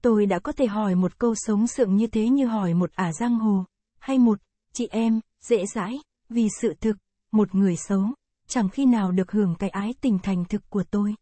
Tôi đã có thể hỏi một câu sống sượng như thế như hỏi một ả giang hồ, hay một, chị em, dễ dãi, vì sự thực, một người xấu, chẳng khi nào được hưởng cái ái tình thành thực của tôi.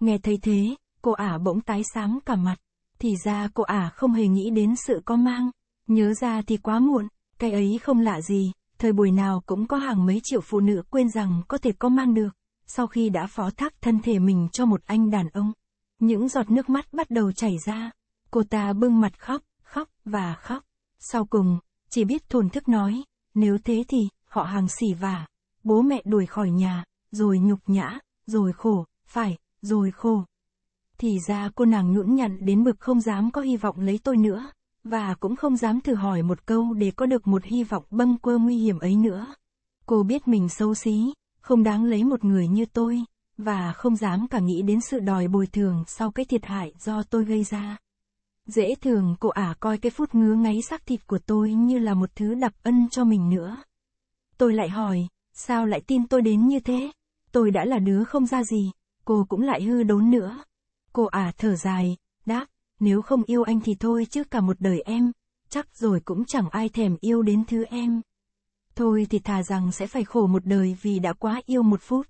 Nghe thấy thế, cô ả bỗng tái sáng cả mặt, thì ra cô ả không hề nghĩ đến sự có mang, nhớ ra thì quá muộn, cái ấy không lạ gì, thời buổi nào cũng có hàng mấy triệu phụ nữ quên rằng có thể có mang được sau khi đã phó thác thân thể mình cho một anh đàn ông. Những giọt nước mắt bắt đầu chảy ra, cô ta bưng mặt khóc, khóc và khóc. Sau cùng, chỉ biết thổn thức nói, nếu thế thì, họ hàng xỉ vả, bố mẹ đuổi khỏi nhà, rồi nhục nhã, rồi khổ, phải, rồi khổ. Thì ra cô nàng nhũn nhặn đến mực không dám có hy vọng lấy tôi nữa, và cũng không dám thử hỏi một câu để có được một hy vọng bâng quơ nguy hiểm ấy nữa. Cô biết mình xấu xí, không đáng lấy một người như tôi, và không dám cả nghĩ đến sự đòi bồi thường sau cái thiệt hại do tôi gây ra. Dễ thường cô ả coi cái phút ngứa ngáy xác thịt của tôi như là một thứ đập ân cho mình nữa. Tôi lại hỏi, sao lại tin tôi đến như thế? Tôi đã là đứa không ra gì, cô cũng lại hư đốn nữa. Cô ả thở dài, đáp, nếu không yêu anh thì thôi chứ cả một đời em, chắc rồi cũng chẳng ai thèm yêu đến thứ em. Thôi thì thà rằng sẽ phải khổ một đời vì đã quá yêu một phút.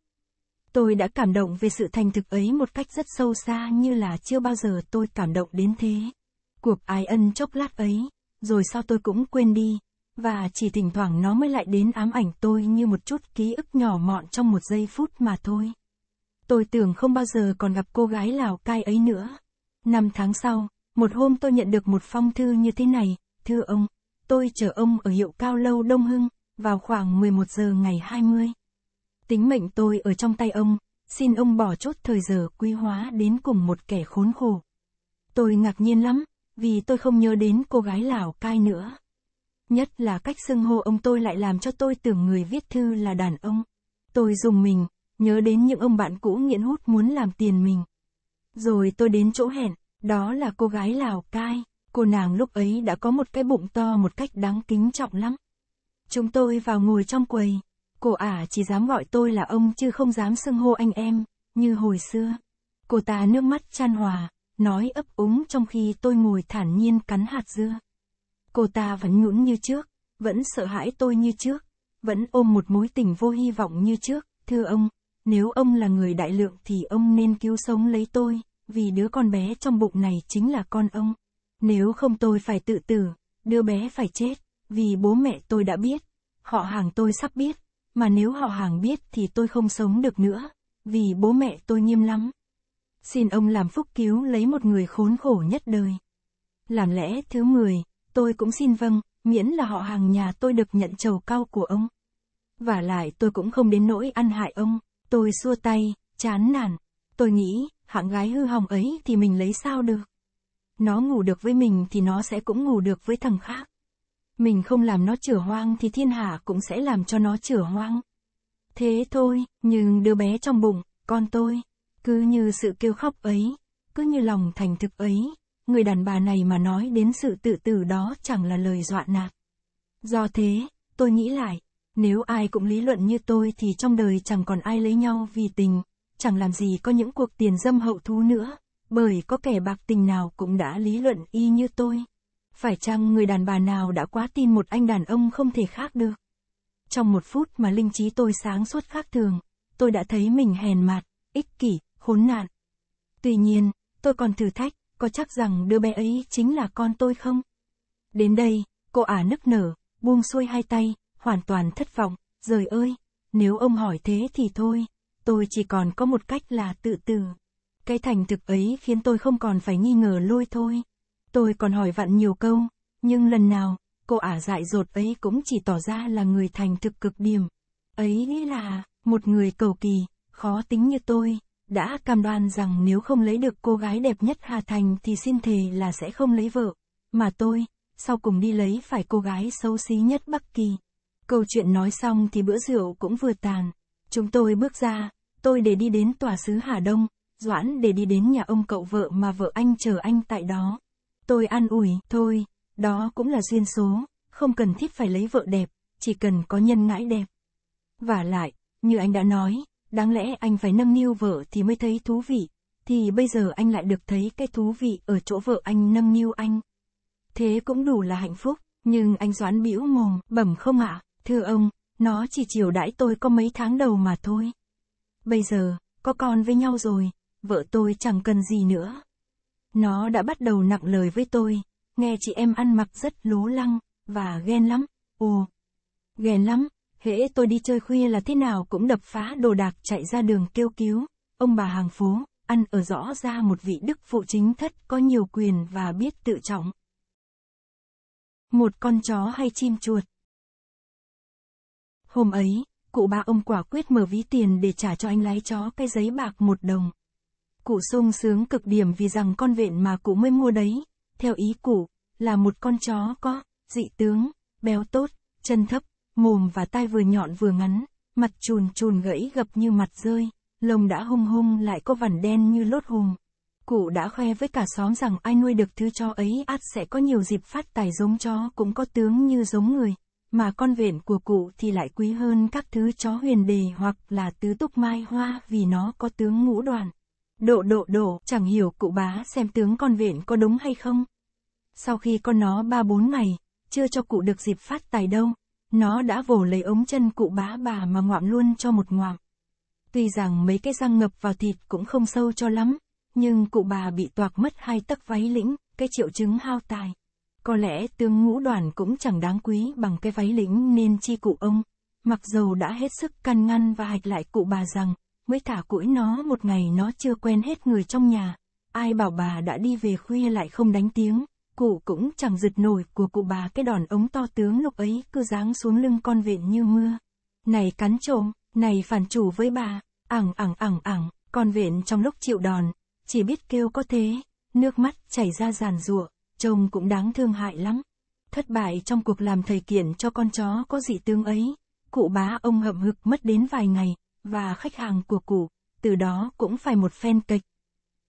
Tôi đã cảm động về sự thành thực ấy một cách rất sâu xa như là chưa bao giờ tôi cảm động đến thế. Cuộc ái ân chốc lát ấy, rồi sao tôi cũng quên đi, và chỉ thỉnh thoảng nó mới lại đến ám ảnh tôi như một chút ký ức nhỏ mọn trong một giây phút mà thôi. Tôi tưởng không bao giờ còn gặp cô gái Lào Cai ấy nữa. Năm tháng sau, một hôm tôi nhận được một phong thư như thế này, thưa ông, tôi chờ ông ở hiệu cao lâu Đông Hưng, vào khoảng 11 giờ ngày 20. Tính mệnh tôi ở trong tay ông, xin ông bỏ chốt thời giờ quý hóa đến cùng một kẻ khốn khổ. Tôi ngạc nhiên lắm, vì tôi không nhớ đến cô gái Lào cai nữa. Nhất là cách xưng hô ông tôi lại làm cho tôi tưởng người viết thư là đàn ông. Tôi dùng mình, nhớ đến những ông bạn cũ nghiện hút muốn làm tiền mình. Rồi tôi đến chỗ hẹn, đó là cô gái Lào cai. Cô nàng lúc ấy đã có một cái bụng to một cách đáng kính trọng lắm. Chúng tôi vào ngồi trong quầy. Cô ả chỉ dám gọi tôi là ông chứ không dám xưng hô anh em, như hồi xưa. Cô ta nước mắt chan hòa, nói ấp úng trong khi tôi ngồi thản nhiên cắn hạt dưa. Cô ta vẫn nhũn như trước, vẫn sợ hãi tôi như trước, vẫn ôm một mối tình vô hy vọng như trước, thưa ông, nếu ông là người đại lượng thì ông nên cứu sống lấy tôi, vì đứa con bé trong bụng này chính là con ông. Nếu không tôi phải tự tử, đứa bé phải chết vì bố mẹ tôi đã biết, họ hàng tôi sắp biết, mà nếu họ hàng biết thì tôi không sống được nữa, vì bố mẹ tôi nghiêm lắm. Xin ông làm phúc cứu lấy một người khốn khổ nhất đời. Làm lẽ thứ 10, tôi cũng xin vâng, miễn là họ hàng nhà tôi được nhận trầu cao của ông. Và lại tôi cũng không đến nỗi ăn hại ông, tôi xua tay, chán nản, tôi nghĩ, hạng gái hư hỏng ấy thì mình lấy sao được. Nó ngủ được với mình thì nó sẽ cũng ngủ được với thằng khác mình không làm nó trở hoang thì thiên hạ cũng sẽ làm cho nó trở hoang. Thế thôi, nhưng đứa bé trong bụng, con tôi, cứ như sự kêu khóc ấy, cứ như lòng thành thực ấy, người đàn bà này mà nói đến sự tự tử đó chẳng là lời dọa nạt. Do thế, tôi nghĩ lại, nếu ai cũng lý luận như tôi thì trong đời chẳng còn ai lấy nhau vì tình, chẳng làm gì có những cuộc tiền dâm hậu thú nữa, bởi có kẻ bạc tình nào cũng đã lý luận y như tôi. Phải chăng người đàn bà nào đã quá tin một anh đàn ông không thể khác được? Trong một phút mà linh trí tôi sáng suốt khác thường, tôi đã thấy mình hèn mạt, ích kỷ, khốn nạn. Tuy nhiên, tôi còn thử thách, có chắc rằng đứa bé ấy chính là con tôi không? Đến đây, cô ả nức nở, buông xuôi hai tay, hoàn toàn thất vọng, rời ơi, nếu ông hỏi thế thì thôi, tôi chỉ còn có một cách là tự tử. Cái thành thực ấy khiến tôi không còn phải nghi ngờ lôi thôi. Tôi còn hỏi vặn nhiều câu, nhưng lần nào, cô ả dại dột ấy cũng chỉ tỏ ra là người thành thực cực điểm. Ấy là, một người cầu kỳ, khó tính như tôi, đã cam đoan rằng nếu không lấy được cô gái đẹp nhất Hà Thành thì xin thề là sẽ không lấy vợ. Mà tôi, sau cùng đi lấy phải cô gái xấu xí nhất Bắc Kỳ. Câu chuyện nói xong thì bữa rượu cũng vừa tàn. Chúng tôi bước ra, tôi để đi đến tòa sứ Hà Đông, Doãn để đi đến nhà ông cậu vợ mà vợ anh chờ anh tại đó. Tôi an ủi, thôi, đó cũng là duyên số, không cần thiết phải lấy vợ đẹp, chỉ cần có nhân ngãi đẹp. Và lại, như anh đã nói, đáng lẽ anh phải nâng niu vợ thì mới thấy thú vị, thì bây giờ anh lại được thấy cái thú vị ở chỗ vợ anh nâng niu anh. Thế cũng đủ là hạnh phúc, nhưng anh Doãn bĩu mồm, bẩm không ạ, thưa ông, nó chỉ chiều đãi tôi có mấy tháng đầu mà thôi. Bây giờ, có con với nhau rồi, vợ tôi chẳng cần gì nữa. Nó đã bắt đầu nặng lời với tôi, nghe chị em ăn mặc rất lố lăng, và ghen lắm, ồ. Ghen lắm, hễ tôi đi chơi khuya là thế nào cũng đập phá đồ đạc chạy ra đường kêu cứu, ông bà hàng phố, ăn ở rõ ra một vị đức phụ chính thất có nhiều quyền và biết tự trọng. Một con chó hay chim chuột. Hôm ấy, cụ ba ông quả quyết mở ví tiền để trả cho anh lái chó cái giấy bạc một đồng, Cụ sung sướng cực điểm vì rằng con vện mà cụ mới mua đấy, theo ý cụ, là một con chó có, dị tướng, béo tốt, chân thấp, mồm và tai vừa nhọn vừa ngắn, mặt trùn trùn gãy gập như mặt rơi, lông đã hung hung lại có vằn đen như lốt hùng. Cụ đã khoe với cả xóm rằng ai nuôi được thứ chó ấy ắt sẽ có nhiều dịp phát tài giống chó cũng có tướng như giống người, mà con vện của cụ thì lại quý hơn các thứ chó huyền đề hoặc là tứ túc mai hoa vì nó có tướng ngũ đoàn. Độ độ độ, chẳng hiểu cụ bá xem tướng con vện có đúng hay không. Sau khi con nó ba bốn ngày, chưa cho cụ được dịp phát tài đâu, nó đã vồ lấy ống chân cụ bá bà mà ngoạm luôn cho một ngoạm. Tuy rằng mấy cái răng ngập vào thịt cũng không sâu cho lắm, nhưng cụ bà bị toạc mất hai tấc váy lĩnh, cái triệu chứng hao tài. Có lẽ tướng ngũ đoàn cũng chẳng đáng quý bằng cái váy lĩnh nên chi cụ ông, mặc dầu đã hết sức căn ngăn và hạch lại cụ bà rằng, mới thả củi nó một ngày nó chưa quen hết người trong nhà. Ai bảo bà đã đi về khuya lại không đánh tiếng, cụ cũng chẳng giật nổi của cụ bà cái đòn ống to tướng lúc ấy cứ giáng xuống lưng con vện như mưa. Này cắn trộm, này phản chủ với bà, ẳng ẳng ẳng ẳng, con vện trong lúc chịu đòn, chỉ biết kêu có thế, nước mắt chảy ra giàn rụa, trông cũng đáng thương hại lắm. Thất bại trong cuộc làm thầy kiện cho con chó có dị tương ấy, cụ bá ông hậm hực mất đến vài ngày, và khách hàng của cụ, từ đó cũng phải một phen kịch.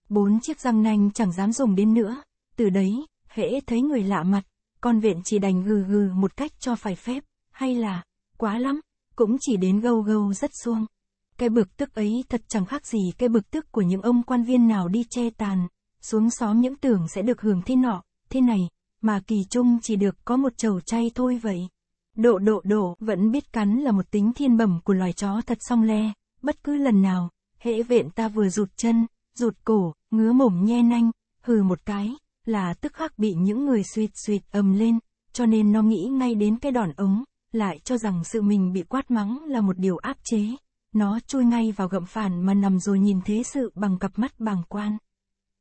Bốn chiếc răng nanh chẳng dám dùng đến nữa, từ đấy, hễ thấy người lạ mặt, con viện chỉ đành gừ gừ một cách cho phải phép, hay là, quá lắm, cũng chỉ đến gâu gâu rất xuông. Cái bực tức ấy thật chẳng khác gì cái bực tức của những ông quan viên nào đi che tàn, xuống xóm những tưởng sẽ được hưởng thế nọ, thế này, mà kỳ trung chỉ được có một chầu chay thôi vậy. Độ độ độ, vẫn biết cắn là một tính thiên bẩm của loài chó thật song le, bất cứ lần nào, hễ vện ta vừa rụt chân, rụt cổ, ngứa mồm nhe nanh, hừ một cái, là tức khắc bị những người suyệt suyệt ầm lên, cho nên nó nghĩ ngay đến cái đòn ống, lại cho rằng sự mình bị quát mắng là một điều áp chế. Nó chui ngay vào gậm phản mà nằm rồi nhìn thế sự bằng cặp mắt bằng quan.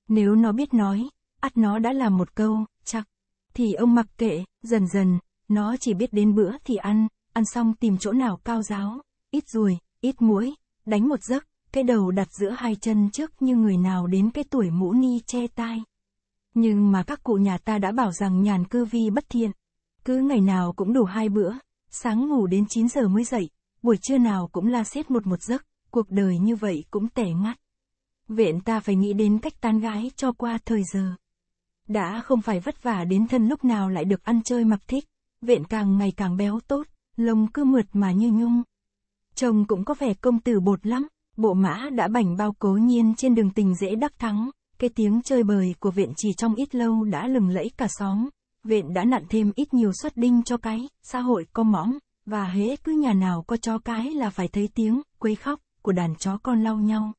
Nếu nó biết nói, ắt nó đã làm một câu, chắc, thì ông mặc kệ, dần dần, nó chỉ biết đến bữa thì ăn, ăn xong tìm chỗ nào cao giáo, ít ruồi, ít muối, đánh một giấc, cái đầu đặt giữa hai chân trước như người nào đến cái tuổi mũ ni che tai. Nhưng mà các cụ nhà ta đã bảo rằng nhàn cư vi bất thiện. Cứ ngày nào cũng đủ hai bữa, sáng ngủ đến 9 giờ mới dậy, buổi trưa nào cũng la xếp một một giấc, cuộc đời như vậy cũng tẻ ngắt. Viện ta phải nghĩ đến cách tan gái cho qua thời giờ. Đã không phải vất vả đến thân lúc nào lại được ăn chơi mặc thích viện càng ngày càng béo tốt, lông cứ mượt mà như nhung. Chồng cũng có vẻ công tử bột lắm, bộ mã đã bảnh bao cố nhiên trên đường tình dễ đắc thắng, cái tiếng chơi bời của viện chỉ trong ít lâu đã lừng lẫy cả xóm, viện đã nặn thêm ít nhiều xuất đinh cho cái, xã hội có mõm, và hễ cứ nhà nào có chó cái là phải thấy tiếng, quấy khóc, của đàn chó con lau nhau.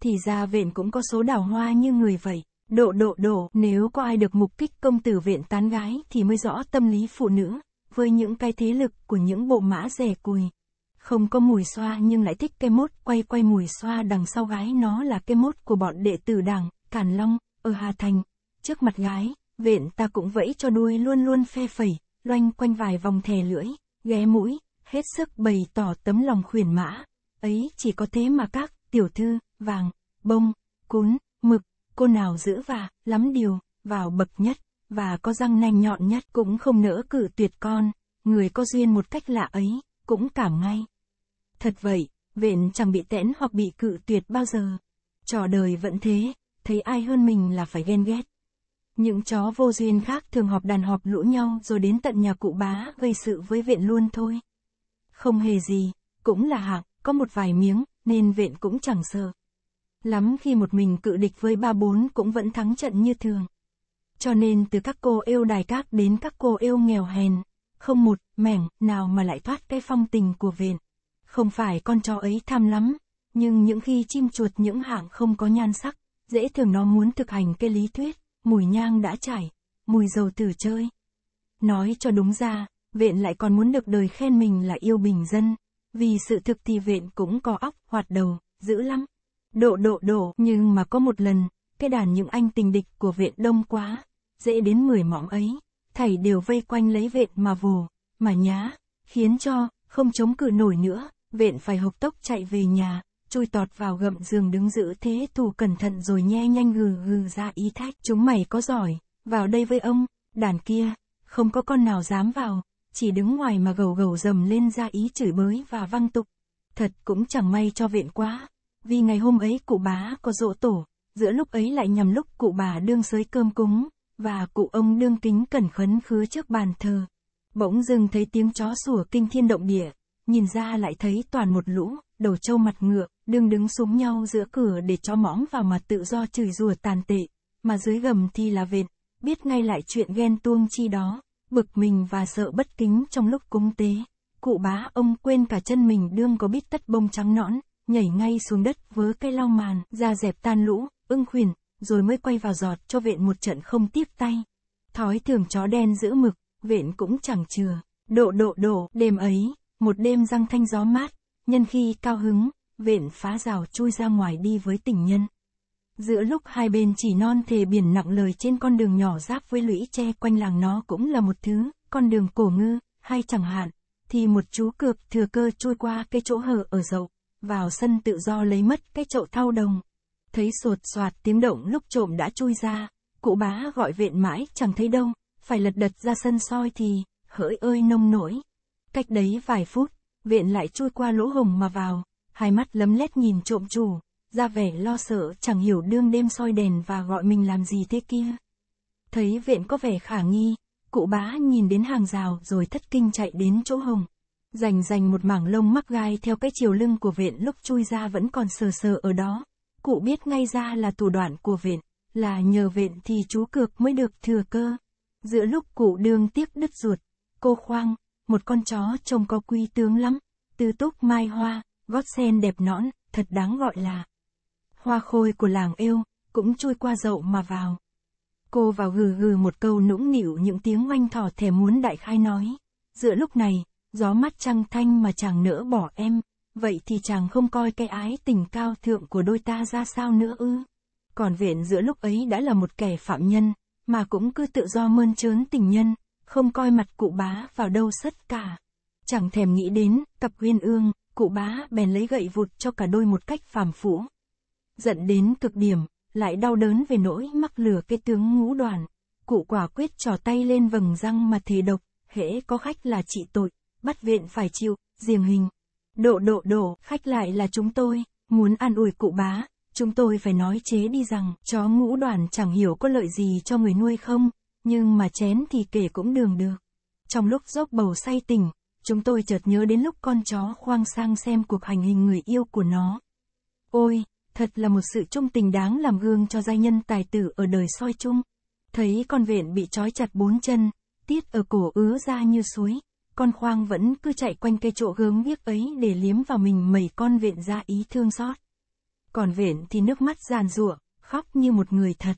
Thì ra viện cũng có số đào hoa như người vậy. Độ độ độ, nếu có ai được mục kích công tử viện tán gái thì mới rõ tâm lý phụ nữ, với những cái thế lực của những bộ mã rẻ cùi. Không có mùi xoa nhưng lại thích cái mốt quay quay mùi xoa đằng sau gái nó là cái mốt của bọn đệ tử đảng, Càn Long, ở Hà Thành. Trước mặt gái, viện ta cũng vẫy cho đuôi luôn luôn phe phẩy, loanh quanh vài vòng thè lưỡi, ghé mũi, hết sức bày tỏ tấm lòng khuyển mã. Ấy chỉ có thế mà các tiểu thư, vàng, bông, cún, mực, cô nào giữ và, lắm điều, vào bậc nhất, và có răng nanh nhọn nhất cũng không nỡ cử tuyệt con, người có duyên một cách lạ ấy, cũng cảm ngay. Thật vậy, vện chẳng bị tẽn hoặc bị cự tuyệt bao giờ. Trò đời vẫn thế, thấy ai hơn mình là phải ghen ghét. Những chó vô duyên khác thường họp đàn họp lũ nhau rồi đến tận nhà cụ bá gây sự với vện luôn thôi. Không hề gì, cũng là hạng, có một vài miếng, nên vện cũng chẳng sợ. Lắm khi một mình cự địch với ba bốn cũng vẫn thắng trận như thường. Cho nên từ các cô yêu đài các đến các cô yêu nghèo hèn, không một mẻng nào mà lại thoát cái phong tình của viện. Không phải con chó ấy tham lắm, nhưng những khi chim chuột những hạng không có nhan sắc, dễ thường nó muốn thực hành cái lý thuyết, mùi nhang đã chảy, mùi dầu tử chơi. Nói cho đúng ra, viện lại còn muốn được đời khen mình là yêu bình dân, vì sự thực thì viện cũng có óc, hoạt đầu, dữ lắm độ độ độ, nhưng mà có một lần, cái đàn những anh tình địch của viện đông quá, dễ đến mười mõm ấy, thầy đều vây quanh lấy vện mà vồ, mà nhá, khiến cho, không chống cự nổi nữa, vện phải hộc tốc chạy về nhà, chui tọt vào gậm giường đứng giữ thế thù cẩn thận rồi nhe nhanh gừ gừ ra ý thách. Chúng mày có giỏi, vào đây với ông, đàn kia, không có con nào dám vào, chỉ đứng ngoài mà gầu gầu dầm lên ra ý chửi bới và văng tục. Thật cũng chẳng may cho viện quá, vì ngày hôm ấy cụ bá có dỗ tổ, giữa lúc ấy lại nhằm lúc cụ bà đương sới cơm cúng, và cụ ông đương kính cẩn khấn khứa trước bàn thờ. Bỗng dưng thấy tiếng chó sủa kinh thiên động địa, nhìn ra lại thấy toàn một lũ, đầu trâu mặt ngựa, đương đứng súng nhau giữa cửa để cho mõm vào mà tự do chửi rùa tàn tệ, mà dưới gầm thì là vện, biết ngay lại chuyện ghen tuông chi đó, bực mình và sợ bất kính trong lúc cúng tế. Cụ bá ông quên cả chân mình đương có biết tất bông trắng nõn, nhảy ngay xuống đất vớ cây lau màn, ra dẹp tan lũ, ưng khuyển, rồi mới quay vào giọt cho vện một trận không tiếp tay. Thói thường chó đen giữ mực, vện cũng chẳng chừa. Độ độ độ, đêm ấy, một đêm răng thanh gió mát, nhân khi cao hứng, vện phá rào chui ra ngoài đi với tình nhân. Giữa lúc hai bên chỉ non thề biển nặng lời trên con đường nhỏ giáp với lũy tre quanh làng nó cũng là một thứ, con đường cổ ngư, hay chẳng hạn, thì một chú cược thừa cơ chui qua cái chỗ hở ở dậu, vào sân tự do lấy mất cái chậu thau đồng. Thấy sột soạt tiếng động lúc trộm đã chui ra, cụ bá gọi viện mãi chẳng thấy đâu, phải lật đật ra sân soi thì, hỡi ơi nông nổi. Cách đấy vài phút, viện lại chui qua lỗ hồng mà vào, hai mắt lấm lét nhìn trộm chủ, ra vẻ lo sợ chẳng hiểu đương đêm soi đèn và gọi mình làm gì thế kia. Thấy viện có vẻ khả nghi, cụ bá nhìn đến hàng rào rồi thất kinh chạy đến chỗ hồng rành rành một mảng lông mắc gai theo cái chiều lưng của vện lúc chui ra vẫn còn sờ sờ ở đó. Cụ biết ngay ra là thủ đoạn của vện, là nhờ vện thì chú cược mới được thừa cơ. Giữa lúc cụ đương tiếc đứt ruột, cô khoang, một con chó trông có quy tướng lắm, tư túc mai hoa, gót sen đẹp nõn, thật đáng gọi là. Hoa khôi của làng yêu, cũng chui qua dậu mà vào. Cô vào gừ gừ một câu nũng nịu những tiếng oanh thỏ thẻ muốn đại khai nói. Giữa lúc này, gió mắt trăng thanh mà chàng nỡ bỏ em, vậy thì chàng không coi cái ái tình cao thượng của đôi ta ra sao nữa ư. Còn viện giữa lúc ấy đã là một kẻ phạm nhân, mà cũng cứ tự do mơn trớn tình nhân, không coi mặt cụ bá vào đâu sất cả. Chẳng thèm nghĩ đến, cặp huyên ương, cụ bá bèn lấy gậy vụt cho cả đôi một cách phàm phũ. Giận đến cực điểm, lại đau đớn về nỗi mắc lừa cái tướng ngũ đoàn. Cụ quả quyết trò tay lên vầng răng mà thề độc, hễ có khách là trị tội bắt viện phải chịu, diềng hình. Độ độ độ, khách lại là chúng tôi, muốn an ủi cụ bá, chúng tôi phải nói chế đi rằng, chó ngũ đoàn chẳng hiểu có lợi gì cho người nuôi không, nhưng mà chén thì kể cũng đường được. Trong lúc dốc bầu say tỉnh, chúng tôi chợt nhớ đến lúc con chó khoang sang xem cuộc hành hình người yêu của nó. Ôi, thật là một sự trung tình đáng làm gương cho giai nhân tài tử ở đời soi chung. Thấy con vện bị trói chặt bốn chân, tiết ở cổ ứa ra như suối, con khoang vẫn cứ chạy quanh cây chỗ gớm biếc ấy để liếm vào mình mầy con vện ra ý thương xót. Còn vện thì nước mắt giàn rủa, khóc như một người thật.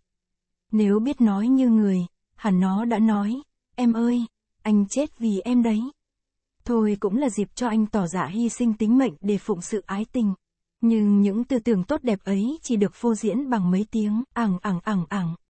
Nếu biết nói như người, hẳn nó đã nói, em ơi, anh chết vì em đấy. Thôi cũng là dịp cho anh tỏ giả dạ hy sinh tính mệnh để phụng sự ái tình. Nhưng những tư tưởng tốt đẹp ấy chỉ được phô diễn bằng mấy tiếng ẳng ẳng ẳng ẳng.